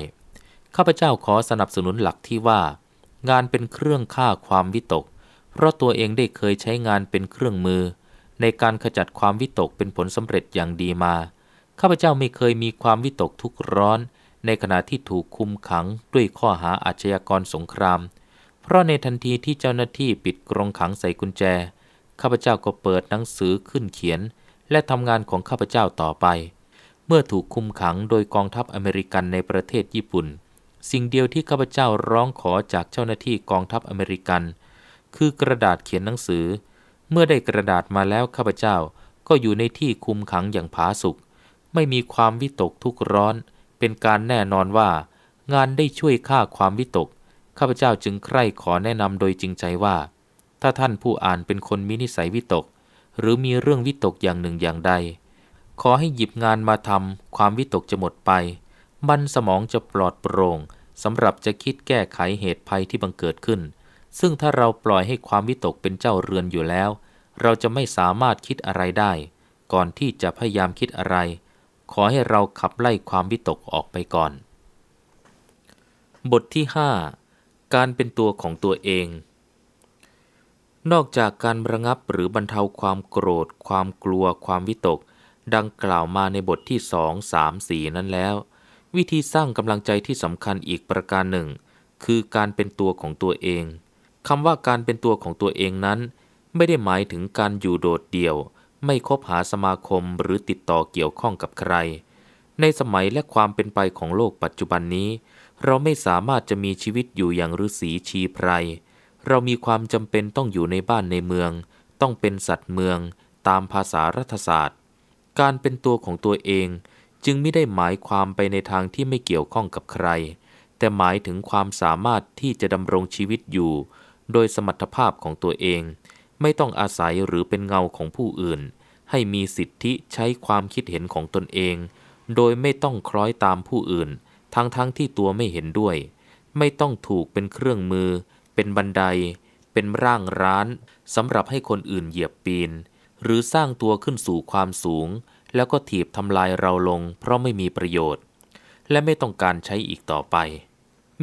ข้าพเจ้าขอสนับสนุนหลักที่ว่างานเป็นเครื่องฆ่าความวิตก เพราะตัวเองได้เคยใช้งานเป็นเครื่องมือ ในการขจัดความวิตกเป็นผลสำเร็จอย่างดีมา ข้าพเจ้าไม่เคยมีความวิตกทุกร้อนในขณะที่ถูกคุมขังด้วยข้อหาอาชญากรสงคราม เพราะในทันทีที่เจ้าหน้าที่ปิดกรงขังใส่กุญแจ ข้าพเจ้าก็เปิดหนังสือขึ้นเขียน และทำงานของข้าพเจ้าต่อไป เมื่อถูกคุมขังโดยกองทัพอเมริกันในประเทศญี่ปุ่นสิ่งเดียวที่ข้าพเจ้าร้องขอจากเจ้าหน้าที่กองทัพอเมริกัน คือกระดาษเขียนหนังสือ เมื่อได้กระดาษมาแล้วข้าพเจ้าก็อยู่ในที่คุมขังอย่างผาสุก ไม่มีความวิตกทุกร้อน เป็นการแน่นอนว่า งานได้ช่วยฆ่าความวิตกข้าพเจ้าจึงใคร่ขอแนะนำโดยจริงใจว่า ถ้าท่านผู้อ่านเป็นคนมีนิสัยวิตก หรือมีเรื่องวิตกอย่างหนึ่งอย่างใดขอให้หยิบงานมาทำความวิตกจะหมดไป มันสมองจะปลอดโปร่งสำหรับจะคิดแก้ไขเหตุภัยที่บังเกิดขึ้น ซึ่งถ้าเราปล่อยให้ความวิตกเป็นเจ้าเรือนอยู่แล้ว เราจะไม่สามารถคิดอะไรได้ ก่อนที่จะพยายามคิดอะไร ขอให้เราขับไล่ความวิตกออกไปก่อน บทที่ 5 การเป็นตัวของตัวเอง นอกจากการระงับหรือบรรเทาความโกรธ ความกลัว ความวิตก ดังกล่าวมาในบทที่สองสามสี่นั้นแล้ววิธีสร้างกำลังใจที่สำคัญอีกประการหนึ่ง คือการเป็นตัวของตัวเอง คำว่าการเป็นตัวของตัวเองนั้น ไม่ได้หมายถึงการอยู่โดดเดี่ยว ไม่คบหาสมาคมหรือติดต่อเกี่ยวข้องกับใคร ในสมัยและความเป็นไปของโลกปัจจุบันนี้ เราไม่สามารถจะมีชีวิตอยู่อย่างฤาษีชีไพร เรามีความจำเป็นต้องอยู่ในบ้านในเมือง ต้องเป็นสัตว์เมือง ตามภาษารัฐศาสตร์ การเป็นตัวของตัวเองจึงไม่ได้หมายความไปในทางที่ไม่เกี่ยวข้องกับใคร แต่หมายถึงความสามารถที่จะดำรงชีวิตอยู่ โดยสมรรถภาพของตัวเอง ไม่ต้องอาศัยหรือเป็นเงาของผู้อื่น ให้มีสิทธิใช้ความคิดเห็นของตนเอง โดยไม่ต้องคล้อยตามผู้อื่น ทั้งๆทที่ตัวไม่เห็นด้วย ไม่ต้องถูกเป็นเครื่องมือ เป็นบันได เป็นร่างร้านสำหรับให้คนอื่นเหยียบปีน หรือสร้างตัวขึ้นสู่ความสูงแล้วก็ถีบทำลายเราลงเพราะไม่มีประโยชน์ และไม่ต้องการใช้อีกต่อไป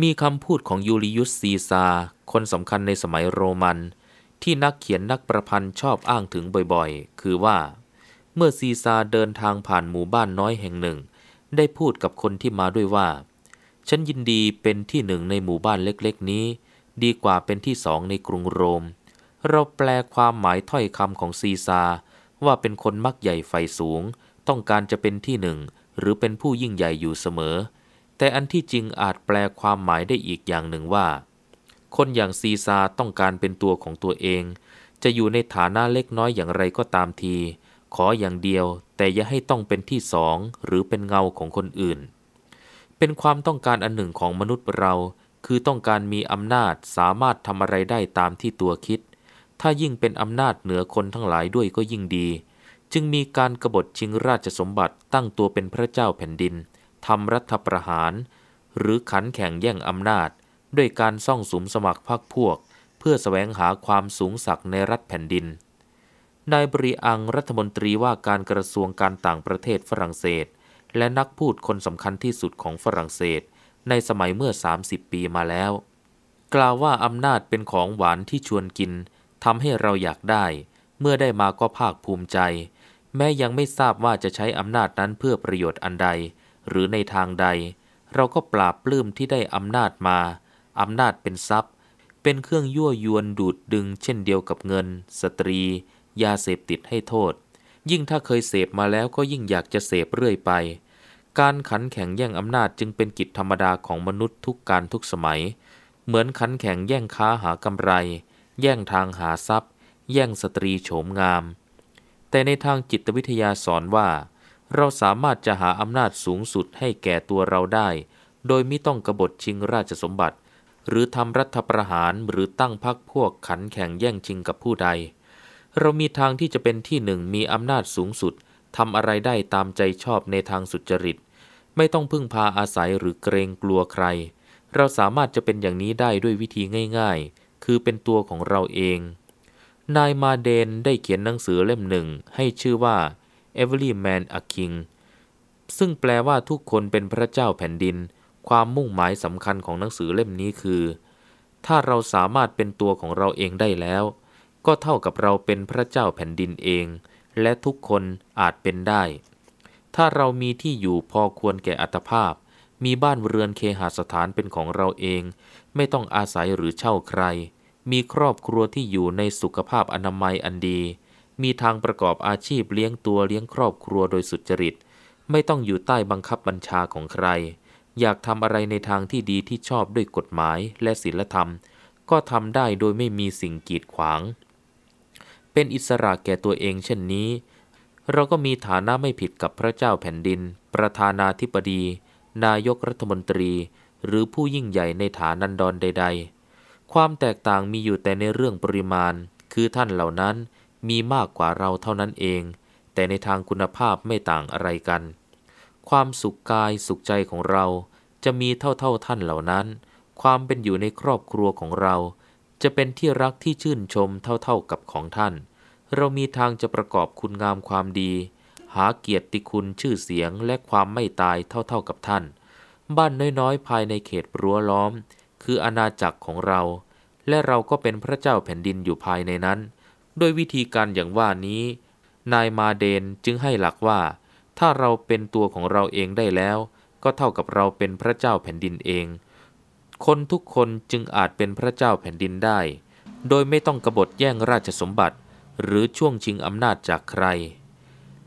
มีคำพูดของยูริยุสซีซา คนสำคัญในสมัยโรมัน ที่นักเขียนนักประพันธ์ชอบอ้างถึงบ่อยๆ คือว่า เมื่อซีซาเดินทางผ่านหมู่บ้านน้อยแห่งหนึ่ง ได้พูดกับคนที่มาด้วยว่า ฉันยินดีเป็นที่หนึ่งในหมู่บ้านเล็กๆนี้ ดีกว่าเป็นที่สองในกรุงโรม เราแปลความหมายถ้อยคำของซีซาร์ว่าเป็นคนมักใหญ่ไฟสูง ต้องการจะเป็นที่หนึ่งหรือเป็นผู้ยิ่งใหญ่อยู่เสมอ แต่อันที่จริงอาจแปลความหมายได้อีกอย่างหนึ่งว่า คนอย่างซีซาต้องการเป็นตัวของตัวเอง จะอยู่ในฐานะเล็กน้อยอย่างไรก็ตามที ขออย่างเดียวแต่อย่าให้ต้องเป็นที่สองหรือเป็นเงาของคนอื่น เป็นความต้องการอันหนึ่งของมนุษย์เรา คือต้องการมีอำนาจสามารถทำอะไรได้ตามที่ตัวคิดถ้ายิ่งเป็นอำนาจเหนือคนทั้งหลายด้วยก็ยิ่งดี จึงมีการกรบฏชิงราชสมบัติตั้งตัวเป็นพระเจ้าแผ่นดินทำรัฐประหาร หรือขันแข่งแย่งอำนาจด้วยการซ่องสุมสมัครพรรคพวก เพื่อสแสวงหาความสูงศักดิ์ในรัฐแผ่นดิน นายบริอังรัฐมนตรีว่าการกระทรวงการต่างประเทศฝรั่งเศส และนักพูดคนสำคัญที่สุดของฝรั่งเศสในสมัยเมื่อ 30 ปีมาแล้ว กล่าวว่าอำนาจเป็นของหวานที่ชวนกินทำให้เราอยากได้ เมื่อได้มาก็ภาคภูมิใจ แม้ยังไม่ทราบว่าจะใช้อำนาจนั้นเพื่อประโยชน์อันใด หรือในทางใด เราก็ปราบปลื้มที่ได้อำนาจมา อำนาจเป็นทรัพย์ เป็นเครื่องยั่วยวนดูดดึงเช่นเดียวกับเงิน สตรี ยาเสพติดให้โทษ ยิ่งถ้าเคยเสพมาแล้วก็ยิ่งอยากจะเสพเรื่อยไป การขันแข่งแย่งอำนาจจึงเป็นกิจธรรมดาของมนุษย์ทุกการทุกสมัย เหมือนขันแข่งแย่งค้าหากำไรแย่งทางหาทรัพย์ แย่งสตรีโฉมงาม แต่ในทางจิตวิทยาสอนว่า เราสามารถจะหาอำนาจสูงสุดให้แก่ตัวเราได้ โดยไม่ต้องกบฏชิงราชสมบัติ หรือทำรัฐประหารหรือตั้งพรรคพวกขันแข่งแย่งชิงกับผู้ใด เรามีทางที่จะเป็นที่หนึ่งมีอำนาจสูงสุดทำอะไรได้ตามใจชอบในทางสุจริต ไม่ต้องพึ่งพาอาศัยหรือเกรงกลัวใคร เราสามารถจะเป็นอย่างนี้ได้ด้วยวิธีง่าย ๆคือเป็นตัวของเราเอง นายมาเดนได้เขียนหนังสือเล่มหนึ่ง ให้ชื่อว่า Every Man a King ซึ่งแปลว่าทุกคนเป็นพระเจ้าแผ่นดิน ความมุ่งหมายสำคัญของหนังสือเล่มนี้คือ ถ้าเราสามารถเป็นตัวของเราเองได้แล้ว ก็เท่ากับเราเป็นพระเจ้าแผ่นดินเอง และทุกคนอาจเป็นได้ ถ้าเรามีที่อยู่พอควรแก่อัตภาพมีบ้านเรือนเคหสถานเป็นของเราเอง ไม่ต้องอาศัยหรือเช่าใคร มีครอบครัวที่อยู่ในสุขภาพอนามัยอันดี มีทางประกอบอาชีพเลี้ยงตัวเลี้ยงครอบครัวโดยสุจริต ไม่ต้องอยู่ใต้บังคับบัญชาของใคร อยากทำอะไรในทางที่ดีที่ชอบด้วยกฎหมายและศีลธรรม ก็ทำได้โดยไม่มีสิ่งกีดขวาง เป็นอิสระแก่ตัวเองเช่นนี้ เราก็มีฐานะไม่ผิดกับพระเจ้าแผ่นดิน ประธานาธิบดีนายกรัฐมนตรีหรือผู้ยิ่งใหญ่ในฐานันดรใด ๆ ความแตกต่างมีอยู่แต่ในเรื่องปริมาณ คือท่านเหล่านั้นมีมากกว่าเราเท่านั้นเอง แต่ในทางคุณภาพไม่ต่างอะไรกัน ความสุขกายสุขใจของเราจะมีเท่าเท่าท่านเหล่านั้น ความเป็นอยู่ในครอบครัวของเรา จะเป็นที่รักที่ชื่นชมเท่าเท่ากับของท่าน เรามีทางจะประกอบคุณงามความดีหาเกียรติคุณชื่อเสียงและความไม่ตายเท่าๆกับท่าน บ้านน้อยๆ ภายในเขตรั้วล้อม คืออาณาจักรของเรา และเราก็เป็นพระเจ้าแผ่นดินอยู่ภายในนั้นด้วยวิธีการอย่างว่านี้ นายมาเดนจึงให้หลักว่า ถ้าเราเป็นตัวของเราเองได้แล้ว ก็เท่ากับเราเป็นพระเจ้าแผ่นดินเอง คนทุกคนจึงอาจเป็นพระเจ้าแผ่นดินได้ โดยไม่ต้องกบฏแย่งราชสมบัติ หรือช่วงชิงอำนาจจากใคร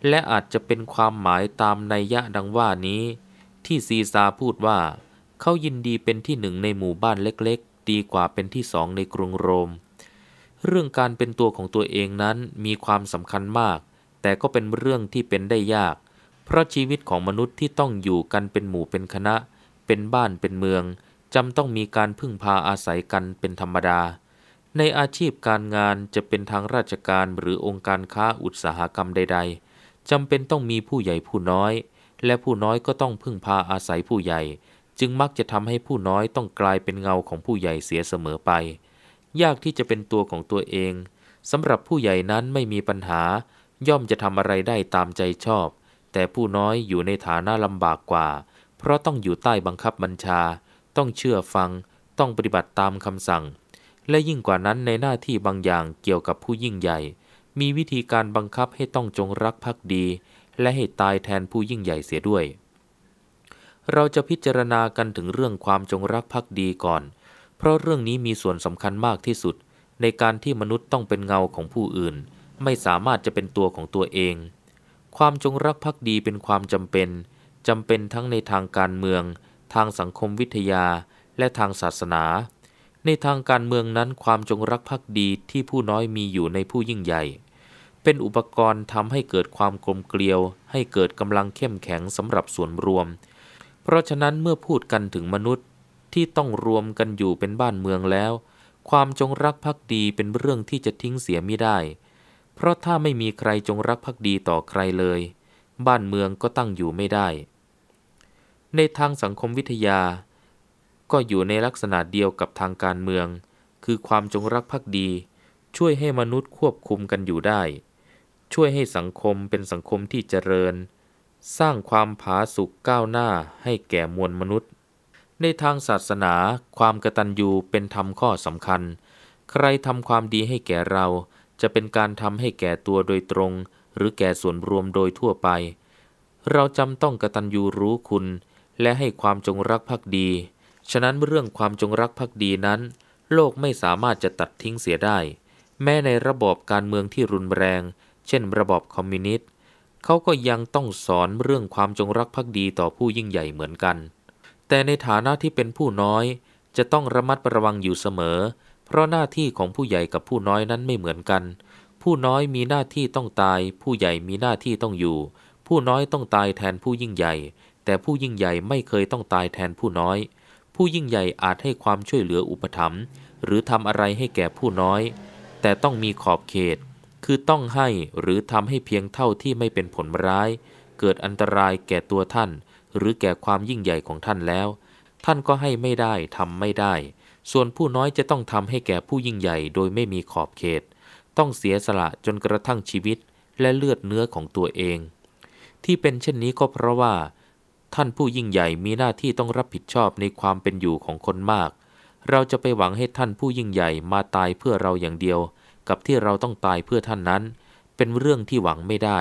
และอาจจะเป็นความหมายตามนยยะดังว่านี้ ที่ซีซาพูดว่า เขายินดีเป็นที่หนึ่งในหมู่บ้านเล็กๆ ดีกว่าเป็นที่สองในกรุงโรม เรื่องการเป็นตัวของตัวเองนั้นมีความสำคัญมาก แต่ก็เป็นเรื่องที่เป็นได้ยาก เพราะชีวิตของมนุษย์ที่ต้องอยู่กันเป็นหมู่เป็นคณะ เป็นบ้านเป็นเมืองจำต้องมีการพึ่งพาอาศัยกันเป็นธรรมดา ในอาชีพการงานจะเป็นทางราชการหรือองค์การค้าอุตสาหกรรมใด ๆจำเป็นต้องมีผู้ใหญ่ผู้น้อย และผู้น้อยก็ต้องพึ่งพาอาศัยผู้ใหญ่ จึงมักจะทำให้ผู้น้อยต้องกลายเป็นเงาของผู้ใหญ่เสียเสมอไป ยากที่จะเป็นตัวของตัวเองสำหรับผู้ใหญ่นั้นไม่มีปัญหา ย่อมจะทำอะไรได้ตามใจชอบ แต่ผู้น้อยอยู่ในฐานะลำบากกว่า เพราะต้องอยู่ใต้บังคับบัญชา ต้องเชื่อฟัง ต้องปฏิบัติตามคำสั่ง และยิ่งกว่านั้นในหน้าที่บางอย่างเกี่ยวกับผู้ยิ่งใหญ่มีวิธีการบังคับให้ต้องจงรักภักดี และให้ตายแทนผู้ยิ่งใหญ่เสียด้วย เราจะพิจารณากันถึงเรื่องความจงรักภักดีก่อน เพราะเรื่องนี้มีส่วนสำคัญมากที่สุด ในการที่มนุษย์ต้องเป็นเงาของผู้อื่น ไม่สามารถจะเป็นตัวของตัวเอง ความจงรักภักดีเป็นความจำเป็นจำเป็นทั้งในทางการเมือง ทางสังคมวิทยาและทางศาสนา ในทางการเมืองนั้นความจงรักภักดีที่ผู้น้อยมีอยู่ในผู้ยิ่งใหญ่เป็นอุปกรณ์ทำให้เกิดความกลมเกลียว ให้เกิดกำลังเข้มแข็งสำหรับส่วนรวม เพราะฉะนั้นเมื่อพูดกันถึงมนุษย์ที่ต้องรวมกันอยู่เป็นบ้านเมืองแล้ว ความจงรักภักดีเป็นเรื่องที่จะทิ้งเสียไม่ได้ เพราะถ้าไม่มีใครจงรักภักดีต่อใครเลย บ้านเมืองก็ตั้งอยู่ไม่ได้ ในทางสังคมวิทยา ก็อยู่ในลักษณะเดียวกับทางการเมือง คือความจงรักภักดี ช่วยให้มนุษย์ควบคุมกันอยู่ได้ช่วยให้สังคมเป็นสังคมที่เจริญ สร้างความผาสุกก้าวหน้าให้แก่มวลมนุษย์ ในทางศาสนา ความกตัญญูเป็นธรรมข้อสำคัญ ใครทำความดีให้แก่เรา จะเป็นการทำให้แก่ตัวโดยตรง หรือแก่ส่วนรวมโดยทั่วไป เราจำต้องกตัญญูรู้คุณ และให้ความจงรักภักดี ฉะนั้นเรื่องความจงรักภักดีนั้น โลกไม่สามารถจะตัดทิ้งเสียได้ แม้ในระบอบการเมืองที่รุนแรงเช่น ระบอบคอมมิวนิสต์เขาก็ยังต้องสอนเรื่องความจงรักภักดีต่อผู้ยิ่งใหญ่เหมือนกัน แต่ในฐานะที่เป็นผู้น้อยจะต้องระมัดระวังอยู่เสมอ เพราะหน้าที่ของผู้ใหญ่กับผู้น้อยนั้นไม่เหมือนกัน ผู้น้อยมีหน้าที่ต้องตาย ผู้ใหญ่มีหน้าที่ต้องอยู่ ผู้น้อยต้องตายแทนผู้ยิ่งใหญ่ แต่ผู้ยิ่งใหญ่ไม่เคยต้องตายแทนผู้น้อย ผู้ยิ่งใหญ่อาจให้ความช่วยเหลืออุปถัมภ์หรือทำอะไรให้แก่ผู้น้อย แต่ต้องมีขอบเขตคือต้องให้หรือทำให้เพียงเท่าที่ไม่เป็นผลร้าย เกิดอันตรายแก่ตัวท่านหรือแก่ความยิ่งใหญ่ของท่านแล้ว ท่านก็ให้ไม่ได้ทำไม่ได้ ส่วนผู้น้อยจะต้องทำให้แก่ผู้ยิ่งใหญ่โดยไม่มีขอบเขต ต้องเสียสละจนกระทั่งชีวิตและเลือดเนื้อของตัวเอง ที่เป็นเช่นนี้ก็เพราะว่า ท่านผู้ยิ่งใหญ่มีหน้าที่ต้องรับผิดชอบในความเป็นอยู่ของคนมาก เราจะไปหวังให้ท่านผู้ยิ่งใหญ่มาตายเพื่อเราอย่างเดียวกับที่เราต้องตายเพื่อท่านนั้น เป็นเรื่องที่หวังไม่ได้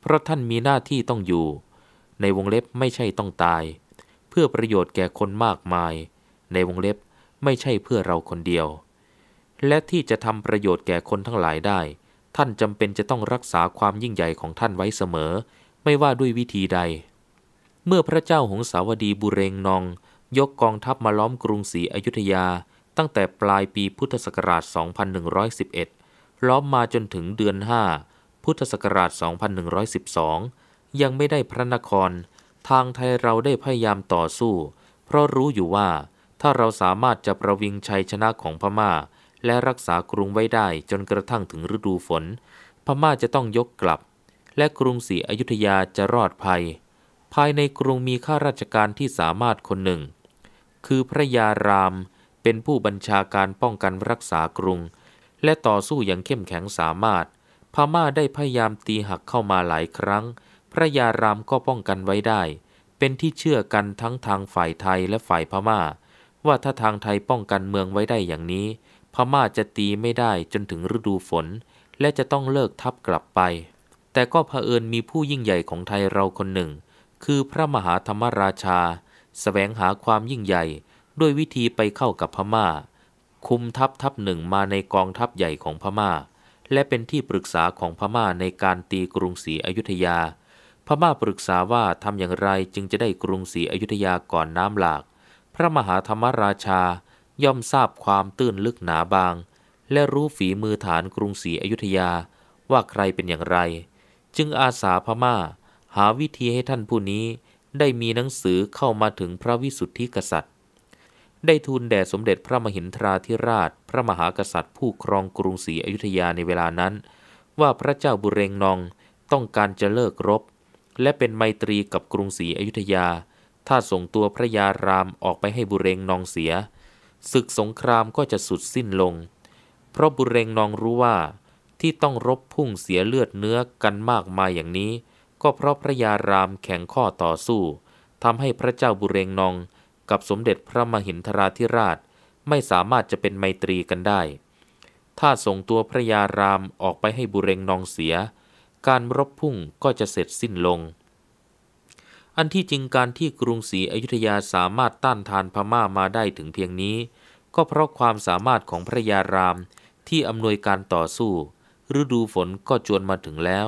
เพราะท่านมีหน้าที่ต้องอยู่ ในวงเล็บไม่ใช่ต้องตาย เพื่อประโยชน์แก่คนมากมาย ในวงเล็บไม่ใช่เพื่อเราคนเดียว และที่จะทำประโยชน์แก่คนทั้งหลายได้ ท่านจำเป็นจะต้องรักษาความยิ่งใหญ่ของท่านไว้เสมอ ไม่ว่าด้วยวิธีใด เมื่อพระเจ้าหงสาวดีบุเรงนอง ยกกองทัพมาล้อมกรุงศรีอยุธยา ตั้งแต่ปลายปีพุทธศักราช 2111ล้อมมาจนถึงเดือน 5 พุทธศักราช 2112 ยังไม่ได้พระนคร ทางไทยเราได้พยายามต่อสู้ เพราะรู้อยู่ว่า ถ้าเราสามารถจะประวิงชัยชนะของพมา่า และรักษากรุงไว้ได้จนกระทั่งถึงฤดูฝน พม่าจะต้องยกกลับ และกรุงศรีอยุธยาจะรอดภัย ภายในกรุงมีข้าราชการที่สามารถคนหนึ่ง คือพระยารามเป็นผู้บัญชาการป้องกันรักษากรุงและต่อสู้อย่างเข้มแข็งสามารถ พม่าได้พยายามตีหักเข้ามาหลายครั้ง พระยารามก็ป้องกันไว้ได้ เป็นที่เชื่อกันทั้งทางฝ่ายไทยและฝ่ายพม่า ว่าถ้าทางไทยป้องกันเมืองไว้ได้อย่างนี้ พม่าจะตีไม่ได้จนถึงฤดูฝน และจะต้องเลิกทับกลับไป แต่ก็เผอิญมีผู้ยิ่งใหญ่ของไทยเราคนหนึ่ง คือพระมหาธรรมราชาสแสวงหาความยิ่งใหญ่ ด้วยวิธีไปเข้ากับพม่าคุมทัพทัพหนึ่งมาในกองทัพใหญ่ของพม่า และเป็นที่ปรึกษาของพม่าในการตีกรุงศรีอยุธยาพม่าปรึกษาว่าทำอย่างไรจึงจะได้กรุงศรีอยุธยาก่อนน้ำหลาก พระมหาธรรมราชาย่อมทราบความตื้นลึกหนาบาง และรู้ฝีมือฐานกรุงศรีอยุธยา ว่าใครเป็นอย่างไร จึงอาสาพม่า หาวิธีให้ท่านผู้นี้ได้มีหนังสือเข้ามาถึงพระวิสุทธิกษัตริย์ได้ทูลแด่สมเด็จพระมหินทราธิราช พระมหากษัตริย์ ผู้ครองกรุงศรีอยุธยาในเวลานั้น ว่าพระเจ้าบุเรงนองต้องการจะเลิกรบ และเป็นไมตรีกับกรุงศรีอยุธยา ถ้าส่งตัวพระยารามออกไปให้บุเรงนองเสียศึกสงครามก็จะสุดสิ้นลง เพราะบุเรงนองรู้ว่าที่ต้องรบพุ่งเสียเลือดเนื้อกันมากมายอย่างนี้ ก็เพราะพระยารามแข็งข้อต่อสู้ทำให้พระเจ้าบุเรงนองกับสมเด็จพระมหินทราธิราชไม่สามารถจะเป็นไมตรีกันได้ ถ้าส่งตัวพระยารามออกไปให้บุเรงนองเสีย การรบพุ่งก็จะเสร็จสิ้นลง อันที่จริงการที่กรุงศรีอยุธยาสามารถต้านทานพม่ามาได้ถึงเพียงนี้ ก็เพราะความสามารถของพระยารามที่อำนวยการต่อสู้ฤดูฝนก็จวนมาถึงแล้ว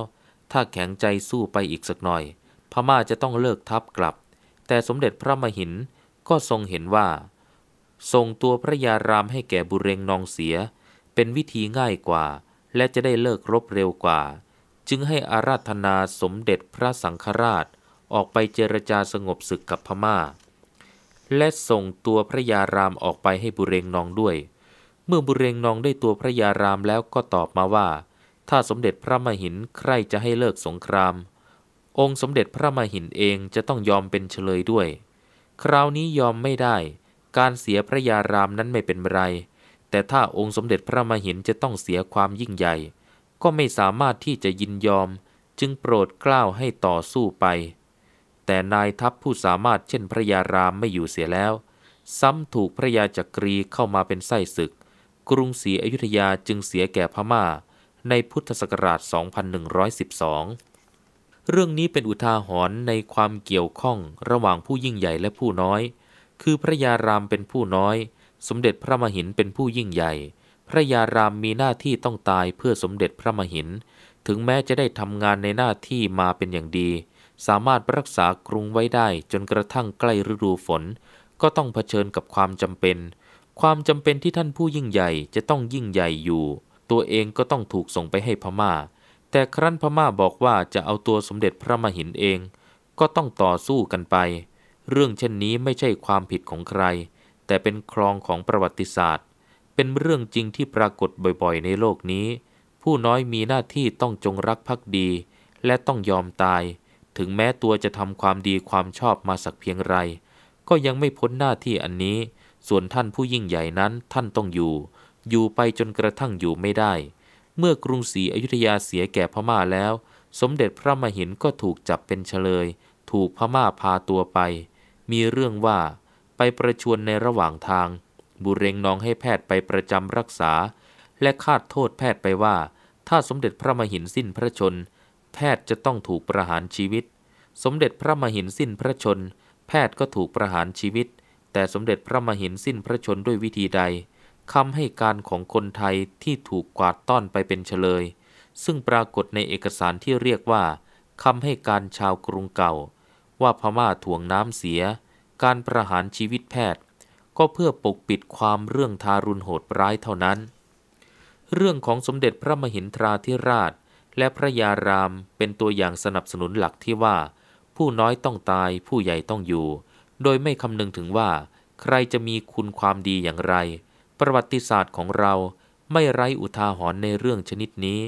ถ้าแข็งใจสู้ไปอีกสักหน่อยพม่าจะต้องเลิกทับกลับ แต่สมเด็จพระมหินทก็ทรงเห็นว่าส่งตัวพระยารามให้แก่บุเรงนองเสีย เป็นวิธีง่ายกว่า และจะได้เลิกรบเร็วกว่า จึงให้อาราธนาสมเด็จพระสังฆราชออกไปเจรจาสงบศึกกับพมา่า และส่งตัวพระยารามออกไปให้บุเรงนองด้วย เมื่อบุเรงนองได้ตัวพระยารามแล้วก็ตอบมาว่า ถ้าสมเด็จพระมหินใครจะให้เลิกสงคราม องค์สมเด็จพระมหินเองจะต้องยอมเป็นเฉลยด้วยคราวนี้ยอมไม่ได้ การเสียพระยารามนั้นไม่เป็นไร แต่ถ้าองค์สมเด็จพระมหินจะต้องเสียความยิ่งใหญ่ ก็ไม่สามารถที่จะยินยอม จึงโปรดกล้าวให้ต่อสู้ไป แต่นายทัพผู้สามารถเช่นพระยารามไม่อยู่เสียแล้ว ซ้ำถูกพระยาจักรีเข้ามาเป็นไส้ศึก กรุงศรีอยุธยาจึงเสียแก่พมา่า ในพุทธศักราช 2112เรื่องนี้เป็นอุทาหรณ์ในความเกี่ยวข้องระหว่างผู้ยิ่งใหญ่และผู้น้อย คือพระยารามเป็นผู้น้อย สมเด็จพระมหินเป็นผู้ยิ่งใหญ่ พระยารามมีหน้าที่ต้องตายเพื่อสมเด็จพระมหิน ถึงแม้จะได้ทำงานในหน้าที่มาเป็นอย่างดี สามารถรักษากรุงไว้ได้จนกระทั่งใกล้ฤดูฝน ก็ต้องเผชิญกับความจำเป็น ความจำเป็นที่ท่านผู้ยิ่งใหญ่จะต้องยิ่งใหญ่อยู่ ตัวเองก็ต้องถูกส่งไปให้พมา่าแต่ครั้นพม่าบอกว่าจะเอาตัวสมเด็จพระมหินเอง ก็ต้องต่อสู้กันไป เรื่องเช่นนี้ไม่ใช่ความผิดของใคร แต่เป็นครองของประวัติศาสตร์ เป็นเรื่องจริงที่ปรากฏบ่อยๆ ในโลกนี้ ผู้น้อยมีหน้าที่ต้องจงรักภักดี และต้องยอมตาย ถึงแม้ตัวจะทำความดีความชอบมาสักเพียงไร ก็ยังไม่พ้นหน้าที่อันนี้ ส่วนท่านผู้ยิ่งใหญ่นั้นท่านต้องอยู่ อยู่ไปจนกระทั่งอยู่ไม่ได้เมื่อกรุงศรีอยุธยาเสียแก่พม่าแล้ว สมเด็จพระมหินก็ถูกจับเป็นเฉลย ถูกพม่าพาตัวไป มีเรื่องว่าไปประชวนในระหว่างทาง บุเรงน้องให้แพทย์ไปประจำรักษา และคาดโทษแพทย์ไปว่า ถ้าสมเด็จพระมหินสิ้นพระชน แพทย์จะต้องถูกประหารชีวิต สมเด็จพระมหินสิ้นพระชน แพทย์ก็ถูกประหารชีวิต แต่สมเด็จพระมหินสิ้นพระชนด้วยวิธีใดคำให้การของคนไทยที่ถูกกวาดต้อนไปเป็นเฉลย ซึ่งปรากฏในเอกสารที่เรียกว่าคำให้การชาวกรุงเก่า ว่าพม่าถ่วงน้ำเสีย การประหารชีวิตแพทย์ ก็เพื่อปกปิดความเรื่องทารุณโหดร้ายเท่านั้น เรื่องของสมเด็จพระมหินทราธิราช และพระยารามเป็นตัวอย่างสนับสนุนหลักที่ว่า ผู้น้อยต้องตายผู้ใหญ่ต้องอยู่ โดยไม่คำนึงถึงว่า ใครจะมีคุณความดีอย่างไรประวัติศาสตร์ของเราไม่ไร้อุทาหรณ์ในเรื่องชนิดนี้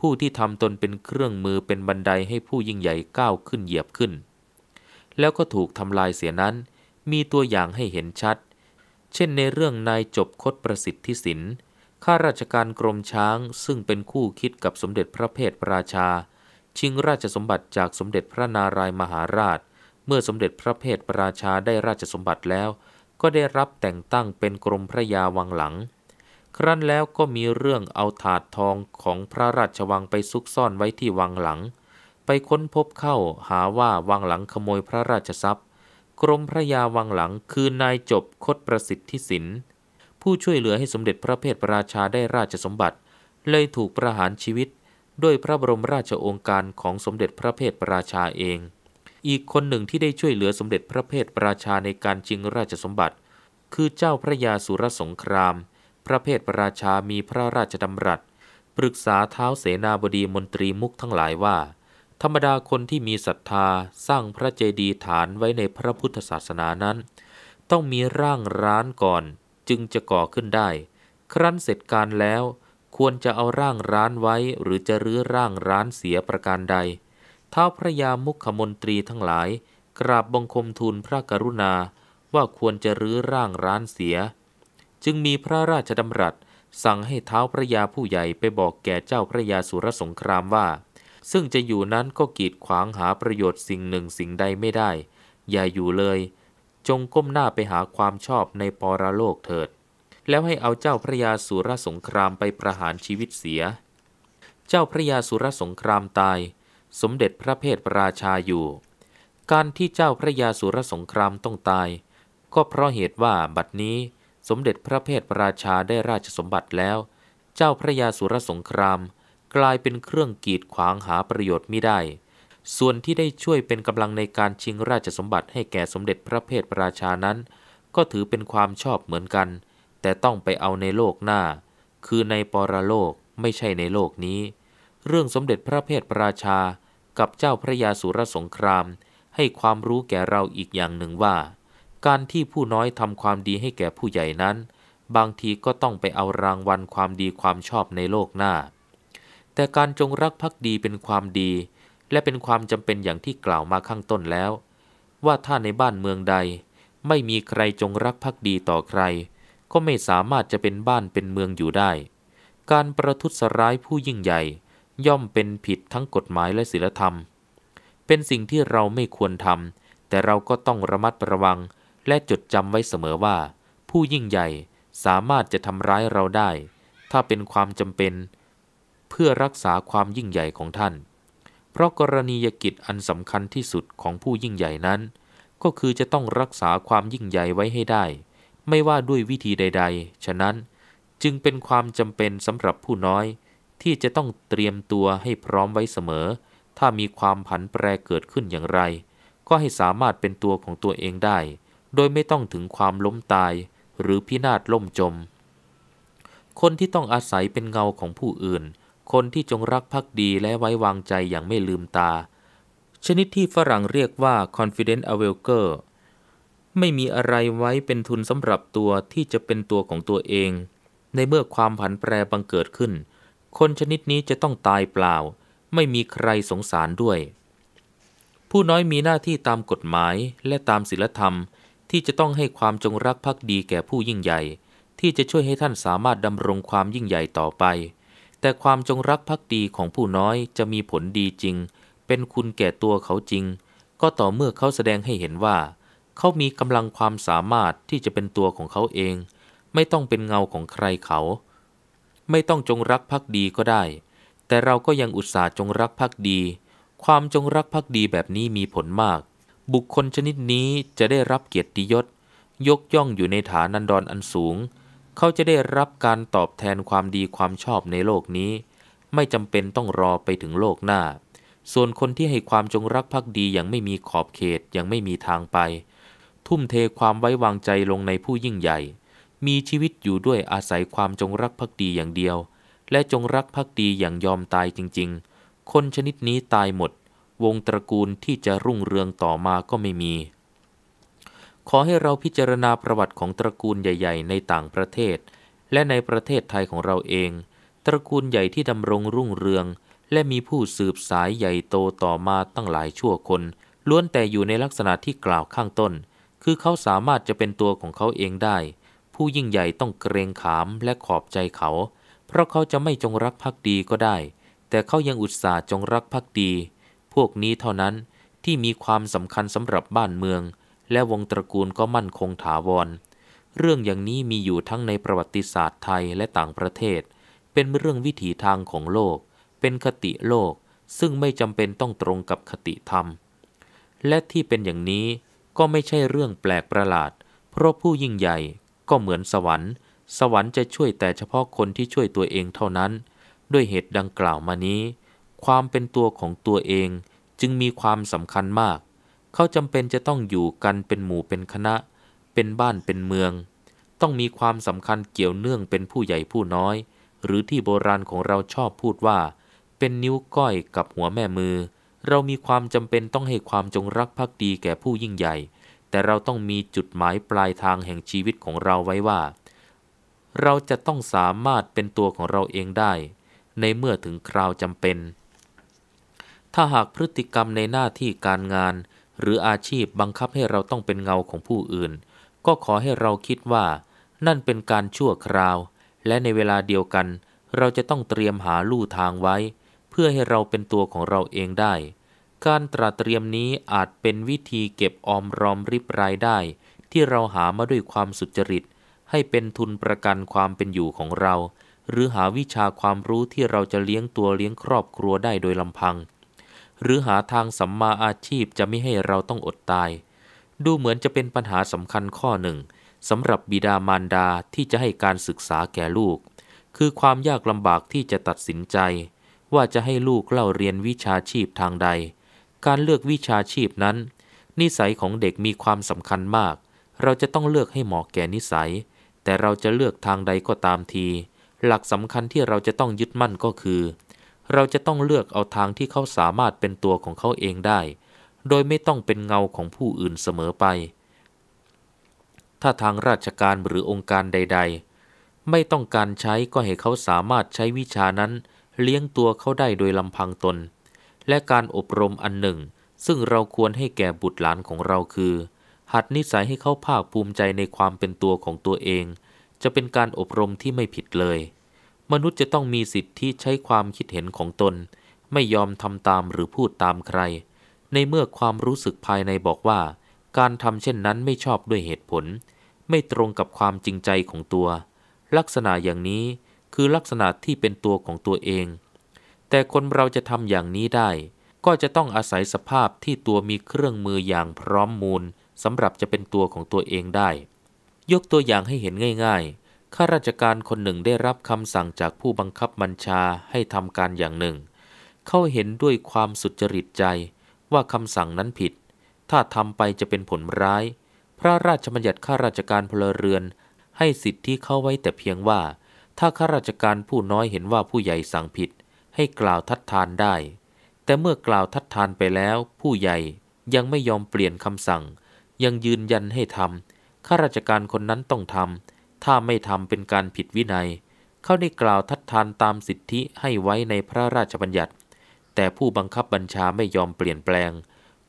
ผู้ที่ทำตนเป็นเครื่องมือเป็นบันไดให้ผู้ยิ่งใหญ่ก้าวขึ้นเหยียบขึ้น แล้วก็ถูกทำลายเสียนั้นมีตัวอย่างให้เห็นชัด เช่นในเรื่องนายจบคดประสิทธิ์ที่สินข้าราชการกรมช้างซึ่งเป็นคู่คิดกับสมเด็จพระเพทราชา ชิงราชสมบัติจากสมเด็จพระนารายมหาราช เมื่อสมเด็จพระเพทราชาได้ราชสมบัติแล้วก็ได้รับแต่งตั้งเป็นกรมพระยาวังหลัง ครั้นแล้วก็มีเรื่องเอาถาดทองของพระราชวังไปซุกซ่อนไว้ที่วังหลัง ไปค้นพบเข้าหาว่าวังหลังขโมยพระราชทรัพย์ กรมพระยาวังหลังคือนายจบคดประสิทธิสินผู้ช่วยเหลือให้สมเด็จพระเพทรราชาได้ราชสมบัติ เลยถูกประหารชีวิต ด้วยพระบรมราชโองการของสมเด็จพระเพทราชาเองอีกคนหนึ่งที่ได้ช่วยเหลือสมเด็จพระเพทราชาในการชิงราชสมบัติ คือเจ้าพระยาสุรสงคราม พระเพทราชามีพระราชดำรัส ปรึกษาเท้าเสนาบดีมนตรีมุกทั้งหลายว่า ธรรมดาคนที่มีศรัทธาสร้างพระเจดีย์ฐานไว้ในพระพุทธศาสนานั้น ต้องมีร่างร้านก่อนจึงจะก่อขึ้นได้ ครั้นเสร็จการแล้ว ควรจะเอาร่างร้านไว้หรือจะรื้อร่างร้านเสียประการใดท้าพระยามุขมนตรีทั้งหลายกราบบังคมทูลพระกรุณาว่าควรจะรื้อร่างร้านเสีย จึงมีพระราชดำรัส สั่งให้เท้าพระยาผู้ใหญ่ไปบอกแก่เจ้าพระยาสุรสงครามว่า ซึ่งจะอยู่นั้นก็กีดขวางหาประโยชน์สิ่งหนึ่งสิ่งใดไม่ได้อย่าอยู่เลย จงก้มหน้าไปหาความชอบในปรโลกเถิด แล้วให้เอาเจ้าพระยาสุรสงครามไปประหารชีวิตเสีย เจ้าพระยาสุรสงครามตายสมเด็จพระเพทรราชาอยู่ การที่เจ้าพระยาสุรสงครามต้องตาย ก็เพราะเหตุว่าบัดนี้สมเด็จพระเพทรราชาได้ ราชสมบัติแล้ว เจ้าพระยาสุรสงครามกลายเป็นเครื่องกีดขวาง หาประโยชน์ไม่ได้ ส่วนที่ได้ช่วยเป็นกำลังในการชิงราชสมบัติให้แก่สมเด็จพระเพทรราชานั้น ก็ถือเป็นความชอบเหมือนกัน แต่ต้องไปเอาในโลกหน้า คือในปรโลกไม่ใช่ในโลกนี้ เรื่องสมเด็จพระเพทราชากับเจ้าพระยาสุรสงคราม ให้ความรู้แก่เราอีกอย่างหนึ่งว่า การที่ผู้น้อยทำความดีให้แก่ผู้ใหญ่นั้น บางทีก็ต้องไปเอารางวัลความดีความชอบในโลกหน้า แต่การจงรักภักดีเป็นความดี และเป็นความจำเป็นอย่างที่กล่าวมาข้างต้นแล้ว ว่าถ้าในบ้านเมืองใด ไม่มีใครจงรักภักดีต่อใคร ก็ไม่สามารถจะเป็นบ้านเป็นเมืองอยู่ได้ การประทุษร้ายผู้ยิ่งใหญ่ย่อมเป็นผิดทั้งกฎหมายและศีลธรรม เป็นสิ่งที่เราไม่ควรทำ แต่เราก็ต้องระมัดระวัง และจดจำไว้เสมอว่า ผู้ยิ่งใหญ่สามารถจะทำร้ายเราได้ ถ้าเป็นความจำเป็น เพื่อรักษาความยิ่งใหญ่ของท่าน เพราะกรณียกิจอันสำคัญที่สุดของผู้ยิ่งใหญ่นั้น ก็คือจะต้องรักษาความยิ่งใหญ่ไว้ให้ได้ ไม่ว่าด้วยวิธีใดๆฉะนั้นจึงเป็นความจำเป็นสำหรับผู้น้อยที่จะต้องเตรียมตัวให้พร้อมไว้เสมอ ถ้ามีความผันแปรเกิดขึ้นอย่างไร ก็ให้สามารถเป็นตัวของตัวเองได้ โดยไม่ต้องถึงความล้มตาย หรือพินาศล่มจม คนที่ต้องอาศัยเป็นเงาของผู้อื่น คนที่จงรักภักดีและไว้วางใจอย่างไม่ลืมตา ชนิดที่ฝรั่งเรียกว่า confident a w a k e r ไม่มีอะไรไว้เป็นทุนสำหรับตัวที่จะเป็นตัวของตัวเอง ในเมื่อความผันแปรบังเกิดขึ้นคนชนิดนี้จะต้องตายเปล่า ไม่มีใครสงสารด้วย ผู้น้อยมีหน้าที่ตามกฎหมาย และตามศีลธรรมที่จะต้องให้ความจงรักภักดีแก่ผู้ยิ่งใหญ่ ที่จะช่วยให้ท่านสามารถดำรงความยิ่งใหญ่ต่อไป แต่ความจงรักภักดีของผู้น้อยจะมีผลดีจริง เป็นคุณแก่ตัวเขาจริง ก็ต่อเมื่อเขาแสดงให้เห็นว่า เขามีกำลังความสามารถที่จะเป็นตัวของเขาเอง ไม่ต้องเป็นเงาของใครเขาไม่ต้องจงรักภักดีก็ได้ แต่เราก็ยังอุตส่าห์จงรักภักดี ความจงรักภักดีแบบนี้มีผลมาก บุคคลชนิดนี้จะได้รับเกียรติยศ ยกย่องอยู่ในฐานันดรอันสูง เขาจะได้รับการตอบแทนความดีความชอบในโลกนี้ ไม่จำเป็นต้องรอไปถึงโลกหน้า ส่วนคนที่ให้ความจงรักภักดีอย่างไม่มีขอบเขต ยังไม่มีทางไป ทุ่มเทความไว้วางใจลงในผู้ยิ่งใหญ่มีชีวิตอยู่ด้วยอาศัยความจงรักภักดีอย่างเดียว และจงรักภักดีอย่างยอมตายจริงๆ คนชนิดนี้ตายหมด วงตระกูลที่จะรุ่งเรืองต่อมาก็ไม่มี ขอให้เราพิจารณาประวัติของตระกูลใหญ่ ๆ ในต่างประเทศ และในประเทศไทยของเราเอง ตระกูลใหญ่ที่ดำรงรุ่งเรือง และมีผู้สืบสายใหญ่โตต่อมาตั้งหลายชั่วคน ล้วนแต่อยู่ในลักษณะที่กล่าวข้างต้น คือเขาสามารถจะเป็นตัวของเขาเองได้ผู้ยิ่งใหญ่ต้องเกรงขามและขอบใจเขา เพราะเขาจะไม่จงรักภักดีก็ได้ แต่เขายังอุตส่าห์จงรักภักดี พวกนี้เท่านั้นที่มีความสำคัญสำหรับบ้านเมือง และวงตระกูลก็มั่นคงถาวร เรื่องอย่างนี้มีอยู่ทั้งในประวัติศาสตร์ไทยและต่างประเทศ เป็นเรื่องวิถีทางของโลก เป็นคติโลก ซึ่งไม่จำเป็นต้องตรงกับคติธรรม และที่เป็นอย่างนี้ก็ไม่ใช่เรื่องแปลกประหลาด เพราะผู้ยิ่งใหญ่ก็เหมือนสวรรค์ สวรรค์จะช่วยแต่เฉพาะคนที่ช่วยตัวเองเท่านั้น ด้วยเหตุดังกล่าวมานี้ ความเป็นตัวของตัวเองจึงมีความสำคัญมาก เขาจำเป็นจะต้องอยู่กันเป็นหมู่เป็นคณะ เป็นบ้านเป็นเมือง ต้องมีความสำคัญเกี่ยวเนื่องเป็นผู้ใหญ่ผู้น้อย หรือที่โบราณของเราชอบพูดว่า เป็นนิ้วก้อยกับหัวแม่มือ เรามีความจำเป็นต้องให้ความจงรักภักดีแก่ผู้ยิ่งใหญ่แต่เราต้องมีจุดหมายปลายทางแห่งชีวิตของเราไว้ว่า เราจะต้องสามารถเป็นตัวของเราเองได้ ในเมื่อถึงคราวจำเป็น ถ้าหากพฤติกรรมในหน้าที่การงาน หรืออาชีพบังคับให้เราต้องเป็นเงาของผู้อื่น ก็ขอให้เราคิดว่านั่นเป็นการชั่วคราว และในเวลาเดียวกัน เราจะต้องเตรียมหาลู่ทางไว้ เพื่อให้เราเป็นตัวของเราเองได้การตระเตรียมนี้อาจเป็นวิธีเก็บออมรอมริบรายได้ ที่เราหามาด้วยความสุจริต ให้เป็นทุนประกันความเป็นอยู่ของเรา หรือหาวิชาความรู้ที่เราจะเลี้ยงตัวเลี้ยงครอบครัวได้โดยลำพัง หรือหาทางสัมมาอาชีพจะไม่ให้เราต้องอดตาย ดูเหมือนจะเป็นปัญหาสำคัญข้อหนึ่งสำหรับบิดามารดาที่จะให้การศึกษาแก่ลูก คือความยากลำบากที่จะตัดสินใจ ว่าจะให้ลูกเล่าเรียนวิชาชีพทางใดการเลือกวิชาชีพนั้น นิสัยของเด็กมีความสำคัญมาก เราจะต้องเลือกให้เหมาะแก่นิสัย แต่เราจะเลือกทางใดก็ตามที หลักสำคัญที่เราจะต้องยึดมั่นก็คือ เราจะต้องเลือกเอาทางที่เขาสามารถเป็นตัวของเขาเองได้ โดยไม่ต้องเป็นเงาของผู้อื่นเสมอไป ถ้าทางราชการหรือองค์การใดๆ ไม่ต้องการใช้ก็ให้เขาสามารถใช้วิชานั้นเลี้ยงตัวเขาได้โดยลำพังตนและการอบรมอันหนึ่ง ซึ่งเราควรให้แก่บุตรหลานของเราคือ หัดนิสัยให้เขาภาคภูมิใจในความเป็นตัวของตัวเอง จะเป็นการอบรมที่ไม่ผิดเลย มนุษย์จะต้องมีสิทธิที่ใช้ความคิดเห็นของตน ไม่ยอมทำตามหรือพูดตามใคร ในเมื่อความรู้สึกภายในบอกว่า การทำเช่นนั้นไม่ชอบด้วยเหตุผล ไม่ตรงกับความจริงใจของตัว ลักษณะอย่างนี้คือลักษณะที่เป็นตัวของตัวเองแต่คนเราจะทำอย่างนี้ได้ ก็จะต้องอาศัยสภาพที่ตัวมีเครื่องมืออย่างพร้อมมูล สำหรับจะเป็นตัวของตัวเองได้ ยกตัวอย่างให้เห็นง่าย ๆ ข้าราชการคนหนึ่งได้รับคำสั่งจากผู้บังคับบัญชาให้ทำการอย่างหนึ่ง เขาเห็นด้วยความสุจริตใจว่าคำสั่งนั้นผิด ถ้าทำไปจะเป็นผลร้าย พระราชบัญญัติข้าราชการพลเรือนให้สิทธิเข้าไว้แต่เพียงว่า ถ้าข้าราชการผู้น้อยเห็นว่าผู้ใหญ่สั่งผิดให้กล่าวทัดทานได้ แต่เมื่อกล่าวทัดทานไปแล้ว ผู้ใหญ่ยังไม่ยอมเปลี่ยนคำสั่ง ยังยืนยันให้ทำข้าราชการคนนั้นต้องทำถ้าไม่ทำเป็นการผิดวินัย เขาได้กล่าวทัดทานตามสิทธิให้ไว้ในพระราชบัญญัติ แต่ผู้บังคับบัญชาไม่ยอมเปลี่ยนแปลง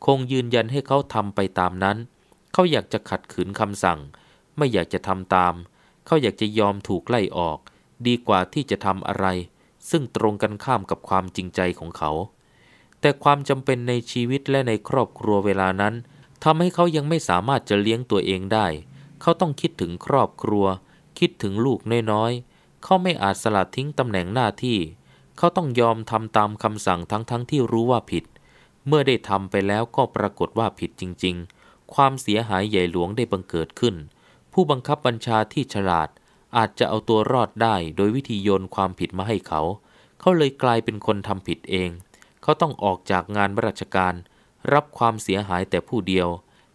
คงยืนยันให้เขาทำไปตามนั้น เขาอยากจะขัดขืนคำสั่ง ไม่อยากจะทำตาม เขาอยากจะยอมถูกไล่ออก ดีกว่าที่จะทำอะไรซึ่งตรงกันข้ามกับความจริงใจของเขา แต่ความจำเป็นในชีวิตและในครอบครัวเวลานั้นทำให้เขายังไม่สามารถจะเลี้ยงตัวเองได้ เขาต้องคิดถึงครอบครัว คิดถึงลูกน้อย ๆ เขาไม่อาจสลัดทิ้งตำแหน่งหน้าที่ เขาต้องยอมทำตามคำสั่งทั้งๆทที่รู้ว่าผิด เมื่อได้ทำไปแล้วก็ปรากฏว่าผิดจริงๆ ความเสียหายใหญ่หลวงได้บังเกิดขึ้น ผู้บังคับบัญชาที่ฉลาดอาจจะเอาตัวรอดได้โดยวิธีโยนความผิดมาให้เขา เขาเลยกลายเป็นคนทำผิดเอง เขาต้องออกจากงานราชการ รับความเสียหายแต่ผู้เดียว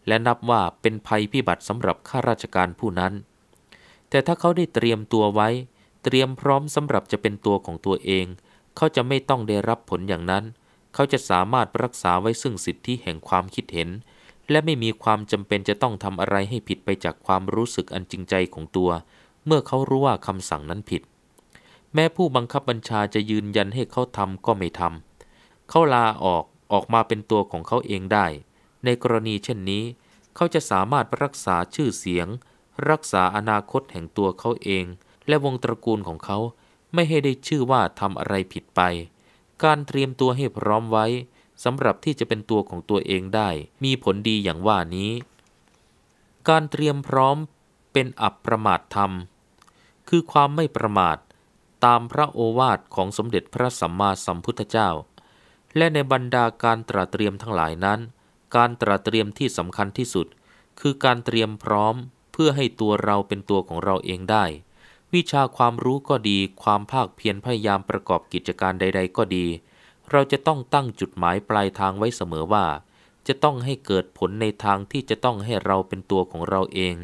และนับว่าเป็นภัยพิบัติสำหรับข้าราชการผู้นั้น แต่ถ้าเขาได้เตรียมตัวไว้ เตรียมพร้อมสำหรับจะเป็นตัวของตัวเอง เขาจะไม่ต้องได้รับผลอย่างนั้น เขาจะสามารถรักษาไว้ซึ่งสิทธิแห่งความคิดเห็น และไม่มีความจำเป็นจะต้องทำอะไรให้ผิดไปจากความรู้สึกอันจริงใจของตัวเมื่อเขารู้ว่าคำสั่งนั้นผิด แม้ผู้บังคับบัญชาจะยืนยันให้เขาทำก็ไม่ทำเขาลาออกออกมาเป็นตัวของเขาเองได้ ในกรณีเช่นนี้ เขาจะสามารถรักษาชื่อเสียง รักษาอนาคตแห่งตัวเขาเอง และวงตระกูลของเขา ไม่ให้ได้ชื่อว่าทำอะไรผิดไป การเตรียมตัวให้พร้อมไว้สำหรับที่จะเป็นตัวของตัวเองได้มีผลดีอย่างว่านี้ การเตรียมพร้อมเป็นอับประมาทธรรมคือความไม่ประมาทตามพระโอวาทของสมเด็จพระสัมมาสัมพุทธเจ้า และในบรรดาการตระเตรียมทั้งหลายนั้น การตระเตรียมที่สำคัญที่สุด คือการเตรียมพร้อมเพื่อให้ตัวเราเป็นตัวของเราเองได้ วิชาความรู้ก็ดี ความภาคเพียรพยายามประกอบกิจการใด ๆ ก็ดี เราจะต้องตั้งจุดหมายปลายทางไว้เสมอว่า จะต้องให้เกิดผลในทางที่จะต้องให้เราเป็นตัวของเราเอง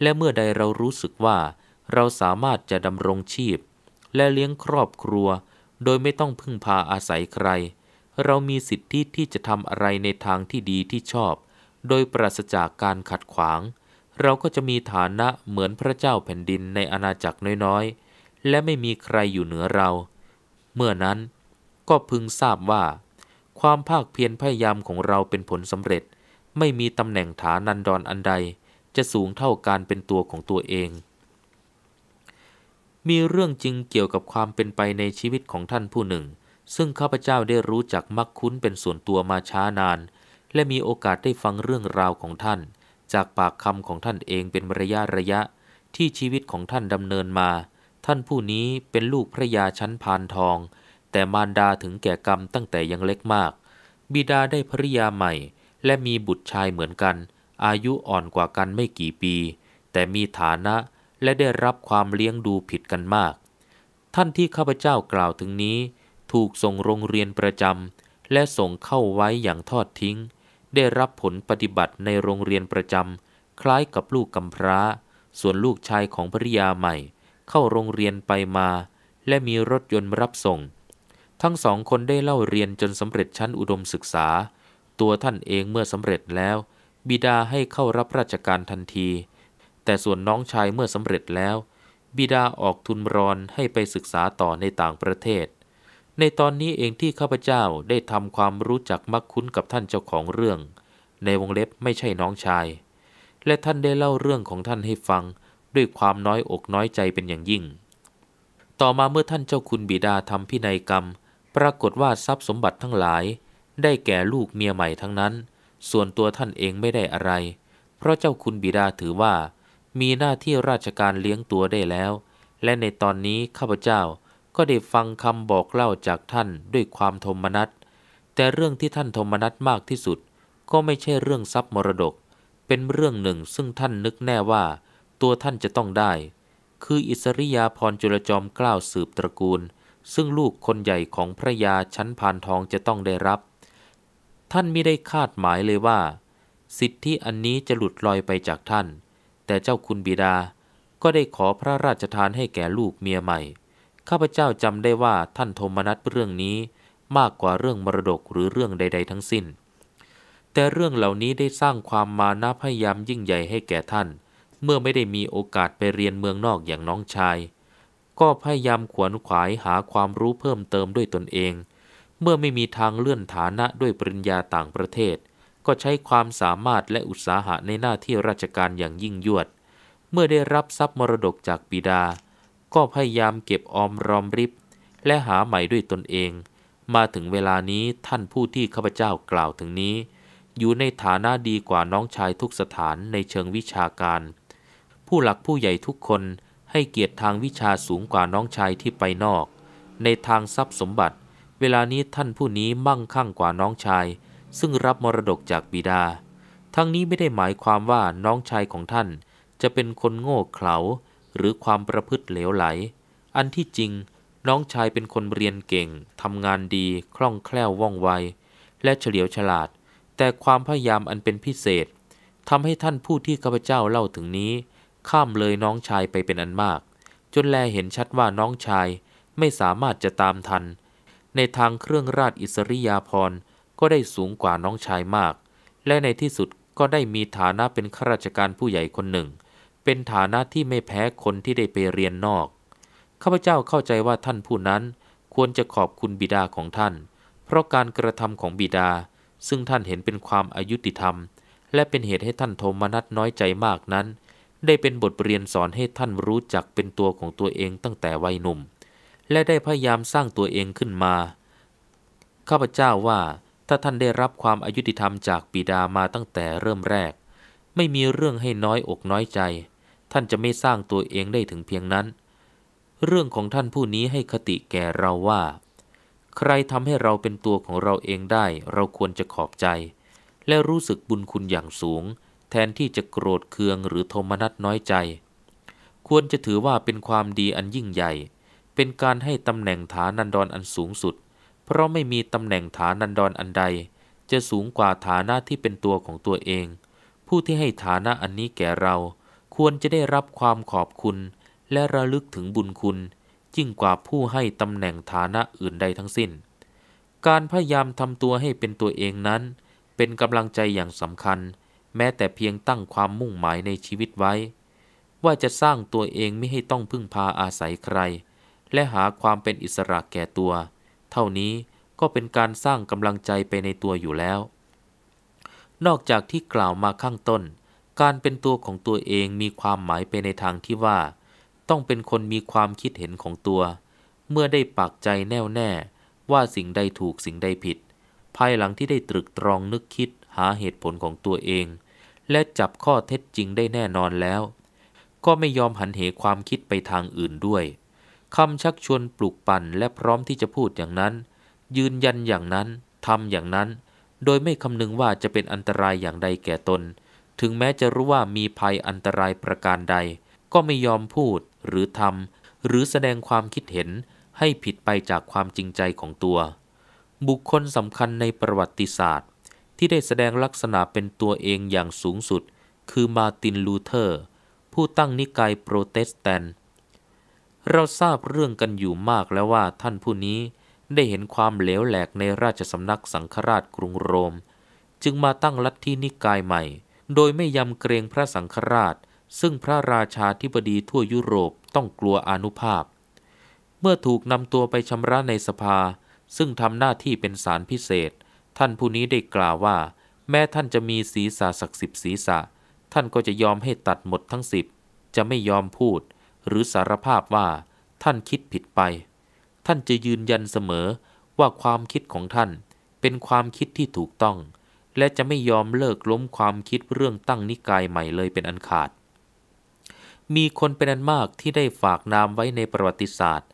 และเมื่อใดเรารู้สึกว่าเราสามารถจะดำรงชีพ และเลี้ยงครอบครัว โดยไม่ต้องพึ่งพาอาศัยใคร เรามีสิทธิที่จะทำอะไรในทางที่ดีที่ชอบ โดยปราศจากการขัดขวาง เราก็จะมีฐานะเหมือนพระเจ้าแผ่นดินในอาณาจักรน้อยๆ และไม่มีใครอยู่เหนือเรา เมื่อนั้นก็พึงทราบว่า ความภาคเพียรพยายามของเราเป็นผลสำเร็จ ไม่มีตำแหน่งฐานันดรออันใดจะสูงเท่าการเป็นตัวของตัวเองมีเรื่องจริงเกี่ยวกับความเป็นไปในชีวิตของท่านผู้หนึ่ง ซึ่งข้าพเจ้าได้รู้จักมักคุ้นเป็นส่วนตัวมาช้านาน และมีโอกาสได้ฟังเรื่องราวของท่าน จากปากคำของท่านเองเป็นระยะระยะที่ชีวิตของท่านดำเนินมา ท่านผู้นี้เป็นลูกพระยาชั้นพานทอง แต่มารดาถึงแก่กรรมตั้งแต่ยังเล็กมาก บิดาได้ภริยาใหม่ และมีบุตรชายเหมือนกัน อายุอ่อนกว่ากันไม่กี่ปี แต่มีฐานะและได้รับความเลี้ยงดูผิดกันมาก ท่านที่ข้าพเจ้ากล่าวถึงนี้ ถูกส่งโรงเรียนประจำและส่งเข้าไว้อย่างทอดทิ้ง ได้รับผลปฏิบัติในโรงเรียนประจำคล้ายกับลูกกำพร้า ส่วนลูกชายของภริยาใหม่ เข้าโรงเรียนไปมา และมีรถยนต์รับส่ง ทั้งสองคนได้เล่าเรียนจนสำเร็จชั้นอุดมศึกษา ตัวท่านเองเมื่อสำเร็จแล้ว บิดาให้เข้ารับราชการทันทีแต่ส่วนน้องชายเมื่อสำเร็จแล้ว บิดาออกทุนรอนให้ไปศึกษาต่อในต่างประเทศ ในตอนนี้เองที่ข้าพเจ้าได้ทำความรู้จักมักคุ้นกับท่านเจ้าของเรื่อง ในวงเล็บไม่ใช่น้องชาย และท่านได้เล่าเรื่องของท่านให้ฟังด้วยความน้อยอกน้อยใจเป็นอย่างยิ่ง ต่อมาเมื่อท่านเจ้าคุณบิดาทำพินัยกรรม ปรากฏว่าทรัพย์สมบัติทั้งหลาย ได้แก่ลูกเมียใหม่ทั้งนั้น ส่วนตัวท่านเองไม่ได้อะไร เพราะเจ้าคุณบิดาถือว่ามีหน้าที่ราชการเลี้ยงตัวได้แล้ว และในตอนนี้ข้าพเจ้าก็ได้ฟังคำบอกเล่าจากท่านด้วยความทมนัสแต่เรื่องที่ท่านทมนัสมากที่สุด ก็ไม่ใช่เรื่องทรัพย์มรดก เป็นเรื่องหนึ่งซึ่งท่านนึกแน่ว่า ตัวท่านจะต้องได้ คืออิสริยาพรจุลจอมกล้าวสืบตระกูล ซึ่งลูกคนใหญ่ของพระยาชั้นพานทองจะต้องได้รับ ท่านไม่ได้คาดหมายเลยว่า สิทธิอันนี้จะหลุดลอยไปจากท่านแต่เจ้าคุณบิดา ก็ได้ขอพระราชทานให้แก่ลูกเมียใหม่ ข้าพเจ้าจำได้ว่าท่านโทมนัสเรื่องนี้มากกว่าเรื่องมรดกหรือเรื่องใด ๆทั้งสิ้น แต่เรื่องเหล่านี้ได้สร้างความมานะพยายามยิ่งใหญ่ให้แก่ท่าน เมื่อไม่ได้มีโอกาสไปเรียนเมืองนอกอย่างน้องชาย ก็พยายามขวนขวายหาความรู้เพิ่มเติมด้วยตนเอง เมื่อไม่มีทางเลื่อนฐานะด้วยปริญญาต่างประเทศก็ใช้ความสามารถและอุตสาหะในหน้าที่ราชการอย่างยิ่งยวด เมื่อได้รับทรัพย์มรดกจากปิดา ก็พยายามเก็บออมรอมริบ และหาใหม่ด้วยตนเอง มาถึงเวลานี้ท่านผู้ที่ข้าพเจ้ากล่าวถึงนี้ อยู่ในฐานะดีกว่าน้องชายทุกสถานในเชิงวิชาการ ผู้หลักผู้ใหญ่ทุกคนให้เกียรติทางวิชาสูงกว่าน้องชายที่ไปนอก ในทางทรัพย์สมบัติ เวลานี้ท่านผู้นี้มั่งคั่งกว่าน้องชายซึ่งรับมรดกจากบิดา ทั้งนี้ไม่ได้หมายความว่าน้องชายของท่าน จะเป็นคนโง่เขลาหรือความประพฤติเหลวไหล อันที่จริง น้องชายเป็นคนเรียนเก่ง ทำงานดี คล่องแคล่วว่องไว และเฉลียวฉลาด แต่ความพยายามอันเป็นพิเศษทำให้ท่านผู้ที่ข้าพเจ้าเล่าถึงนี้ ข้ามเลยน้องชายไปเป็นอันมาก จนแลเห็นชัดว่าน้องชายไม่สามารถจะตามทัน ในทางเครื่องราชอิสริยาภรณ์ก็ได้สูงกว่าน้องชายมาก และในที่สุดก็ได้มีฐานะเป็นข้าราชการผู้ใหญ่คนหนึ่ง เป็นฐานะที่ไม่แพ้คนที่ได้ไปเรียนนอก ข้าพเจ้าเข้าใจว่าท่านผู้นั้นควรจะขอบคุณบิดาของท่าน เพราะการกระทำของบิดา ซึ่งท่านเห็นเป็นความอายุติธรรม และเป็นเหตุให้ท่านโทมนัสน้อยใจมากนั้น ได้เป็นบทเรียนสอนให้ท่านรู้จักเป็นตัวของตัวเองตั้งแต่วัยหนุ่ม และได้พยายามสร้างตัวเองขึ้นมา ข้าพเจ้าว่าถ้าท่านได้รับความอายุติธรรมจากปิดามาตั้งแต่เริ่มแรก ไม่มีเรื่องให้น้อยอกน้อยใจ ท่านจะไม่สร้างตัวเองได้ถึงเพียงนั้น เรื่องของท่านผู้นี้ให้คติแก่เราว่า ใครทำให้เราเป็นตัวของเราเองได้ เราควรจะขอบใจ และรู้สึกบุญคุณอย่างสูง แทนที่จะโกรธเคืองหรือโทมนัสน้อยใจ ควรจะถือว่าเป็นความดีอันยิ่งใหญ่ เป็นการให้ตำแหน่งฐานันดรออันสูงสุดเพราะไม่มีตำแหน่งฐานันดรออันใด จะสูงกว่าฐานะที่เป็นตัวของตัวเอง ผู้ที่ให้ฐานะอันนี้แก่เรา ควรจะได้รับความขอบคุณ และระลึกถึงบุญคุณยิ่งกว่าผู้ให้ตำแหน่งฐานะอื่นใดทั้งสิ้น การพยายามทำตัวให้เป็นตัวเองนั้น เป็นกำลังใจอย่างสำคัญ แม้แต่เพียงตั้งความมุ่งหมายในชีวิตไว้ ว่าจะสร้างตัวเองไม่ให้ต้องพึ่งพาอาศัยใคร และหาความเป็นอิสระแก่ตัวเท่านี้ก็เป็นการสร้างกำลังใจไปในตัวอยู่แล้ว นอกจากที่กล่าวมาข้างต้น การเป็นตัวของตัวเองมีความหมายไปในทางที่ว่า ต้องเป็นคนมีความคิดเห็นของตัว เมื่อได้ปากใจแน่วแน่ว่าสิ่งใดถูกสิ่งใดผิด ภายหลังที่ได้ตรึกตรองนึกคิดหาเหตุผลของตัวเอง และจับข้อเท็จจริงได้แน่นอนแล้ว ก็ไม่ยอมหันเหความคิดไปทางอื่นด้วยคำชักชวนปลุกปั่นและพร้อมที่จะพูดอย่างนั้น ยืนยันอย่างนั้นทำอย่างนั้น โดยไม่คำนึงว่าจะเป็นอันตรายอย่างใดแก่ตน ถึงแม้จะรู้ว่ามีภัยอันตรายประการใด ก็ไม่ยอมพูดหรือทำหรือแสดงความคิดเห็นให้ผิดไปจากความจริงใจของตัว บุคคลสำคัญในประวัติศาสตร์ ที่ได้แสดงลักษณะเป็นตัวเองอย่างสูงสุด คือมาตินลูเทอร์ ผู้ตั้งนิกายโปรเตสแตนต์เราทราบเรื่องกันอยู่มากแล้วว่าท่านผู้นี้ได้เห็นความเหลวแหลกในราชสำนักสังฆราชกรุงโรม จึงมาตั้งลัทธินิกายใหม่ โดยไม่ยำเกรงพระสังฆราช ซึ่งพระราชาธิบดีทั่วยุโรปต้องกลัวอนุภาพ เมื่อถูกนำตัวไปชำระในสภา ซึ่งทำหน้าที่เป็นสารพิเศษ ท่านผู้นี้ได้กล่าวว่า แม้ท่านจะมีศีรษะศักดิ์สิบศีรษะ ท่านก็จะยอมให้ตัดหมดทั้งสิบจะไม่ยอมพูดหรือสารภาพว่า ท่านคิดผิดไป ท่านจะยืนยันเสมอว่าความคิดของท่านเป็นความคิดที่ถูกต้อง และจะไม่ยอมเลิกล้มความคิดเรื่องตั้งนิกายใหม่เลยเป็นอันขาด มีคนเป็นอันมากที่ได้ฝากนามไว้ในประวัติศาสตร์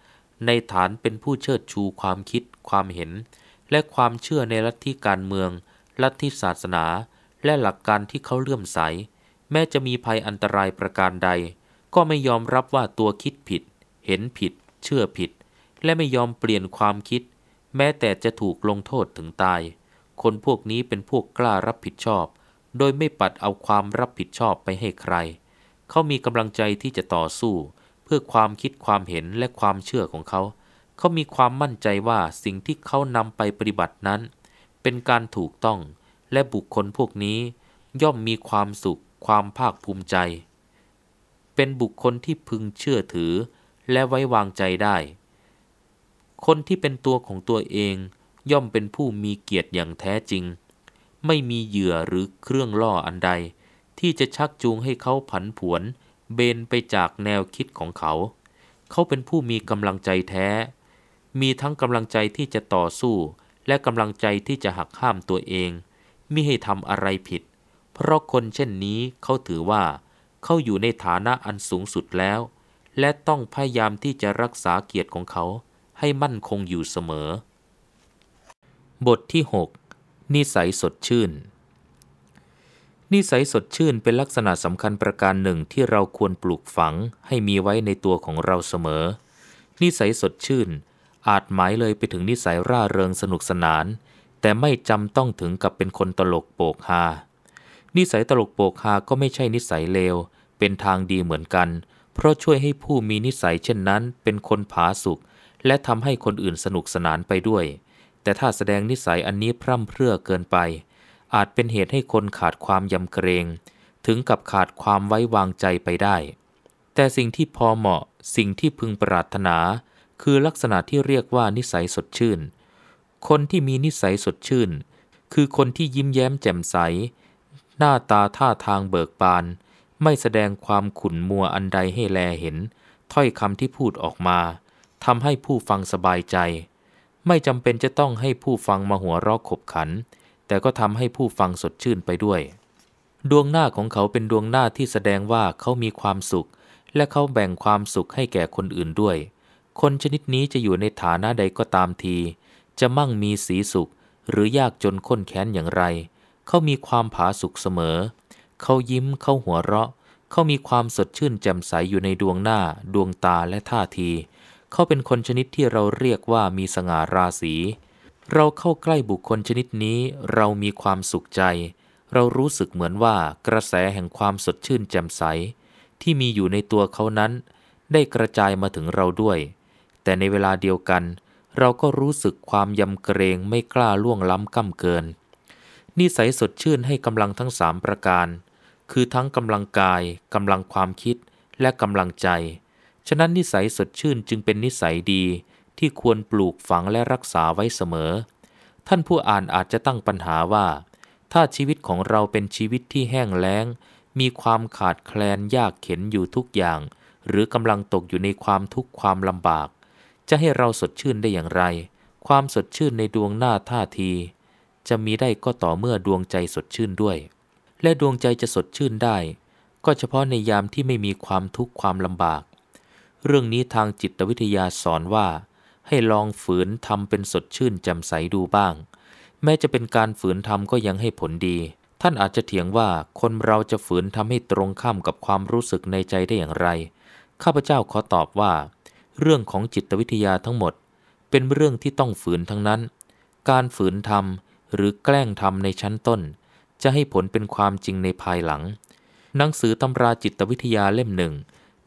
ในฐานเป็นผู้เชิดชูความคิด ความเห็น และความเชื่อในลัทธิการเมืองลัทธิศาสนา และหลักการที่เขาเลื่อมใส แม้จะมีภัยอันตรายประการใดก็ไม่ยอมรับว่าตัวคิดผิด เห็นผิด เชื่อผิด และไม่ยอมเปลี่ยนความคิด แม้แต่จะถูกลงโทษถึงตาย คนพวกนี้เป็นพวกกล้ารับผิดชอบ โดยไม่ปัดเอาความรับผิดชอบไปให้ใคร เขามีกำลังใจที่จะต่อสู้เพื่อความคิดความเห็นและความเชื่อของเขา เขามีความมั่นใจว่าสิ่งที่เขานำไปปฏิบัตินั้น เป็นการถูกต้อง และบุคคลพวกนี้ย่อมมีความสุขความภาคภูมิใจเป็นบุคคลที่พึงเชื่อถือ และไว้วางใจได้ คนที่เป็นตัวของตัวเองย่อมเป็นผู้มีเกียรติอย่างแท้จริง ไม่มีเหยื่อหรือเครื่องล่ออันใด ที่จะชักจูงให้เขาผันผวน เบนไปจากแนวคิดของเขา เขาเป็นผู้มีกำลังใจแท้ มีทั้งกำลังใจที่จะต่อสู้และกำลังใจที่จะหักห้ามตัวเองมิให้ทำอะไรผิด เพราะคนเช่นนี้เขาถือว่าเขาอยู่ในฐานะอันสูงสุดแล้ว และต้องพยายามที่จะรักษาเกียรติของเขาให้มั่นคงอยู่เสมอ บทที่ 6 นิสัยสดชื่น นิสัยสดชื่นเป็นลักษณะสำคัญประการหนึ่งที่เราควรปลูกฝังให้มีไว้ในตัวของเราเสมอ นิสัยสดชื่นอาจหมายเลยไปถึงนิสัยร่าเริงสนุกสนาน แต่ไม่จำต้องถึงกับเป็นคนตลกโปกฮานิสัยตลกโปกฮาก็ไม่ใช่นิสัยเลว เป็นทางดีเหมือนกัน เพราะช่วยให้ผู้มีนิสัยเช่นนั้น เป็นคนผาสุกและทำให้คนอื่นสนุกสนานไปด้วย แต่ถ้าแสดงนิสัยอันนี้พร่ำเพรื่อเกินไป อาจเป็นเหตุให้คนขาดความยำเกรง ถึงกับขาดความไว้วางใจไปได้ แต่สิ่งที่พอเหมาะ สิ่งที่พึงปรารถนา คือลักษณะที่เรียกว่านิสัยสดชื่น คนที่มีนิสัยสดชื่น คือคนที่ยิ้มแย้มแจ่มใสหน้าตาท่าทางเบิกบาน ไม่แสดงความขุ่นมัวอันใดให้แลเห็นถ้อยคำที่พูดออกมาทำให้ผู้ฟังสบายใจ ไม่จำเป็นจะต้องให้ผู้ฟังมาหัวรอกขบขัน แต่ก็ทำให้ผู้ฟังสดชื่นไปด้วย ดวงหน้าของเขาเป็นดวงหน้าที่แสดงว่าเขามีความสุข และเขาแบ่งความสุขให้แก่คนอื่นด้วย คนชนิดนี้จะอยู่ในฐานะใดก็ตามที จะมั่งมีสีสุขหรือยากจนข้นแค้นอย่างไรเขามีความผาสุกเสมอ เขายิ้มเขาหัวเราะ เขามีความสดชื่นแจ่มใสอยู่ในดวงหน้าดวงตาและท่าที เขาเป็นคนชนิดที่เราเรียกว่ามีสง่าราศี เราเข้าใกล้บุคคลชนิดนี้ เรามีความสุขใจ เรารู้สึกเหมือนว่ากระแสแห่งความสดชื่นแจ่มใส ที่มีอยู่ในตัวเขานั้น ได้กระจายมาถึงเราด้วย แต่ในเวลาเดียวกัน เราก็รู้สึกความยำเกรงไม่กล้าล่วงล้ำก้ำเกินนิสัยสดชื่นให้กำลังทั้งสามประการ คือทั้งกำลังกาย กำลังความคิด และกำลังใจ ฉะนั้นนิสัยสดชื่นจึงเป็นนิสัยดีที่ควรปลูกฝังและรักษาไว้เสมอ ท่านผู้อ่านอาจจะตั้งปัญหาว่า ถ้าชีวิตของเราเป็นชีวิตที่แห้งแล้ง มีความขาดแคลนยากเข็นอยู่ทุกอย่าง หรือกำลังตกอยู่ในความทุกข์ความลำบาก จะให้เราสดชื่นได้อย่างไร ความสดชื่นในดวงหน้าท่าทีจะมีได้ก็ต่อเมื่อดวงใจสดชื่นด้วย และดวงใจจะสดชื่นได้ ก็เฉพาะในยามที่ไม่มีความทุกข์ความลำบาก เรื่องนี้ทางจิตวิทยาสอนว่า ให้ลองฝืนทำเป็นสดชื่นแจ่มใสดูบ้าง แม้จะเป็นการฝืนทำก็ยังให้ผลดี ท่านอาจจะเถียงว่าคนเราจะฝืนทำให้ตรงข้ามกับความรู้สึกในใจได้อย่างไร ข้าพเจ้าขอตอบว่า เรื่องของจิตวิทยาทั้งหมด เป็นเรื่องที่ต้องฝืนทั้งนั้น การฝืนทำหรือแกล้งทำในชั้นต้น จะให้ผลเป็นความจริงในภายหลัง หนังสือตำราจิตวิทยาเล่มหนึ่ง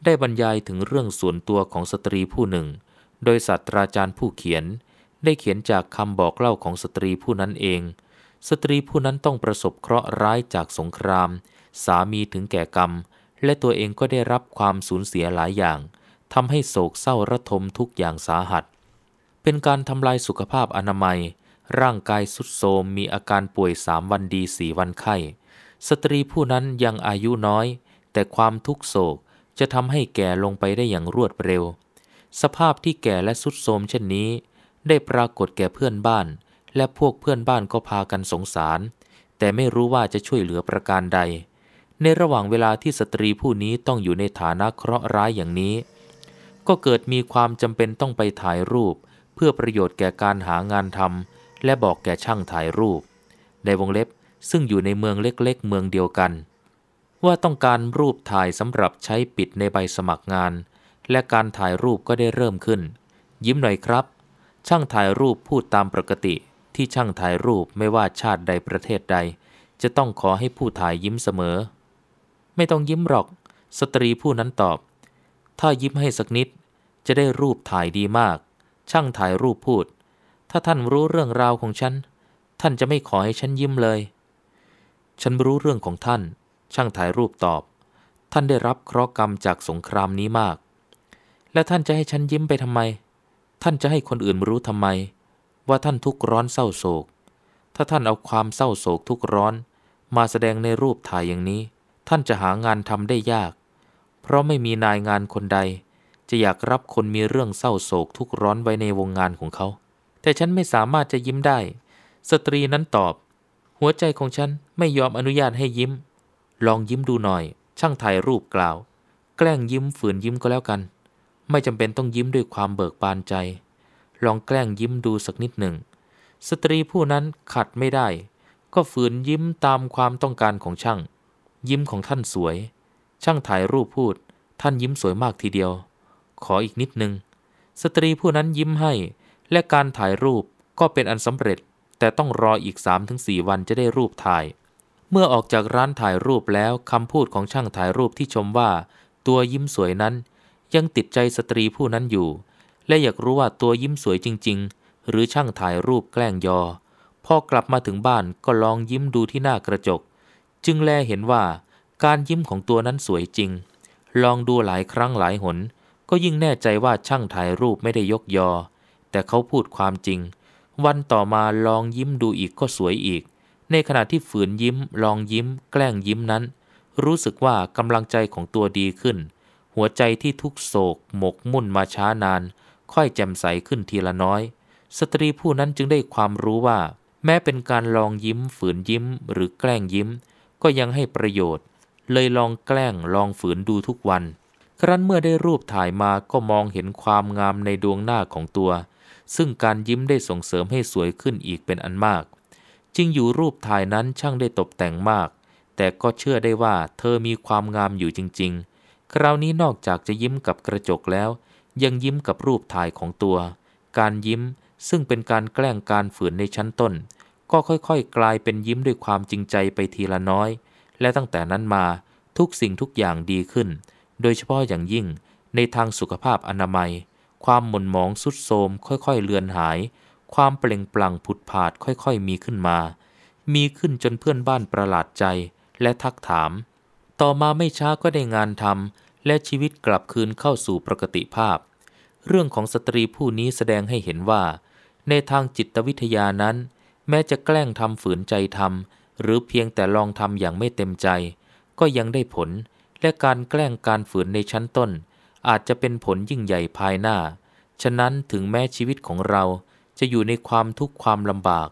ได้บรรยายถึงเรื่องส่วนตัวของสตรีผู้หนึ่ง โดยศาสตราจารย์ผู้เขียน ได้เขียนจากคำบอกเล่าของสตรีผู้นั้นเอง สตรีผู้นั้นต้องประสบเคราะห์ร้ายจากสงคราม สามีถึงแก่กรรม และตัวเองก็ได้รับความสูญเสียหลายอย่างทำให้โศกเศร้าระทมทุกอย่างสาหัส เป็นการทำลายสุขภาพอนามัยร่างกายสุดโทมมีอาการป่วยสามวันดีสี่วันไข้ สตรีผู้นั้นยังอายุน้อย แต่ความทุกโศกจะทำให้แก่ลงไปได้อย่างรวดเร็ว สภาพที่แก่และสุดโทมเช่นนี้ ได้ปรากฏแก่เพื่อนบ้าน และพวกเพื่อนบ้านก็พากันสงสาร แต่ไม่รู้ว่าจะช่วยเหลือประการใด ในระหว่างเวลาที่สตรีผู้นี้ต้องอยู่ในฐานะเคราะห์ร้ายอย่างนี้ ก็เกิดมีความจำเป็นต้องไปถ่ายรูป เพื่อประโยชน์แก่การหางานทำและบอกแก่ช่างถ่ายรูป ในวงเล็บซึ่งอยู่ในเมืองเล็กๆ เมืองเดียวกัน ว่าต้องการรูปถ่ายสำหรับใช้ปิดในใบสมัครงาน และการถ่ายรูปก็ได้เริ่มขึ้น ยิ้มหน่อยครับ ช่างถ่ายรูปพูดตามปกติที่ช่างถ่ายรูปไม่ว่าชาติใดประเทศใด จะต้องขอให้ผู้ถ่ายยิ้มเสมอ ไม่ต้องยิ้มหรอก สตรีผู้นั้นตอบ ถ้ายิ้มให้สักนิด จะได้รูปถ่ายดีมาก ช่างถ่ายรูปพูดถ้าท่านรู้เรื่องราวของฉัน ท่านจะไม่ขอให้ฉันยิ้มเลย ฉันรู้เรื่องของท่าน ช่างถ่ายรูปตอบ ท่านได้รับเคราะห์กรรมจากสงครามนี้มาก และท่านจะให้ฉันยิ้มไปทำไม ท่านจะให้คนอื่นรู้ทำไม ว่าท่านทุกร้อนเศร้าโศก ถ้าท่านเอาความเศร้าโศกทุกร้อน มาแสดงในรูปถ่ายอย่างนี้ ท่านจะหางานทำได้ยาก เพราะไม่มีนายงานคนใด จะอยากรับคนมีเรื่องเศร้าโศกทุกร้อนไว้ในวงงานของเขาแต่ฉันไม่สามารถจะยิ้มได้ สตรีนั้นตอบ หัวใจของฉันไม่ยอมอนุญาตให้ยิ้ม ลองยิ้มดูหน่อย ช่างถ่ายรูปกล่าว แกล้งยิ้มฝืนยิ้มก็แล้วกัน ไม่จำเป็นต้องยิ้มด้วยความเบิกบานใจ ลองแกล้งยิ้มดูสักนิดหนึ่ง สตรีผู้นั้นขัดไม่ได้ ก็ฝืนยิ้มตามความต้องการของช่าง ยิ้มของท่านสวย ช่างถ่ายรูปพูด ท่านยิ้มสวยมากทีเดียว ขออีกนิดหนึ่ง สตรีผู้นั้นยิ้มให้และการถ่ายรูปก็เป็นอันสำเร็จ แต่ต้องรออีก3-4วันจะได้รูปถ่าย เมื่อออกจากร้านถ่ายรูปแล้วคำพูดของช่างถ่ายรูปที่ชมว่า ตัวยิ้มสวยนั้น ยังติดใจสตรีผู้นั้นอยู่ และอยากรู้ว่าตัวยิ้มสวยจริงๆ หรือช่างถ่ายรูปแกล้งยอพอกลับมาถึงบ้านก็ลองยิ้มดูที่หน้ากระจก จึงแลเห็นว่าการยิ้มของตัวนั้นสวยจริง ลองดูหลายครั้งหลายหน ก็ยิ่งแน่ใจว่าช่างถ่ายรูปไม่ได้ยกยอแต่เขาพูดความจริงวันต่อมาลองยิ้มดูอีกก็สวยอีก ในขณะที่ฝืนยิ้มลองยิ้ม แกล้งยิ้มนั้น รู้สึกว่ากำลังใจของตัวดีขึ้น หัวใจที่ทุกโศก หมกมุ่นมาช้านาน ค่อยแจ่มใสขึ้นทีละน้อย สตรีผู้นั้นจึงได้ความรู้ว่า แม้เป็นการลองยิ้มฝืนยิ้ม หรือแกล้งยิ้ม ก็ยังให้ประโยชน์ เลยลองแกล้งลองฝืนดูทุกวัน ครั้นเมื่อได้รูปถ่ายมาก็มองเห็นความงามในดวงหน้าของตัวซึ่งการยิ้มได้ส่งเสริมให้สวยขึ้นอีกเป็นอันมาก จึงอยู่รูปถ่ายนั้นช่างได้ตกแต่งมาก แต่ก็เชื่อได้ว่าเธอมีความงามอยู่จริงๆ คราวนี้นอกจากจะยิ้มกับกระจกแล้ว ยังยิ้มกับรูปถ่ายของตัว การยิ้มซึ่งเป็นการแกล้งการฝืนในชั้นต้น ก็ค่อยๆ กลายเป็นยิ้มด้วยความจริงใจไปทีละน้อย และตั้งแต่นั้นมาทุกสิ่งทุกอย่างดีขึ้น โดยเฉพาะอย่างยิ่งในทางสุขภาพอนามัยความหม่นหมองสุดโทมค่อยๆ เลือนหาย ความเปล่งปลั่งผุดผาดค่อยๆ มีขึ้นมา มีขึ้นจนเพื่อนบ้านประหลาดใจและทักถาม ต่อมาไม่ช้าก็ได้งานทำและชีวิตกลับคืนเข้าสู่ปกติภาพ เรื่องของสตรีผู้นี้แสดงให้เห็นว่า ในทางจิตวิทยานั้น แม้จะแกล้งทำฝืนใจทำหรือเพียงแต่ลองทำอย่างไม่เต็มใจ ก็ยังได้ผล และการแกล้งการฝืนในชั้นต้นอาจจะเป็นผลยิ่งใหญ่ภายหน้า ฉะนั้นถึงแม้ชีวิตของเราจะอยู่ในความทุกข์ความลำบาก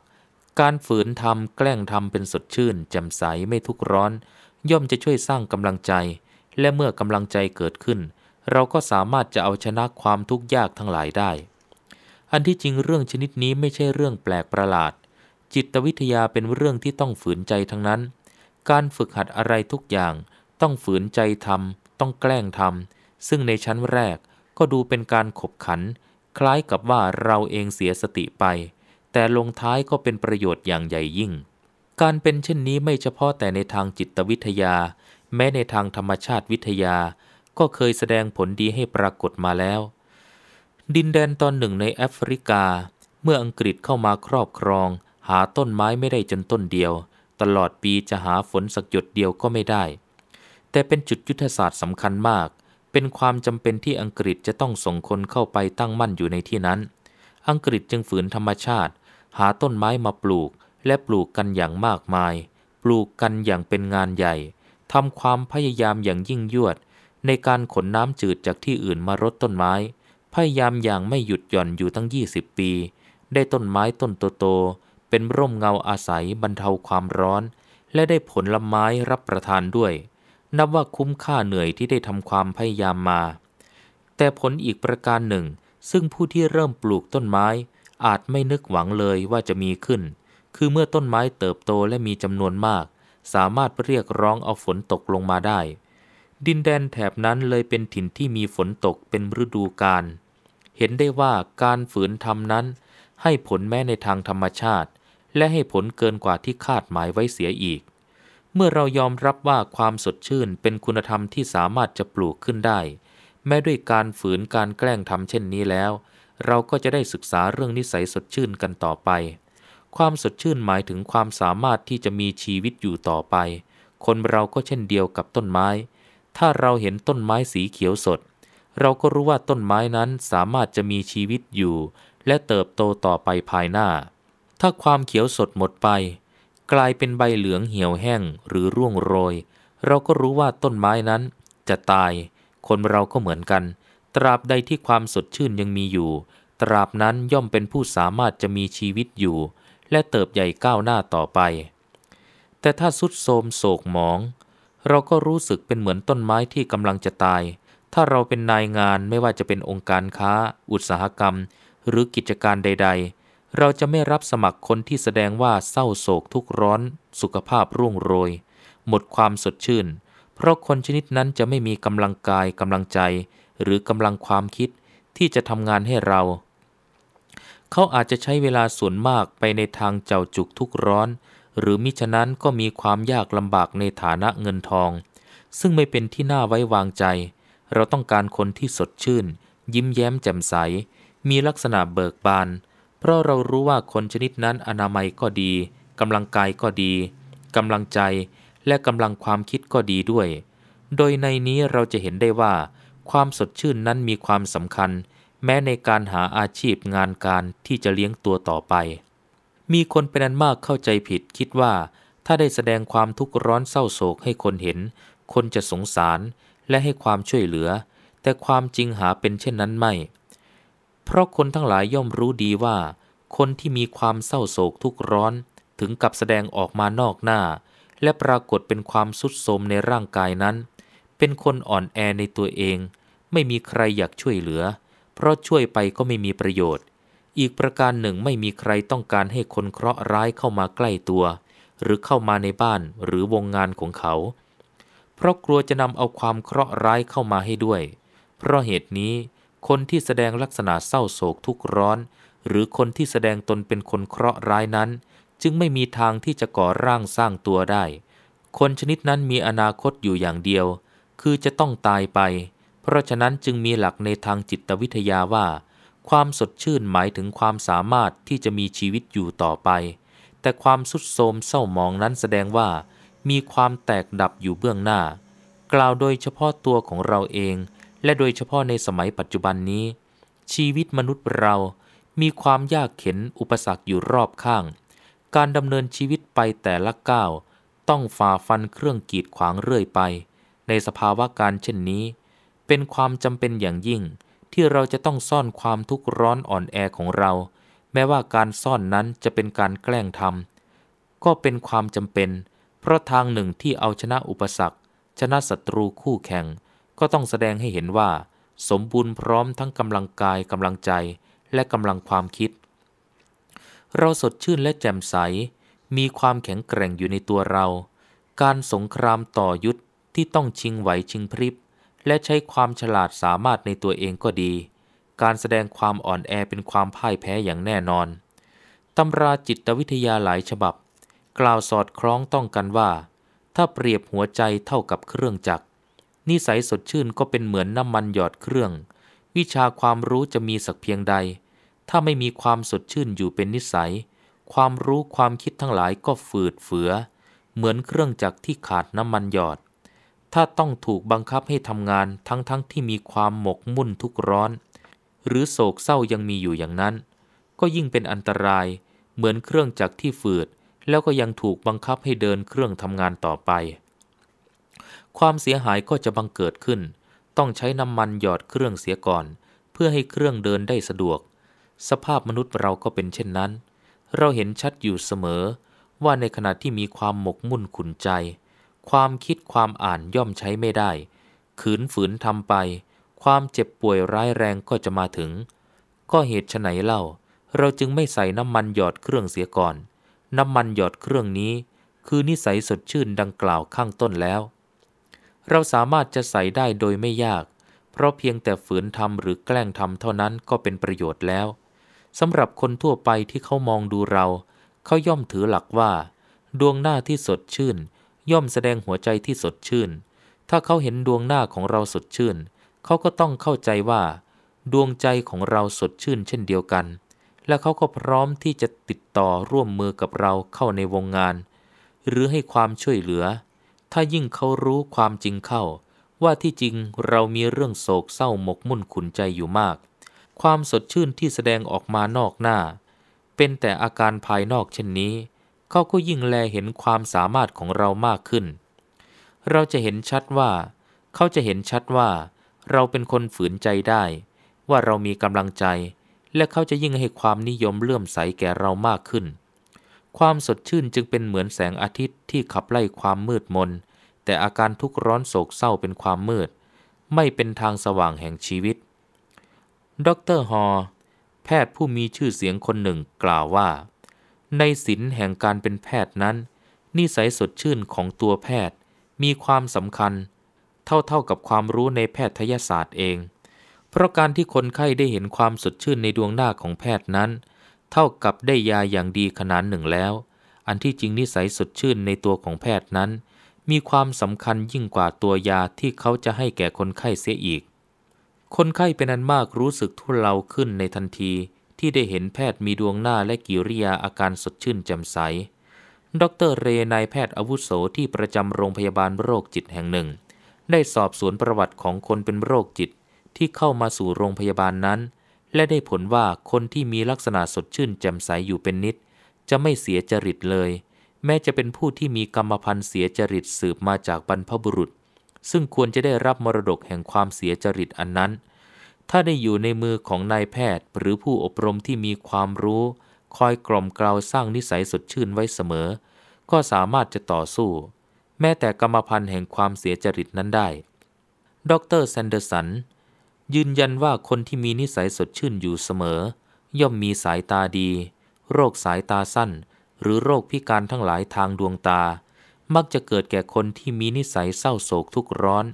การฝืนทำแกล้งทำเป็นสดชื่นแจ่มใสไม่ทุกร้อน ย่อมจะช่วยสร้างกำลังใจ และเมื่อกำลังใจเกิดขึ้น เราก็สามารถจะเอาชนะความทุกข์ยากทั้งหลายได้ อันที่จริงเรื่องชนิดนี้ไม่ใช่เรื่องแปลกประหลาด จิตวิทยาเป็นเรื่องที่ต้องฝืนใจทั้งนั้น การฝึกหัดอะไรทุกอย่าง ต้องฝืนใจทำต้องแกล้งทำซึ่งในชั้นแรกก็ดูเป็นการขบขัน คล้ายกับว่าเราเองเสียสติไป แต่ลงท้ายก็เป็นประโยชน์อย่างใหญ่ยิ่ง การเป็นเช่นนี้ไม่เฉพาะแต่ในทางจิตวิทยา แม้ในทางธรรมชาติวิทยาก็เคยแสดงผลดีให้ปรากฏมาแล้ว ดินแดนตอนหนึ่งในแอฟริกา เมื่ออังกฤษเข้ามาครอบครอง หาต้นไม้ไม่ได้จนต้นเดียว ตลอดปีจะหาฝนสักหยดเดียวก็ไม่ได้ แต่เป็นจุดยุทธศาสตร์สำคัญมากเป็นความจำเป็นที่อังกฤษจะต้องส่งคนเข้าไปตั้งมั่นอยู่ในที่นั้น อังกฤษจึงฝืนธรรมชาติ หาต้นไม้มาปลูกและปลูกกันอย่างมากมาย ปลูกกันอย่างเป็นงานใหญ่ทำความพยายามอย่างยิ่งยวด ในการขนน้ำจืดจากที่อื่นมารดต้นไม้ พยายามอย่างไม่หยุดหย่อนอยู่ตั้ง 20 ปี ได้ต้นไม้ต้นโตๆเป็นร่มเงาอาศัยบรรเทาความร้อน และได้ผลไม้รับประทานด้วยนับว่าคุ้มค่าเหนื่อยที่ได้ทำความพยายามมา แต่ผลอีกประการหนึ่ง ซึ่งผู้ที่เริ่มปลูกต้นไม้ อาจไม่นึกหวังเลยว่าจะมีขึ้น คือเมื่อต้นไม้เติบโตและมีจำนวนมาก สามารถเรียกร้องเอาฝนตกลงมาได้ ดินแดนแถบนั้นเลยเป็นถิ่นที่มีฝนตกเป็นฤดูกาลเห็นได้ว่าการฝืนทำนั้น ให้ผลแม้ในทางธรรมชาติ และให้ผลเกินกว่าที่คาดหมายไว้เสียอีกเมื่อเรายอมรับว่าความสดชื่นเป็นคุณธรรมที่สามารถจะปลูกขึ้นได้ แม้ด้วยการฝืนการแกล้งทำเช่นนี้แล้ว เราก็จะได้ศึกษาเรื่องนิสัยสดชื่นกันต่อไป ความสดชื่นหมายถึงความสามารถที่จะมีชีวิตอยู่ต่อไป คนเราก็เช่นเดียวกับต้นไม้ ถ้าเราเห็นต้นไม้สีเขียวสด เราก็รู้ว่าต้นไม้นั้นสามารถจะมีชีวิตอยู่ และเติบโตต่อไปภายหน้า ถ้าความเขียวสดหมดไปกลายเป็นใบเหลืองเหี่ยวแห้งหรือร่วงโรย เราก็รู้ว่าต้นไม้นั้นจะตาย คนเราก็เหมือนกัน ตราบใดที่ความสดชื่นยังมีอยู่ ตราบนั้นย่อมเป็นผู้สามารถจะมีชีวิตอยู่ และเติบใหญ่ก้าวหน้าต่อไป แต่ถ้าสุดโทมโศกหมอง เราก็รู้สึกเป็นเหมือนต้นไม้ที่กำลังจะตาย ถ้าเราเป็นนายงานไม่ว่าจะเป็นองค์การค้า อุตสาหกรรม หรือกิจการใด ๆเราจะไม่รับสมัครคนที่แสดงว่าเศร้าโศกทุกร้อน สุขภาพร่วงโรย หมดความสดชื่น เพราะคนชนิดนั้นจะไม่มีกำลังกายกำลังใจ หรือกำลังความคิดที่จะทำงานให้เรา เขาอาจจะใช้เวลาส่วนมากไปในทางเจ้าจุกทุกร้อน หรือมิฉะนั้นก็มีความยากลำบากในฐานะเงินทอง ซึ่งไม่เป็นที่น่าไว้วางใจ เราต้องการคนที่สดชื่น ยิ้มแย้มแจ่มใส มีลักษณะเบิกบานเพราะเรารู้ว่าคนชนิดนั้นอนามัยก็ดี กำลังกายก็ดี กำลังใจและกำลังความคิดก็ดีด้วย โดยในนี้เราจะเห็นได้ว่า ความสดชื่นนั้นมีความสำคัญ แม้ในการหาอาชีพงานการที่จะเลี้ยงตัวต่อไป มีคนเป็นอันมากเข้าใจผิด คิดว่า ถ้าได้แสดงความทุกข์ร้อนเศร้าโศกให้คนเห็น คนจะสงสารและให้ความช่วยเหลือ แต่ความจริงหาเป็นเช่นนั้นไม่เพราะคนทั้งหลายย่อมรู้ดีว่า คนที่มีความเศร้าโศกทุกร้อนถึงกับแสดงออกมานอกหน้า และปรากฏเป็นความสุดโทมในร่างกายนั้น เป็นคนอ่อนแอในตัวเอง ไม่มีใครอยากช่วยเหลือ เพราะช่วยไปก็ไม่มีประโยชน์ อีกประการหนึ่งไม่มีใครต้องการให้คนเคราะห์ร้ายเข้ามาใกล้ตัว หรือเข้ามาในบ้านหรือวงงานของเขา เพราะกลัวจะนำเอาความเคราะห์ร้ายเข้ามาให้ด้วย เพราะเหตุนี้คนที่แสดงลักษณะเศร้าโศกทุกข์ร้อน หรือคนที่แสดงตนเป็นคนเคราะห์ร้ายนั้น จึงไม่มีทางที่จะก่อร่างสร้างตัวได้ คนชนิดนั้นมีอนาคตอยู่อย่างเดียว คือจะต้องตายไป เพราะฉะนั้นจึงมีหลักในทางจิตวิทยาว่า ความสดชื่นหมายถึงความสามารถที่จะมีชีวิตอยู่ต่อไป แต่ความสุดโทมเศร้าหมองนั้นแสดงว่ามีความแตกดับอยู่เบื้องหน้า กล่าวโดยเฉพาะตัวของเราเองและโดยเฉพาะในสมัยปัจจุบันนี้ ชีวิตมนุษย์เรามีความยากเข็นอุปสรรคอยู่รอบข้าง การดำเนินชีวิตไปแต่ละก้าว ต้องฝ่าฟันเครื่องกีดขวางเรื่อยไป ในสภาวะการเช่นนี้ เป็นความจำเป็นอย่างยิ่ง ที่เราจะต้องซ่อนความทุกข์ร้อนอ่อนแอของเรา แม้ว่าการซ่อนนั้นจะเป็นการแกล้งทำก็เป็นความจำเป็น เพราะทางหนึ่งที่เอาชนะอุปสรรค ชนะศัตรูคู่แข่งก็ต้องแสดงให้เห็นว่า สมบูรณ์พร้อมทั้งกำลังกายกำลังใจและกำลังความคิด เราสดชื่นและแจ่มใส มีความแข็งแกร่งอยู่ในตัวเรา การสงครามต่อยุทธที่ต้องชิงไหวชิงพริบ และใช้ความฉลาดสามารถในตัวเองก็ดี การแสดงความอ่อนแอเป็นความพ่ายแพ้อย่างแน่นอนตำราจิตวิทยาหลายฉบับ กล่าวสอดคล้องต้องกันว่า ถ้าเปรียบหัวใจเท่ากับเครื่องจักรนิสัยสดชื่นก็เป็นเหมือนน้ำมันหยอดเครื่อง วิชาความรู้จะมีสักเพียงใด ถ้าไม่มีความสดชื่นอยู่เป็นนิสัย ความรู้ความคิดทั้งหลายก็ฝืดเฟือ เหมือนเครื่องจักรที่ขาดน้ำมันหยอด ถ้าต้องถูกบังคับให้ทำงานทั้งๆทที่มีความหมกมุ่นทุกร้อน หรือโศกเศร้ายังมีอยู่อย่างนั้น ก็ยิ่งเป็นอันตราย เหมือนเครื่องจักรที่ฝืดแล้วก็ยังถูกบังคับให้เดินเครื่องทำงานต่อไปความเสียหายก็จะบังเกิดขึ้น ต้องใช้น้ำมันหยอดเครื่องเสียก่อน เพื่อให้เครื่องเดินได้สะดวก สภาพมนุษย์เราก็เป็นเช่นนั้น เราเห็นชัดอยู่เสมอ ว่าในขณะที่มีความหมกมุ่นขุนใจ ความคิดความอ่านย่อมใช้ไม่ได้ ขืนฝืนทำไป ความเจ็บป่วยร้ายแรงก็จะมาถึง ก็เหตุไฉนเล่า เราจึงไม่ใส่น้ำมันหยอดเครื่องเสียก่อน น้ำมันหยอดเครื่องนี้ คือนิสัยสดชื่นดังกล่าวข้างต้นแล้วเราสามารถจะใส่ได้โดยไม่ยาก เพราะเพียงแต่ฝืนทำหรือแกล้งทำเท่านั้นก็เป็นประโยชน์แล้วสำหรับคนทั่วไปที่เขามองดูเรา เขาย่อมถือหลักว่า ดวงหน้าที่สดชื่น ย่อมแสดงหัวใจที่สดชื่น ถ้าเขาเห็นดวงหน้าของเราสดชื่น เขาก็ต้องเข้าใจว่า ดวงใจของเราสดชื่นเช่นเดียวกัน และเขาก็พร้อมที่จะติดต่อร่วมมือกับเราเข้าในวงงาน หรือให้ความช่วยเหลือถ้ายิ่งเขารู้ความจริงเข้า ว่าที่จริงเรามีเรื่องโศกเศร้าหมกมุ่นขุนใจอยู่มาก ความสดชื่นที่แสดงออกมานอกหน้า เป็นแต่อาการภายนอกเช่นนี้ เขาก็ยิ่งแลเห็นความสามารถของเรามากขึ้น เราจะเห็นชัดว่าเขาจะเห็นชัดว่าเราเป็นคนฝืนใจได้ ว่าเรามีกำลังใจและเขาจะยิ่งให้ความนิยมเลื่อมใสแก่เรามากขึ้นความสดชื่นจึงเป็นเหมือนแสงอาทิตย์ที่ขับไล่ความมืดมน แต่อาการทุกข์ร้อนโศกเศร้าเป็นความมืด ไม่เป็นทางสว่างแห่งชีวิต ดรฮอ แพทย์ผู้มีชื่อเสียงคนหนึ่งกล่าวว่า ในศิลแห่งการเป็นแพทย์นั้น นิสัยสดชื่นของตัวแพทย์มีความสำคัญ เท่าเท่ากับความรู้ในแพทยศาสตร์เอง เพราะการที่คนไข้ได้เห็นความสดชื่นในดวงหน้าของแพทย์นั้นเท่ากับได้ยาอย่างดีขนาดหนึ่งแล้ว อันที่จริงนิสัยสดชื่นในตัวของแพทย์นั้น มีความสำคัญยิ่งกว่าตัวยาที่เขาจะให้แก่คนไข้เสียอีก คนไข้เป็นอันมากรู้สึกทุเลาขึ้นในทันทีที่ได้เห็นแพทย์มีดวงหน้าและกิริยาอาการสดชื่นแจ่มใส ดรเรนายแพทย์อาวุโสที่ประจำโรงพยาบาลโรคจิตแห่งหนึ่ง ได้สอบสวนประวัติของคนเป็นโรคจิตที่เข้ามาสู่โรงพยาบาลนั้นและได้ผลว่าคนที่มีลักษณะสดชื่นแจ่มใสอยู่เป็นนิด จะไม่เสียจริตเลย แม้จะเป็นผู้ที่มีกรรมพันธ์เสียจริตสืบมาจากบรรพบุรุษ ซึ่งควรจะได้รับมรดกแห่งความเสียจริตอันนั้น ถ้าได้อยู่ในมือของนายแพทย์ หรือผู้อบรมที่มีความรู้ คอยกล่อมกล่าวสร้างนิสัยสดชื่นไว้เสมอ ก็สามารถจะต่อสู้แม้แต่กรรมพันธ์แห่งความเสียจริตนั้นได้ ดรแซนเดอร์สันยืนยันว่าคนที่มีนิสัยสดชื่นอยู่เสมอ ย่อมมีสายตาดี โรคสายตาสั้น หรือโรคพิการทั้งหลายทางดวงตา มักจะเกิดแก่คนที่มีนิสัยเศร้าโศกทุกร้อน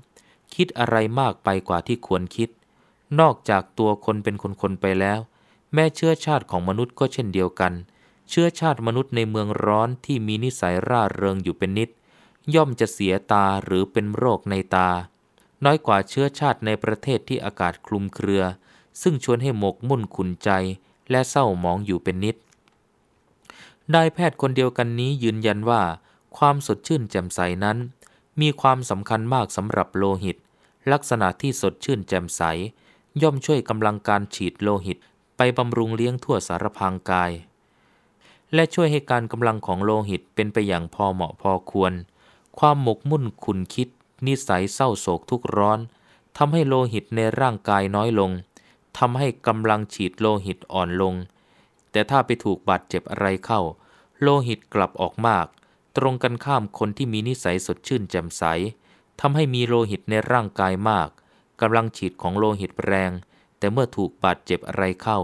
คิดอะไรมากไปกว่าที่ควรคิด นอกจากตัวคนเป็นคนคนไปแล้ว แม่เชื้อชาติของมนุษย์ก็เช่นเดียวกัน เชื้อชาติมนุษย์ในเมืองร้อนที่มีนิสัยร่าเริงอยู่เป็นนิด ย่อมจะเสียตาหรือเป็นโรคในตาน้อยกว่าเชื้อชาติในประเทศที่อากาศคลุมเครือ ซึ่งชวนให้หมกมุ่นขุนใจและเศร้าหมองอยู่เป็นนิดนายแพทย์คนเดียวกันนี้ยืนยันว่า ความสดชื่นแจ่มใสนั้น มีความสำคัญมากสำหรับโลหิต ลักษณะที่สดชื่นแจ่มใส ย่อมช่วยกำลังการฉีดโลหิตไปบำรุงเลี้ยงทั่วสารพางกาย และช่วยให้การกำลังของโลหิตเป็นไปอย่างพอเหมาะพอควร ความหมกมุ่นขุนคิดนิสัยเศร้าโศกทุกร้อนทำให้โลหิตในร่างกายน้อยลงทำให้กำลังฉีดโลหิตอ่อนลง แต่ถ้าไปถูกบาดเจ็บอะไรเข้า โลหิตกลับออกมาก ตรงกันข้ามคนที่มีนิสัยสดชื่นแจ่มใสทำให้มีโลหิตในร่างกายมากกำลังฉีดของโลหิตแรงแต่เมื่อถูกบาดเจ็บอะไรเข้า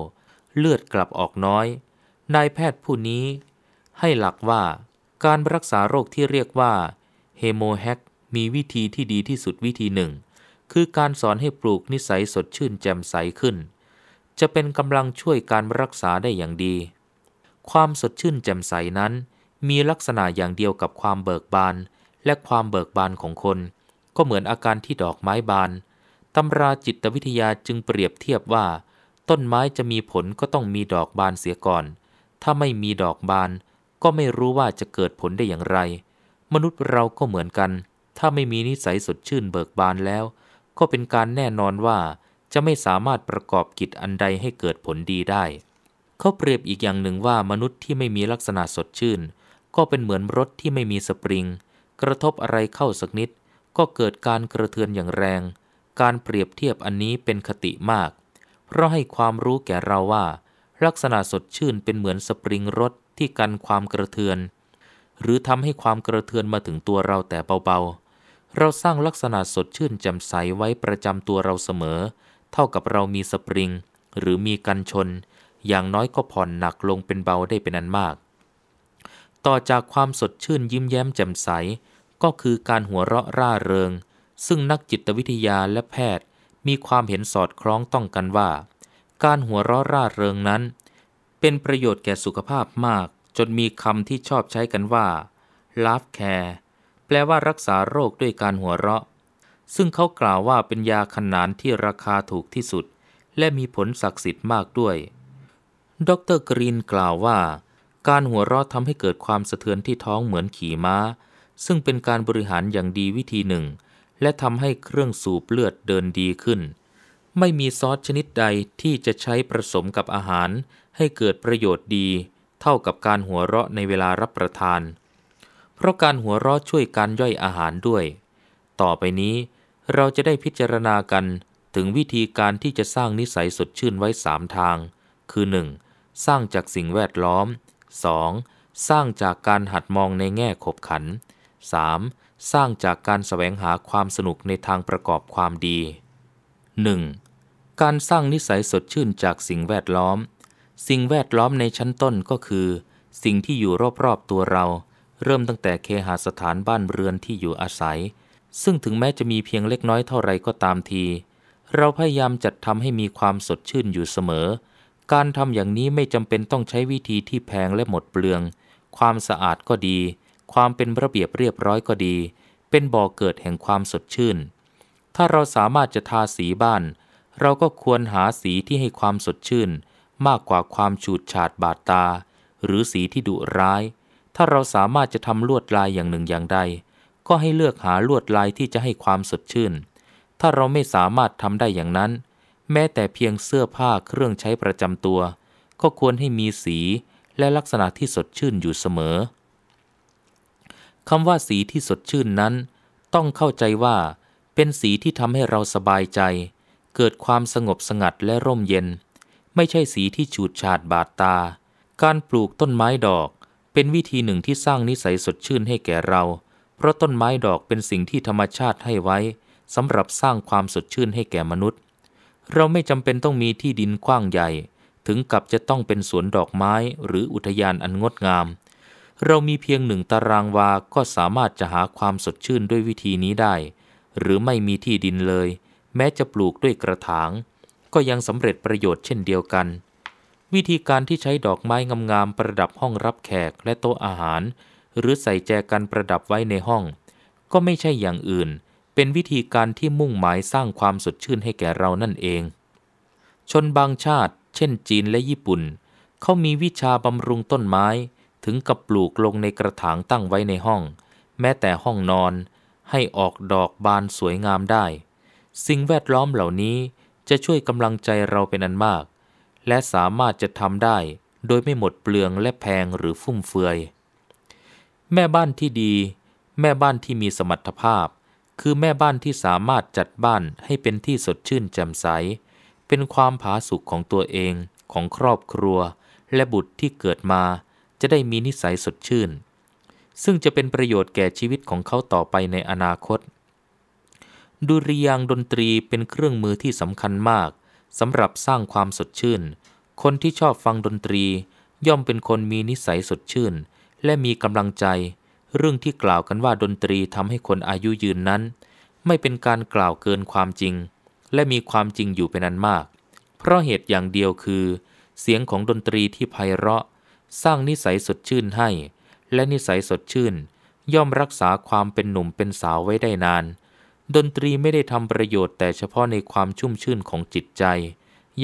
เลือดกลับออกน้อย นายแพทย์ผู้นี้ ให้หลักว่าการรักษาโรคที่เรียกว่าเฮโมแฮกมีวิธีที่ดีที่สุดวิธีหนึ่ง คือการสอนให้ปลูกนิสัยสดชื่นแจ่มใสขึ้น จะเป็นกำลังช่วยการรักษาได้อย่างดี ความสดชื่นแจ่มใสนั้น มีลักษณะอย่างเดียวกับความเบิกบาน และความเบิกบานของคน ก็เหมือนอาการที่ดอกไม้บาน ตำราจิตวิทยาจึงเปรียบเทียบว่า ต้นไม้จะมีผลก็ต้องมีดอกบานเสียก่อน ถ้าไม่มีดอกบาน ก็ไม่รู้ว่าจะเกิดผลได้อย่างไร มนุษย์เราก็เหมือนกันถ้าไม่มีนิสัยสดชื่นเบิกบานแล้ว ก็เป็นการแน่นอนว่า จะไม่สามารถประกอบกิจอันใดให้เกิดผลดีได้ เขาเปรียบอีกอย่างหนึ่งว่ามนุษย์ที่ไม่มีลักษณะสดชื่น ก็เป็นเหมือนรถที่ไม่มีสปริง กระทบอะไรเข้าสักนิด ก็เกิดการกระเทือนอย่างแรง การเปรียบเทียบอันนี้เป็นคติมาก เพราะให้ความรู้แก่เราว่า ลักษณะสดชื่นเป็นเหมือนสปริงรถที่กันความกระเทือน หรือทำให้ความกระเทือนมาถึงตัวเราแต่เบาๆเราสร้างลักษณะสดชื่นแจ่มใสไว้ประจำตัวเราเสมอ เท่ากับเรามีสปริง หรือมีกันชน อย่างน้อยก็ผ่อนหนักลงเป็นเบาได้เป็นอันมาก ต่อจากความสดชื่นยิ้มแย้มแจ่มใส ก็คือการหัวเราะร่าเริง ซึ่งนักจิตวิทยาและแพทย์ มีความเห็นสอดคล้องต้องกันว่า การหัวเราะร่าเริงนั้น เป็นประโยชน์แก่สุขภาพมากจนมีคำที่ชอบใช้กันว่า laugh care แปลว่ารักษาโรคด้วยการหัวเราะ ซึ่งเขากล่าวว่าเป็นยาขนานที่ราคาถูกที่สุด และมีผลศักดิ์สิทธิ์มากด้วย ดรกรีนกล่าวว่า การหัวเราะทำให้เกิดความสะเทือนที่ท้องเหมือนขี่ม้า ซึ่งเป็นการบริหารอย่างดีวิธีหนึ่ง และทำให้เครื่องสูบเลือดเดินดีขึ้น ไม่มีซอสชนิดใดที่จะใช้ผสมกับอาหาร ให้เกิดประโยชน์ดี เท่ากับการหัวเราะในเวลารับประทานเพราะการหัวเราะช่วยการย่อยอาหารด้วย ต่อไปนี้เราจะได้พิจารณากันถึงวิธีการที่จะสร้างนิสัยสดชื่นไว้สามทาง คือ 1. สร้างจากสิ่งแวดล้อม 2. สร้างจากการหัดมองในแง่ขบขัน 3. สร้างจากการแสวงหาความสนุกในทางประกอบความดี 1. การสร้างนิสัยสดชื่นจากสิ่งแวดล้อม สิ่งแวดล้อมในชั้นต้นก็คือ สิ่งที่อยู่รอบๆตัวเราเริ่มตั้งแต่เคหสถานบ้านเรือนที่อยู่อาศัย ซึ่งถึงแม้จะมีเพียงเล็กน้อยเท่าไรก็ตามที เราพยายามจัดทำให้มีความสดชื่นอยู่เสมอ การทำอย่างนี้ไม่จำเป็นต้องใช้วิธีที่แพงและหมดเปลือง ความสะอาดก็ดี ความเป็นระเบียบเรียบร้อยก็ดี เป็นบ่อเกิดแห่งความสดชื่น ถ้าเราสามารถจะทาสีบ้าน เราก็ควรหาสีที่ให้ความสดชื่น มากกว่าความฉูดฉาดบาดตา หรือสีที่ดุร้ายถ้าเราสามารถจะทำลวดลายอย่างหนึ่งอย่างใด ก็ให้เลือกหาลวดลายที่จะให้ความสดชื่น ถ้าเราไม่สามารถทำได้อย่างนั้น แม้แต่เพียงเสื้อผ้าเครื่องใช้ประจำตัว ก็ควรให้มีสีและลักษณะที่สดชื่นอยู่เสมอคำว่าสีที่สดชื่นนั้น ต้องเข้าใจว่า เป็นสีที่ทำให้เราสบายใจ เกิดความสงบสงัดและร่มเย็น ไม่ใช่สีที่ฉูดฉาดบาดตา การปลูกต้นไม้ดอกเป็นวิธีหนึ่งที่สร้างนิสัยสดชื่นให้แก่เรา เพราะต้นไม้ดอกเป็นสิ่งที่ธรรมชาติให้ไว้สำหรับสร้างความสดชื่นให้แก่มนุษย์ เราไม่จำเป็นต้องมีที่ดินกว้างใหญ่ ถึงกับจะต้องเป็นสวนดอกไม้หรืออุทยานอันงดงาม เรามีเพียงหนึ่งตารางวาก็สามารถจะหาความสดชื่นด้วยวิธีนี้ได้ หรือไม่มีที่ดินเลย แม้จะปลูกด้วยกระถางก็ยังสำเร็จประโยชน์เช่นเดียวกันวิธีการที่ใช้ดอกไม้งามๆประดับห้องรับแขกและโต๊ะอาหาร หรือใส่แจกันประดับไว้ในห้อง ก็ไม่ใช่อย่างอื่น เป็นวิธีการที่มุ่งหมายสร้างความสดชื่นให้แก่เรานั่นเอง ชนบางชาติเช่นจีนและญี่ปุ่น เขามีวิชาบำรุงต้นไม้ถึงกับปลูกลงในกระถางตั้งไว้ในห้อง แม้แต่ห้องนอนให้ออกดอกบานสวยงามได้ สิ่งแวดล้อมเหล่านี้จะช่วยกำลังใจเราเป็นอันมากและสามารถจะทำได้โดยไม่หมดเปลืองและแพงหรือฟุ่มเฟือย แม่บ้านที่ดี แม่บ้านที่มีสมรรถภาพ คือแม่บ้านที่สามารถจัดบ้านให้เป็นที่สดชื่นแจ่มใส เป็นความผาสุกของตัวเองของครอบครัว และบุตรที่เกิดมา จะได้มีนิสัยสดชื่น ซึ่งจะเป็นประโยชน์แก่ชีวิตของเขาต่อไปในอนาคตดุริยางดนตรีเป็นเครื่องมือที่สำคัญมากสำหรับสร้างความสดชื่น คนที่ชอบฟังดนตรี ย่อมเป็นคนมีนิสัยสดชื่น และมีกำลังใจเรื่องที่กล่าวกันว่าดนตรีทำให้คนอายุยืนนั้น ไม่เป็นการกล่าวเกินความจริงและมีความจริงอยู่เป็นอันมาก เพราะเหตุอย่างเดียวคือ เสียงของดนตรีที่ไพเราะ สร้างนิสัยสดชื่นให้ และนิสัยสดชื่น ย่อมรักษาความเป็นหนุ่มเป็นสาวไว้ได้นานดนตรีไม่ได้ทำประโยชน์แต่เฉพาะในความชุ่มชื่นของจิตใจ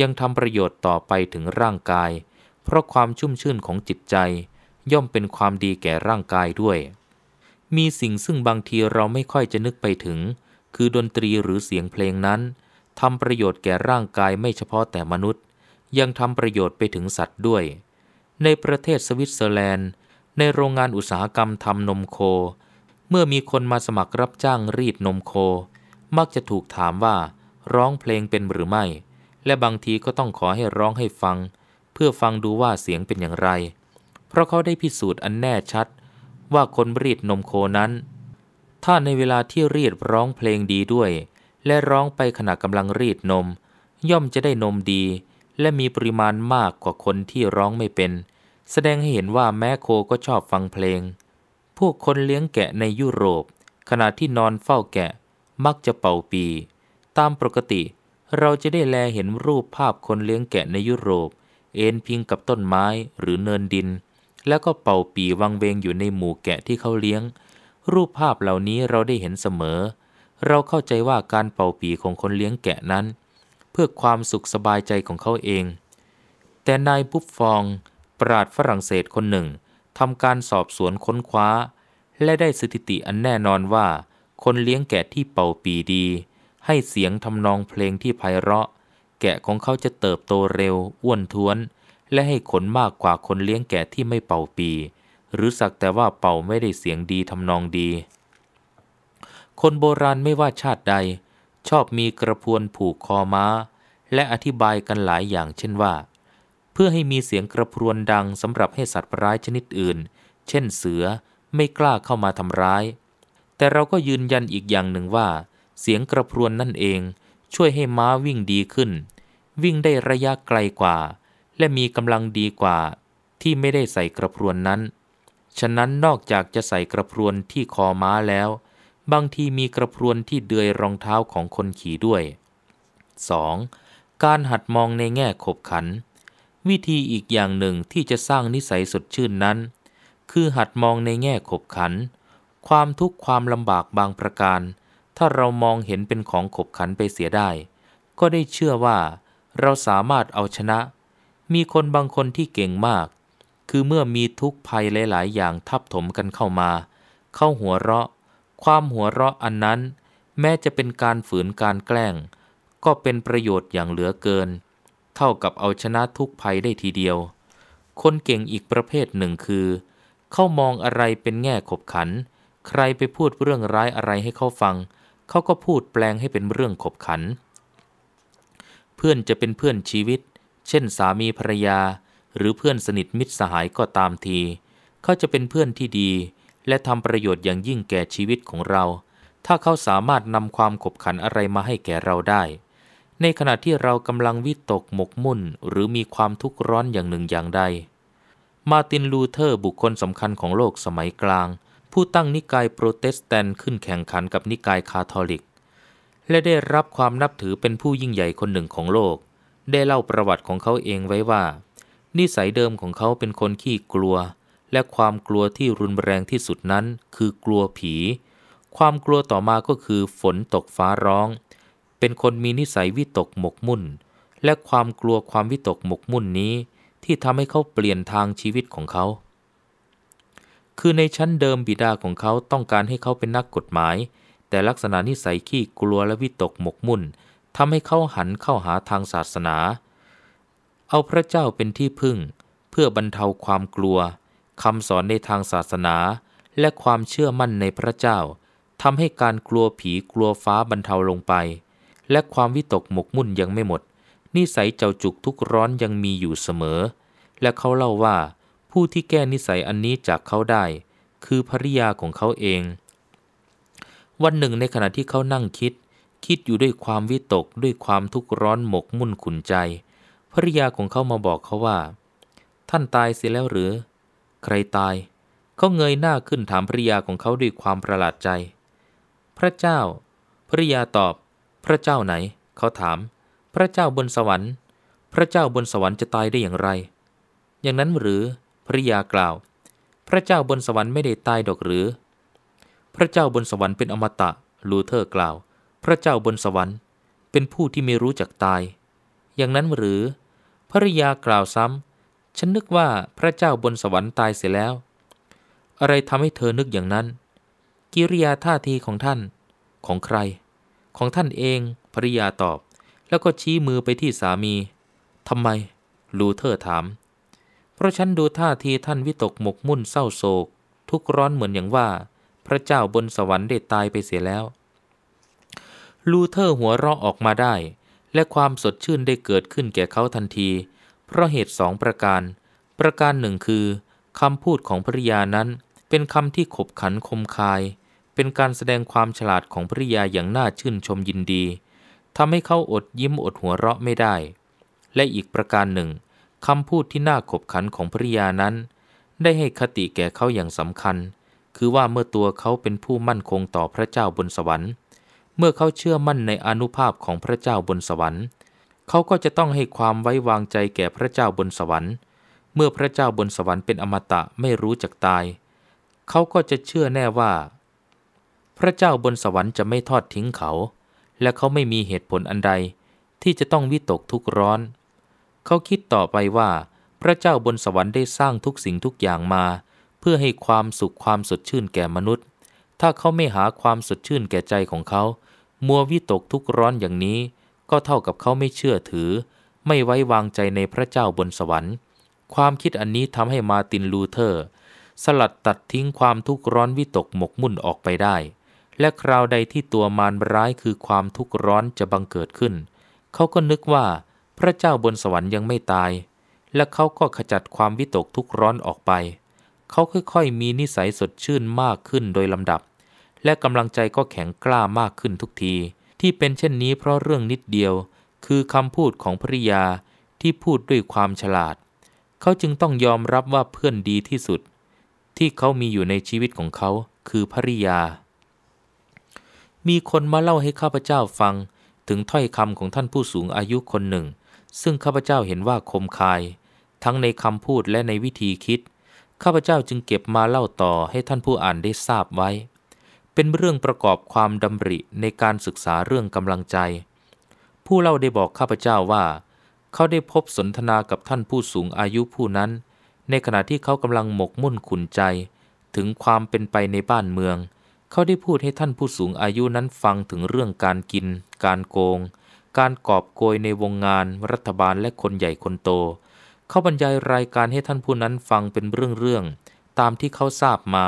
ยังทำประโยชน์ต่อไปถึงร่างกาย เพราะความชุ่มชื่นของจิตใจย่อมเป็นความดีแก่ร่างกายด้วย มีสิ่งซึ่งบางทีเราไม่ค่อยจะนึกไปถึง คือดนตรีหรือเสียงเพลงนั้นทำประโยชน์แก่ร่างกายไม่เฉพาะแต่มนุษย์ ยังทำประโยชน์ไปถึงสัตว์ด้วย ในประเทศสวิตเซอร์แลนด์ ในโรงงานอุตสาหกรรมทำนมโคเมื่อมีคนมาสมัครรับจ้างรีดนมโค มักจะถูกถามว่าร้องเพลงเป็นหรือไม่ และบางทีก็ต้องขอให้ร้องให้ฟัง เพื่อฟังดูว่าเสียงเป็นอย่างไร เพราะเขาได้พิสูจน์อันแน่ชัดว่าคนรีดนมโคนั้น ถ้าในเวลาที่รีดร้องเพลงดีด้วย และร้องไปขณะกำลังรีดนม ย่อมจะได้นมดี และมีปริมาณมากกว่าคนที่ร้องไม่เป็น แสดงให้เห็นว่าแม้โคก็ชอบฟังเพลงพวกคนเลี้ยงแกะในยุโรป ขณะที่นอนเฝ้าแกะมักจะเป่าปี ตามปกติ เราจะได้แลเห็นรูปภาพคนเลี้ยงแกะในยุโรป เอนพิงกับต้นไม้หรือเนินดิน แล้วก็เป่าปีวังเวงอยู่ในหมู่แกะที่เขาเลี้ยง รูปภาพเหล่านี้เราได้เห็นเสมอ เราเข้าใจว่าการเป่าปีของคนเลี้ยงแกะนั้น เพื่อความสุขสบายใจของเขาเอง แต่นายบุฟฟองปราดฝรั่งเศสคนหนึ่งทำการสอบสวนค้นคว้า และได้สถิติอันแน่นอนว่าคนเลี้ยงแกะที่เป่าปีดี ให้เสียงทำนองเพลงที่ไพเราะ แกะของเขาจะเติบโตเร็วอ้วนท้วนและให้ขนมากกว่าคนเลี้ยงแกะที่ไม่เป่าปี หรือสักแต่ว่าเป่าไม่ได้เสียงดีทำนองดี คนโบราณไม่ว่าชาติใด ชอบมีกระพวนผูกคอม้า และอธิบายกันหลายอย่างเช่นว่าพื่อให้มีเสียงกระพรวนดังสำหรับให้สัตว์ร้ายชนิดอื่น เช่นเสือไม่กล้าเข้ามาทำร้าย แต่เราก็ยืนยันอีกอย่างหนึ่งว่า เสียงกระพรวนนั่นเองช่วยให้ม้าวิ่งดีขึ้น วิ่งได้ระยะไกลกว่า และมีกำลังดีกว่า ที่ไม่ได้ใส่กระพรวนนั้น ฉะนั้นนอกจากจะใส่กระพรวนที่คอม้าแล้ว บางทีมีกระพรวนที่เดือยรองเท้าของคนขี่ด้วย 2. การหัดมองในแง่ขบขันวิธีอีกอย่างหนึ่งที่จะสร้างนิสัยสดชื่นนั้น คือหัดมองในแง่ขบขัน ความทุกข์ความลำบากบางประการ ถ้าเรามองเห็นเป็นของขบขันไปเสียได้ ก็ได้เชื่อว่าเราสามารถเอาชนะ มีคนบางคนที่เก่งมาก คือเมื่อมีทุกข์ภัยหลายๆ อย่างทับถมกันเข้ามา เข้าหัวเราะ ความหัวเราะอันนั้น แม้จะเป็นการฝืนการแกล้ง ก็เป็นประโยชน์อย่างเหลือเกินเท่ากับเอาชนะทุกภัยได้ทีเดียว คนเก่งอีกประเภทหนึ่งคือ เขามองอะไรเป็นแง่ขบขัน ใครไปพูดเรื่องร้ายอะไรให้เขาฟัง เขาก็พูดแปลงให้เป็นเรื่องขบขัน เพื่อนจะเป็นเพื่อนชีวิต เช่นสามีภรรยา หรือเพื่อนสนิทมิตรสหายก็ตามที เขาจะเป็นเพื่อนที่ดี และทำประโยชน์อย่างยิ่งแก่ชีวิตของเรา ถ้าเขาสามารถนำความขบขันอะไรมาให้แก่เราได้ในขณะที่เรากำลังวิตกหมกมุ่นหรือมีความทุกข์ร้อนอย่างหนึ่งอย่างใด มาตินลูเทอร์ บุคคลสำคัญของโลกสมัยกลาง ผู้ตั้งนิกายโปรเตสแตนต์ขึ้นแข่งขันกับนิกายคาทอลิก และได้รับความนับถือเป็นผู้ยิ่งใหญ่คนหนึ่งของโลก ได้เล่าประวัติของเขาเองไว้ว่า นิสัยเดิมของเขาเป็นคนขี้กลัว และความกลัวที่รุนแรงที่สุดนั้น คือกลัวผี ความกลัวต่อมาก็คือ ฝนตกฟ้าร้องเป็นคนมีนิสัยวิตกหมกมุ่น และความกลัวความวิตกหมกมุ่นนี้ที่ทำให้เขาเปลี่ยนทางชีวิตของเขา คือในชั้นเดิมบิดาของเขาต้องการให้เขาเป็นนักกฎหมาย แต่ลักษณะนิสัยขี้กลัวและวิตกหมกมุ่นทำให้เขาหันเข้าหาทางศาสนา เอาพระเจ้าเป็นที่พึ่ง เพื่อบรรเทาความกลัวคำสอนในทางศาสนา และความเชื่อมั่นในพระเจ้าทำให้การกลัวผีกลัวฟ้าบรรเทาลงไปและความวิตกหมกมุ่นยังไม่หมด นิสัยเจ้าจุกทุกร้อนยังมีอยู่เสมอ และเขาเล่าว่าผู้ที่แก้นิสัยอันนี้จากเขาได้ คือภริยาของเขาเอง วันหนึ่งในขณะที่เขานั่งคิด คิดอยู่ด้วยความวิตกด้วยความทุกข์ร้อนหมกมุ่นขุนใจ ภริยาของเขามาบอกเขาว่า ท่านตายเสียแล้วหรือ ใครตาย เขาเงยหน้าขึ้นถามภริยาของเขาด้วยความประหลาดใจ พระเจ้าภริยาตอบพระเจ้าไหน เขาถาม พระเจ้าบนสวรรค์ พระเจ้าบนสวรรค์จะตายได้อย่างไร อย่างนั้นหรือ ภริยากล่าว พระเจ้าบนสวรรค์ไม่ได้ตายดอกหรือ พระเจ้าบนสวรรค์เป็นอมตะ ลูเทอร์กล่าว พระเจ้าบนสวรรค์เป็นผู้ที่ไม่รู้จักตาย อย่างนั้นหรือ ภริยากล่าวซ้ำฉันนึกว่าพระเจ้าบนสวรรค์ตายเสียแล้ว อะไรทำให้เธอนึกอย่างนั้น กิริยาท่าทีของท่าน ของใครของท่านเอง ภริยาตอบ แล้วก็ชี้มือไปที่สามี ทำไม ลูเธอถาม เพราะฉันดูท่าทีท่านวิตกหมกมุ่นเศร้าโศกทุกร้อนเหมือนอย่างว่า พระเจ้าบนสวรรค์ได้ตายไปเสียแล้ว ลูเธอร์หัวเราะออกมาได้ และความสดชื่นได้เกิดขึ้นแก่เขาทันที เพราะเหตุสองประการ ประการหนึ่งคือคำพูดของภริยานั้นเป็นคำที่ขบขันคมคายเป็นการแสดงความฉลาดของภริยาอย่างน่าชื่นชมยินดีทำให้เขา อดยิ้มอดหัวเราะไม่ได้ และอีกประการหนึ่งคำพูดที่น่าขบขันของภริยานั้น ได้ให้คติแก่เขาอย่างสำคัญ คือว่าเมื่อตัวเขาเป็นผู้มั่นคงต่อพระเจ้าบนสวรรค์ เมื่อเขาเชื่อมั่นในอนุภาพของพระเจ้าบนสวรรค์ เขาก็จะต้องให้ความไว้วางใจแก่พระเจ้าบนสวรรค์ เมื่อพระเจ้าบนสวรรค์เป็นอมตะไม่รู้จักตาย เขาก็จะเชื่อแน่ว่าพระเจ้าบนสวรรค์จะไม่ทอดทิ้งเขา และเขาไม่มีเหตุผลอันใด ที่จะต้องวิตกทุกร้อน เขาคิดต่อไปว่า พระเจ้าบนสวรรค์ได้สร้างทุกสิ่งทุกอย่างมา เพื่อให้ความสุขความสดชื่นแก่มนุษย์ ถ้าเขาไม่หาความสดชื่นแก่ใจของเขา มัววิตกทุกร้อนอย่างนี้ ก็เท่ากับเขาไม่เชื่อถือ ไม่ไว้วางใจในพระเจ้าบนสวรรค์ ความคิดอันนี้ทำให้มาตินลูเทอร์ สลัดตัดทิ้งความทุกข์ร้อนวิตกหมกมุ่นออกไปได้และคราวใดที่ตัวมารร้ายคือความทุกข์ร้อนจะบังเกิดขึ้น เขาก็นึกว่าพระเจ้าบนสวรรค์ยังไม่ตาย และเขาก็ขจัดความวิตกทุกข์ร้อนออกไป เขาค่อยๆ มีนิสัยสดชื่นมากขึ้นโดยลำดับ และกำลังใจก็แข็งกล้ามากขึ้นทุกที ที่เป็นเช่นนี้เพราะเรื่องนิดเดียว คือคำพูดของภริยาที่พูดด้วยความฉลาด เขาจึงต้องยอมรับว่าเพื่อนดีที่สุด ที่เขามีอยู่ในชีวิตของเขา คือภริยามีคนมาเล่าให้ข้าพเจ้าฟังถึงถ้อยคำของท่านผู้สูงอายุคนหนึ่ง ซึ่งข้าพเจ้าเห็นว่าคมคาย ทั้งในคำพูดและในวิธีคิด ข้าพเจ้าจึงเก็บมาเล่าต่อให้ท่านผู้อ่านได้ทราบไว้ เป็นเรื่องประกอบความดำริในการศึกษาเรื่องกำลังใจ ผู้เล่าได้บอกข้าพเจ้าว่า เขาได้พบสนทนากับท่านผู้สูงอายุผู้นั้น ในขณะที่เขากำลังหมกมุ่นขุนใจ ถึงความเป็นไปในบ้านเมืองเขาได้พูดให้ท่านผู้สูงอายุนั้นฟังถึงเรื่องการกิน การโกง การกอบโกยในวงงาน รัฐบาลและคนใหญ่คนโต เขาบรรยายรายการให้ท่านผู้นั้นฟังเป็นเรื่องๆ ตามที่เขาทราบมา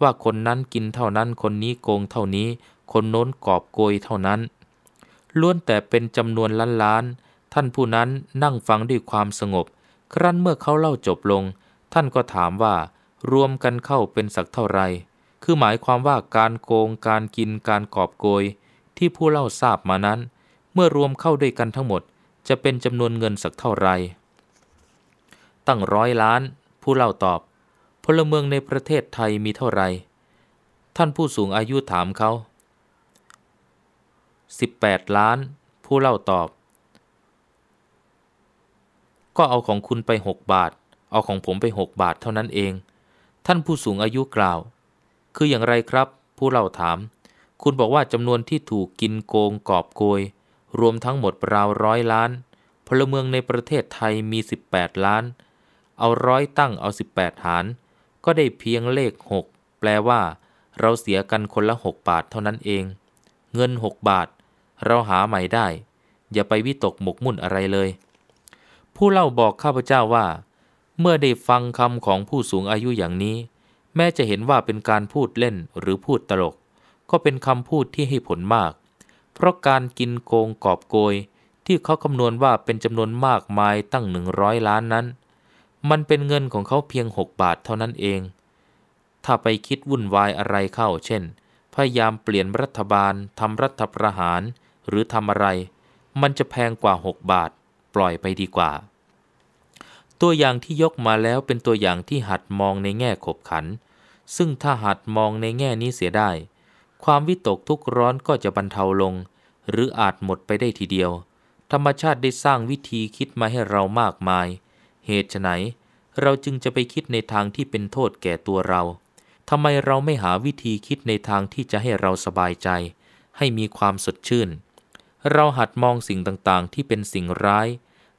ว่าคนนั้นกินเท่านั้น คนนี้โกงเท่านี้ คนโน้นกอบโกยเท่านั้น ล้วนแต่เป็นจำนวนล้านๆ ท่านผู้นั้นนั่งฟังด้วยความสงบ ครั้นเมื่อเขาเล่าจบลง ท่านก็ถามว่า รวมกันเข้าเป็นสักเท่าไหร่คือหมายความว่าการโกงการกินการกอบโกยที่ผู้เล่าทราบมานั้น เมื่อรวมเข้าด้วยกันทั้งหมดจะเป็นจำนวนเงินสักเท่าไรตั้งร้อยล้าน ผู้เล่าตอบ พลเมืองในประเทศไทยมีเท่าไรท่านผู้สูงอายุถามเขา 18 ล้าน ผู้เล่าตอบ ก็เอาของคุณไป 6 บาทเอาของผมไป 6 บาทเท่านั้นเอง ท่านผู้สูงอายุกล่าวคืออย่างไรครับ ผู้เล่าถาม คุณบอกว่าจำนวนที่ถูกกินโกงกอบโกย รวมทั้งหมดราวร้อยล้าน พลเมืองในประเทศไทยมี 18 ล้าน เอาร้อยตั้งเอา 18 หาร ก็ได้เพียงเลข 6 แปลว่า เราเสียกันคนละ 6 บาทเท่านั้นเอง เงิน 6 บาท เราหาใหม่ได้ อย่าไปวิตกหมกมุ่นอะไรเลย ผู้เล่าบอกข้าพเจ้าว่า เมื่อได้ฟังคำของผู้สูงอายุอย่างนี้แม้จะเห็นว่าเป็นการพูดเล่นหรือพูดตลก ก็เป็นคำพูดที่ให้ผลมาก เพราะการกินโกงกอบโกยที่เขาคำนวณว่าเป็นจำนวนมากมายตั้งหนึ่งร้อยล้านนั้น มันเป็นเงินของเขาเพียงหกบาทเท่านั้นเอง ถ้าไปคิดวุ่นวายอะไรเข้า เช่น พยายามเปลี่ยนรัฐบาลทำรัฐประหารหรือทำอะไร มันจะแพงกว่าหกบาท ปล่อยไปดีกว่าตัวอย่างที่ยกมาแล้วเป็นตัวอย่างที่หัดมองในแง่ขบขัน ซึ่งถ้าหัดมองในแง่นี้เสียได้ ความวิตกทุกร้อนก็จะบรรเทาลง หรืออาจหมดไปได้ทีเดียว ธรรมชาติได้สร้างวิธีคิดมาให้เรามากมาย เหตุไฉนเราจึงจะไปคิดในทางที่เป็นโทษแก่ตัวเรา ทำไมเราไม่หาวิธีคิดในทางที่จะให้เราสบายใจ ให้มีความสดชื่น เราหัดมองสิ่งต่างๆ ที่เป็นสิ่งร้าย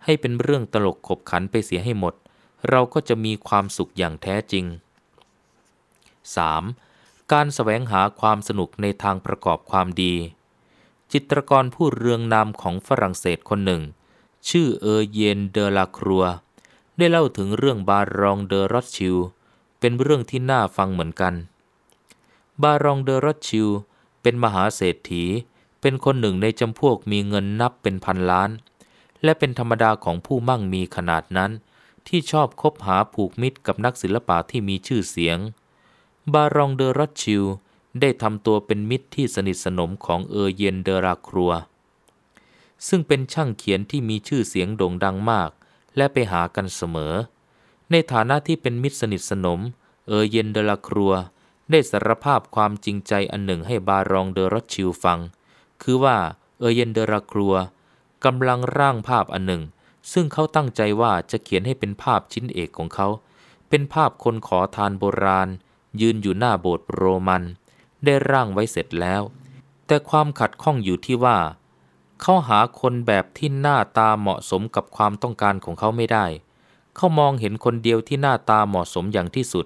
ให้เป็นเรื่องตลกขบขันไปเสียให้หมด เราก็จะมีความสุขอย่างแท้จริง 3. การสแสวงหาความสนุกในทางประกอบความดี จิตรกรผู้เรืองนามของฝรั่งเศสคนหนึ่ง ชื่อเออเยนเดลาครัว ได้เล่าถึงเรื่องบารองเดอรอตชิลเป็นเรื่องที่น่าฟังเหมือนกัน บารองเดอรอตชิลเป็นมหาเศรษฐีเป็นคนหนึ่งในจำพวกมีเงินนับเป็นพันล้านและเป็นธรรมดาของผู้มั่งมีขนาดนั้น ที่ชอบคบหาผูกมิตรกับนักศิลปะที่มีชื่อเสียง บารองเดอรัตชิลได้ทำตัวเป็นมิตรที่สนิทสนมของเออเยนเดอราครัว ซึ่งเป็นช่างเขียนที่มีชื่อเสียงโด่งดังมาก และไปหากันเสมอ ในฐานะที่เป็นมิตรสนิทสนมเออเยนเดอราครัวได้สารภาพความจริงใจอันหนึ่งให้บารองเดอรัตชิลฟัง คือว่าเออเยนเดอราครัวกำลังร่างภาพอันหนึ่ง ซึ่งเขาตั้งใจว่าจะเขียนให้เป็นภาพชิ้นเอกของเขา เป็นภาพคนขอทานโบราณยืนอยู่หน้าโบสถ์โรมัน ได้ร่างไว้เสร็จแล้ว แต่ความขัดข้องอยู่ที่ว่า เขาหาคนแบบที่หน้าตาเหมาะสมกับความต้องการของเขาไม่ได้ เขามองเห็นคนเดียวที่หน้าตาเหมาะสมอย่างที่สุด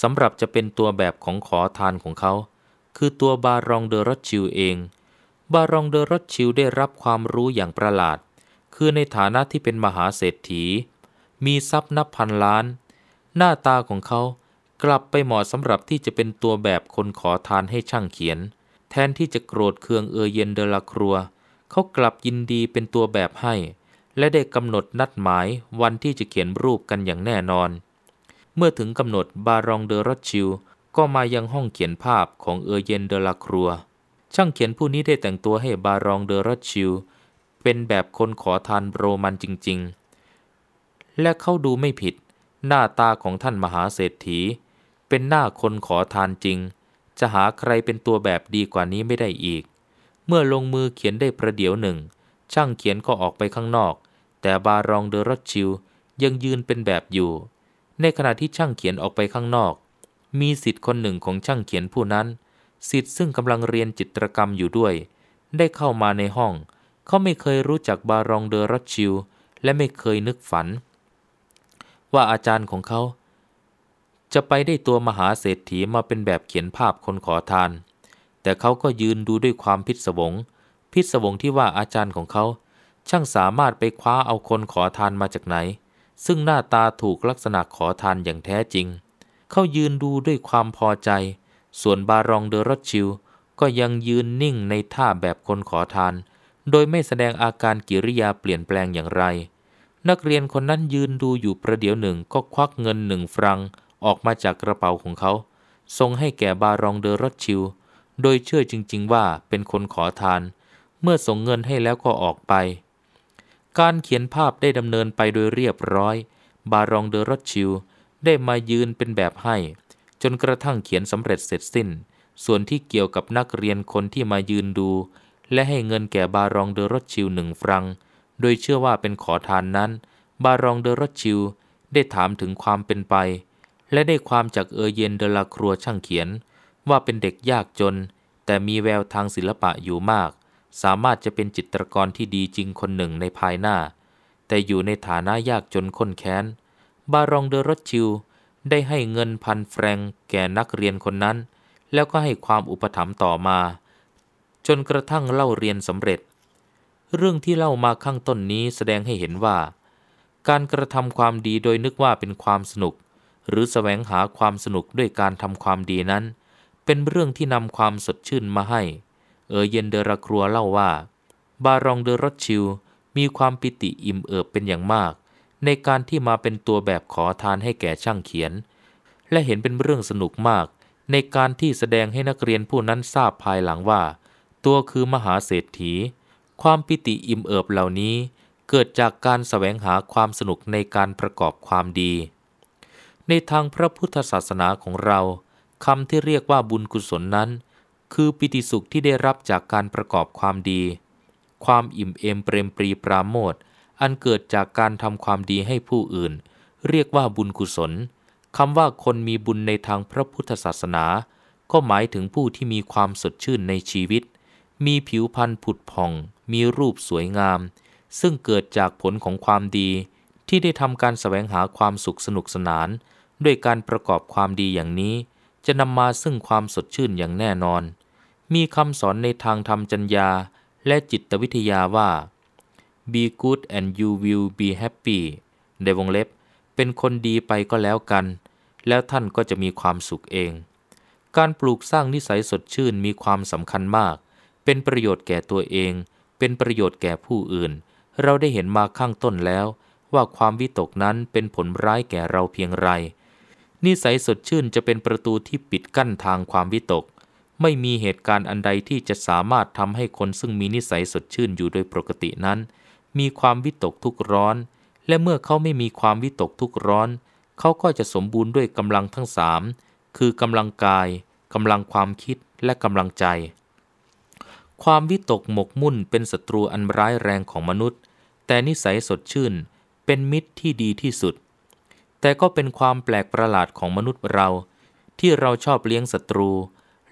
สำหรับจะเป็นตัวแบบของขอทานของเขา คือตัวบารองเดอร์อชิลเองบารองเดอร์รถชิลได้รับความรู้อย่างประหลาด คือในฐานะที่เป็นมหาเศรษฐี มีทรัพย์นับพันล้าน หน้าตาของเขากลับไปเหมาะสำหรับที่จะเป็นตัวแบบคนขอทานให้ช่างเขียน แทนที่จะโกรธเคืองเออเยนเดลครัว เขากลับยินดีเป็นตัวแบบให้ และได้กำหนดนัดหมายวันที่จะเขียนรูปกันอย่างแน่นอน เมื่อถึงกำหนด บารองเดอรอดชิลก็มายังห้องเขียนภาพของเออเยนเดลครัวช่างเขียนผู้นี้ได้แต่งตัวให้บารองเดอรัชชิลเป็นแบบคนขอทานโรมันจริงๆ และเขาดูไม่ผิด หน้าตาของท่านมหาเศรษฐี เป็นหน้าคนขอทานจริง จะหาใครเป็นตัวแบบดีกว่านี้ไม่ได้อีก เมื่อลงมือเขียนได้ประเดี๋ยวหนึ่ง ช่างเขียนก็ออกไปข้างนอก แต่บารองเดอรัชชิลยังยืนเป็นแบบอยู่ ในขณะที่ช่างเขียนออกไปข้างนอก มีสิทธิ์คนหนึ่งของช่างเขียนผู้นั้นสิทธิ์ซึ่งกำลังเรียนจิตรกรรมอยู่ด้วย ได้เข้ามาในห้อง เขาไม่เคยรู้จักบารองเดอรัชชิลและไม่เคยนึกฝัน ว่าอาจารย์ของเขา จะไปได้ตัวมหาเศรษฐีมาเป็นแบบเขียนภาพคนขอทาน แต่เขาก็ยืนดูด้วยความพิศวงพิศวงที่ว่าอาจารย์ของเขา ช่างสามารถไปคว้าเอาคนขอทานมาจากไหน ซึ่งหน้าตาถูกลักษณะขอทานอย่างแท้จริง เขายืนดูด้วยความพอใจส่วนบารองเดอรอชิลก็ยังยืนนิ่งในท่าแบบคนขอทาน โดยไม่แสดงอาการกิริยาเปลี่ยนแปลงอย่างไร นักเรียนคนนั้นยืนดูอยู่ประเดี๋ยวหนึ่งก็ควักเงินหนึ่งฟรังออกมาจากกระเป๋าของเขาส่งให้แก่บารองเดอรอชิลโดยเชื่อจริงๆว่าเป็นคนขอทาน เมื่อส่งเงินให้แล้วก็ออกไป การเขียนภาพได้ดำเนินไปโดยเรียบร้อย บารองเดอรอชิลได้มายืนเป็นแบบให้จนกระทั่งเขียนสำเร็จเสร็จสิ้น ส่วนที่เกี่ยวกับนักเรียนคนที่มายืนดู และให้เงินแก่บารองเดอรถชิลหนึ่งฟรัง โดยเชื่อว่าเป็นขอทานนั้น บารองเดอรถชิลได้ถามถึงความเป็นไป และได้ความจากเออเยนเดลาครัวช่างเขียน ว่าเป็นเด็กยากจน แต่มีแววทางศิลปะอยู่มาก สามารถจะเป็นจิตรกรที่ดีจริงคนหนึ่งในภายหน้า แต่อยู่ในฐานะยากจนข้นแค้น บารองเดอรถชิลได้ให้เงินพันแฟรงแก่นักเรียนคนนั้น แล้วก็ให้ความอุปถัมภ์ต่อมา จนกระทั่งเล่าเรียนสำเร็จ เรื่องที่เล่ามาข้างต้นนี้แสดงให้เห็นว่า การกระทำความดีโดยนึกว่าเป็นความสนุก หรือสแสวงหาความสนุกด้วยการทำความดีนั้น เป็นเรื่องที่นำความสดชื่นมาให้ เออเยนเดราครัวเล่าว่า บารองเดอรอชิลมีความปิติอิ่มเอิบเป็นอย่างมากในการที่มาเป็นตัวแบบขอทานให้แก่ช่างเขียน และเห็นเป็นเรื่องสนุกมาก ในการที่แสดงให้นักเรียนผู้นั้นทราบภายหลังว่า ตัวคือมหาเศรษฐี ความปิติอิ่มเอิบเหล่านี้ เกิดจากการสแสวงหาความสนุกในการประกอบความดี ในทางพระพุทธศาสนาของเรา คำที่เรียกว่าบุญกุศลนั้น คือปิติสุขที่ได้รับจากการประกอบความดี ความอิ่มเอมเปรมปรีปราโมทอันเกิดจากการทำความดีให้ผู้อื่น เรียกว่าบุญกุศลคำว่าคนมีบุญในทางพระพุทธศาสนา ก็หมายถึงผู้ที่มีความสดชื่นในชีวิต มีผิวพรรณผุดผ่อง มีรูปสวยงาม ซึ่งเกิดจากผลของความดี ที่ได้ทำการสแสวงหาความสุขสนุกสนาน ด้วยการประกอบความดีอย่างนี้ จะนำมาซึ่งความสดชื่นอย่างแน่นอน มีคำสอนในทางธรรมจัญญาและจิตวิทยาว่า be good and you will be happy ในวงเล็บ เป็นคนดีไปก็แล้วกัน แล้วท่านก็จะมีความสุขเอง การปลูกสร้างนิสัยสดชื่นมีความสำคัญมาก เป็นประโยชน์แก่ตัวเอง เป็นประโยชน์แก่ผู้อื่น เราได้เห็นมาข้างต้นแล้ว ว่าความวิตกนั้นเป็นผลร้ายแก่เราเพียงไร นิสัยสดชื่นจะเป็นประตูที่ปิดกั้นทางความวิตก ไม่มีเหตุการณ์อันใดที่จะสามารถทำให้คนซึ่งมีนิสัยสดชื่นอยู่โดยปกตินั้นมีความวิตกทุกร้อน และเมื่อเขาไม่มีความวิตกทุกร้อน เขาก็จะสมบูรณ์ด้วยกำลังทั้งสาม คือกำลังกายกำลังความคิด และกำลังใจ ความวิตกหมกมุ่นเป็นศัตรูอันร้ายแรงของมนุษย์ แต่นิสัยสดชื่นเป็นมิตรที่ดีที่สุด แต่ก็เป็นความแปลกประหลาดของมนุษย์เรา ที่เราชอบเลี้ยงศัตรู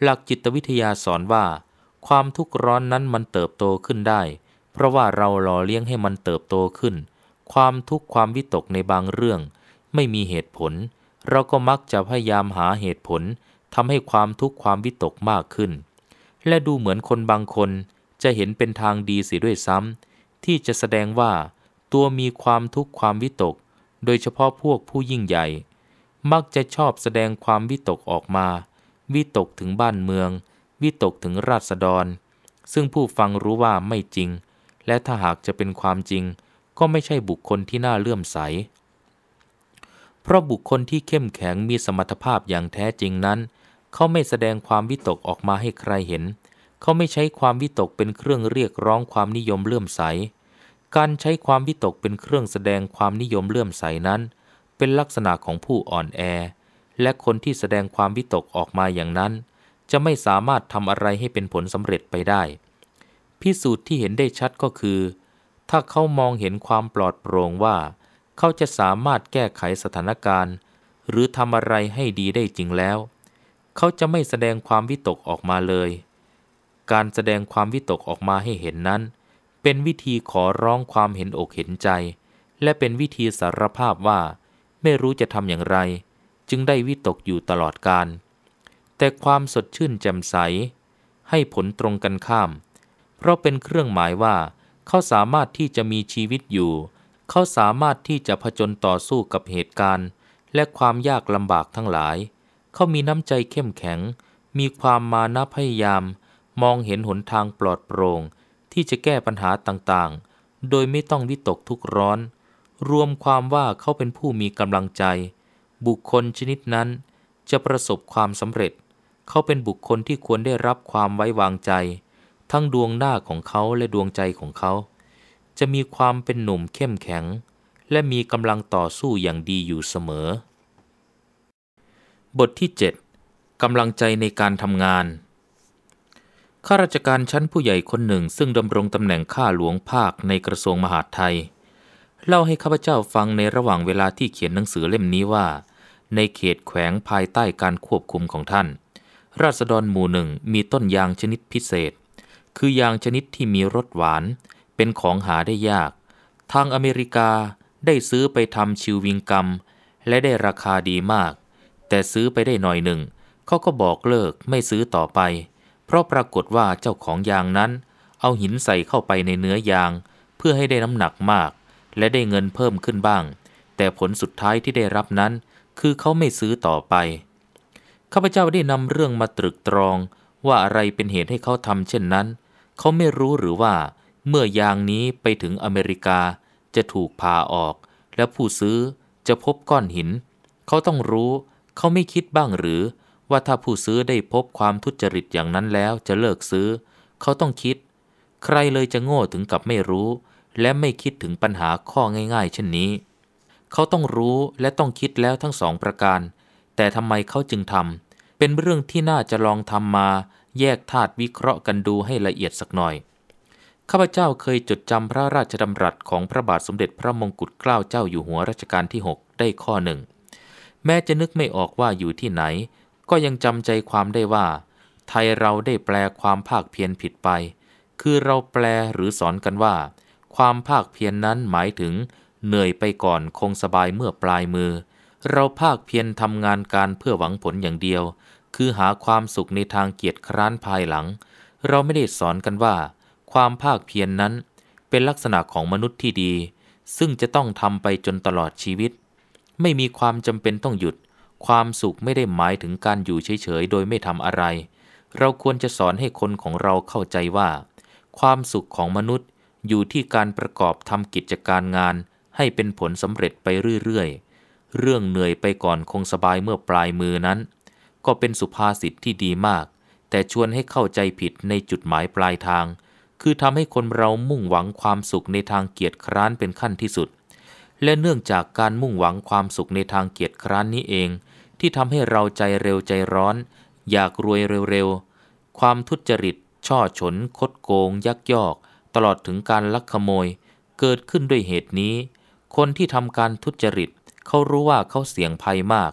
หลักจิตวิทยาสอนว่า ความทุกข์ร้อนนั้นมันเติบโตขึ้นได้เพราะว่าเราหล่อเลี้ยงให้มันเติบโตขึ้น ความทุกข์ความวิตกในบางเรื่อง ไม่มีเหตุผล เราก็มักจะพยายามหาเหตุผลทำให้ความทุกข์ความวิตกมากขึ้น และดูเหมือนคนบางคน จะเห็นเป็นทางดีเสียด้วยซ้ำที่จะแสดงว่า ตัวมีความทุกข์ความวิตก โดยเฉพาะพวกผู้ยิ่งใหญ่ มักจะชอบแสดงความวิตกออกมา วิตกถึงบ้านเมืองวิตกถึงราษฎร ซึ่งผู้ฟังรู้ว่าไม่จริงและถ้าหากจะเป็นความจริง ก็ไม่ใช่บุคคลที่น่าเลื่อมใส เพราะบุคคลที่เข้มแข็งมีสมรรถภาพอย่างแท้จริงนั้น เขาไม่แสดงความวิตกออกมาให้ใครเห็น เขาไม่ใช้ความวิตกเป็นเครื่องเรียกร้องความนิยมเลื่อมใส การใช้ความวิตกเป็นเครื่องแสดงความนิยมเลื่อมใสนั้น เป็นลักษณะของผู้อ่อนแอ และคนที่แสดงความวิตกออกมาอย่างนั้น จะไม่สามารถทำอะไรให้เป็นผลสำเร็จไปได้พิสูจน์ที่เห็นได้ชัดก็คือ ถ้าเขามองเห็นความปลอดโปร่งว่า เขาจะสามารถแก้ไขสถานการณ์ หรือทำอะไรให้ดีได้จริงแล้ว เขาจะไม่แสดงความวิตกออกมาเลย การแสดงความวิตกออกมาให้เห็นนั้น เป็นวิธีขอร้องความเห็นอกเห็นใจ และเป็นวิธีสารภาพว่า ไม่รู้จะทำอย่างไร จึงได้วิตกอยู่ตลอดการแต่ความสดชื่นแจ่มใส ให้ผลตรงกันข้ามเพราะเป็นเครื่องหมายว่า เขาสามารถที่จะมีชีวิตอยู่ เขาสามารถที่จะผจญต่อสู้กับเหตุการณ์ และความยากลำบากทั้งหลาย เขามีน้ำใจเข้มแข็ง มีความมานะพยายาม มองเห็นหนทางปลอดโปร่งที่จะแก้ปัญหาต่างๆ โดยไม่ต้องวิตกทุกร้อน รวมความว่าเขาเป็นผู้มีกำลังใจ บุคคลชนิดนั้น จะประสบความสำเร็จ เขาเป็นบุคคลที่ควรได้รับความไว้วางใจทั้งดวงหน้าของเขาและดวงใจของเขา จะมีความเป็นหนุ่มเข้มแข็ง และมีกำลังต่อสู้อย่างดีอยู่เสมอ บทที่ 7 กำกำลังใจในการทำงานข้าราชการชั้นผู้ใหญ่คนหนึ่งซึ่งดำรงตำแหน่งข้าหลวงภาคในกระทรวงมหาดไทยเล่าให้ข้าพเจ้าฟังในระหว่างเวลาที่เขียนหนังสือเล่มนี้ว่า ในเขตแขวงภายใต้การควบคุมของท่าน ราษฎรหมู่หนึ่งมีต้นยางชนิดพิเศษคือยางชนิดที่มีรสหวาน เป็นของหาได้ยาก ทางอเมริกาได้ซื้อไปทำชิววิงกรรม และได้ราคาดีมาก แต่ซื้อไปได้หน่อยหนึ่ง เขาก็บอกเลิกไม่ซื้อต่อไป เพราะปรากฏว่าเจ้าของยางนั้น เอาหินใส่เข้าไปในเนื้อยางเพื่อให้ได้น้ำหนักมาก และได้เงินเพิ่มขึ้นบ้าง แต่ผลสุดท้ายที่ได้รับนั้น คือเขาไม่ซื้อต่อไปข้าพเจ้าได้นำเรื่องมาตรึกตรองว่าอะไรเป็นเหตุให้เขาทำเช่นนั้นเขาไม่รู้หรือว่าเมื่อยางนี้ไปถึงอเมริกาจะถูกพาออก และผู้ซื้อจะพบก้อนหิน เขาต้องรู้เขาไม่คิดบ้างหรือ ว่าถ้าผู้ซื้อได้พบความทุจริตอย่างนั้นแล้วจะเลิกซื้อ เขาต้องคิดใครเลยจะโง่ถึงกับไม่รู้ และไม่คิดถึงปัญหาข้อง่าย ๆ เช่นนี้ เขาต้องรู้และต้องคิดแล้วทั้งสองประการ แต่ทำไมเขาจึงทำเป็นเรื่องที่น่าจะลองทำมาแยกธาตุวิเคราะห์กันดูให้ละเอียดสักหน่อย ข้าพเจ้าเคยจดจำพระราชดำรัสของพระบาทสมเด็จพระมงกุฎเกล้าเจ้าอยู่หัวรัชกาลที่ 6 ได้ข้อหนึ่ง แม้จะนึกไม่ออกว่าอยู่ที่ไหน ก็ยังจำใจความได้ว่า ไทยเราได้แปลความภาคเพียนผิดไป คือเราแปลหรือสอนกันว่า ความภาคเพียนนั้นหมายถึงเหนื่อยไปก่อนคงสบายเมื่อปลายมือ เราภาคเพียนทำงานการเพื่อหวังผลอย่างเดียวคือหาความสุขในทางเกียรติคร้านภายหลัง เราไม่ได้สอนกันว่า ความภาคเพียรนนั้น เป็นลักษณะของมนุษย์ที่ดี ซึ่งจะต้องทำไปจนตลอดชีวิต ไม่มีความจำเป็นต้องหยุด ความสุขไม่ได้หมายถึงการอยู่เฉยๆโดยไม่ทำอะไร เราควรจะสอนให้คนของเราเข้าใจว่า ความสุขของมนุษย์อยู่ที่การประกอบทำกิจการงาน ให้เป็นผลสำเร็จไปเรื่อยๆเรื่องเหนื่อยไปก่อนคงสบายเมื่อปลายมือนั้นก็เป็นสุภาษิตที่ดีมาก แต่ชวนให้เข้าใจผิดในจุดหมายปลายทาง คือทำให้คนเรามุ่งหวังความสุขในทางเกียรติคร้านเป็นขั้นที่สุด และเนื่องจากการมุ่งหวังความสุขในทางเกียรติคร้านนี้เอง ที่ทำให้เราใจเร็วใจร้อน อยากรวยเร็วๆ ความทุจริต ช่อฉน คดโกง ยักยอก ตลอดถึงการลักขโมย เกิดขึ้นด้วยเหตุนี้ คนที่ทำการทุจริต เขารู้ว่าเขาเสี่ยงภัยมาก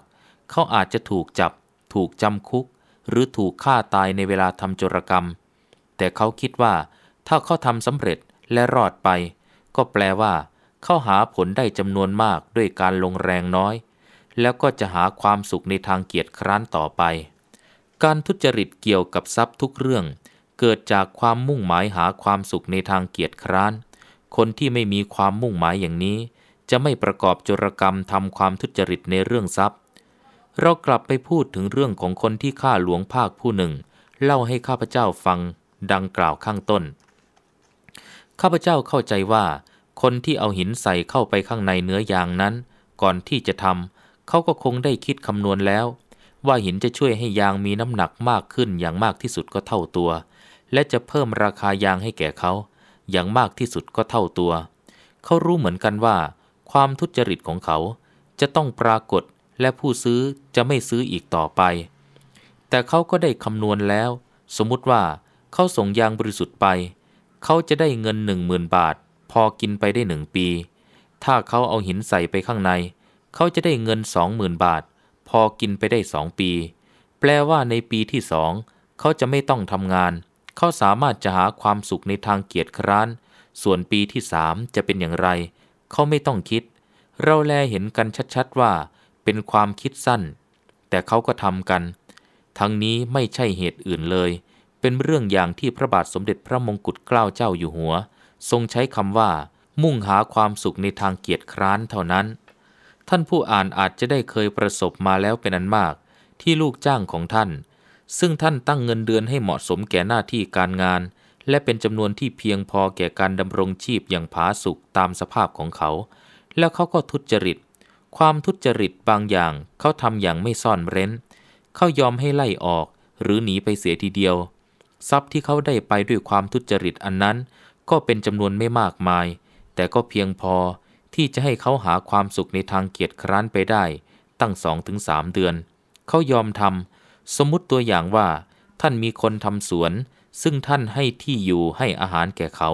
เขาอาจจะถูกจับถูกจำคุก หรือถูกฆ่าตายในเวลาทำจรกรรม แต่เขาคิดว่าถ้าเขาทำสำเร็จและรอดไป ก็แปลว่าเขาหาผลได้จำนวนมากด้วยการลงแรงน้อย แล้วก็จะหาความสุขในทางเกียรติคร้านต่อไป การทุจริตเกี่ยวกับทรัพย์ทุกเรื่อง เกิดจากความมุ่งหมายหาความสุขในทางเกียรติคร้านคนที่ไม่มีความมุ่งหมายอย่างนี้ จะไม่ประกอบจรกรรมทำความทุจริตในเรื่องทรัพย์เรากลับไปพูดถึงเรื่องของคนที่ฆ่าหลวงภาคผู้หนึ่ง เล่าให้ข้าพเจ้าฟังดังกล่าวข้างต้น ข้าพเจ้าเข้าใจว่า คนที่เอาหินใส่เข้าไปข้างในเนื้อยางนั้น ก่อนที่จะทำเขาก็คงได้คิดคำนวณแล้ว ว่าหินจะช่วยให้ยางมีน้ำหนักมากขึ้นอย่างมากที่สุดก็เท่าตัว และจะเพิ่มราคายางให้แก่เขาอย่างมากที่สุดก็เท่าตัวเขารู้เหมือนกันว่า ความทุจริตของเขาจะต้องปรากฏและผู้ซื้อจะไม่ซื้ออีกต่อไป แต่เขาก็ได้คำนวณแล้ว สมมติว่า เขาส่งยางบริสุทธิ์ไป เขาจะได้เงินหนึ่งหมื่นบาท พอกินไปได้หนึ่งปี ถ้าเขาเอาหินใส่ไปข้างใน เขาจะได้เงินสองหมื่นบาท พอกินไปได้สองปี แปลว่าในปีที่สองเขาจะไม่ต้องทำงาน เขาสามารถจะหาความสุขในทางเกียรติคร้าน ส่วนปีที่สามจะเป็นอย่างไร เขาไม่ต้องคิด เราแลเห็นกันชัด ๆว่าเป็นความคิดสั้น แต่เขาก็ทำกัน ทั้งนี้ไม่ใช่เหตุอื่นเลย เป็นเรื่องอย่างที่พระบาทสมเด็จพระมงกุฎเกล้าเจ้าอยู่หัว ทรงใช้คำว่า มุ่งหาความสุขในทางเกียรติคร้านเท่านั้น ท่านผู้อ่านอาจจะได้เคยประสบมาแล้วเป็นอันมาก ที่ลูกจ้างของท่าน ซึ่งท่านตั้งเงินเดือนให้เหมาะสมแก่หน้าที่การงาน และเป็นจำนวนที่เพียงพอแก่การดำรงชีพอย่างผาสุกตามสภาพของเขา แล้วเขาก็ทุจริตความทุจริตบางอย่างเขาทำอย่างไม่ซ่อนเร้น เขายอมให้ไล่ออก หรือหนีไปเสียทีเดียว ทรัพย์ที่เขาได้ไปด้วยความทุจริตอันนั้น ก็เป็นจำนวนไม่มากมาย แต่ก็เพียงพอที่จะให้เขาหาความสุขในทางเกียรติคร้านไปได้ ตั้งสองถึงสามเดือน เขายอมทำสมมติตัวอย่างว่า ท่านมีคนทำสวน ซึ่งท่านให้ที่อยู่ให้อาหารแก่เขา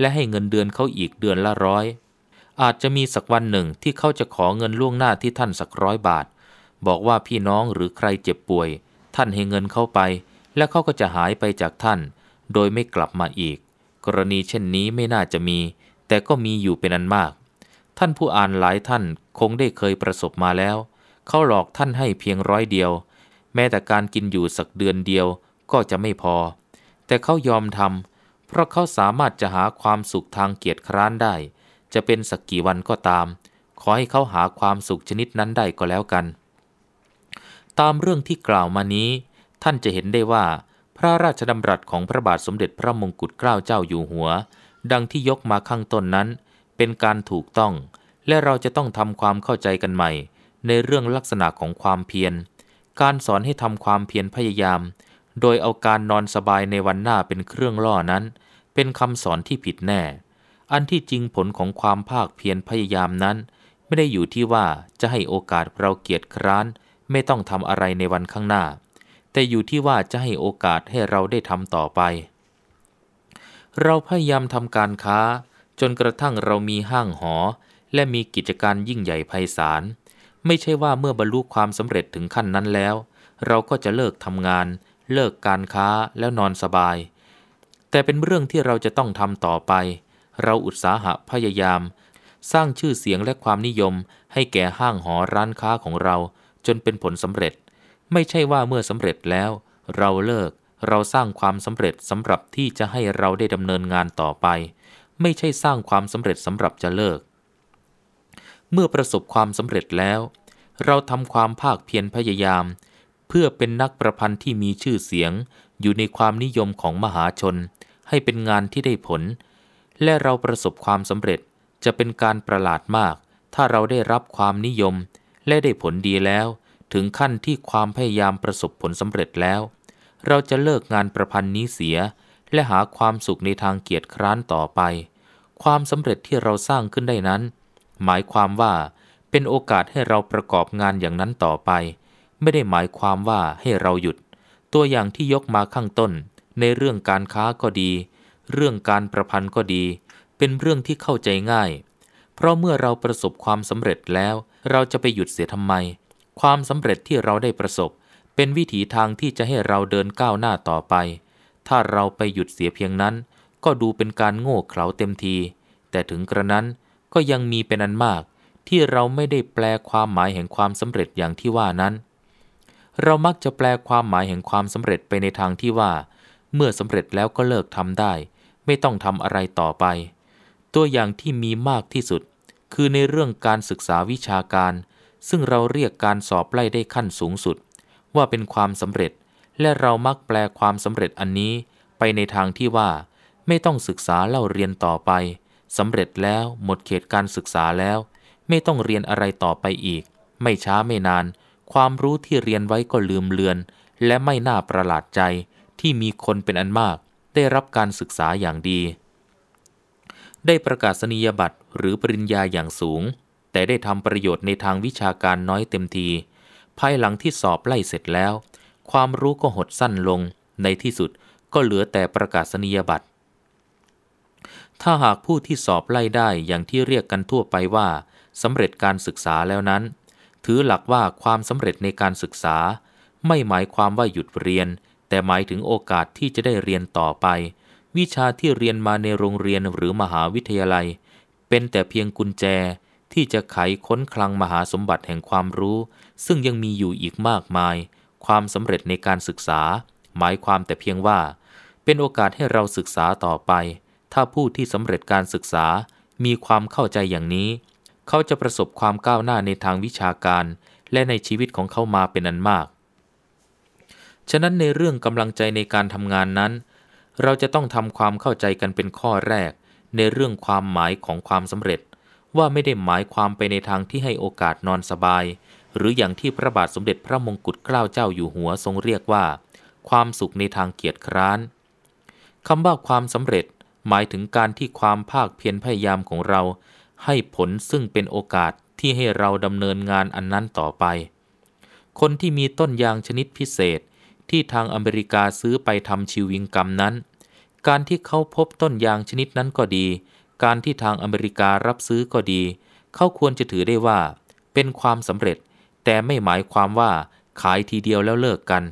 และให้เงินเดือนเขาอีกเดือนละร้อยอาจจะมีสักวันหนึ่งที่เขาจะขอเงินล่วงหน้าที่ท่านสักร้อยบาท บอกว่าพี่น้องหรือใครเจ็บป่วย ท่านให้เงินเข้าไป และเขาก็จะหายไปจากท่าน โดยไม่กลับมาอีก กรณีเช่นนี้ไม่น่าจะมี แต่ก็มีอยู่เป็นอันมาก ท่านผู้อ่านหลายท่านคงได้เคยประสบมาแล้ว เขาหลอกท่านให้เพียงร้อยเดียว แม้แต่การกินอยู่สักเดือนเดียวก็จะไม่พอ แต่เขายอมทำเพราะเขาสามารถจะหาความสุขทางเกียรติคร้านได้จะเป็นสักกี่วันก็ตาม ขอให้เขาหาความสุขชนิดนั้นได้ก็แล้วกัน ตามเรื่องที่กล่าวมานี้ ท่านจะเห็นได้ว่า พระราชดำรัสของพระบาทสมเด็จพระมงกุฎเกล้าเจ้าอยู่หัว ดังที่ยกมาข้างต้นนั้น เป็นการถูกต้อง และเราจะต้องทำความเข้าใจกันใหม่ ในเรื่องลักษณะของความเพียร การสอนให้ทำความเพียรพยายาม โดยเอาการนอนสบายในวันหน้าเป็นเครื่องล่อนั้น เป็นคำสอนที่ผิดแน่อันที่จริงผลของความภาคเพียรพยายามนั้น ไม่ได้อยู่ที่ว่าจะให้โอกาสเราเกียรติคร้าน ไม่ต้องทำอะไรในวันข้างหน้า แต่อยู่ที่ว่าจะให้โอกาสให้เราได้ทำต่อไป เราพยายามทำการค้า จนกระทั่งเรามีห้างหอ และมีกิจการยิ่งใหญ่ไพศาล ไม่ใช่ว่าเมื่อบรรลุความสำเร็จถึงขั้นนั้นแล้ว เราก็จะเลิกทำงาน เลิกการค้าแล้วนอนสบาย แต่เป็นเรื่องที่เราจะต้องทำต่อไปเราอุตสาหะพยายาม สร้างชื่อเสียงและความนิยมให้แก่ห้างหอร้านค้าของเราจนเป็นผลสำเร็จ ไม่ใช่ว่าเมื่อสำเร็จแล้ว เราเลิก เราสร้างความสำเร็จสำหรับที่จะให้เราได้ดำเนินงานต่อไป ไม่ใช่สร้างความสำเร็จสำหรับจะเลิก เมื่อประสบความสำเร็จแล้ว เราทำความภาคเพียรพยายาม เพื่อเป็นนักประพันธ์ที่มีชื่อเสียง อยู่ในความนิยมของมหาชน ให้เป็นงานที่ได้ผลและเราประสบความสำเร็จจะเป็นการประหลาดมาก ถ้าเราได้รับความนิยม และได้ผลดีแล้ว ถึงขั้นที่ความพยายามประสบผลสำเร็จแล้ว เราจะเลิกงานประพันธ์นี้เสียและหาความสุขในทางเกียรติคร้านต่อไป ความสำเร็จที่เราสร้างขึ้นได้นั้น หมายความว่าเป็นโอกาสให้เราประกอบงานอย่างนั้นต่อไป ไม่ได้หมายความว่าให้เราหยุด ตัวอย่างที่ยกมาข้างต้น ในเรื่องการค้าก็ดีเรื่องการประพันธ์ก็ดี เป็นเรื่องที่เข้าใจง่าย เพราะเมื่อเราประสบความสำเร็จแล้ว เราจะไปหยุดเสียทำไม ความสำเร็จที่เราได้ประสบ เป็นวิถีทางที่จะให้เราเดินก้าวหน้าต่อไป ถ้าเราไปหยุดเสียเพียงนั้น ก็ดูเป็นการโง่เขลาเต็มที แต่ถึงกระนั้น ก็ยังมีเป็นอันมากที่เราไม่ได้แปลความหมายแห่งความสำเร็จอย่างที่ว่านั้น เรามักจะแปลความหมายแห่งความสำเร็จไปในทางที่ว่า เมื่อสำเร็จแล้วก็เลิกทำได้ไม่ต้องทำอะไรต่อไป ตัวอย่างที่มีมากที่สุด คือในเรื่องการศึกษาวิชาการ ซึ่งเราเรียกการสอบไล่ได้ขั้นสูงสุด ว่าเป็นความสำเร็จ และเรามักแปลความสำเร็จอันนี้ ไปในทางที่ว่า ไม่ต้องศึกษาเล่าเรียนต่อไป สำเร็จแล้วหมดเขตการศึกษาแล้ว ไม่ต้องเรียนอะไรต่อไปอีก ไม่ช้าไม่นาน ความรู้ที่เรียนไว้ก็ลืมเลือน และไม่น่าประหลาดใจที่มีคนเป็นอันมากได้รับการศึกษาอย่างดี ได้ประกาศนียบัตรหรือปริญญาอย่างสูง แต่ได้ทำประโยชน์ในทางวิชาการน้อยเต็มที ภายหลังที่สอบไล่เสร็จแล้ว ความรู้ก็หดสั้นลงในที่สุดก็เหลือแต่ประกาศนียบัตรถ้าหากผู้ที่สอบไล่ได้อย่างที่เรียกกันทั่วไปว่าสำเร็จการศึกษาแล้วนั้น ถือหลักว่าความสำเร็จในการศึกษา ไม่หมายความว่าหยุดเรียนแต่หมายถึงโอกาสที่จะได้เรียนต่อไป วิชาที่เรียนมาในโรงเรียนหรือมหาวิทยาลัย เป็นแต่เพียงกุญแจที่จะไขค้นคลังมหาสมบัติแห่งความรู้ ซึ่งยังมีอยู่อีกมากมาย ความสำเร็จในการศึกษา หมายความแต่เพียงว่า เป็นโอกาสให้เราศึกษาต่อไป ถ้าผู้ที่สำเร็จการศึกษา มีความเข้าใจอย่างนี้ เขาจะประสบความก้าวหน้าในทางวิชาการ และในชีวิตของเขามาเป็นอันมากฉะนั้นในเรื่องกำลังใจในการทำงานนั้น เราจะต้องทำความเข้าใจกันเป็นข้อแรก ในเรื่องความหมายของความสำเร็จ ว่าไม่ได้หมายความไปในทางที่ให้โอกาสนอนสบาย หรืออย่างที่พระบาทสมเด็จพระมงกุฎเกล้าเจ้าอยู่หัวทรงเรียกว่า ความสุขในทางเกียรติคร้านคำว่าความสำเร็จ หมายถึงการที่ความภาคเพียรพยายามของเรา ให้ผลซึ่งเป็นโอกาสที่ให้เราดำเนินงานอันนั้นต่อไป คนที่มีต้นยางชนิดพิเศษที่ทางอเมริกาซื้อไปทำชีวิงกรรมนั้น การที่เขาพบต้นยางชนิดนั้นก็ดี การที่ทางอเมริการับซื้อก็ดี เขาควรจะถือได้ว่าเป็นความสำเร็จ แต่ไม่หมายความว่าขายทีเดียวแล้วเลิกกัน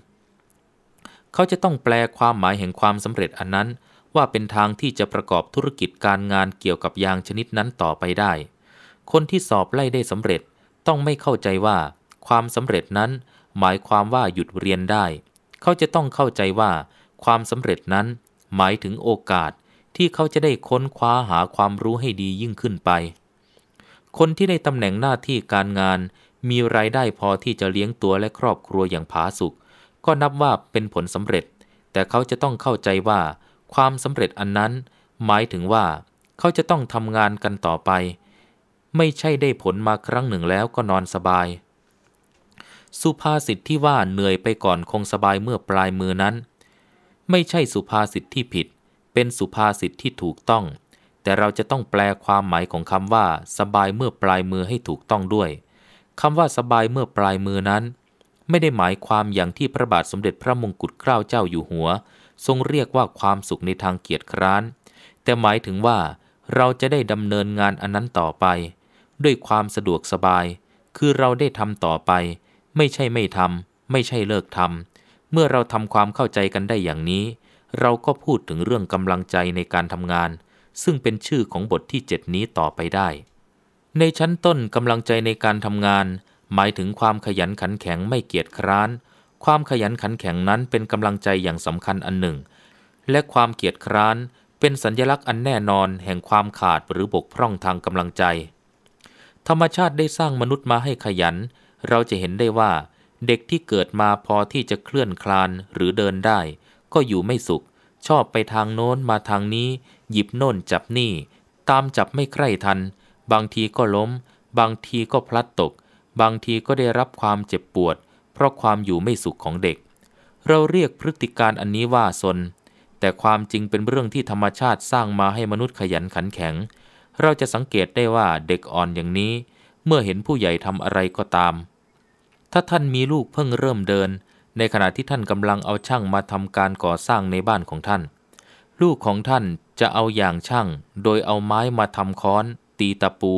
เขาจะต้องแปลความหมายแห่งความสำเร็จอันนั้น ว่าเป็นทางที่จะประกอบธุรกิจการงานเกี่ยวกับยางชนิดนั้นต่อไปได้ คนที่สอบไล่ได้สำเร็จ ต้องไม่เข้าใจว่า ความสำเร็จนั้น หมายความว่าหยุดเรียนได้เขาจะต้องเข้าใจว่า ความสำเร็จนั้น หมายถึงโอกาสที่เขาจะได้ค้นคว้าหาความรู้ให้ดียิ่งขึ้นไป คนที่ได้ตำแหน่งหน้าที่การงานมีรายได้พอที่จะเลี้ยงตัวและครอบครัวอย่างผาสุกก็นับว่าเป็นผลสำเร็จ แต่เขาจะต้องเข้าใจว่า ความสำเร็จอันนั้น หมายถึงว่า เขาจะต้องทำงานกันต่อไป ไม่ใช่ได้ผลมาครั้งหนึ่งแล้วก็นอนสบายสุภาษิตที่ว่าเหนื่อยไปก่อนคงสบายเมื่อปลายมือนั้น ไม่ใช่สุภาษิตที่ผิด เป็นสุภาษิตที่ถูกต้อง แต่เราจะต้องแปลความหมายของคำว่า สบายเมื่อปลายมือให้ถูกต้องด้วยคำว่าสบายเมื่อปลายมือนั้น ไม่ได้หมายความอย่างที่ พระบาทสมเด็จพระมงกุฎเกล้าเจ้าอยู่หัว ทรงเรียกว่าความสุขในทางเกียรติคร้านแต่หมายถึงว่า เราจะได้ดำเนินงานอันนั้นต่อไป ด้วยความสะดวกสบาย คือเราได้ทำต่อไปไม่ใช่ไม่ทำ ไม่ใช่เลิกทำเมื่อเราทำความเข้าใจกันได้อย่างนี้ เราก็พูดถึงเรื่องกำลังใจในการทำงาน ซึ่งเป็นชื่อของบทที่ 7 นี้ต่อไปได้ ในชั้นต้นกำลังใจในการทำงาน หมายถึงความขยันขันแข็งไม่เกียจคร้าน ความขยันขันแข็งนั้นเป็นกำลังใจอย่างสำคัญอันหนึ่ง และความเกียจคร้านเป็นสัญลักษณ์อันแน่นอนแห่งความขาดหรือบกพร่องทางกำลังใจ ธรรมชาติได้สร้างมนุษย์มาให้ขยันเราจะเห็นได้ว่า เด็กที่เกิดมาพอที่จะเคลื่อนคลานหรือเดินได้ ก็อยู่ไม่สุข ชอบไปทางโน้นมาทางนี้ หยิบโน่นจับนี่ ตามจับไม่ใคร่ทัน บางทีก็ล้ม บางทีก็พลัดตก บางทีก็ได้รับความเจ็บปวด เพราะความอยู่ไม่สุขของเด็ก เราเรียกพฤติการอันนี้ว่าซนแต่ความจริงเป็นเรื่องที่ธรรมชาติสร้างมาให้มนุษย์ขยันขันแข็ง เราจะสังเกตได้ว่าเด็กอ่อนอย่างนี้เมื่อเห็นผู้ใหญ่ทำอะไรก็ตาม ถ้าท่านมีลูกเพิ่งเริ่มเดิน ในขณะที่ท่านกำลังเอาช่างมาทำการก่อสร้างในบ้านของท่าน ลูกของท่านจะเอาอย่างช่าง โดยเอาไม้มาทำค้อน ตีตะปู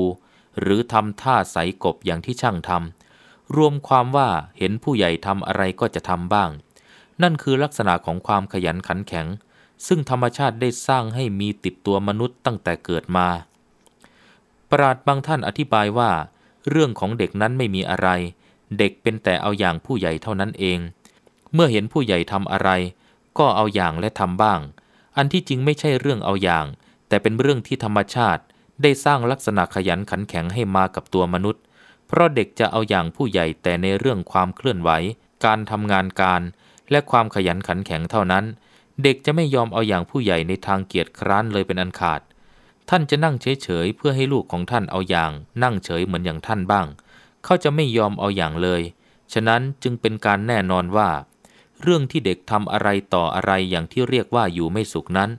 หรือทำท่าใสกบอย่างที่ช่างทำ รวมความว่า เห็นผู้ใหญ่ทำอะไรก็จะทำบ้าง นั่นคือลักษณะของความขยันขันแข็ง ซึ่งธรรมชาติได้สร้างให้มีติดตัวมนุษย์ตั้งแต่เกิดมา ประหลาดบางท่านอธิบายว่าเรื่องของเด็กนั้นไม่มีอะไร เด็กเป็นแต่เอาอย่างผู้ใหญ่เท่านั้นเอง เมื่อเห็นผู้ใหญ่ทำอะไร ก็เอาอย่างและทำบ้าง อันที่จริงไม่ใช่เรื่องเอาอย่าง แต่เป็นเรื่องที่ธรรมชาติ ได้สร้างลักษณะขยันขันแข็งให้มากับตัวมนุษย์ เพราะเด็กจะเอาอย่างผู้ใหญ่แต่ในเรื่องความเคลื่อนไหว การทำงานการ และความขยันขันแข็งเท่านั้น เด็กจะไม่ยอมเอาอย่างผู้ใหญ่ในทางเกียรติคร้านเลยเป็นอันขาดท่านจะนั่งเฉยๆ เพื่อให้ลูกของท่านเอาอย่าง นั่งเฉยเหมือนอย่างท่านบ้าง เขาจะไม่ยอมเอาอย่างเลย ฉะนั้นจึงเป็นการแน่นอนว่า เรื่องที่เด็กทำอะไรต่ออะไรอย่างที่เรียกว่าอยู่ไม่สุขนั้น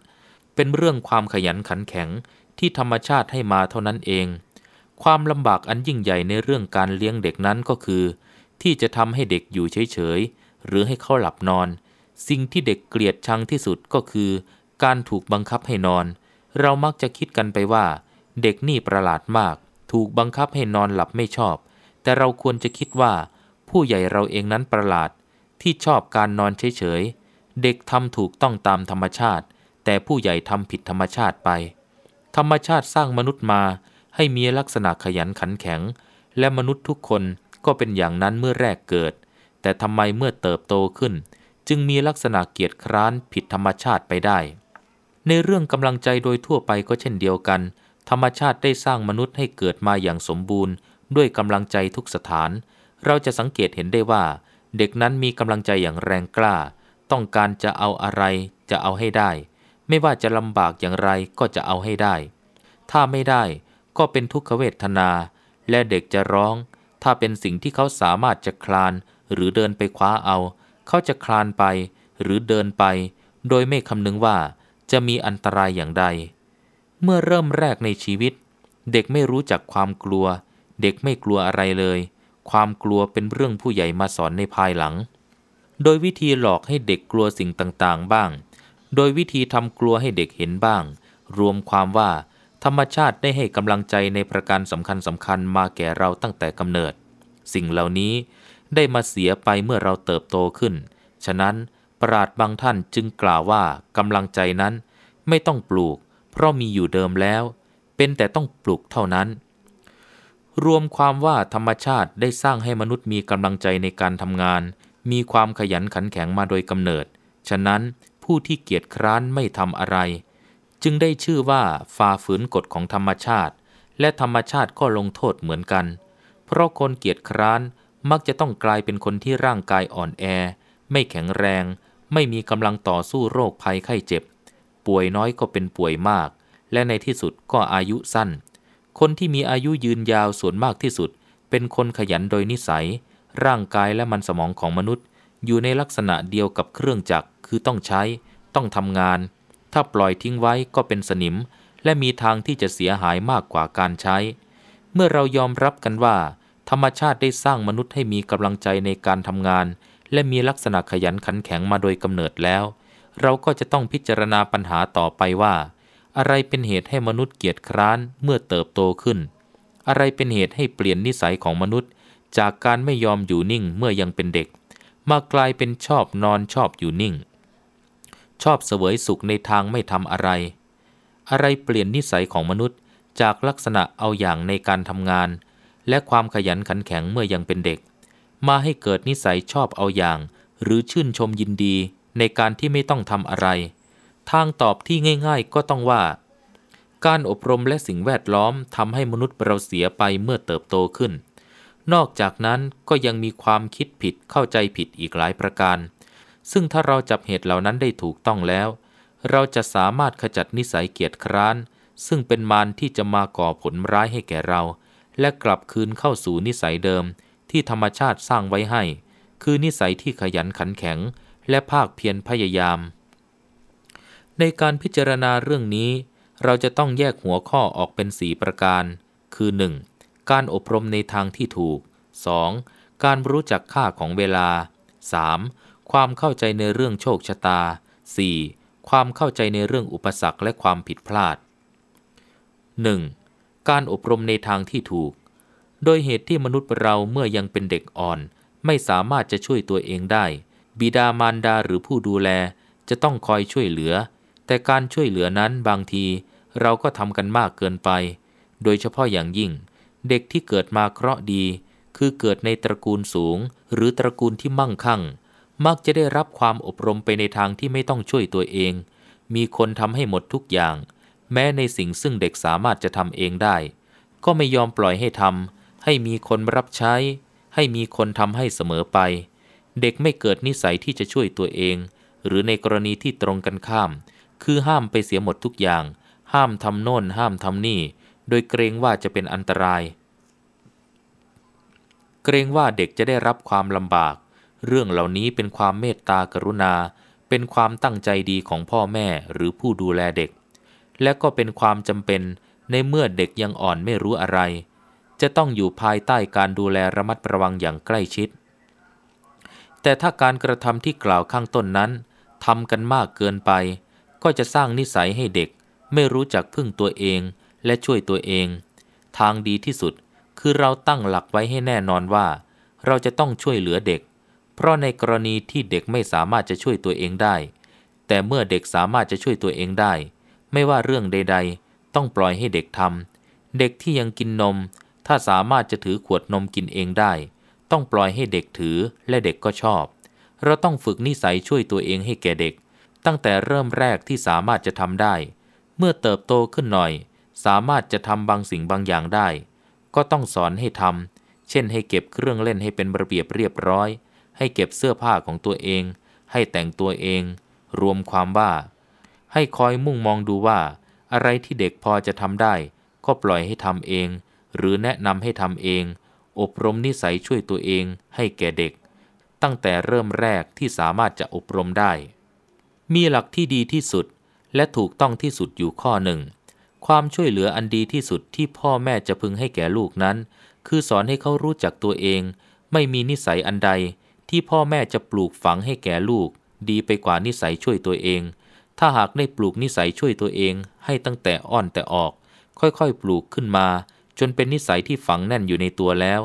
เป็นเรื่องความขยันขันแข็งที่ธรรมชาติให้มาเท่านั้นเอง ความลำบากอันยิ่งใหญ่ในเรื่องการเลี้ยงเด็กนั้นก็คือ ที่จะทำให้เด็กอยู่เฉยๆ หรือให้เขาหลับนอน สิ่งที่เด็กเกลียดชังที่สุดก็คือ การถูกบังคับให้นอนเรามักจะคิดกันไปว่าเด็กนี่ประหลาดมาก ถูกบังคับให้นอนหลับไม่ชอบ แต่เราควรจะคิดว่าผู้ใหญ่เราเองนั้นประหลาดที่ชอบการนอนเฉยๆเด็กทำถูกต้องตามธรรมชาติ แต่ผู้ใหญ่ทำผิดธรรมชาติไป ธรรมชาติสร้างมนุษย์มาให้มีลักษณะขยันขันแข็ง และมนุษย์ทุกคนก็เป็นอย่างนั้นเมื่อแรกเกิด แต่ทำไมเมื่อเติบโตขึ้น จึงมีลักษณะเกียจคร้านผิดธรรมชาติไปได้ในเรื่องกำลังใจโดยทั่วไปก็เช่นเดียวกัน ธรรมชาติได้สร้างมนุษย์ให้เกิดมาอย่างสมบูรณ์ ด้วยกำลังใจทุกสถาน เราจะสังเกตเห็นได้ว่า เด็กนั้นมีกำลังใจอย่างแรงกล้า ต้องการจะเอาอะไร จะเอาให้ได้ ไม่ว่าจะลำบากอย่างไรก็จะเอาให้ได้ ถ้าไม่ได้ก็เป็นทุกขเวทนา และเด็กจะร้อง ถ้าเป็นสิ่งที่เขาสามารถจะคลาน หรือเดินไปคว้าเอา เขาจะคลานไป หรือเดินไป โดยไม่คำนึงว่าจะมีอันตรายอย่างใด เมื่อเริ่มแรกในชีวิต เด็กไม่รู้จักความกลัว เด็กไม่กลัวอะไรเลย ความกลัวเป็นเรื่องผู้ใหญ่มาสอนในภายหลัง โดยวิธีหลอกให้เด็กกลัวสิ่งต่างๆ บ้าง โดยวิธีทำกลัวให้เด็กเห็นบ้าง รวมความว่า ธรรมชาติได้ให้กำลังใจในประการสำคัญสำคัญมาแก่เราตั้งแต่กำเนิด สิ่งเหล่านี้ได้มาเสียไปเมื่อเราเติบโตขึ้น ฉะนั้นประาดบางท่านจึงกล่าวว่ากำลังใจนั้น ไม่ต้องปลูกเพราะมีอยู่เดิมแล้ว เป็นแต่ต้องปลูกเท่านั้น รวมความว่าธรรมชาติได้สร้างให้มนุษย์มีกำลังใจในการทำงาน มีความขยันขันแข็งมาโดยกำเนิด ฉะนั้นผู้ที่เกียจคร้านไม่ทำอะไร จึงได้ชื่อว่าฝ่าฝืนกฎของธรรมชาติ และธรรมชาติก็ลงโทษเหมือนกัน เพราะคนเกียจคร้านมักจะต้องกลายเป็นคนที่ร่างกายอ่อนแอ ไม่แข็งแรงไม่มีกำลังต่อสู้โรคภัยไข้เจ็บ ป่วยน้อยก็เป็นป่วยมาก และในที่สุดก็อายุสั้น คนที่มีอายุยืนยาวส่วนมากที่สุด เป็นคนขยันโดยนิสัย ร่างกายและมันสมองของมนุษย์อยู่ในลักษณะเดียวกับเครื่องจักร คือต้องใช้ ต้องทำงาน ถ้าปล่อยทิ้งไว้ก็เป็นสนิม และมีทางที่จะเสียหายมากกว่าการใช้ เมื่อเรายอมรับกันว่า ธรรมชาติได้สร้างมนุษย์ให้มีกำลังใจในการทำงานและมีลักษณะขยันขันแข็งมาโดยกำเนิดแล้ว เราก็จะต้องพิจารณาปัญหาต่อไปว่า อะไรเป็นเหตุให้มนุษย์เกียจคร้านเมื่อเติบโตขึ้น อะไรเป็นเหตุให้เปลี่ยนนิสัยของมนุษย์ จากการไม่ยอมอยู่นิ่งเมื่อยังเป็นเด็ก มากลายเป็นชอบนอนชอบอยู่นิ่ง ชอบเสวยสุขในทางไม่ทำอะไร อะไรเปลี่ยนนิสัยของมนุษย์จากลักษณะเอาอย่างในการทำงาน และความขยันขันแข็งเมื่อยังเป็นเด็กมาให้เกิดนิสัยชอบเอาอย่าง หรือชื่นชมยินดีในการที่ไม่ต้องทำอะไร ทางตอบที่ง่ายๆก็ต้องว่า การอบรมและสิ่งแวดล้อมทำให้มนุษย์เราเสียไปเมื่อเติบโตขึ้น นอกจากนั้นก็ยังมีความคิดผิดเข้าใจผิดอีกหลายประการ ซึ่งถ้าเราจับเหตุเหล่านั้นได้ถูกต้องแล้ว เราจะสามารถขจัดนิสัยเกียจคร้าน ซึ่งเป็นมารที่จะมาก่อผลร้ายให้แก่เรา และกลับคืนเข้าสู่นิสัยเดิมที่ธรรมชาติสร้างไว้ให้ คือนิสัยที่ขยันขันแข็งและภาคเพียรพยายาม ในการพิจารณาเรื่องนี้ เราจะต้องแยกหัวข้อออกเป็นสีประการ คือ 1. การอบรมในทางที่ถูก 2. การรู้จักค่าของเวลา 3. ความเข้าใจในเรื่องโชคชะตา 4. ความเข้าใจในเรื่องอุปสรรคและความผิดพลาด 1. การอบรมในทางที่ถูกโดยเหตุที่มนุษย์เราเมื่อยังเป็นเด็กอ่อน ไม่สามารถจะช่วยตัวเองได้ บิดามารดาหรือผู้ดูแลจะต้องคอยช่วยเหลือ แต่การช่วยเหลือนั้นบางที เราก็ทำกันมากเกินไป โดยเฉพาะอย่างยิ่ง เด็กที่เกิดมาเคราะห์ดี คือเกิดในตระกูลสูงหรือตระกูลที่มั่งคั่ง มักจะได้รับความอบรมไปในทางที่ไม่ต้องช่วยตัวเอง มีคนทำให้หมดทุกอย่าง แม้ในสิ่งซึ่งเด็กสามารถจะทำเองได้ ก็ไม่ยอมปล่อยให้ทำให้มีคนรับใช้ ให้มีคนทำให้เสมอไป เด็กไม่เกิดนิสัยที่จะช่วยตัวเอง หรือในกรณีที่ตรงกันข้าม คือห้ามไปเสียหมดทุกอย่าง ห้ามทำโน่น ห้ามทำนี่ โดยเกรงว่าจะเป็นอันตราย เกรงว่าเด็กจะได้รับความลำบาก เรื่องเหล่านี้เป็นความเมตตากรุณา เป็นความตั้งใจดีของพ่อแม่หรือผู้ดูแลเด็ก และก็เป็นความจำเป็น ในเมื่อเด็กยังอ่อนไม่รู้อะไรจะต้องอยู่ภายใต้การดูแลระมัดระวังอย่างใกล้ชิด แต่ถ้าการกระทำที่กล่าวข้างต้นนั้นทำกันมากเกินไป ก็จะสร้างนิสัยให้เด็ก ไม่รู้จักพึ่งตัวเองและช่วยตัวเอง ทางดีที่สุดคือเราตั้งหลักไว้ให้แน่นอนว่าเราจะต้องช่วยเหลือเด็ก เพราะในกรณีที่เด็กไม่สามารถจะช่วยตัวเองได้ แต่เมื่อเด็กสามารถจะช่วยตัวเองได้ ไม่ว่าเรื่องใด ๆ ต้องปล่อยให้เด็กทำเด็กที่ยังกินนมถ้าสามารถจะถือขวดนมกินเองได้ ต้องปล่อยให้เด็กถือและเด็กก็ชอบ เราต้องฝึกนิสัยช่วยตัวเองให้แก่เด็ก ตั้งแต่เริ่มแรกที่สามารถจะทำได้ เมื่อเติบโตขึ้นหน่อย สามารถจะทำบางสิ่งบางอย่างได้ ก็ต้องสอนให้ทำ เช่นให้เก็บเครื่องเล่นให้เป็นระเบียบเรียบร้อย ให้เก็บเสื้อผ้าของตัวเอง ให้แต่งตัวเอง รวมความว่า ให้คอยมุ่งมองดูว่า อะไรที่เด็กพอจะทำได้ ก็ปล่อยให้ทำเองหรือแนะนำให้ทำเอง อบรมนิสัยช่วยตัวเองให้แก่เด็ก ตั้งแต่เริ่มแรกที่สามารถจะอบรมได้ มีหลักที่ดีที่สุด และถูกต้องที่สุดอยู่ข้อหนึ่ง ความช่วยเหลืออันดีที่สุดที่พ่อแม่จะพึงให้แก่ลูกนั้น คือสอนให้เขารู้จักตัวเอง ไม่มีนิสัยอันใดที่พ่อแม่จะปลูกฝังให้แก่ลูก ดีไปกว่านิสัยช่วยตัวเอง ถ้าหากได้ปลูกนิสัยช่วยตัวเอง ให้ตั้งแต่อ่อนแต่ออก ค่อยๆปลูกขึ้นมาจนเป็นนิสัยที่ฝังแน่นอยู่ในตัวแล้ว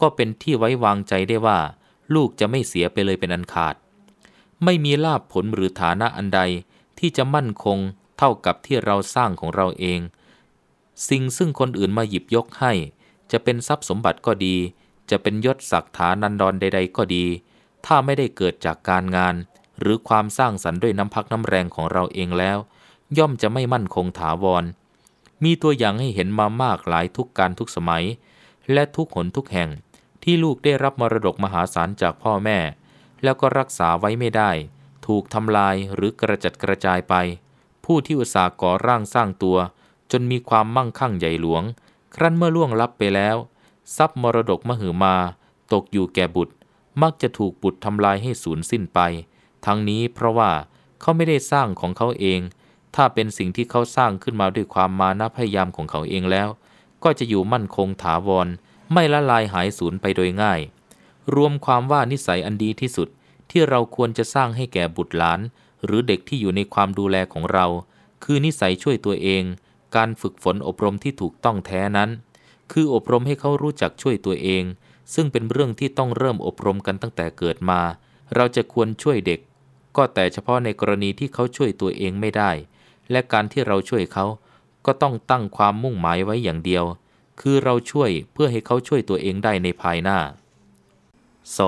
ก็เป็นที่ไว้วางใจได้ว่า ลูกจะไม่เสียไปเลยเป็นอันขาด ไม่มีลาบผลหรือฐานะอันใดที่จะมั่นคงเท่ากับที่เราสร้างของเราเอง สิ่งซึ่งคนอื่นมาหยิบยกให้ จะเป็นทรัพย์สมบัติก็ดี จะเป็นยศศักดิ์ฐานันดรใด ๆก็ดี ถ้าไม่ได้เกิดจากการงาน หรือความสร้างสรรค์ด้วยน้ำพักน้ำแรงของเราเองแล้ว ย่อมจะไม่มั่นคงถาวรมีตัวอย่างให้เห็นมามากหลายทุกการทุกสมัย และทุกหนทุกแห่งที่ลูกได้รับมรดกมหาศาลจากพ่อแม่ แล้วก็รักษาไว้ไม่ได้ ถูกทำลายหรือกระจัดกระจายไป ผู้ที่อุตสาห์ก่อร่างสร้างตัว จนมีความมั่งคั่งใหญ่หลวง ครั้นเมื่อล่วงลับไปแล้ว ทรัพย์มรดกมหือมา ตกอยู่แก่บุตร มักจะถูกบุตรทำลายให้สูญสิ้นไป ทั้งนี้เพราะว่าเขาไม่ได้สร้างของเขาเองถ้าเป็นสิ่งที่เขาสร้างขึ้นมาด้วยความมานะพยายามของเขาเองแล้ว ก็จะอยู่มั่นคงถาวรไม่ละลายหายสูญไปโดยง่าย รวมความว่านิสัยอันดีที่สุด ที่เราควรจะสร้างให้แก่บุตรหลาน หรือเด็กที่อยู่ในความดูแลของเรา คือนิสัยช่วยตัวเอง การฝึกฝนอบรมที่ถูกต้องแท้นั้น คืออบรมให้เขารู้จักช่วยตัวเอง ซึ่งเป็นเรื่องที่ต้องเริ่มอบรมกันตั้งแต่เกิดมา เราจะควรช่วยเด็ก ก็แต่เฉพาะในกรณีที่เขาช่วยตัวเองไม่ได้และการที่เราช่วยเขาก็ต้องตั้งความมุ่งหมายไว้อย่างเดียว คือเราช่วยเพื่อให้เขาช่วยตัวเองได้ในภายหน้า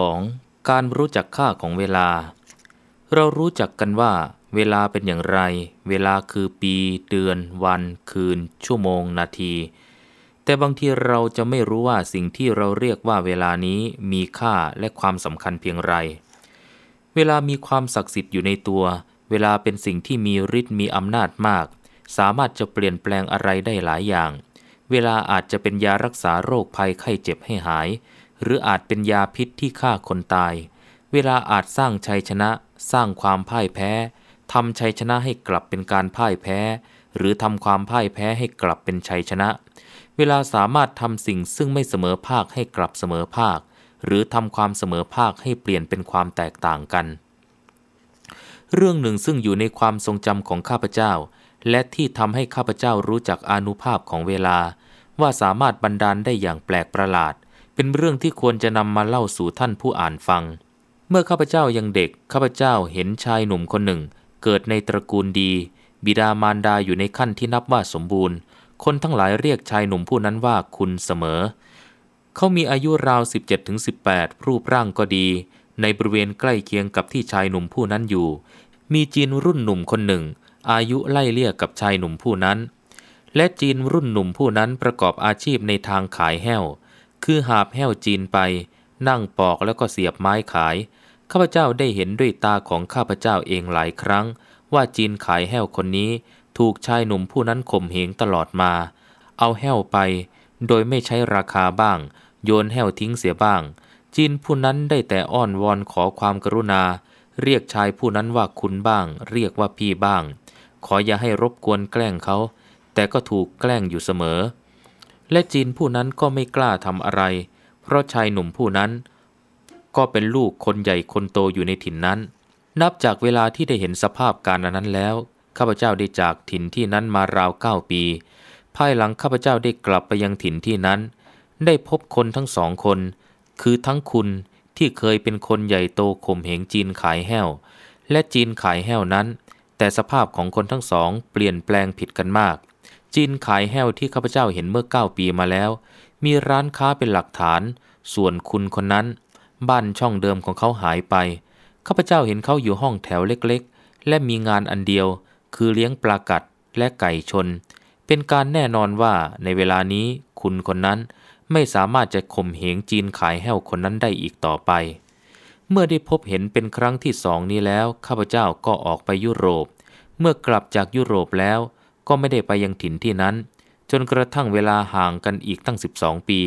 2. การรู้จักค่าของเวลา เรารู้จักกันว่าเวลาเป็นอย่างไร เวลาคือปี เดือน วัน คืน ชั่วโมง นาที แต่บางทีเราจะไม่รู้ว่าสิ่งที่เราเรียกว่าเวลานี้มีค่าและความสำคัญเพียงไร เวลามีความศักดิ์สิทธิ์อยู่ในตัวเวลาเป็นสิ่งที่มีฤทธิ์มีอำนาจมาก สามารถจะเปลี่ยนแปลงอะไรได้หลายอย่าง เวลาอาจจะเป็นยารักษาโรคภัยไข้เจ็บให้หาย หรืออาจเป็นยาพิษที่ฆ่าคนตาย เวลาอาจสร้างชัยชนะ สร้างความพ่ายแพ้ทำชัยชนะให้กลับเป็นการพ่ายแพ้ หรือทำความพ่ายแพ้ให้กลับเป็นชัยชนะ เวลาสามารถทำสิ่งซึ่งไม่เสมอภาคให้กลับเสมอภาค หรือทำความเสมอภาคให้เปลี่ยนเป็นความแตกต่างกันเรื่องหนึ่งซึ่งอยู่ในความทรงจำของข้าพเจ้า และที่ทำให้ข้าพเจ้ารู้จักอนุภาพของเวลา ว่าสามารถบันดาลได้อย่างแปลกประหลาด เป็นเรื่องที่ควรจะนำมาเล่าสู่ท่านผู้อ่านฟัง เมื่อข้าพเจ้ายังเด็ก ข้าพเจ้าเห็นชายหนุ่มคนหนึ่ง เกิดในตระกูลดี บิดามารดาอยู่ในขั้นที่นับว่าสมบูรณ์คนทั้งหลายเรียกชายหนุ่มผู้นั้นว่าคุณเสมอ เขามีอายุราว 17-18รูปร่างก็ดี ในบริเวณใกล้เคียงกับที่ชายหนุ่มผู้นั้นอยู่มีจีนรุ่นหนุ่มคนหนึ่ง อายุไล่เลี่ยกับชายหนุ่มผู้นั้น และจีนรุ่นหนุ่มผู้นั้นประกอบอาชีพในทางขายแห้ว คือหาบแห้วจีนไป นั่งปอกแล้วก็เสียบไม้ขาย ข้าพเจ้าได้เห็นด้วยตาของข้าพเจ้าเองหลายครั้ง ว่าจีนขายแห้วคนนี้ ถูกชายหนุ่มผู้นั้นข่มเหงตลอดมา เอาแห้วไป โดยไม่ใช้ราคาบ้าง โยนแห้วทิ้งเสียบ้าง จีนผู้นั้นได้แต่อ้อนวอนขอความกรุณาเรียกชายผู้นั้นว่าคุณบ้าง เรียกว่าพี่บ้าง ขออย่าให้รบกวนแกล้งเขา แต่ก็ถูกแกล้งอยู่เสมอ และจีนผู้นั้นก็ไม่กล้าทำอะไร เพราะชายหนุ่มผู้นั้น ก็เป็นลูกคนใหญ่คนโตอยู่ในถิ่นนั้น นับจากเวลาที่ได้เห็นสภาพการนั้นแล้วข้าพเจ้าได้จากถิ่นที่นั้นมาราวเก้าปี ภายหลังข้าพเจ้าได้กลับไปยังถิ่นที่นั้น ได้พบคนทั้งสองคน คือทั้งคุณที่เคยเป็นคนใหญ่โตข่มเหงจีนขายแห้ว และจีนขายแห้วนั้น แต่สภาพของคนทั้งสองเปลี่ยนแปลงผิดกันมาก จีนขายแห้วที่ข้าพเจ้าเห็นเมื่อ 9 ปีมาแล้ว มีร้านค้าเป็นหลักฐาน ส่วนคุณคนนั้นบ้านช่องเดิมของเขาหายไปข้าพเจ้าเห็นเขาอยู่ห้องแถวเล็กๆ และมีงานอันเดียวคือเลี้ยงปลากัดและไก่ชน เป็นการแน่นอนว่าในเวลานี้คุณคนนั้นไม่สามารถจะข่มเหงจีนขายแห้วคนนั้นได้อีกต่อไป เมื่อได้พบเห็นเป็นครั้งที่สองนี้แล้วข้าพเจ้าก็ออกไปยุโรป เมื่อกลับจากยุโรปแล้วก็ไม่ได้ไปยังถิ่นที่นั้น จนกระทั่งเวลาห่างกันอีกตั้ง 12 ปี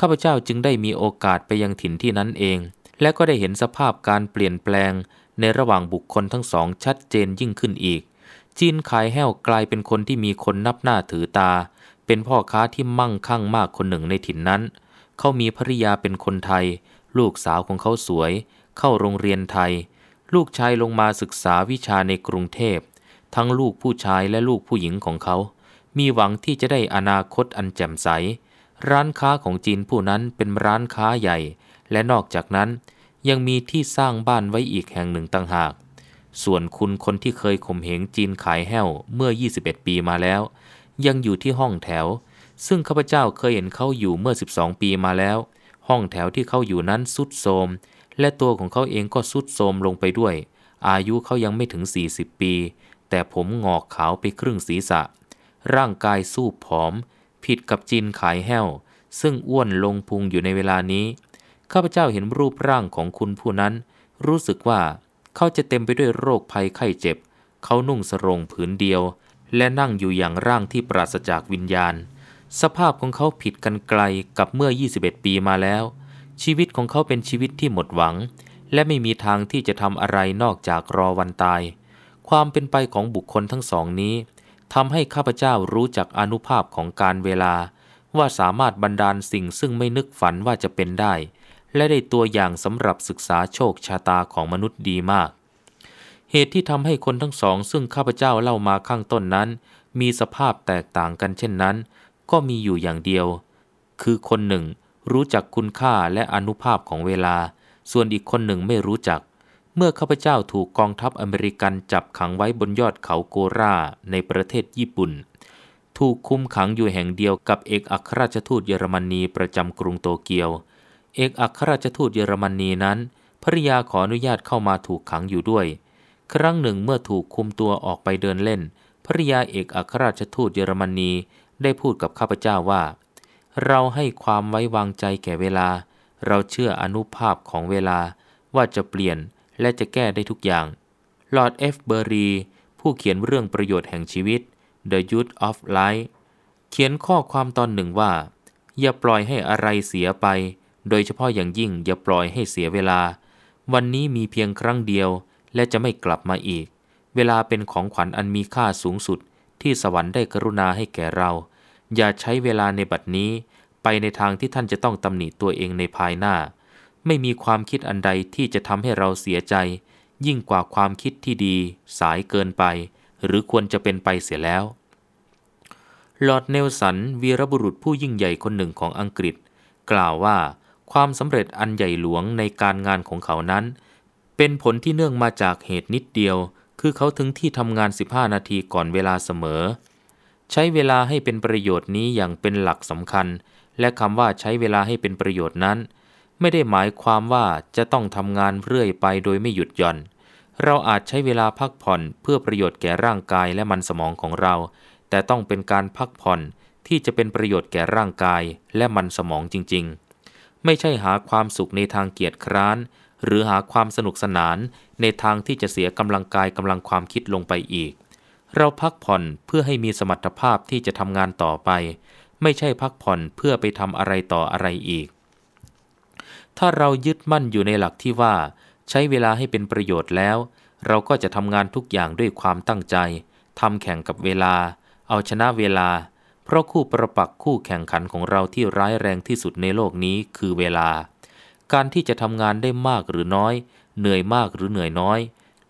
ข้าพเจ้าจึงได้มีโอกาสไปยังถิ่นที่นั้นเอง และก็ได้เห็นสภาพการเปลี่ยนแปลง ในระหว่างบุคคลทั้งสองชัดเจนยิ่งขึ้นอีก จีนขายแห้วกลายเป็นคนที่มีคนนับหน้าถือตาเป็นพ่อค้าที่มั่งคั่งมากคนหนึ่งในถิ่นนั้น เขามีภริยาเป็นคนไทย ลูกสาวของเขาสวย เข้าโรงเรียนไทย ลูกชายลงมาศึกษาวิชาในกรุงเทพ ทั้งลูกผู้ชายและลูกผู้หญิงของเขา มีหวังที่จะได้อนาคตอันแจ่มใส ร้านค้าของจีนผู้นั้นเป็นร้านค้าใหญ่ และนอกจากนั้นยังมีที่สร้างบ้านไว้อีกแห่งหนึ่งต่างหาก ส่วนคุณคนที่เคยข่มเหงจีนขายแห้วเมื่อ 21 ปีมาแล้วยังอยู่ที่ห้องแถว ซึ่งข้าพเจ้าเคยเห็นเขาอยู่เมื่อ 12 ปีมาแล้ว ห้องแถวที่เขาอยู่นั้นสุดโทมและตัวของเขาเองก็สุดโทมลงไปด้วย อายุเขายังไม่ถึง 40 ปี แต่ผมงอกขาวไปครึ่งศีรษะ ร่างกายสู้ผอม ผิดกับจีนขายแห้ว ซึ่งอ้วนลงพุงอยู่ในเวลานี้ ข้าพเจ้าเห็นรูปร่างของคุณผู้นั้น รู้สึกว่าเขาจะเต็มไปด้วยโรคภัยไข้เจ็บ เขานุ่งสรงผืนเดียวและนั่งอยู่อย่างร่างที่ปราศจากวิญญาณ สภาพของเขาผิดกันไกลกับเมื่อ 21 ปีมาแล้ว ชีวิตของเขาเป็นชีวิตที่หมดหวัง และไม่มีทางที่จะทำอะไรนอกจากรอวันตาย ความเป็นไปของบุคคลทั้งสองนี้ทำให้ข้าพเจ้ารู้จักอนุภาพของการเวลา ว่าสามารถบันดาลสิ่งซึ่งไม่นึกฝันว่าจะเป็นได้ และได้ตัวอย่างสำหรับศึกษาโชคชะตาของมนุษย์ดีมากเหตุที่ทำให้คนทั้งสองซึ่งข้าพเจ้าเล่ามาข้างต้นนั้น มีสภาพแตกต่างกันเช่นนั้น ก็มีอยู่อย่างเดียว คือคนหนึ่ง รู้จักคุณค่าและอนุภาพของเวลา ส่วนอีกคนหนึ่งไม่รู้จัก เมื่อข้าพเจ้าถูกกองทัพอเมริกันจับขังไว้บนยอดเขาโกราในประเทศญี่ปุ่น ถูกคุมขังอยู่แห่งเดียวกับเอกอัครราชทูตเยอรมนีประจำกรุงโตเกียว เอกอัครราชทูตเยอรมนีนั้น ภริยาขออนุญาตเข้ามาถูกขังอยู่ด้วยครั้งหนึ่งเมื่อถูกคุมตัวออกไปเดินเล่นภริยาเอกอัครราชทูตเยอรมนี ได้พูดกับข้าพเจ้าว่า เราให้ความไว้วางใจแก่เวลา เราเชื่ออนุภาพของเวลา ว่าจะเปลี่ยนและจะแก้ได้ทุกอย่าง ลอร์ดเอฟเบอรีผู้เขียนเรื่องประโยชน์แห่งชีวิต The Youth of Life เขียนข้อความตอนหนึ่งว่า อย่าปล่อยให้อะไรเสียไป โดยเฉพาะอย่างยิ่งอย่าปล่อยให้เสียเวลา วันนี้มีเพียงครั้งเดียวและจะไม่กลับมาอีก เวลาเป็นของขวัญอันมีค่าสูงสุด ที่สวรรค์ได้กรุณาให้แก่เรา อย่าใช้เวลาในบัดนี้ ไปในทางที่ท่านจะต้องตำหนิตัวเองในภายหน้า ไม่มีความคิดอันใดที่จะทำให้เราเสียใจ ยิ่งกว่าความคิดที่ดี สายเกินไป หรือควรจะเป็นไปเสียแล้วลอดเนลสันวีรบุรุษผู้ยิ่งใหญ่คนหนึ่งของอังกฤษ กล่าวว่า ความสำเร็จอันใหญ่หลวงในการงานของเขานั้นเป็นผลที่เนื่องมาจากเหตุนิดเดียว คือเขาถึงที่ทำงาน 15 นาทีก่อนเวลาเสมอ ใช้เวลาให้เป็นประโยชน์นี้อย่างเป็นหลักสำคัญ และคำว่าใช้เวลาให้เป็นประโยชน์นั้น ไม่ได้หมายความว่าจะต้องทำงานเรื่อยไปโดยไม่หยุดหย่อน เราอาจใช้เวลาพักผ่อนเพื่อประโยชน์แก่ร่างกายและมันสมองของเรา แต่ต้องเป็นการพักผ่อนที่จะเป็นประโยชน์แก่ร่างกายและมันสมองจริง ๆ ไม่ใช่หาความสุขในทางเกียรติคร้านหรือหาความสนุกสนานในทางที่จะเสียกำลังกายกำลังความคิดลงไปอีก เราพักผ่อนเพื่อให้มีสมรรถภาพที่จะทำงานต่อไป ไม่ใช่พักผ่อนเพื่อไปทำอะไรต่ออะไรอีก ถ้าเรายึดมั่นอยู่ในหลักที่ว่า ใช้เวลาให้เป็นประโยชน์แล้ว เราก็จะทำงานทุกอย่างด้วยความตั้งใจทำแข่งกับเวลา เอาชนะเวลา เพราะคู่ประปักคู่แข่งขันของเราที่ร้ายแรงที่สุดในโลกนี้คือเวลาการที่จะทำงานได้มากหรือน้อย เหนื่อยมากหรือเหนื่อยน้อย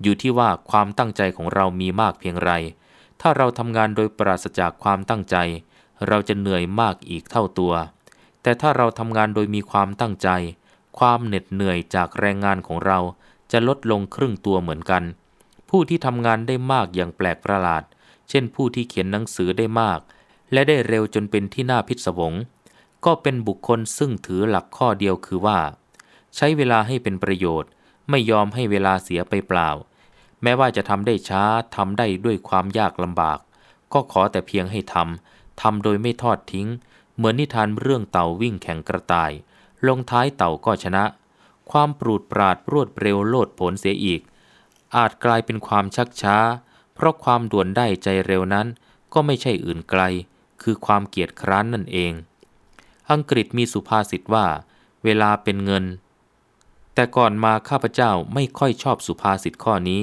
อยู่ที่ว่าความตั้งใจของเรามีมากเพียงไร ถ้าเราทำงานโดยปราศจากความตั้งใจ เราจะเหนื่อยมากอีกเท่าตัว แต่ถ้าเราทำงานโดยมีความตั้งใจ ความเหน็ดเหนื่อยจากแรงงานของเราจะลดลงครึ่งตัวเหมือนกัน ผู้ที่ทำงานได้มากอย่างแปลกประหลาด เช่นผู้ที่เขียนหนังสือได้มาก และได้เร็วจนเป็นที่น่าพิศวง ก็เป็นบุคคลซึ่งถือหลักข้อเดียวคือว่าใช้เวลาให้เป็นประโยชน์ ไม่ยอมให้เวลาเสียไปเปล่า แม้ว่าจะทำได้ช้า ทำได้ด้วยความยากลำบาก ก็ขอแต่เพียงให้ทำ ทำโดยไม่ทอดทิ้ง เหมือนนิทานเรื่องเต่าวิ่งแข่งกระต่าย ลงท้ายเต่าก็ชนะ ความปรูดปราดรวดเร็วโลดผลเสียอีก อาจกลายเป็นความชักช้า เพราะความด่วนได้ใจเร็วนั้น ก็ไม่ใช่อื่นไกล คือความเกียจคร้านนั่นเอง อังกฤษมีสุภาษิตว่า เวลาเป็นเงินแต่ก่อนมาข้าพเจ้าไม่ค่อยชอบสุภาษิตข้อนี้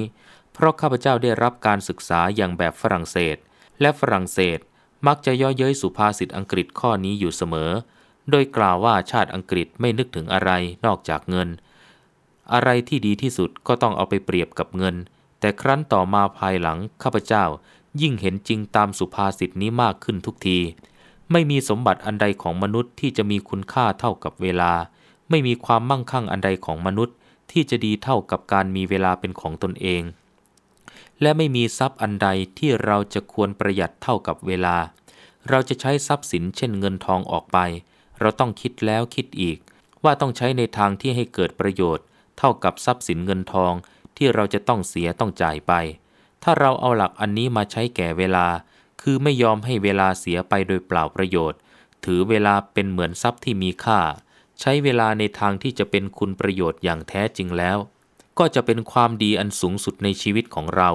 เพราะข้าพเจ้าได้รับการศึกษาอย่างแบบฝรั่งเศส และฝรั่งเศสมักจะย่อเย้ยสุภาษิตอังกฤษข้อนี้อยู่เสมอ โดยกล่าวว่าชาติอังกฤษไม่นึกถึงอะไรนอกจากเงิน อะไรที่ดีที่สุดก็ต้องเอาไปเปรียบกับเงิน แต่ครั้นต่อมาภายหลังข้าพเจ้ายิ่งเห็นจริงตามสุภาษิตนี้มากขึ้นทุกที ไม่มีสมบัติอันใดของมนุษย์ที่จะมีคุณค่าเท่ากับเวลาไม่มีความมั่งคั่งอันใดของมนุษย์ ที่จะดีเท่ากับการมีเวลาเป็นของตนเอง และไม่มีทรัพย์อันใดที่เราจะควรประหยัดเท่ากับเวลา เราจะใช้ทรัพย์สินเช่นเงินทองออกไป เราต้องคิดแล้วคิดอีก ว่าต้องใช้ในทางที่ให้เกิดประโยชน์ เท่ากับทรัพย์สินเงินทองที่เราจะต้องเสียต้องจ่ายไป ถ้าเราเอาหลักอันนี้มาใช้แก่เวลา คือไม่ยอมให้เวลาเสียไปโดยเปล่าประโยชน์ ถือเวลาเป็นเหมือนทรัพย์ที่มีค่าใช้เวลาในทางที่จะเป็นคุณประโยชน์อย่างแท้จริงแล้ว ก็จะเป็นความดีอันสูงสุดในชีวิตของเรา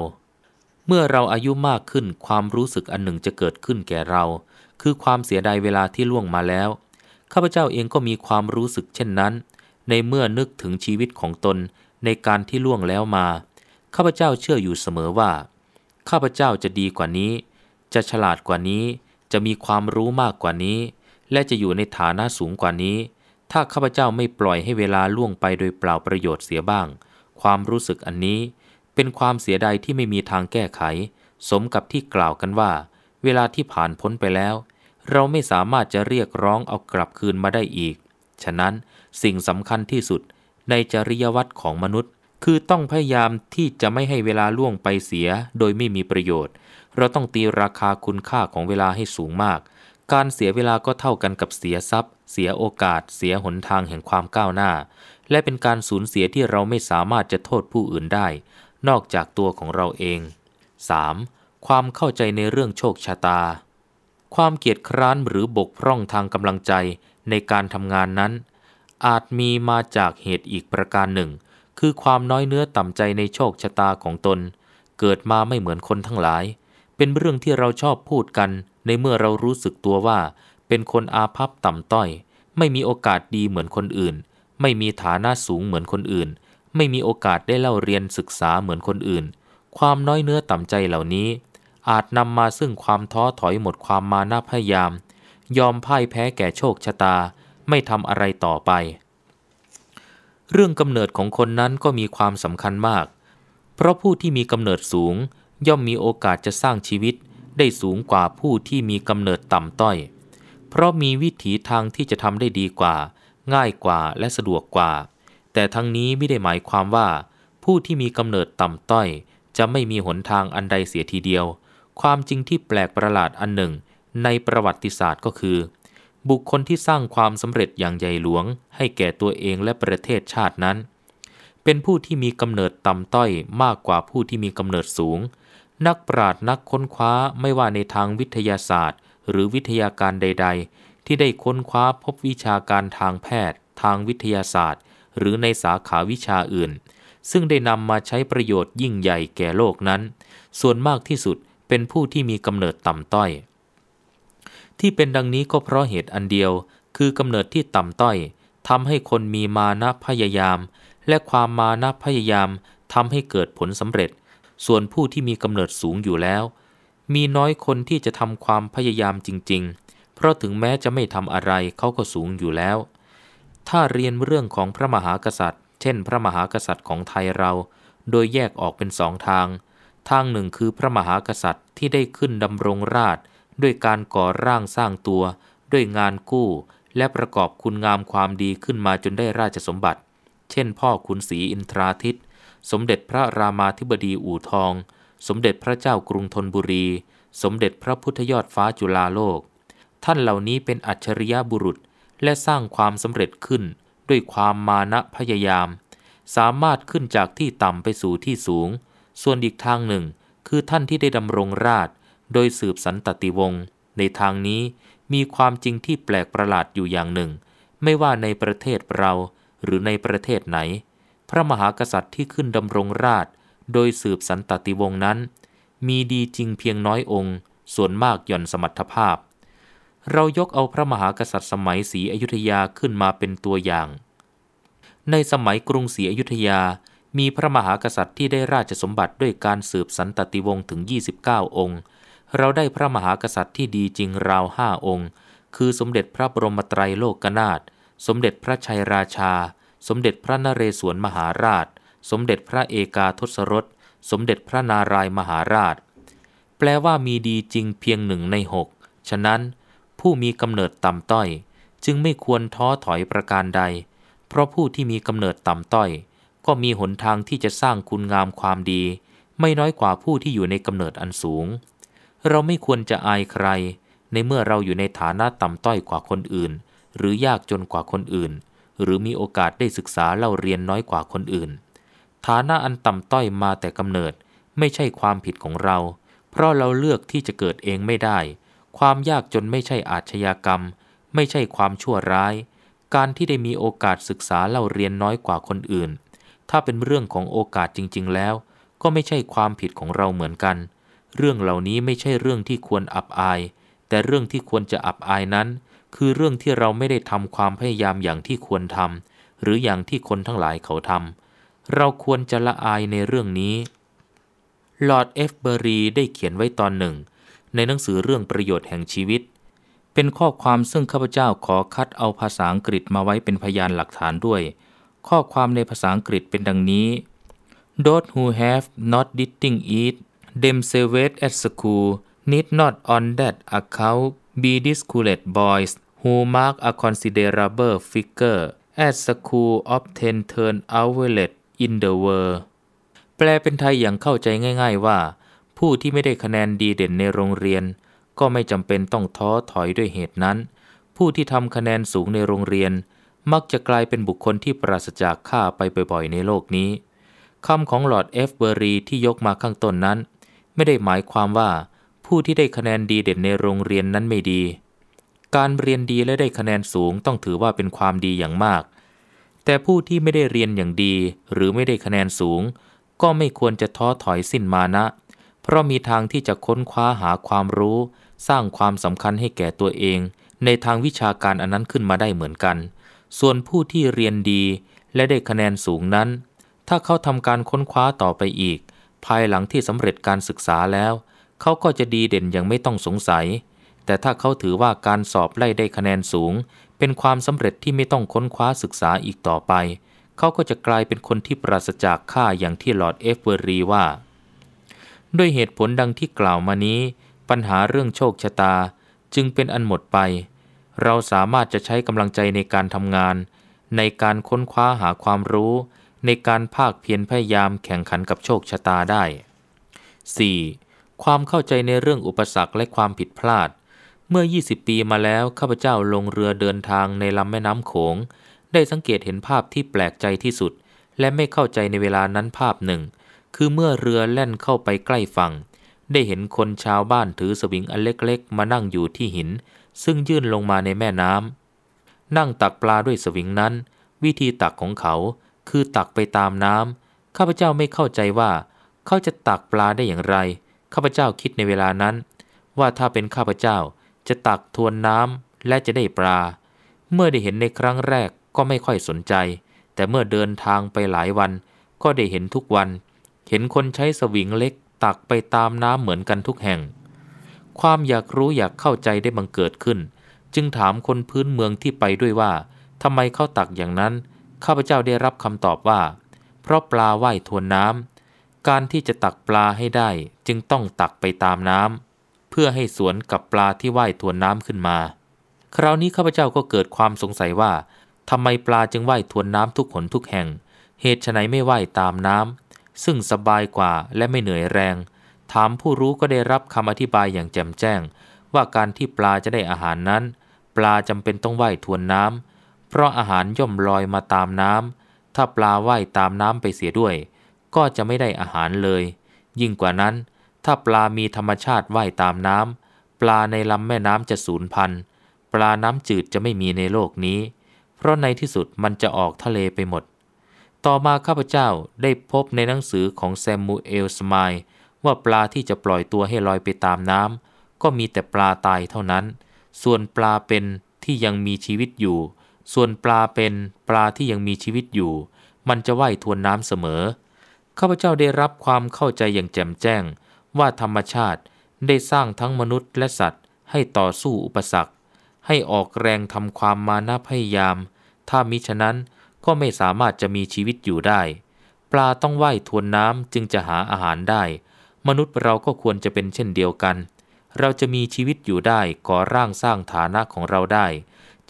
เมื่อเราอายุมากขึ้น ความรู้สึกอันหนึ่งจะเกิดขึ้นแก่เรา คือความเสียดายเวลาที่ล่วงมาแล้ว ข้าพเจ้าเองก็มีความรู้สึกเช่นนั้น ในเมื่อนึกถึงชีวิตของตนในการที่ล่วงแล้วมา ข้าพเจ้าเชื่ออยู่เสมอว่า ข้าพเจ้าจะดีกว่านี้ จะฉลาดกว่านี้ จะมีความรู้มากกว่านี้ และจะอยู่ในฐานะสูงกว่านี้ถ้าข้าพเจ้าไม่ปล่อยให้เวลาล่วงไปโดยเปล่าประโยชน์เสียบ้าง ความรู้สึกอันนี้เป็นความเสียดายที่ไม่มีทางแก้ไข สมกับที่กล่าวกันว่า เวลาที่ผ่านพ้นไปแล้ว เราไม่สามารถจะเรียกร้องเอากลับคืนมาได้อีก ฉะนั้นสิ่งสำคัญที่สุดในจริยวัตรของมนุษย์ คือต้องพยายามที่จะไม่ให้เวลาล่วงไปเสียโดยไม่มีประโยชน์ เราต้องตีราคาคุณค่าของเวลาให้สูงมากการเสียเวลาก็เท่ากันกับเสียทรัพย์ เสียโอกาส เสียหนทางแห่งความก้าวหน้า และเป็นการสูญเสียที่เราไม่สามารถจะโทษผู้อื่นได้ นอกจากตัวของเราเอง 3. ความเข้าใจในเรื่องโชคชะตา ความเกียจคร้านหรือบกพร่องทางกำลังใจในการทำงานนั้น อาจมีมาจากเหตุอีกประการหนึ่ง คือความน้อยเนื้อต่ำใจในโชคชะตาของตน เกิดมาไม่เหมือนคนทั้งหลาย เป็นเรื่องที่เราชอบพูดกันในเมื่อเรารู้สึกตัวว่า เป็นคนอาภัพต่ำต้อย ไม่มีโอกาสดีเหมือนคนอื่น ไม่มีฐานะสูงเหมือนคนอื่น ไม่มีโอกาสได้เล่าเรียนศึกษาเหมือนคนอื่น ความน้อยเนื้อต่ำใจเหล่านี้ อาจนำมาซึ่งความท้อถอยหมดความมานาพยายาม ยอมพ่ายแพ้แก่โชคชะตา ไม่ทำอะไรต่อไป เรื่องกำเนิดของคนนั้นก็มีความสำคัญมาก เพราะผู้ที่มีกำเนิดสูง ย่อมมีโอกาสจะสร้างชีวิตได้สูงกว่าผู้ที่มีกำเนิดต่ำต้อย เพราะมีวิถีทางที่จะทำได้ดีกว่า ง่ายกว่าและสะดวกกว่า แต่ทั้งนี้ไม่ได้หมายความว่า ผู้ที่มีกำเนิดต่ำต้อย จะไม่มีหนทางอันใดเสียทีเดียว ความจริงที่แปลกประหลาดอันหนึ่งในประวัติศาสตร์ก็คือ บุคคลที่สร้างความสำเร็จอย่างใหญ่หลวง ให้แก่ตัวเองและประเทศชาตินั้น เป็นผู้ที่มีกำเนิดต่ำต้อย มากกว่าผู้ที่มีกำเนิดสูงนักปราชญ์นักค้นคว้าไม่ว่าในทางวิทยาศาสตร์ หรือวิทยาการใดๆ ที่ได้ค้นคว้าพบวิชาการทางแพทย์ทางวิทยาศาสตร์ หรือในสาขาวิชาอื่น ซึ่งได้นำมาใช้ประโยชน์ยิ่งใหญ่แก่โลกนั้น ส่วนมากที่สุดเป็นผู้ที่มีกำเนิดต่ำต้อย ที่เป็นดังนี้ก็เพราะเหตุอันเดียวคือกำเนิดที่ต่ำต้อยทำให้คนมีมานะพยายาม และความมานะพยายามทำให้เกิดผลสำเร็จส่วนผู้ที่มีกำเนิดสูงอยู่แล้ว มีน้อยคนที่จะทำความพยายามจริง ๆ เพราะถึงแม้จะไม่ทำอะไรเขาก็สูงอยู่แล้ว ถ้าเรียนเรื่องของพระมหากษัตริย์ เช่นพระมหากษัตริย์ของไทยเรา โดยแยกออกเป็นสองทาง ทางหนึ่งคือพระมหากษัตริย์ที่ได้ขึ้นดำรงราชด้วยการก่อร่างสร้างตัว ด้วยงานกู้ และประกอบคุณงามความดีขึ้นมาจนได้ราชสมบัติ เช่น พ่อขุนศรีอินทราทิตย์สมเด็จพระรามาธิบดีอู่ทอง สมเด็จพระเจ้ากรุงธนบุรี สมเด็จพระพุทธยอดฟ้าจุฬาโลก ท่านเหล่านี้เป็นอัจฉริยะบุรุษและสร้างความสำเร็จขึ้นด้วยความมานะพยายาม สามารถขึ้นจากที่ต่ำไปสู่ที่สูง ส่วนอีกทางหนึ่งคือท่านที่ได้ดำรงราชโดยสืบสันตติวงศ์ในทางนี้มีความจริงที่แปลกประหลาดอยู่อย่างหนึ่ง ไม่ว่าในประเทศเราหรือในประเทศไหนพระมหากษัตริย์ที่ขึ้นดำรงราชโดยสืบสันตติวงศ์นั้น มีดีจริงเพียงน้อยองค์ ส่วนมากหย่อนสมรรถภาพ เรายกเอาพระมหากษัตริย์สมัยศรีอยุธยาขึ้นมาเป็นตัวอย่าง ในสมัยกรุงศรีอยุธยา มีพระมหากษัตริย์ที่ได้ราชสมบัติด้วยการสืบสันตติวงศ์ถึง 29 องค์ เราได้พระมหากษัตริย์ที่ดีจริงราวห้าองค์ คือสมเด็จพระบรมไตรโลกนาถ สมเด็จพระชัยราชาสมเด็จพระนเรศวรมหาราช สมเด็จพระเอกาทศรส สมเด็จพระนารายมหาราช แปลว่ามีดีจริงเพียงหนึ่งในหกฉะนั้น ผู้มีกำเนิดต่ำต้อย จึงไม่ควรท้อถอยประการใด เพราะผู้ที่มีกำเนิดต่ำต้อย ก็มีหนทางที่จะสร้างคุณงามความดี ไม่น้อยกว่าผู้ที่อยู่ในกำเนิดอันสูง เราไม่ควรจะอายใคร ในเมื่อเราอยู่ในฐานะต่ำต้อยกว่าคนอื่น หรือยากจนกว่าคนอื่นหรือมีโอกาสได้ศึกษาเล่าเรียนน้อยกว่าคนอื่น ฐานะอันต่ำต้อยมาแต่กำเนิดไม่ใช่ความผิดของเรา เพราะเราเลือกที่จะเกิดเองไม่ได้ ความยากจนไม่ใช่อาชญากรรม ไม่ใช่ความชั่วร้าย การที่ได้มีโอกาสศึกษาเล่าเรียนน้อยกว่าคนอื่น ถ้าเป็นเรื่องของโอกาสจริงๆแล้ว ก็ไม่ใช่ความผิดของเราเหมือนกัน เรื่องเหล่านี้ไม่ใช่เรื่องที่ควรอับอาย แต่เรื่องที่ควรจะอับอายนั้นคือเรื่องที่เราไม่ได้ทำความพยายามอย่างที่ควรทำหรืออย่างที่คนทั้งหลายเขาทำเราควรจะละอายในเรื่องนี้ ลอร์ดเอฟเบอรีได้เขียนไว้ตอนหนึ่ง ในหนังสือเรื่องประโยชน์แห่งชีวิต เป็นข้อความซึ่งข้าพเจ้าขอคัดเอาภาษาอังกฤษมาไว้เป็นพยานหลักฐานด้วย ข้อความในภาษาอังกฤษเป็นดังนี้ Those who have not didn't eat themselves at school need not on that account be discouraged boys who mark a considerable figure at school of ten turn outlet in the world แปลเป็นไทยอย่างเข้าใจง่าย ๆว่า ผู้ที่ไม่ได้คะแนนดีเด่นในโรงเรียน ก็ไม่จำเป็นต้องท้อถอยด้วยเหตุนั้น ผู้ที่ทำคะแนนสูงในโรงเรียน มักจะกลายเป็นบุคคลที่ปราศจากค่าไปบ่อยๆ ในโลกนี้คำของหลอดเอฟเบอรีที่ยกมาข้างต้นนั้น ไม่ได้หมายความว่า ผู้ที่ได้คะแนนดีเด่นในโรงเรียนนั้นไม่ดีการเรียนดีและได้คะแนนสูงต้องถือว่าเป็นความดีอย่างมาก แต่ผู้ที่ไม่ได้เรียนอย่างดีหรือไม่ได้คะแนนสูง ก็ไม่ควรจะท้อถอยสิ้นมานะ เพราะมีทางที่จะค้นคว้าหาความรู้ สร้างความสำคัญให้แก่ตัวเอง ในทางวิชาการอันนั้นขึ้นมาได้เหมือนกัน ส่วนผู้ที่เรียนดีและได้คะแนนสูงนั้น ถ้าเขาทำการค้นคว้าต่อไปอีก ภายหลังที่สำเร็จการศึกษาแล้ว เขาก็จะดีเด่นอย่างไม่ต้องสงสัยแต่ถ้าเขาถือว่าการสอบไล่ได้คะแนนสูง เป็นความสำเร็จที่ไม่ต้องค้นคว้าศึกษาอีกต่อไป เขาก็จะกลายเป็นคนที่ปราศจากค่าอย่างที่ลอร์ดเอฟเวอรีว่า ด้วยเหตุผลดังที่กล่าวมานี้ ปัญหาเรื่องโชคชะตาจึงเป็นอันหมดไป เราสามารถจะใช้กำลังใจในการทำงาน ในการค้นคว้าหาความรู้ ในการภาคเพียรพยายามแข่งขันกับโชคชะตาได้ 4. ความเข้าใจในเรื่องอุปสรรคและความผิดพลาดเมื่อ 20 ปีมาแล้ว ข้าพเจ้าลงเรือเดินทางในลำแม่น้ำโขง ได้สังเกตเห็นภาพที่แปลกใจที่สุด และไม่เข้าใจในเวลานั้นภาพหนึ่ง คือเมื่อเรือ แล่นเข้าไปใกล้ ฝั่ง ได้เห็นคนชาวบ้านถือสวิงอันเล็ก ๆ มานั่งอยู่ที่ หิน ซึ่งยื่นลงมาในแม่น้ำนั่งตักปลาด้วยสวิงนั้น วิธีตักของเขา คือตักไปตามน้ำข้าพเจ้าไม่เข้าใจว่า เขาจะตักปลาได้อย่างไร ข้าพเจ้าคิดในเวลานั้น ว่าถ้าเป็นข้าพเจ้าจะตักทวนน้ำและจะได้ปลา เมื่อได้เห็นในครั้งแรกก็ไม่ค่อยสนใจ แต่เมื่อเดินทางไปหลายวันก็ได้เห็นทุกวัน เห็นคนใช้สวิงเล็กตักไปตามน้ำเหมือนกันทุกแห่ง ความอยากรู้อยากเข้าใจได้บังเกิดขึ้น จึงถามคนพื้นเมืองที่ไปด้วยว่าทำไมเขาตักอย่างนั้น ข้าพเจ้าได้รับคำตอบว่า เพราะปลาว่ายทวนน้ำการที่จะตักปลาให้ได้จึงต้องตักไปตามน้ำเพื่อให้สวนกับปลาที่ว่ายทวนน้ำขึ้นมา คราวนี้ข้าพเจ้าก็เกิดความสงสัยว่าทำไมปลาจึงว่ายทวนน้ำทุกขนทุกแห่ง เหตุไฉนไม่ว่ายตามน้ำซึ่งสบายกว่าและไม่เหนื่อยแรง ถามผู้รู้ก็ได้รับคำอธิบายอย่างแจ่มแจ้ง ว่าการที่ปลาจะได้อาหารนั้น ปลาจำเป็นต้องว่ายทวนน้ำเพราะอาหารย่อมลอยมาตามน้ำถ้าปลาว่ายตามน้ำไปเสียด้วย ก็จะไม่ได้อาหารเลย ยิ่งกว่านั้นถ้าปลามีธรรมชาติว่ายตามน้ำ ปลาในลำแม่น้ำจะสูญพันธุ์ปลาน้ำจืดจะไม่มีในโลกนี้ เพราะในที่สุดมันจะออกทะเลไปหมด ต่อมาข้าพเจ้าได้พบในหนังสือของแซมมูเอลสมายว่าปลาที่จะปล่อยตัวให้ลอยไปตามน้ำก็มีแต่ปลาตายเท่านั้น ส่วนปลาเป็นที่ยังมีชีวิตอยู่ ส่วนปลาเป็นปลาที่ยังมีชีวิตอยู่ มันจะว่ายทวนน้ำเสมอ ข้าพเจ้าได้รับความเข้าใจอย่างแจ่มแจ้งว่าธรรมชาติได้สร้างทั้งมนุษย์และสัตว์ให้ต่อสู้อุปสรรค ให้ออกแรงทำความมานะพยายาม ถ้ามิฉะนั้นก็ไม่สามารถจะมีชีวิตอยู่ได้ ปลาต้องว่ายทวนน้ำจึงจะหาอาหารได้ มนุษย์เราก็ควรจะเป็นเช่นเดียวกัน เราจะมีชีวิตอยู่ได้ก่อร่างสร้างฐานะของเราได้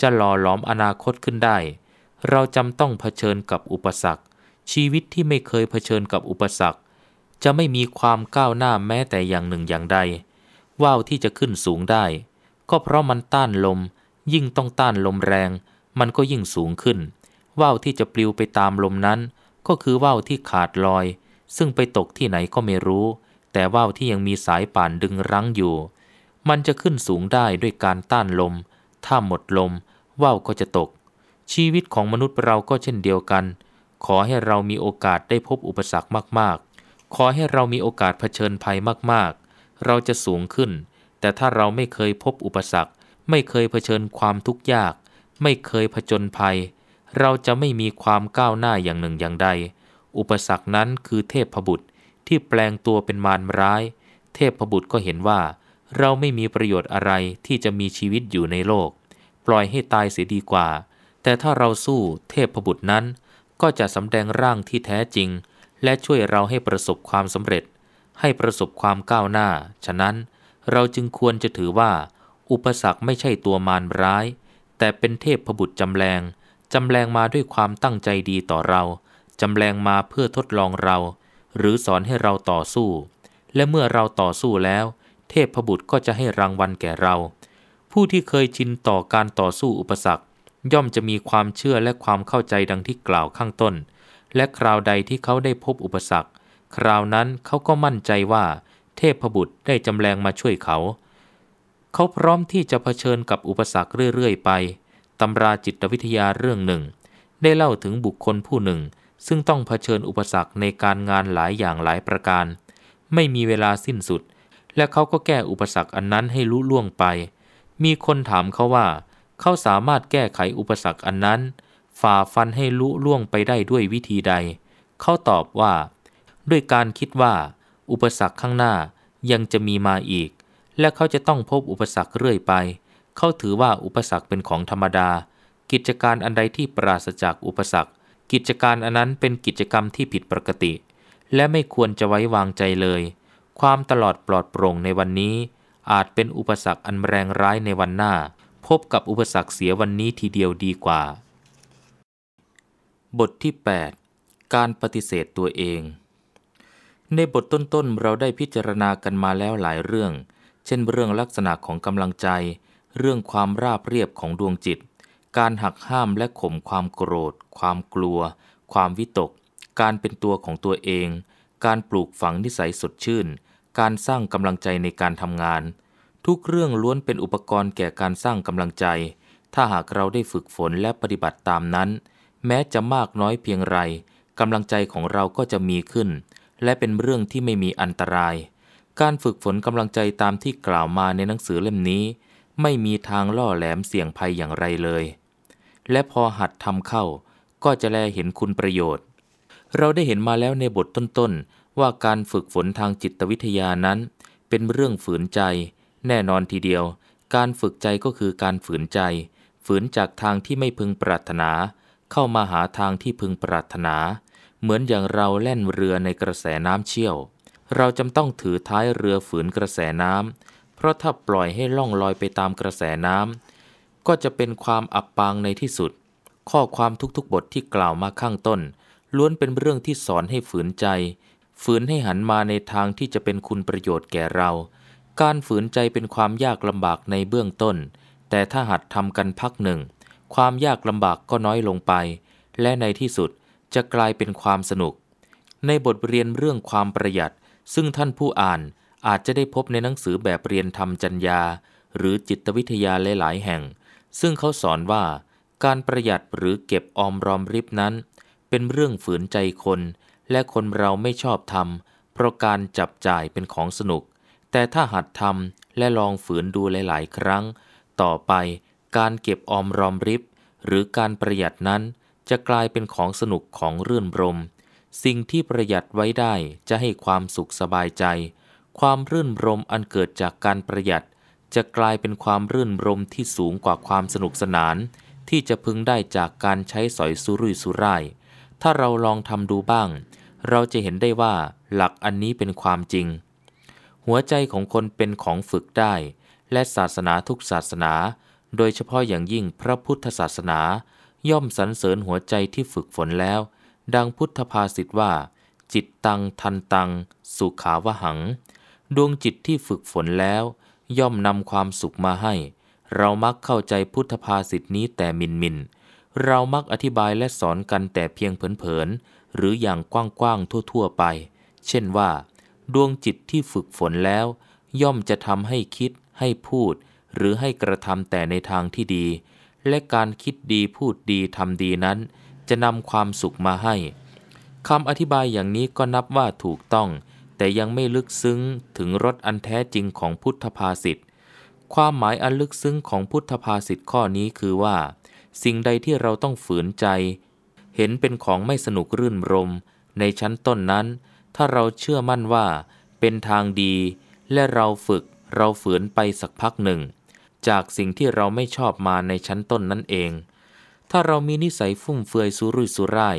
จะหล่อหลอมอนาคตขึ้นได้ เราจำต้องเผชิญกับอุปสรรค ชีวิตที่ไม่เคยเผชิญกับอุปสรรคจะไม่มีความก้าวหน้าแม้แต่อย่างหนึ่งอย่างใดว่าวที่จะขึ้นสูงได้ ก็เพราะมันต้านลม ยิ่งต้องต้านลมแรง มันก็ยิ่งสูงขึ้นว่าวที่จะปลิวไปตามลมนั้น ก็คือว่าวที่ขาดลอย ซึ่งไปตกที่ไหนก็ไม่รู้ แต่ว่าวที่ยังมีสายป่านดึงรั้งอยู่ มันจะขึ้นสูงได้ด้วยการต้านลม ถ้าหมดลมว่าวก็จะตก ชีวิตของมนุษย์เราก็เช่นเดียวกัน ขอให้เรามีโอกาสได้พบอุปสรรคมากๆขอให้เรามีโอกาสเผชิญภัยมากๆ เราจะสูงขึ้น แต่ถ้าเราไม่เคยพบอุปสรรค ไม่เคยเผชิญความทุกข์ยาก ไม่เคยผจญภัย เราจะไม่มีความก้าวหน้าอย่างหนึ่งอย่างใด อุปสรรคนั้นคือเทพบุตรที่แปลงตัวเป็นมารร้าย เทพบุตรก็เห็นว่า เราไม่มีประโยชน์อะไรที่จะมีชีวิตอยู่ในโลก ปล่อยให้ตายเสียดีกว่า แต่ถ้าเราสู้เทพบุตรนั้น ก็จะสำแดงร่างที่แท้จริงและช่วยเราให้ประสบความสำเร็จ ให้ประสบความก้าวหน้า ฉะนั้นเราจึงควรจะถือว่า อุปสรรคไม่ใช่ตัวมารร้าย แต่เป็นเทพพบุตรจำแรงจำแรงมาด้วยความตั้งใจดีต่อเราจำแรงมาเพื่อทดลองเรา หรือสอนให้เราต่อสู้ และเมื่อเราต่อสู้แล้ว เทพพบุตรก็จะให้รางวัลแก่เรา ผู้ที่เคยชินต่อการต่อสู้อุปสรรค ย่อมจะมีความเชื่อและความเข้าใจดังที่กล่าวข้างต้นและคราวใดที่เขาได้พบอุปสรรค คราวนั้นเขาก็มั่นใจว่า เทพบุตรได้จำแรงมาช่วยเขา เขาพร้อมที่จะเผชิญกับอุปสรรคเรื่อยๆไป ตำราจิตวิทยาเรื่องหนึ่ง ได้เล่าถึงบุคคลผู้หนึ่ง ซึ่งต้องเผชิญอุปสรรคในการงานหลายอย่างหลายประการ ไม่มีเวลาสิ้นสุด และเขาก็แก้อุปสรรคอันนั้นให้ลุล่วงไป มีคนถามเขาว่า เขาสามารถแก้ไขอุปสรรคอันนั้นฝ่าฟันให้ลุล่วงไปได้ด้วยวิธีใด เขาตอบว่า ด้วยการคิดว่า อุปสรรคข้างหน้ายังจะมีมาอีก และเขาจะต้องพบอุปสรรคเรื่อยไป เขาถือว่าอุปสรรคเป็นของธรรมดา กิจการอันใดที่ปราศจากอุปสรรค กิจการอันนั้นเป็นกิจกรรมที่ผิดปกติ และไม่ควรจะไว้วางใจเลย ความตลอดปลอดโปร่งในวันนี้ อาจเป็นอุปสรรคอันแรงร้ายในวันหน้า พบกับอุปสรรคเสียวันนี้ทีเดียวดีกว่าบทที่ 8 การปฏิเสธตัวเอง ในบทต้นๆ เราได้พิจารณากันมาแล้วหลายเรื่อง เช่นเรื่องลักษณะของกำลังใจ เรื่องความราบเรียบของดวงจิต การหักห้ามและข่มความโกรธ ความกลัว ความวิตก การเป็นตัวของตัวเอง การปลูกฝังนิสัยสดชื่น การสร้างกำลังใจในการทำงาน ทุกเรื่องล้วนเป็นอุปกรณ์แก่การสร้างกำลังใจ ถ้าหากเราได้ฝึกฝนและปฏิบัติตามนั้นแม้จะมากน้อยเพียงไรกำลังใจของเราก็จะมีขึ้น และเป็นเรื่องที่ไม่มีอันตราย การฝึกฝนกำลังใจตามที่กล่าวมาในหนังสือเล่มนี้ ไม่มีทางล่อแหลมเสี่ยงภัยอย่างไรเลย และพอหัดทำเข้าก็จะแลเห็นคุณประโยชน์ เราได้เห็นมาแล้วในบทต้นๆว่าการฝึกฝนทางจิตวิทยานั้น เป็นเรื่องฝืนใจ แน่นอนทีเดียว การฝึกใจก็คือการฝืนใจ ฝืนจากทางที่ไม่พึงปรารถนาเข้ามาหาทางที่พึงปรารถนา เหมือนอย่างเราแล่นเรือในกระแสน้ำเชี่ยว เราจำต้องถือท้ายเรือฝืนกระแสน้ำ เพราะถ้าปล่อยให้ล่องลอยไปตามกระแสน้ำก็จะเป็นความอับปางในที่สุด ข้อความทุกๆบทที่กล่าวมาข้างต้น ล้วนเป็นเรื่องที่สอนให้ฝืนใจ ฝืนให้หันมาในทางที่จะเป็นคุณประโยชน์แก่เรา การฝืนใจเป็นความยากลำบากในเบื้องต้น แต่ถ้าหัดทำกันพักหนึ่งความยากลำบากก็น้อยลงไป และในที่สุดจะกลายเป็นความสนุก ในบทเรียนเรื่องความประหยัด ซึ่งท่านผู้อ่านอาจจะได้พบในหนังสือแบบเรียนธรรมจัญญา หรือจิตวิทยาหลายๆ แห่ง ซึ่งเขาสอนว่า การประหยัดหรือเก็บออมรอมริบนั้น เป็นเรื่องฝืนใจคน และคนเราไม่ชอบทำเพราะการจับจ่ายเป็นของสนุก แต่ถ้าหัดทำและลองฝืนดูหลาย ๆ ครั้ง ต่อไปการเก็บออมรอมริบหรือการประหยัดนั้น จะกลายเป็นของสนุกของเรื่อนรม สิ่งที่ประหยัดไว้ได้จะให้ความสุขสบายใจ ความรื่นรมอันเกิดจากการประหยัด จะกลายเป็นความรื่นรมที่สูงกว่าความสนุกสนาน ที่จะพึงได้จากการใช้สอยสุรุ่ยสุร่าย ถ้าเราลองทำดูบ้าง เราจะเห็นได้ว่าหลักอันนี้เป็นความจริง หัวใจของคนเป็นของฝึกได้ และศาสนาทุกศาสนาโดยเฉพาะอย่างยิ่งพระพุทธศาสนา ย่อมสรรเสริญหัวใจที่ฝึกฝนแล้ว ดังพุทธภาษิตว่า จิตตังทันตัง สุขาวหัง ดวงจิตที่ฝึกฝนแล้ว ย่อมนำความสุขมาให้ เรามักเข้าใจพุทธภาษิตนี้แต่มินมิน เรามักอธิบายและสอนกันแต่เพียงเผินๆหรืออย่างกว้างๆ ทั่วๆไป เช่นว่า ดวงจิตที่ฝึกฝนแล้ว ย่อมจะทำให้คิดให้พูดหรือให้กระทำแต่ในทางที่ดี และการคิดดีพูดดีทำดีนั้น จะนำความสุขมาให้ คำอธิบายอย่างนี้ก็นับว่าถูกต้อง แต่ยังไม่ลึกซึ้งถึงรสอันแท้จริงของพุทธภาษิตความหมายอันลึกซึ้งของพุทธภาษิตข้อนี้คือว่า สิ่งใดที่เราต้องฝืนใจ เห็นเป็นของไม่สนุกรื่นรม ในชั้นต้นนั้น ถ้าเราเชื่อมั่นว่า เป็นทางดี และเราฝึกเราฝืนไปสักพักหนึ่งจากสิ่งที่เราไม่ชอบมาในชั้นต้นนั่นเอง ถ้าเรามีนิสัยฟุ่มเฟือยสุรุ่ยสุร่าย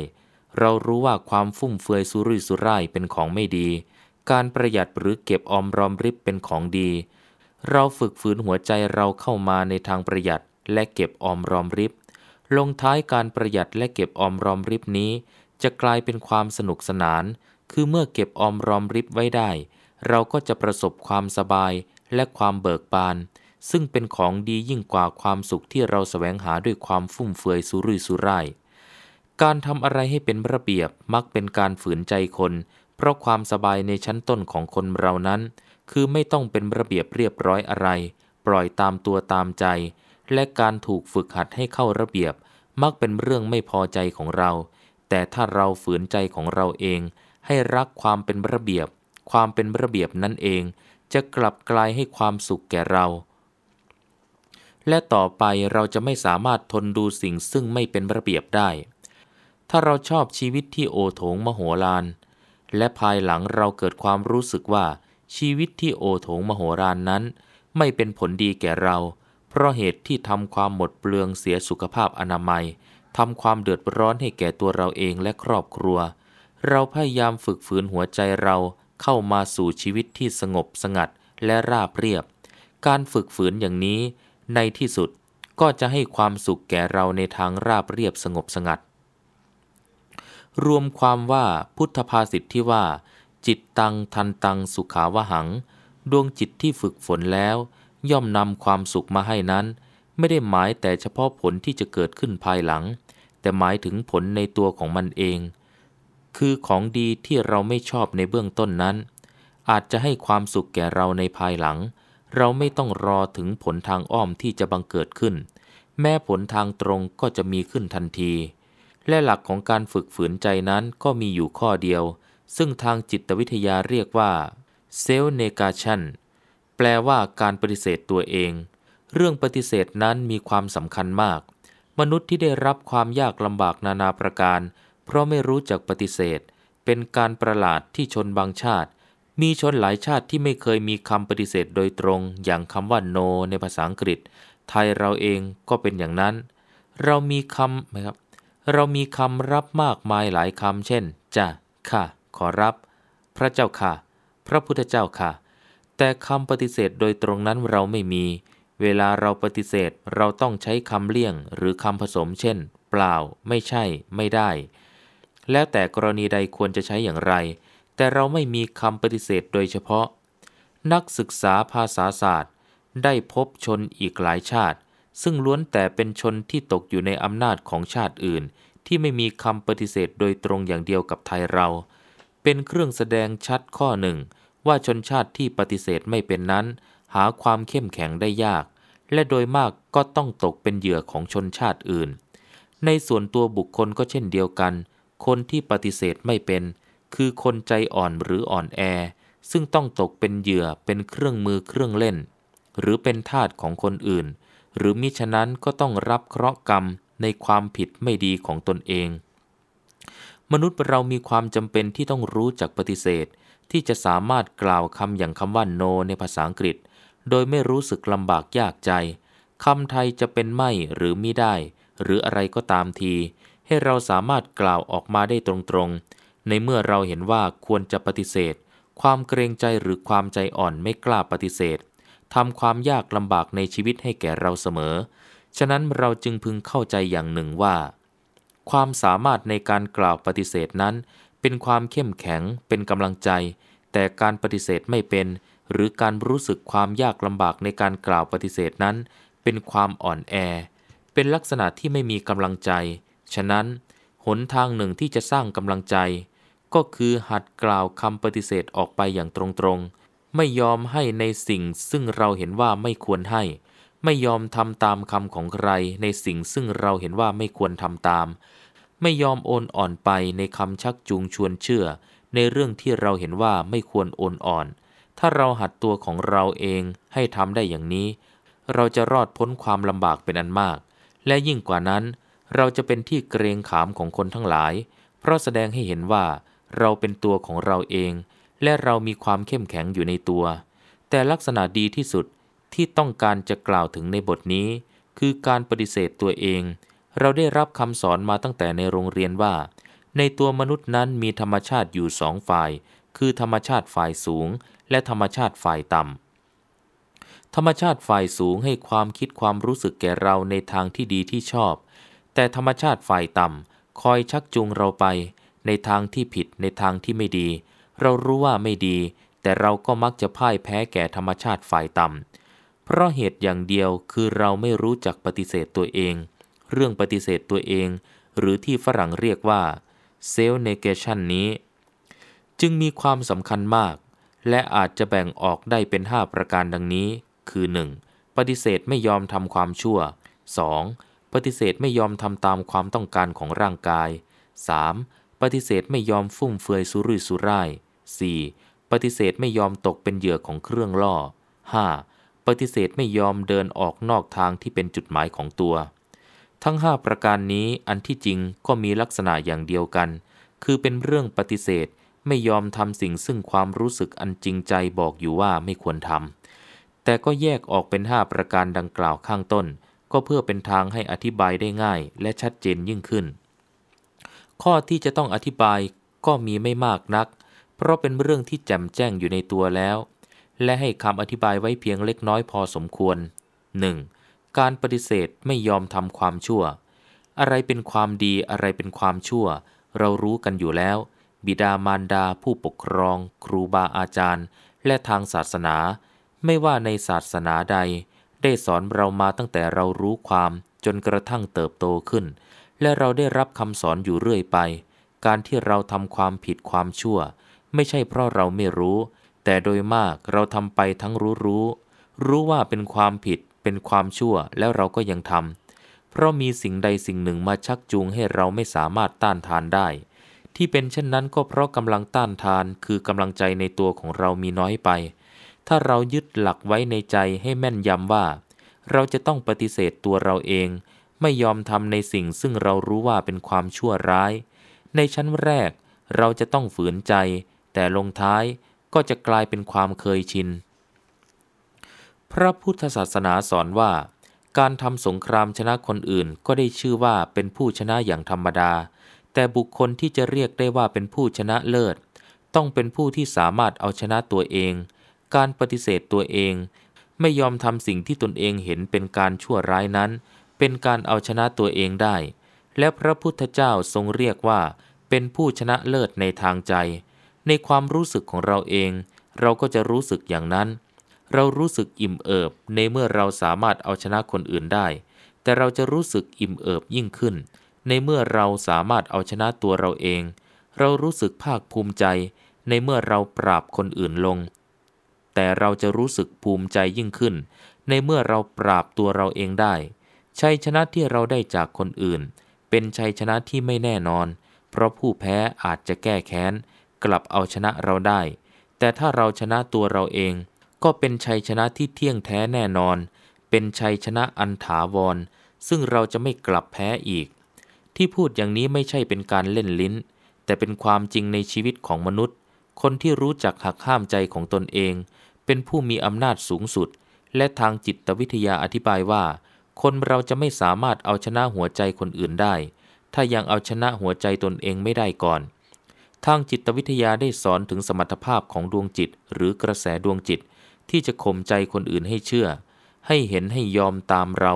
เรารู้ว่าความฟุ่มเฟือยสุรุ่ยสุร่ายเป็นของไม่ดี การประหยัดหรือเก็บออมรอมริบเป็นของดี เราฝึกฝืนหัวใจเราเข้ามาในทางประหยัดและเก็บออมรอมริบ ลงท้ายการประหยัดและเก็บออมรอมริบนี้ จะกลายเป็นความสนุกสนาน คือเมื่อเก็บออมรอมริบไว้ได้ เราก็จะประสบความสบายและความเบิกบานซึ่งเป็นของดียิ่งกว่าความสุขที่เราแสวงหาด้วยความฟุ่มเฟือยสุรุ่ยสุร่าย การทำอะไรให้เป็นระเบียบมักเป็นการฝืนใจคน เพราะความสบายในชั้นต้นของคนเรานั้น คือไม่ต้องเป็นระเบียบเรียบร้อยอะไร ปล่อยตามตัวตามใจ และการถูกฝึกหัดให้เข้าระเบียบ มักเป็นเรื่องไม่พอใจของเรา แต่ถ้าเราฝืนใจของเราเอง ให้รักความเป็นระเบียบ ความเป็นระเบียบนั่นเอง จะกลับกลายให้ความสุขแก่เราและต่อไปเราจะไม่สามารถทนดูสิ่งซึ่งไม่เป็นระเบียบได้ ถ้าเราชอบชีวิตที่โอโถง มโหฬาร และภายหลังเราเกิดความรู้สึกว่า ชีวิตที่โอโถงมโหฬารนนั้น ไม่เป็นผลดีแก่เรา เพราะเหตุที่ทำความหมดเปลืองเสียสุขภาพอนามัย ทำความเดือดร้อนให้แก่ตัวเราเองและครอบครัว เราพยายามฝึกฝืนหัวใจเราเข้ามาสู่ชีวิตที่สงบสงัดและราบเรียบ การฝึกฝืนอย่างนี้ในที่สุดก็จะให้ความสุขแก่เราในทางราบเรียบสงบสงัด รวมความว่าพุทธภาษิตที่ว่า จิตตังทันตังสุขาวหัง ดวงจิตที่ฝึกฝนแล้ว ย่อมนำความสุขมาให้นั้น ไม่ได้หมายแต่เฉพาะผลที่จะเกิดขึ้นภายหลัง แต่หมายถึงผลในตัวของมันเอง คือของดีที่เราไม่ชอบในเบื้องต้นนั้น อาจจะให้ความสุขแก่เราในภายหลังเราไม่ต้องรอถึงผลทางอ้อมที่จะบังเกิดขึ้น แม้ผลทางตรงก็จะมีขึ้นทันที และหลักของการฝึกฝืนใจนั้นก็มีอยู่ข้อเดียว ซึ่งทางจิตวิทยาเรียกว่าเซลเนกาชันแปลว่าการปฏิเสธตัวเอง เรื่องปฏิเสธนั้นมีความสำคัญมาก มนุษย์ที่ได้รับความยากลำบากนานาประการ เพราะไม่รู้จักปฏิเสธ เป็นการประหลาดที่ชนบางชาติมีชนหลายชาติที่ไม่เคยมีคำปฏิเสธโดยตรงอย่างคำว่า no ในภาษาอังกฤษ ไทยเราเองก็เป็นอย่างนั้น เรามีคำหมครับ เรามีคำรับมากมายหลายคำเช่นจ้ะค่ะ ขอรับ พระเจ้าค่ะ พระพุทธเจ้าค่ะ แต่คำปฏิเสธโดยตรงนั้นเราไม่มี เวลาเราปฏิเสธเราต้องใช้คำเลี่ยงหรือคำผสมเช่น เปล่าไม่ใช่ไม่ได้ แล้วแต่กรณีใดควรจะใช้อย่างไรแต่เราไม่มีคำปฏิเสธโดยเฉพาะ นักศึกษาภาษาศาสตร์ ได้พบชนอีกหลายชาติ ซึ่งล้วนแต่เป็นชนที่ตกอยู่ในอำนาจของชาติอื่น ที่ไม่มีคำปฏิเสธโดยตรงอย่างเดียวกับไทยเรา เป็นเครื่องแสดงชัดข้อหนึ่ง ว่าชนชาติที่ปฏิเสธไม่เป็นนั้น หาความเข้มแข็งได้ยาก และโดยมากก็ต้องตกเป็นเหยื่อของชนชาติอื่น ในส่วนตัวบุคคลก็เช่นเดียวกัน คนที่ปฏิเสธไม่เป็นคือคนใจอ่อนหรืออ่อนแอ ซึ่งต้องตกเป็นเหยื่อเป็นเครื่องมือเครื่องเล่น หรือเป็นทาสของคนอื่น หรือมิฉะนั้นก็ต้องรับเคราะห์กรรมในความผิดไม่ดีของตนเอง มนุษย์เรามีความจำเป็นที่ต้องรู้จักปฏิเสธ ที่จะสามารถกล่าวคำอย่างคำว่าโนในภาษาอังกฤษ โดยไม่รู้สึกลำบากยากใจคำไทยจะเป็นไม่หรือไม่ได้ หรืออะไรก็ตามที ให้เราสามารถกล่าวออกมาได้ตรงในเมื่อเราเห็นว่าควรจะปฏิเสธ ความเกรงใจหรือความใจอ่อนไม่กล้าปฏิเสธทำความยากลำบากในชีวิตให้แก่เราเสมอ ฉะนั้นเราจึงพึงเข้าใจอย่างหนึ่งว่า ความสามารถในการกล่าวปฏิเสธนั้น เป็นความเข้มแข็งเป็นกำลังใจ แต่การปฏิเสธไม่เป็น หรือการรู้สึกความยากลำบากในการกล่าวปฏิเสธนั้น เป็นความอ่อนแอ เป็นลักษณะที่ไม่มีกำลังใจ ฉะนั้นหนทางหนึ่งที่จะสร้างกำลังใจก็คือหัดกล่าวคำปฏิเสธออกไปอย่างตรงๆ ไม่ยอมให้ในสิ่งซึ่งเราเห็นว่าไม่ควรให้ ไม่ยอมทำตามคำของใครในสิ่งซึ่งเราเห็นว่าไม่ควรทำตาม ไม่ยอมโอนอ่อนไปในคำชักจูงชวนเชื่อ ในเรื่องที่เราเห็นว่าไม่ควรโอนอ่อน ถ้าเราหัดตัวของเราเองให้ทำได้อย่างนี้ เราจะรอดพ้นความลำบากเป็นอันมาก และยิ่งกว่านั้น เราจะเป็นที่เกรงขามของคนทั้งหลาย เพราะแสดงให้เห็นว่าเราเป็นตัวของเราเอง และเรามีความเข้มแข็งอยู่ในตัว แต่ลักษณะดีที่สุดที่ต้องการจะกล่าวถึงในบทนี้ คือการปฏิเสธตัวเอง เราได้รับคำสอนมาตั้งแต่ในโรงเรียนว่า ในตัวมนุษย์นั้นมีธรรมชาติอยู่สองฝ่าย คือ ธรรมชาติฝ่ายสูง และธรรมชาติฝ่ายต่ำธรรมชาติฝ่ายสูงให้ความคิดความรู้สึกแก่เราในทางที่ดีที่ชอบ แต่ธรรมชาติฝ่ายต่ำคอยชักจูงเราไปในทางที่ผิดในทางที่ไม่ดี เรารู้ว่าไม่ดี แต่เราก็มักจะพ่ายแพ้แก่ธรรมชาติฝ่ายต่ำเพราะเหตุอย่างเดียวคือเราไม่รู้จักปฏิเสธตัวเอง เรื่องปฏิเสธตัวเอง หรือที่ฝรั่งเรียกว่าเซลล์เนเกชันนี้ จึงมีความสำคัญมาก และอาจจะแบ่งออกได้เป็น 5 ประการดังนี้ คือ 1. ปฏิเสธไม่ยอมทำความชั่ว 2. ปฏิเสธไม่ยอมทำตามความต้องการของร่างกาย 3. ปฏิเสธไม่ยอมฟุ่มเฟือยสุรุ่ยสุร่าย 4. ปฏิเสธไม่ยอมตกเป็นเหยื่อของเครื่องล่อ 5. ปฏิเสธไม่ยอมเดินออกนอกทางที่เป็นจุดหมายของตัว ทั้ง 5 ประการนี้อันที่จริงก็มีลักษณะอย่างเดียวกัน คือเป็นเรื่องปฏิเสธไม่ยอมทำสิ่งซึ่งความรู้สึกอันจริงใจบอกอยู่ว่าไม่ควรทำแต่ก็แยกออกเป็น 5 ประการดังกล่าวข้างต้น ก็เพื่อเป็นทางให้อธิบายได้ง่าย และชัดเจนยิ่งขึ้นข้อที่จะต้องอธิบายก็มีไม่มากนัก เพราะเป็นเรื่องที่แจ่มแจ้งอยู่ในตัวแล้ว และให้คำอธิบายไว้เพียงเล็กน้อยพอสมควร 1. การปฏิเสธไม่ยอมทำความชั่ว อะไรเป็นความดีอะไรเป็นความชั่ว เรารู้กันอยู่แล้ว บิดามารดาผู้ปกครอง ครูบาอาจารย์ และทางศาสนา ไม่ว่าในศาสนาใด ได้สอนเรามาตั้งแต่เรารู้ความจนกระทั่งเติบโตขึ้นและเราได้รับคำสอนอยู่เรื่อยไป การที่เราทำความผิดความชั่ว ไม่ใช่เพราะเราไม่รู้ แต่โดยมากเราทำไปทั้งรู้รู้ รู้ว่าเป็นความผิด เป็นความชั่วแล้วเราก็ยังทำ เพราะมีสิ่งใดสิ่งหนึ่งมาชักจูงให้เราไม่สามารถต้านทานได้ ที่เป็นเช่นนั้นก็เพราะกำลังต้านทานคือกำลังใจในตัวของเรามีน้อยไป ถ้าเรายึดหลักไว้ในใจให้แม่นยำว่า เราจะต้องปฏิเสธตัวเราเองไม่ยอมทำในสิ่งซึ่งเรารู้ว่าเป็นความชั่วร้าย ในชั้นแรกเราจะต้องฝืนใจ แต่ลงท้ายก็จะกลายเป็นความเคยชิน พระพุทธศาสนาสอนว่า การทำสงครามชนะคนอื่นก็ได้ชื่อว่าเป็นผู้ชนะอย่างธรรมดา แต่บุคคลที่จะเรียกได้ว่าเป็นผู้ชนะเลิศ ต้องเป็นผู้ที่สามารถเอาชนะตัวเอง การปฏิเสธตัวเอง ไม่ยอมทำสิ่งที่ตนเองเห็นเป็นการชั่วร้ายนั้นเป็นการเอาชนะตัวเองได้ และพระพุทธเจ้าทรงเรียกว่าเป็นผู้ชนะเลิศในทางใจ ในความรู้สึกของเราเอง เราก็จะรู้สึกอย่างนั้น เรารู้สึกอิ่มเอิบในเมื่อเราสามารถเอาชนะคนอื่นได้ แต่เราจะรู้สึกอิ่มเอิบยิ่งขึ้น ในเมื่อเราสามารถเอาชนะตัวเราเอง เรารู้สึกภาคภูมิใจ ในเมื่อเราปราบคนอื่นลง แต่เราจะรู้สึกภูมิใจยิ่งขึ้น ในเมื่อเราปราบตัวเราเองได้ชัยชนะที่เราได้จากคนอื่น เป็นชัยชนะที่ไม่แน่นอน เพราะผู้แพ้อาจจะแก้แค้นกลับเอาชนะเราได้ แต่ถ้าเราชนะตัวเราเอง ก็เป็นชัยชนะที่เที่ยงแท้แน่นอน เป็นชัยชนะอันถาวร ซึ่งเราจะไม่กลับแพ้อีก ที่พูดอย่างนี้ไม่ใช่เป็นการเล่นลิ้น แต่เป็นความจริงในชีวิตของมนุษย์ คนที่รู้จักหักห้ามใจของตนเอง เป็นผู้มีอำนาจสูงสุด และทางจิตวิทยาอธิบายว่าคนเราจะไม่สามารถเอาชนะหัวใจคนอื่นได้ ถ้ายังเอาชนะหัวใจตนเองไม่ได้ก่อน ทางจิตวิทยาได้สอนถึงสมรรถภาพของดวงจิต หรือกระแสดวงจิตที่จะข่มใจคนอื่นให้เชื่อ ให้เห็นให้ยอมตามเรา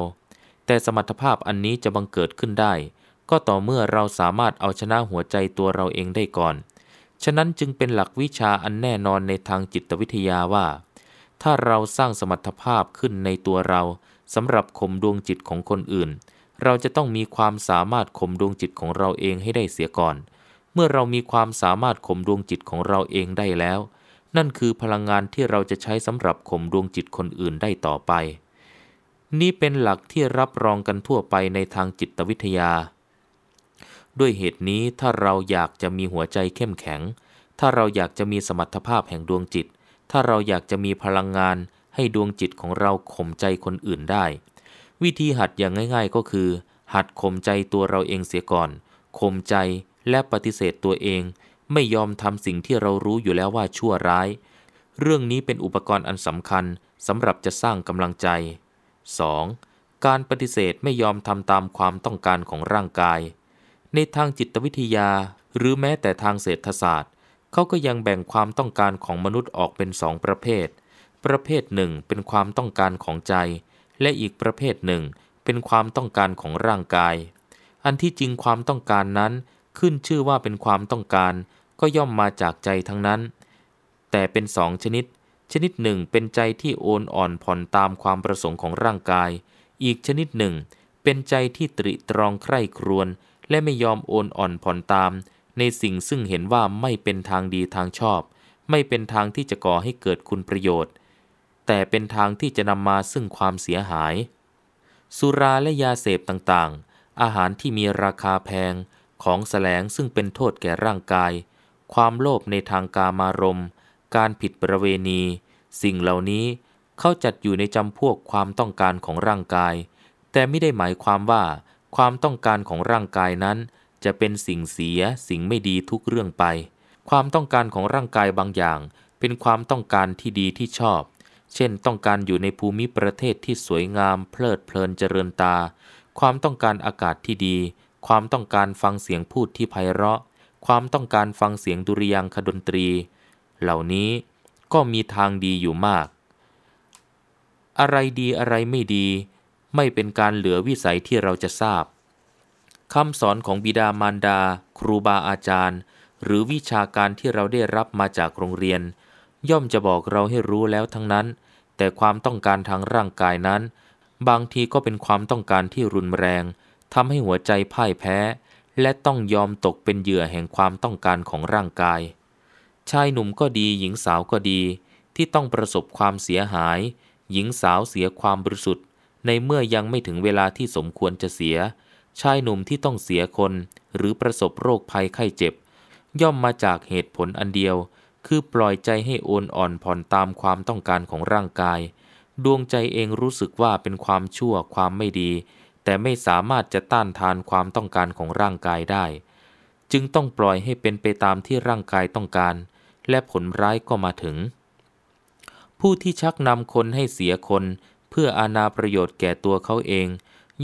แต่สมรรถภาพอันนี้จะบังเกิดขึ้นได้ ก็ต่อเมื่อเราสามารถเอาชนะหัวใจตัวเราเองได้ก่อน ฉะนั้นจึงเป็นหลักวิชาอันแน่นอนในทางจิตวิทยาว่า ถ้าเราสร้างสมรรถภาพขึ้นในตัวเราสำหรับข่มดวงจิตของคนอื่น เราจะต้องมีความสามารถข่มดวงจิตของเราเองให้ได้เสียก่อน เมื่อเรามีความสามารถข่มดวงจิตของเราเองได้แล้ว นั่นคือพลังงานที่เราจะใช้สำหรับข่มดวงจิตคนอื่นได้ต่อไป นี่เป็นหลักที่รับรองกันทั่วไปในทางจิตวิทยา ด้วยเหตุนี้ถ้าเราอยากจะมีหัวใจเข้มแข็ง ถ้าเราอยากจะมีสมรรถภาพแห่งดวงจิต ถ้าเราอยากจะมีพลังงานให้ดวงจิตของเราข่มใจคนอื่นได้ วิธีหัดอย่างง่ายๆก็คือ หัดข่มใจตัวเราเองเสียก่อน ข่มใจและปฏิเสธตัวเอง ไม่ยอมทำสิ่งที่เรารู้อยู่แล้วว่าชั่วร้าย เรื่องนี้เป็นอุปกรณ์อันสำคัญสำหรับจะสร้างกำลังใจ 2. การปฏิเสธไม่ยอมทำตามความต้องการของร่างกาย ในทางจิตวิทยา หรือแม้แต่ทางเศรษฐศาสตร์เขาก็ยังแบ่งความต้องการของมนุษย์ออกเป็นสองประเภทประเภทหนึ่งเป็นความต้องการของใจ และอีกประเภทหนึ่งเป็นความต้องการของร่างกาย อันที่จริงความต้องการนั้นขึ้นชื่อว่าเป็นความต้องการก็ย่อมมาจากใจทั้งนั้น แต่เป็นสองชนิด ชนิดหนึ่งเป็นใจที่โอนอ่อนผ่อนตามความประสงค์ของร่างกาย อีกชนิดหนึ่ง เป็นใจที่ตริตรองใคร่ครวญและไม่ยอมโอนอ่อนผ่อนตาม ในสิ่งซึ่งเห็นว่าไม่เป็นทางดีทางชอบ ไม่เป็นทางที่จะก่อให้เกิดคุณประโยชน์แต่เป็นทางที่จะนำมาซึ่งความเสียหาย สุราและยาเสพต่างๆ อาหารที่มีราคาแพง ของแสลงซึ่งเป็นโทษแก่ร่างกาย ความโลภในทางกามารมการผิดประเวณี สิ่งเหล่านี้เข้าจัดอยู่ในจำพวกความต้องการของร่างกาย แต่ไม่ได้หมายความว่าความต้องการของร่างกายนั้นจะเป็นสิ่งเสียสิ่งไม่ดีทุกเรื่องไป ความต้องการของร่างกายบางอย่างเป็นความต้องการที่ดีที่ชอบเช่นต้องการอยู่ในภูมิประเทศที่สวยงาม เพลิดเพลินเจริญตา ความต้องการอากาศที่ดี ความต้องการฟังเสียงพูดที่ไพเราะ ความต้องการฟังเสียงดุริยางคดนตรี เหล่านี้ก็มีทางดีอยู่มาก อะไรดีอะไรไม่ดี ไม่เป็นการเหลือวิสัยที่เราจะทราบคำสอนของบิดามารดาครูบาอาจารย์หรือวิชาการที่เราได้รับมาจากโรงเรียนย่อมจะบอกเราให้รู้แล้วทั้งนั้น แต่ความต้องการทางร่างกายนั้น บางทีก็เป็นความต้องการที่รุนแรง ทำให้หัวใจพ่ายแพ้ และต้องยอมตกเป็นเหยื่อแห่งความต้องการของร่างกาย ชายหนุ่มก็ดีหญิงสาวก็ดี ที่ต้องประสบความเสียหาย หญิงสาวเสียความบริสุทธิ์ในเมื่อยังไม่ถึงเวลาที่สมควรจะเสีย ชายหนุ่มที่ต้องเสียคน หรือประสบโรคภัยไข้เจ็บ ย่อมมาจากเหตุผลอันเดียวคือปล่อยใจให้โอนอ่อนผ่อนตามความต้องการของร่างกาย ดวงใจเองรู้สึกว่าเป็นความชั่วความไม่ดี แต่ไม่สามารถจะต้านทานความต้องการของร่างกายได้ จึงต้องปล่อยให้เป็นไปตามที่ร่างกายต้องการ และผลร้ายก็มาถึง ผู้ที่ชักนำคนให้เสียคน เพื่ออาาประโยชน์แก่ตัวเขาเอง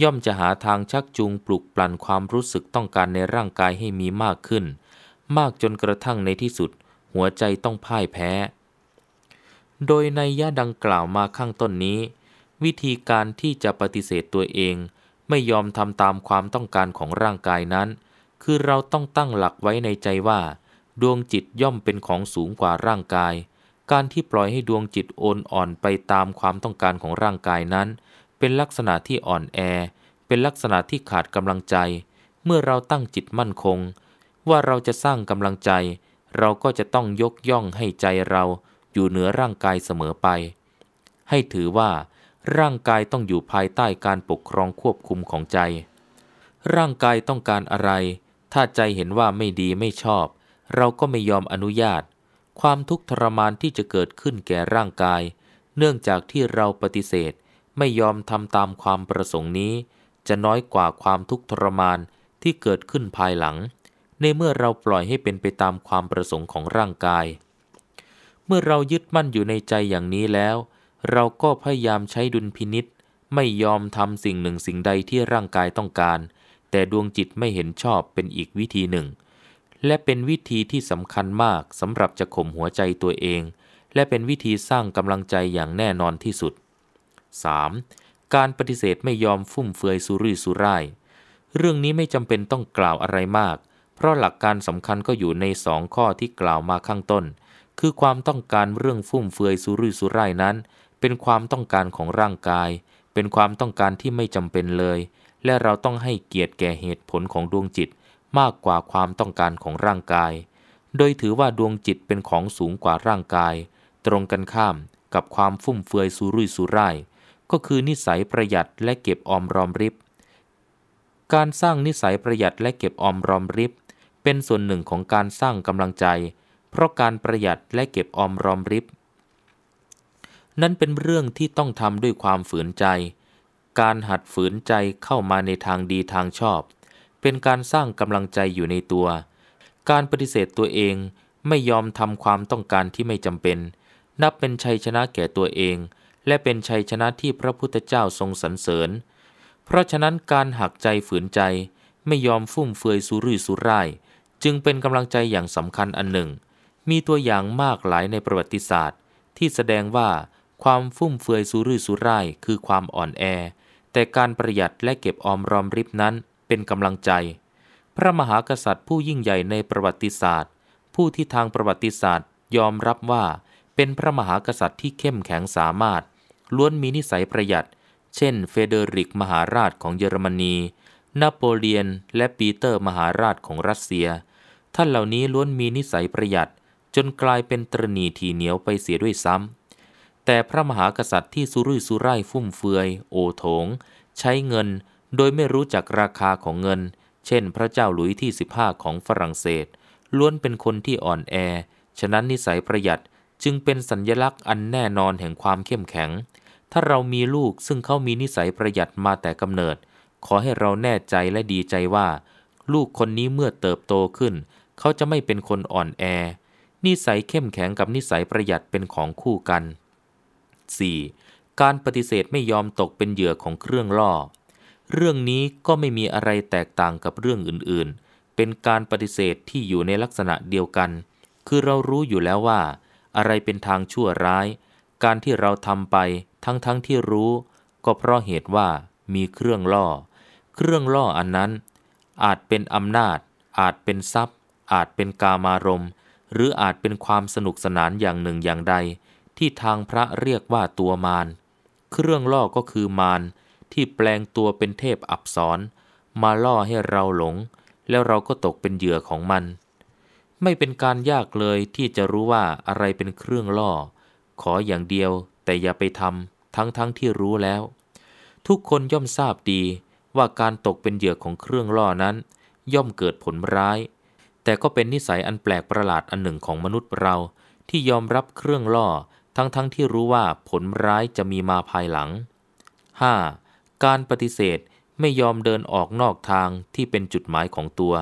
ย่อมจะหาทางชักจูงปลุกปลั่นความรู้สึกต้องการในร่างกายให้มีมากขึ้น มากจนกระทั่งในที่สุดหัวใจต้องพ่ายแพ้ โดยในย่าดังกล่าวมาข้างต้นนี้ วิธีการที่จะปฏิเสธตัวเอง ไม่ยอมทำตามความต้องการของร่างกายนั้น คือเราต้องตั้งหลักไว้ในใจว่า ดวงจิตย่อมเป็นของสูงกว่าร่างกาย การที่ปล่อยให้ดวงจิตโอนอ่อนไปตามความต้องการของร่างกายนั้น เป็นลักษณะที่อ่อนแอ เป็นลักษณะที่ขาดกำลังใจ เมื่อเราตั้งจิตมั่นคง ว่าเราจะสร้างกำลังใจเราก็จะต้องยกย่องให้ใจเราอยู่เหนือร่างกายเสมอไป ให้ถือว่าร่างกายต้องอยู่ภายใต้การปกครองควบคุมของใจ ร่างกายต้องการอะไร ถ้าใจเห็นว่าไม่ดีไม่ชอบ เราก็ไม่ยอมอนุญาต ความทุกข์ทรมานที่จะเกิดขึ้นแก่ร่างกาย เนื่องจากที่เราปฏิเสธไม่ยอมทำตามความประสงค์นี้ จะน้อยกว่าความทุกข์ทรมานที่เกิดขึ้นภายหลังในเมื่อเราปล่อยให้เป็นไปตามความประสงค์ของร่างกาย เมื่อเรายึดมั่นอยู่ในใจอย่างนี้แล้ว เราก็พยายามใช้ดุลพินิษไม่ยอมทำสิ่งหนึ่งสิ่งใดที่ร่างกายต้องการ แต่ดวงจิตไม่เห็นชอบเป็นอีกวิธีหนึ่ง และเป็นวิธีที่สำคัญมากสำหรับจะข่มหัวใจตัวเอง และเป็นวิธีสร้างกำลังใจอย่างแน่นอนที่สุด 3. การปฏิเสธไม่ยอมฟุ่มเฟือยสุรุ่ยสุร่าย เรื่องนี้ไม่จำเป็นต้องกล่าวอะไรมากราะหลักการสำคัญก็อยู่ในสองข้อที่กล่าวมาข้างต้น คือความต้องการเรื่องฟุ่มเฟือยสุรุ่ยสุร่ายนั้น เป็นความต้องการของร่างกาย เป็นความต้องการที่ไม่จำเป็นเลย และเราต้องให้เกียรติแก่เหตุผลของดวงจิตมากกว่าความต้องการของร่างกาย โดยถือว่าดวงจิตเป็นของสูงกว่าร่างกาย ตรงกันข้าม กับความฟุ่มเฟือยสุรุ่ยสุร่าย ก็คือนิสัยประหยัดและเก็บออมรอมริบ การสร้างนิสัยประหยัดและเก็บออมรอมริบเป็นส่วนหนึ่งของการสร้างกำลังใจ เพราะการประหยัดและเก็บออมรอมริบนั้นเป็นเรื่องที่ต้องทำด้วยความฝืนใจ การหัดฝืนใจเข้ามาในทางดีทางชอบ เป็นการสร้างกำลังใจอยู่ในตัว การปฏิเสธตัวเองไม่ยอมทำความต้องการที่ไม่จำเป็น นับเป็นชัยชนะแก่ตัวเอง และเป็นชัยชนะที่พระพุทธเจ้าทรงสรรเสริญเพราะฉะนั้นการหักใจฝืนใจไม่ยอมฟุ่มเฟือยสุรุ่ยสุร่ายจึงเป็นกำลังใจอย่างสำคัญอันหนึ่ง มีตัวอย่างมากหลายในประวัติศาสตร์ ที่แสดงว่าความฟุ่มเฟือยสุรุ่ยสุร่ายคือความอ่อนแอ แต่การประหยัดและเก็บออมรอมริบนั้น เป็นกำลังใจ พระมหากษัตริย์ผู้ยิ่งใหญ่ในประวัติศาสตร์ ผู้ที่ทางประวัติศาสตร์ ยอมรับว่าเป็นพระมหากษัตริย์ที่เข้มแข็งสามารถ ล้วนมีนิสัยประหยัด เช่น เฟเดริกมหาราชของเยอรมนี นโปเลียนและปีเตอร์มหาราชของรัสเซียท่านเหล่านี้ล้วนมีนิสัยประหยัด จนกลายเป็นตรณีทีเหนียวไปเสียด้วยซ้ำ แต่พระมหากษัตริย์ที่สุรุ่ยสุร่ายฟุ่มเฟือย โอโถง ใช้เงิน โดยไม่รู้จักราคาของเงิน เช่นพระเจ้าหลุยที่ 15 ของฝรั่งเศสล้วนเป็นคนที่อ่อนแอ ฉะนั้นนิสัยประหยัดจึงเป็นสัญญลักษณ์อันแน่นอนแห่งความเข้มแข็ง ถ้าเรามีลูกซึ่งเขามีนิสัยประหยัดมาแต่กำเนิด ขอให้เราแน่ใจและดีใจว่า ลูกคนนี้เมื่อเติบโตขึ้นเขาจะไม่เป็นคนอ่อนแอ นิสัยเข้มแข็งกับนิสัยประหยัดเป็นของคู่กัน 4. การปฏิเสธไม่ยอมตกเป็นเหยื่อของเครื่องล่อ เรื่องนี้ก็ไม่มีอะไรแตกต่างกับเรื่องอื่น ๆ เป็นการปฏิเสธที่อยู่ในลักษณะเดียวกัน คือเรารู้อยู่แล้วว่า อะไรเป็นทางชั่วร้าย การที่เราทำไปทั้งๆทที่รู้ ก็เพราะเหตุว่ามีเครื่องล่อ เครื่องล่ออันนั้น อาจเป็นอำนาจ อาจเป็นทรัพย์อาจเป็นกามารมณ์หรืออาจเป็นความสนุกสนานอย่างหนึ่งอย่างใด ที่ทางพระเรียกว่าตัวมารเครื่องล่อก็คือมารที่แปลงตัวเป็นเทพอับสร มาล่อให้เราหลง แล้วเราก็ตกเป็นเหยื่อของมัน ไม่เป็นการยากเลยที่จะรู้ว่าอะไรเป็นเครื่องล่อ ขออย่างเดียว แต่อย่าไปทำทั้งๆทที่รู้แล้ว ทุกคนย่อมทราบดี ว่าการตกเป็นเหยื่อของเครื่องล่อนั้น ย่อมเกิดผลร้ายแต่ก็เป็นนิสัยอันแปลกประหลาดอันหนึ่งของมนุษย์เราที่ยอมรับเครื่องล่อ ทั้งๆทที่รู้ว่าผลร้ายจะมีมาภายหลัง 5. การปฏิเสธไม่ยอมเดินออกนอกทางที่เป็นจุดหมายของตัว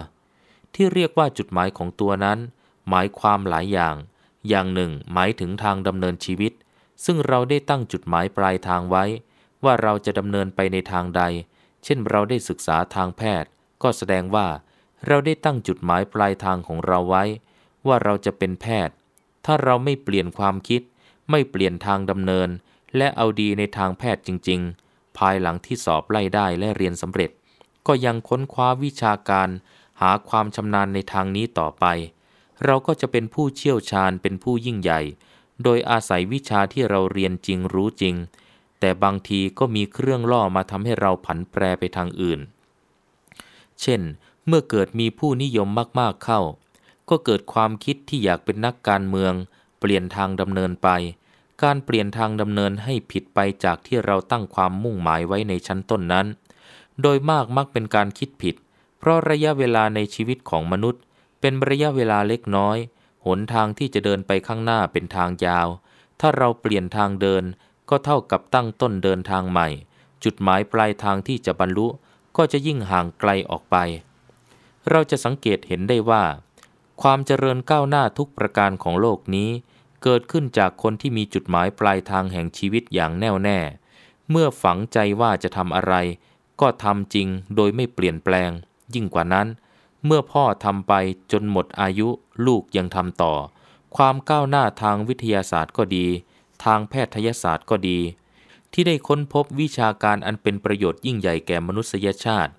ที่เรียกว่าจุดหมายของตัวนั้น หมายความหลายอย่าง อย่างหนึ่ง หมายถึงทางดำเนินชีวิต ซึ่งเราได้ตั้งจุดหมายปลายทางไว้ ว่าเราจะดำเนินไปในทางใด เช่นเราได้ศึกษาทางแพทย์ ก็แสดงว่าเราได้ตั้งจุดหมายปลายทางของเราไว้ ว่าเราจะเป็นแพทย์ ถ้าเราไม่เปลี่ยนความคิด ไม่เปลี่ยนทางดำเนิน และเอาดีในทางแพทย์จริง ๆ ภายหลังที่สอบไล่ได้และเรียนสำเร็จ ก็ยังค้นคว้าวิชาการหาความชำนาญในทางนี้ต่อไป เราก็จะเป็นผู้เชี่ยวชาญเป็นผู้ยิ่งใหญ่ โดยอาศัยวิชาที่เราเรียนจริงรู้จริง แต่บางทีก็มีเครื่องล่อมาทำให้เราผันแปรไปทางอื่น เช่นมื่อเกิดมีผู้นิยมมากๆเข้า ก็เกิดความคิดที่อยากเป็นนักการเมือง เปลี่ยนทางดำเนินไป การเปลี่ยนทางดำเนินให้ผิดไปจากที่เราตั้งความมุ่งหมายไว้ในชั้นต้นนั้น โดยมากมักเป็นการคิดผิด เพราะระยะเวลาในชีวิตของมนุษย์ เป็นระยะเวลาเล็กน้อย หนทางที่จะเดินไปข้างหน้าเป็นทางยาว ถ้าเราเปลี่ยนทางเดิน ก็เท่ากับตั้งต้นเดินทางใหม่ จุดหมายปลายทางที่จะบรรลุ ก็จะยิ่งห่างไกลออกไปเราจะสังเกตเห็นได้ว่า ความเจริญก้าวหน้าทุกประการของโลกนี้ เกิดขึ้นจากคนที่มีจุดหมายปลายทางแห่งชีวิตอย่างแน่วแน่ เมื่อฝังใจว่าจะทำอะไร ก็ทำจริง โดยไม่เปลี่ยนแปลง ยิ่งกว่านั้น เมื่อพ่อทำไปจนหมดอายุลูกยังทำต่อ ความก้าวหน้าทางวิทยาศาสตร์ก็ดี ทางแพทยศาสตร์ก็ดี ที่ได้ค้นพบวิชาการอันเป็นประโยชน์ยิ่งใหญ่แก่มนุษยชาติ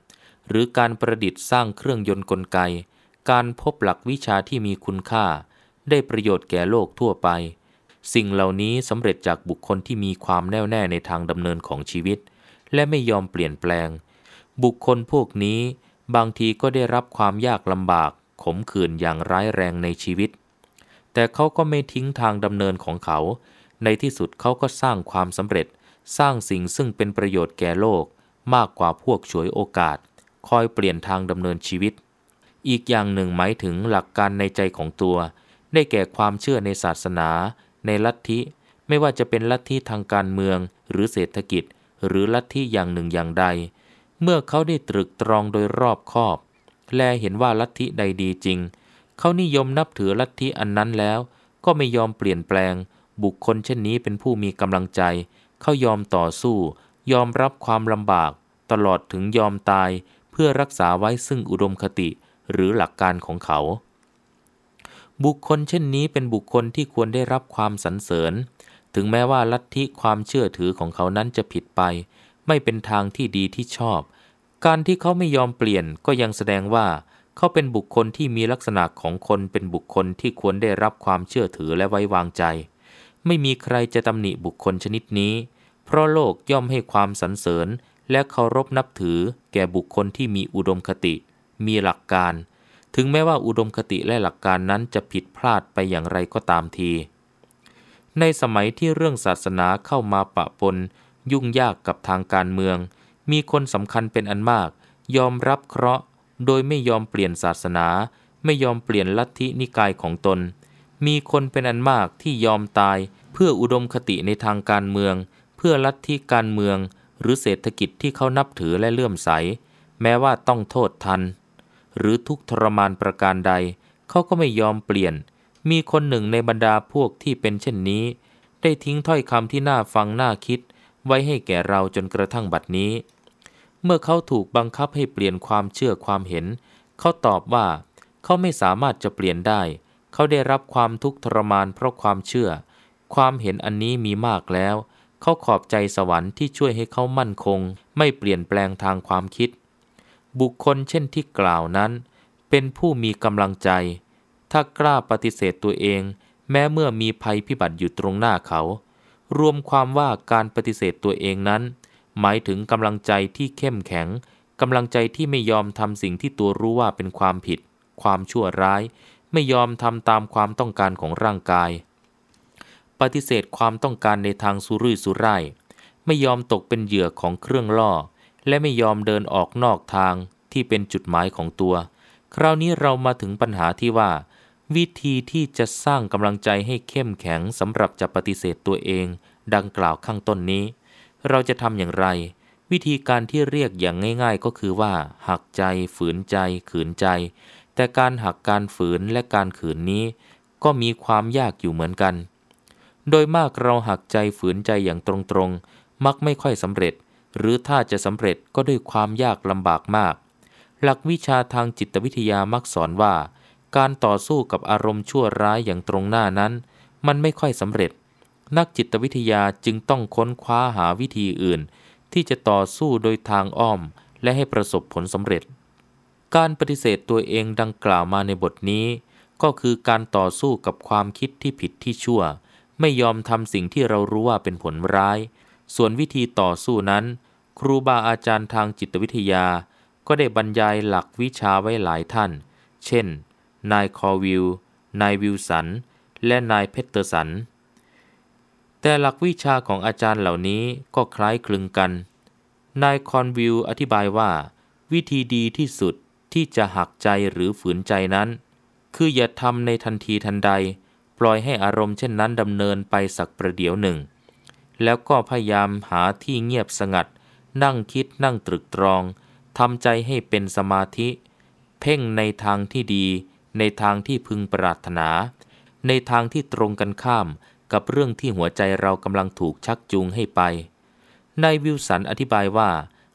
หรือการประดิษฐ์สร้างเครื่องยนต์กลไก การพบหลักวิชาที่มีคุณค่า ได้ประโยชน์แก่โลกทั่วไป สิ่งเหล่านี้สำเร็จจากบุคคลที่มีความแน่วแน่ในทางดำเนินของชีวิต และไม่ยอมเปลี่ยนแปลง บุคคลพวกนี้ บางทีก็ได้รับความยากลำบาก ขมขื่นอย่างร้ายแรงในชีวิต แต่เขาก็ไม่ทิ้งทางดำเนินของเขา ในที่สุดเขาก็สร้างความสำเร็จ สร้างสิ่งซึ่งเป็นประโยชน์แก่โลกมากกว่าพวกฉวยโอกาสคอยเปลี่ยนทางดำเนินชีวิต อีกอย่างหนึ่งหมายถึงหลักการในใจของตัว ได้แก่ความเชื่อในศาสนา ในลัทธิ ไม่ว่าจะเป็นลัทธิทางการเมือง หรือเศรษฐกิจ หรือลัทธิอย่างหนึ่งอย่างใด เมื่อเขาได้ตรึกตรองโดยรอบคอบ แลเห็นว่าลัทธิใดดีจริง เขานิยมนับถือลัทธิอันนั้นแล้ว ก็ไม่ยอมเปลี่ยนแปลง บุคคลเช่นนี้ เป็นผู้มีกำลังใจ เขายอมต่อสู้ ยอมรับความลำบาก ตลอดถึงยอมตายเพื่อรักษาไว้ซึ่งอุดมคติหรือหลักการของเขา บุคคลเช่นนี้เป็นบุคคลที่ควรได้รับความสรรเสริญ ถึงแม้ว่าลัทธิความเชื่อถือของเขานั้นจะผิดไป ไม่เป็นทางที่ดีที่ชอบ การที่เขาไม่ยอมเปลี่ยนก็ยังแสดงว่า เขาเป็นบุคคลที่มีลักษณะของคนเป็นบุคคลที่ควรได้รับความเชื่อถือและไว้วางใจ ไม่มีใครจะตำหนิบุคคลชนิดนี้ เพราะโลกย่อมให้ความสรรเสริญและเคารพนับถือแก่บุคคลที่มีอุดมคติ มีหลักการ ถึงแม้ว่าอุดมคติ และหลักการนั้นจะผิดพลาดไปอย่างไรก็ตามที ในสมัยที่เรื่องศาสนาเข้ามาปะปนยุ่งยากกับทางการเมือง มีคนสำคัญเป็นอันมาก ยอมรับเคราะห์โดยไม่ยอมเปลี่ยนศาสนา ไม่ยอมเปลี่ยนลัทธินิกายของตน มีคนเป็นอันมากที่ยอมตาย เพื่ออุดมคติในทางการเมือง เพื่อลัทธิการเมืองหรือเศรษฐกิจที่เขานับถือและเลื่อมใส แม้ว่าต้องโทษทัน หรือทุกทรมานประการใด เขาก็ไม่ยอมเปลี่ยน มีคนหนึ่งในบรรดาพวกที่เป็นเช่นนี้ ได้ทิ้งถ้อยคำที่น่าฟังน่าคิด ไว้ให้แก่เราจนกระทั่งบัดนี้ เมื่อเขาถูกบังคับให้เปลี่ยนความเชื่อความเห็น เขาตอบว่า เขาไม่สามารถจะเปลี่ยนได้ เขาได้รับความทุกข์ทรมานเพราะความเชื่อ ความเห็นอันนี้มีมากแล้วเขาขอบใจสวรรค์ที่ช่วยให้เขามั่นคง ไม่เปลี่ยนแปลงทางความคิด บุคคลเช่นที่กล่าวนั้น เป็นผู้มีกำลังใจ ถ้ากล้าปฏิเสธตัวเองแม้เมื่อมีภัยพิบัติอยู่ตรงหน้าเขา รวมความว่าการปฏิเสธตัวเองนั้น หมายถึงกำลังใจที่เข้มแข็งกำลังใจที่ไม่ยอมทำสิ่งที่ตัวรู้ว่าเป็นความผิด ความชั่วร้าย ไม่ยอมทำตามความต้องการของร่างกายปฏิเสธความต้องการในทางสุรุ่ยสุร่าย ไม่ยอมตกเป็นเหยื่อของเครื่องล่อ และไม่ยอมเดินออกนอกทางที่เป็นจุดหมายของตัว คราวนี้เรามาถึงปัญหาที่ว่า วิธีที่จะสร้างกำลังใจให้เข้มแข็งสำหรับจะปฏิเสธตัวเองดังกล่าวข้างต้นนี้ เราจะทำอย่างไร วิธีการที่เรียกอย่างง่ายๆ ก็คือว่า หักใจฝืนใจ ขืนใจ แต่การหักการฝืนและการขืนนี้ ก็มีความยากอยู่เหมือนกันโดยมากเราหักใจฝืนใจอย่างตรงๆ มักไม่ค่อยสำเร็จ หรือถ้าจะสำเร็จก็ด้วยความยากลำบากมาก หลักวิชาทางจิตวิทยามักสอนว่า การต่อสู้กับอารมณ์ชั่วร้ายอย่างตรงหน้านั้น มันไม่ค่อยสำเร็จ นักจิตวิทยาจึงต้องค้นคว้าหาวิธีอื่น ที่จะต่อสู้โดยทางอ้อมและให้ประสบผลสำเร็จ การปฏิเสธตัวเองดังกล่าวมาในบทนี้ ก็คือการต่อสู้กับความคิดที่ผิดที่ชั่วไม่ยอมทำสิ่งที่เรารู้ว่าเป็นผลร้าย ส่วนวิธีต่อสู้นั้น ครูบาอาจารย์ทางจิตวิทยา ก็ได้บรรยายหลักวิชาไว้หลายท่าน เช่น นายคอวิล นายวิลสัน และนายเพตเตอร์สัน แต่หลักวิชาของอาจารย์เหล่านี้ก็คล้ายคลึงกัน นายคอนวิลอธิบายว่า วิธีดีที่สุดที่จะหักใจหรือฝืนใจนั้น คืออย่าทำในทันทีทันใดล่อยให้อารมณ์เช่นนั้นดำเนินไปสักประเดี๋ยวหนึ่ง แล้วก็พยายามหาที่เงียบสงัด นั่งคิดนั่งตรึกตรองทำใจให้เป็นสมาธิ เพ่งในทางที่ดี ในทางที่พึงปรารถนา ในทางที่ตรงกันข้ามกับเรื่องที่หัวใจเรากำลังถูกชักจูงให้ไปนายวิวสันอธิบายว่า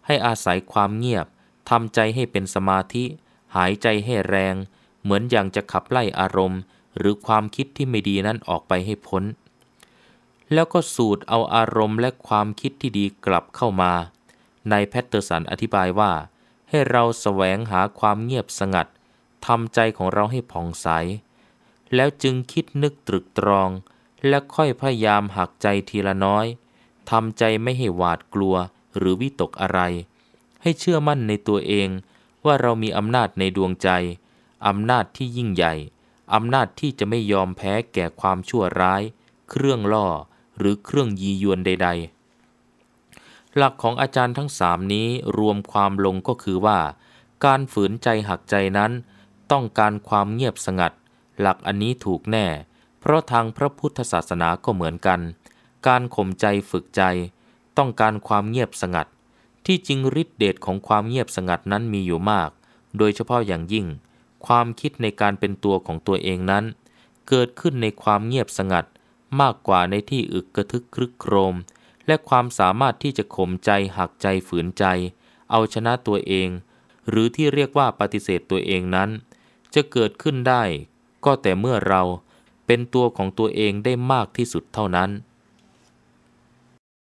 ให้อาศัยความเงียบทำใจให้เป็นสมาธิ หายใจให้แรง เหมือนอย่างจะขับไล่อารมณ์หรือความคิดที่ไม่ดีนั้นออกไปให้พ้น แล้วก็สูดเอาอารมณ์และความคิดที่ดีกลับเข้ามาในแพทเตอร์สันอธิบายว่า ให้เราแสวงหาความเงียบสงัดทำใจของเราให้ผ่องใส แล้วจึงคิดนึกตรึกตรอง และค่อยพยายามหักใจทีละน้อยทำใจไม่ให้หวาดกลัวหรือวิตกอะไร ให้เชื่อมั่นในตัวเองว่าเรามีอำนาจในดวงใจ อำนาจที่ยิ่งใหญ่อำนาจที่จะไม่ยอมแพ้แก่ความชั่วร้าย เครื่องล่อหรือเครื่องยียวนใด ๆ หลักของอาจารย์ทั้งสามนี้รวมความลงก็คือว่า การฝืนใจหักใจนั้น ต้องการความเงียบสงัด หลักอันนี้ถูกแน่ เพราะทางพระพุทธศาสนาก็เหมือนกัน การข่มใจฝึกใจ ต้องการความเงียบสงัด ที่จริงฤทธิเดชของความเงียบสงัดนั้นมีอยู่มาก โดยเฉพาะอย่างยิ่งความคิดในการเป็นตัวของตัวเองนั้น เกิดขึ้นในความเงียบสงัด มากกว่าในที่อึกกระทึกครึกโครม และความสามารถที่จะข่มใจหักใจฝืนใจ เอาชนะตัวเอง หรือที่เรียกว่าปฏิเสธตัวเองนั้น จะเกิดขึ้นได้ ก็แต่เมื่อเราเป็นตัวของตัวเองได้มากที่สุดเท่านั้น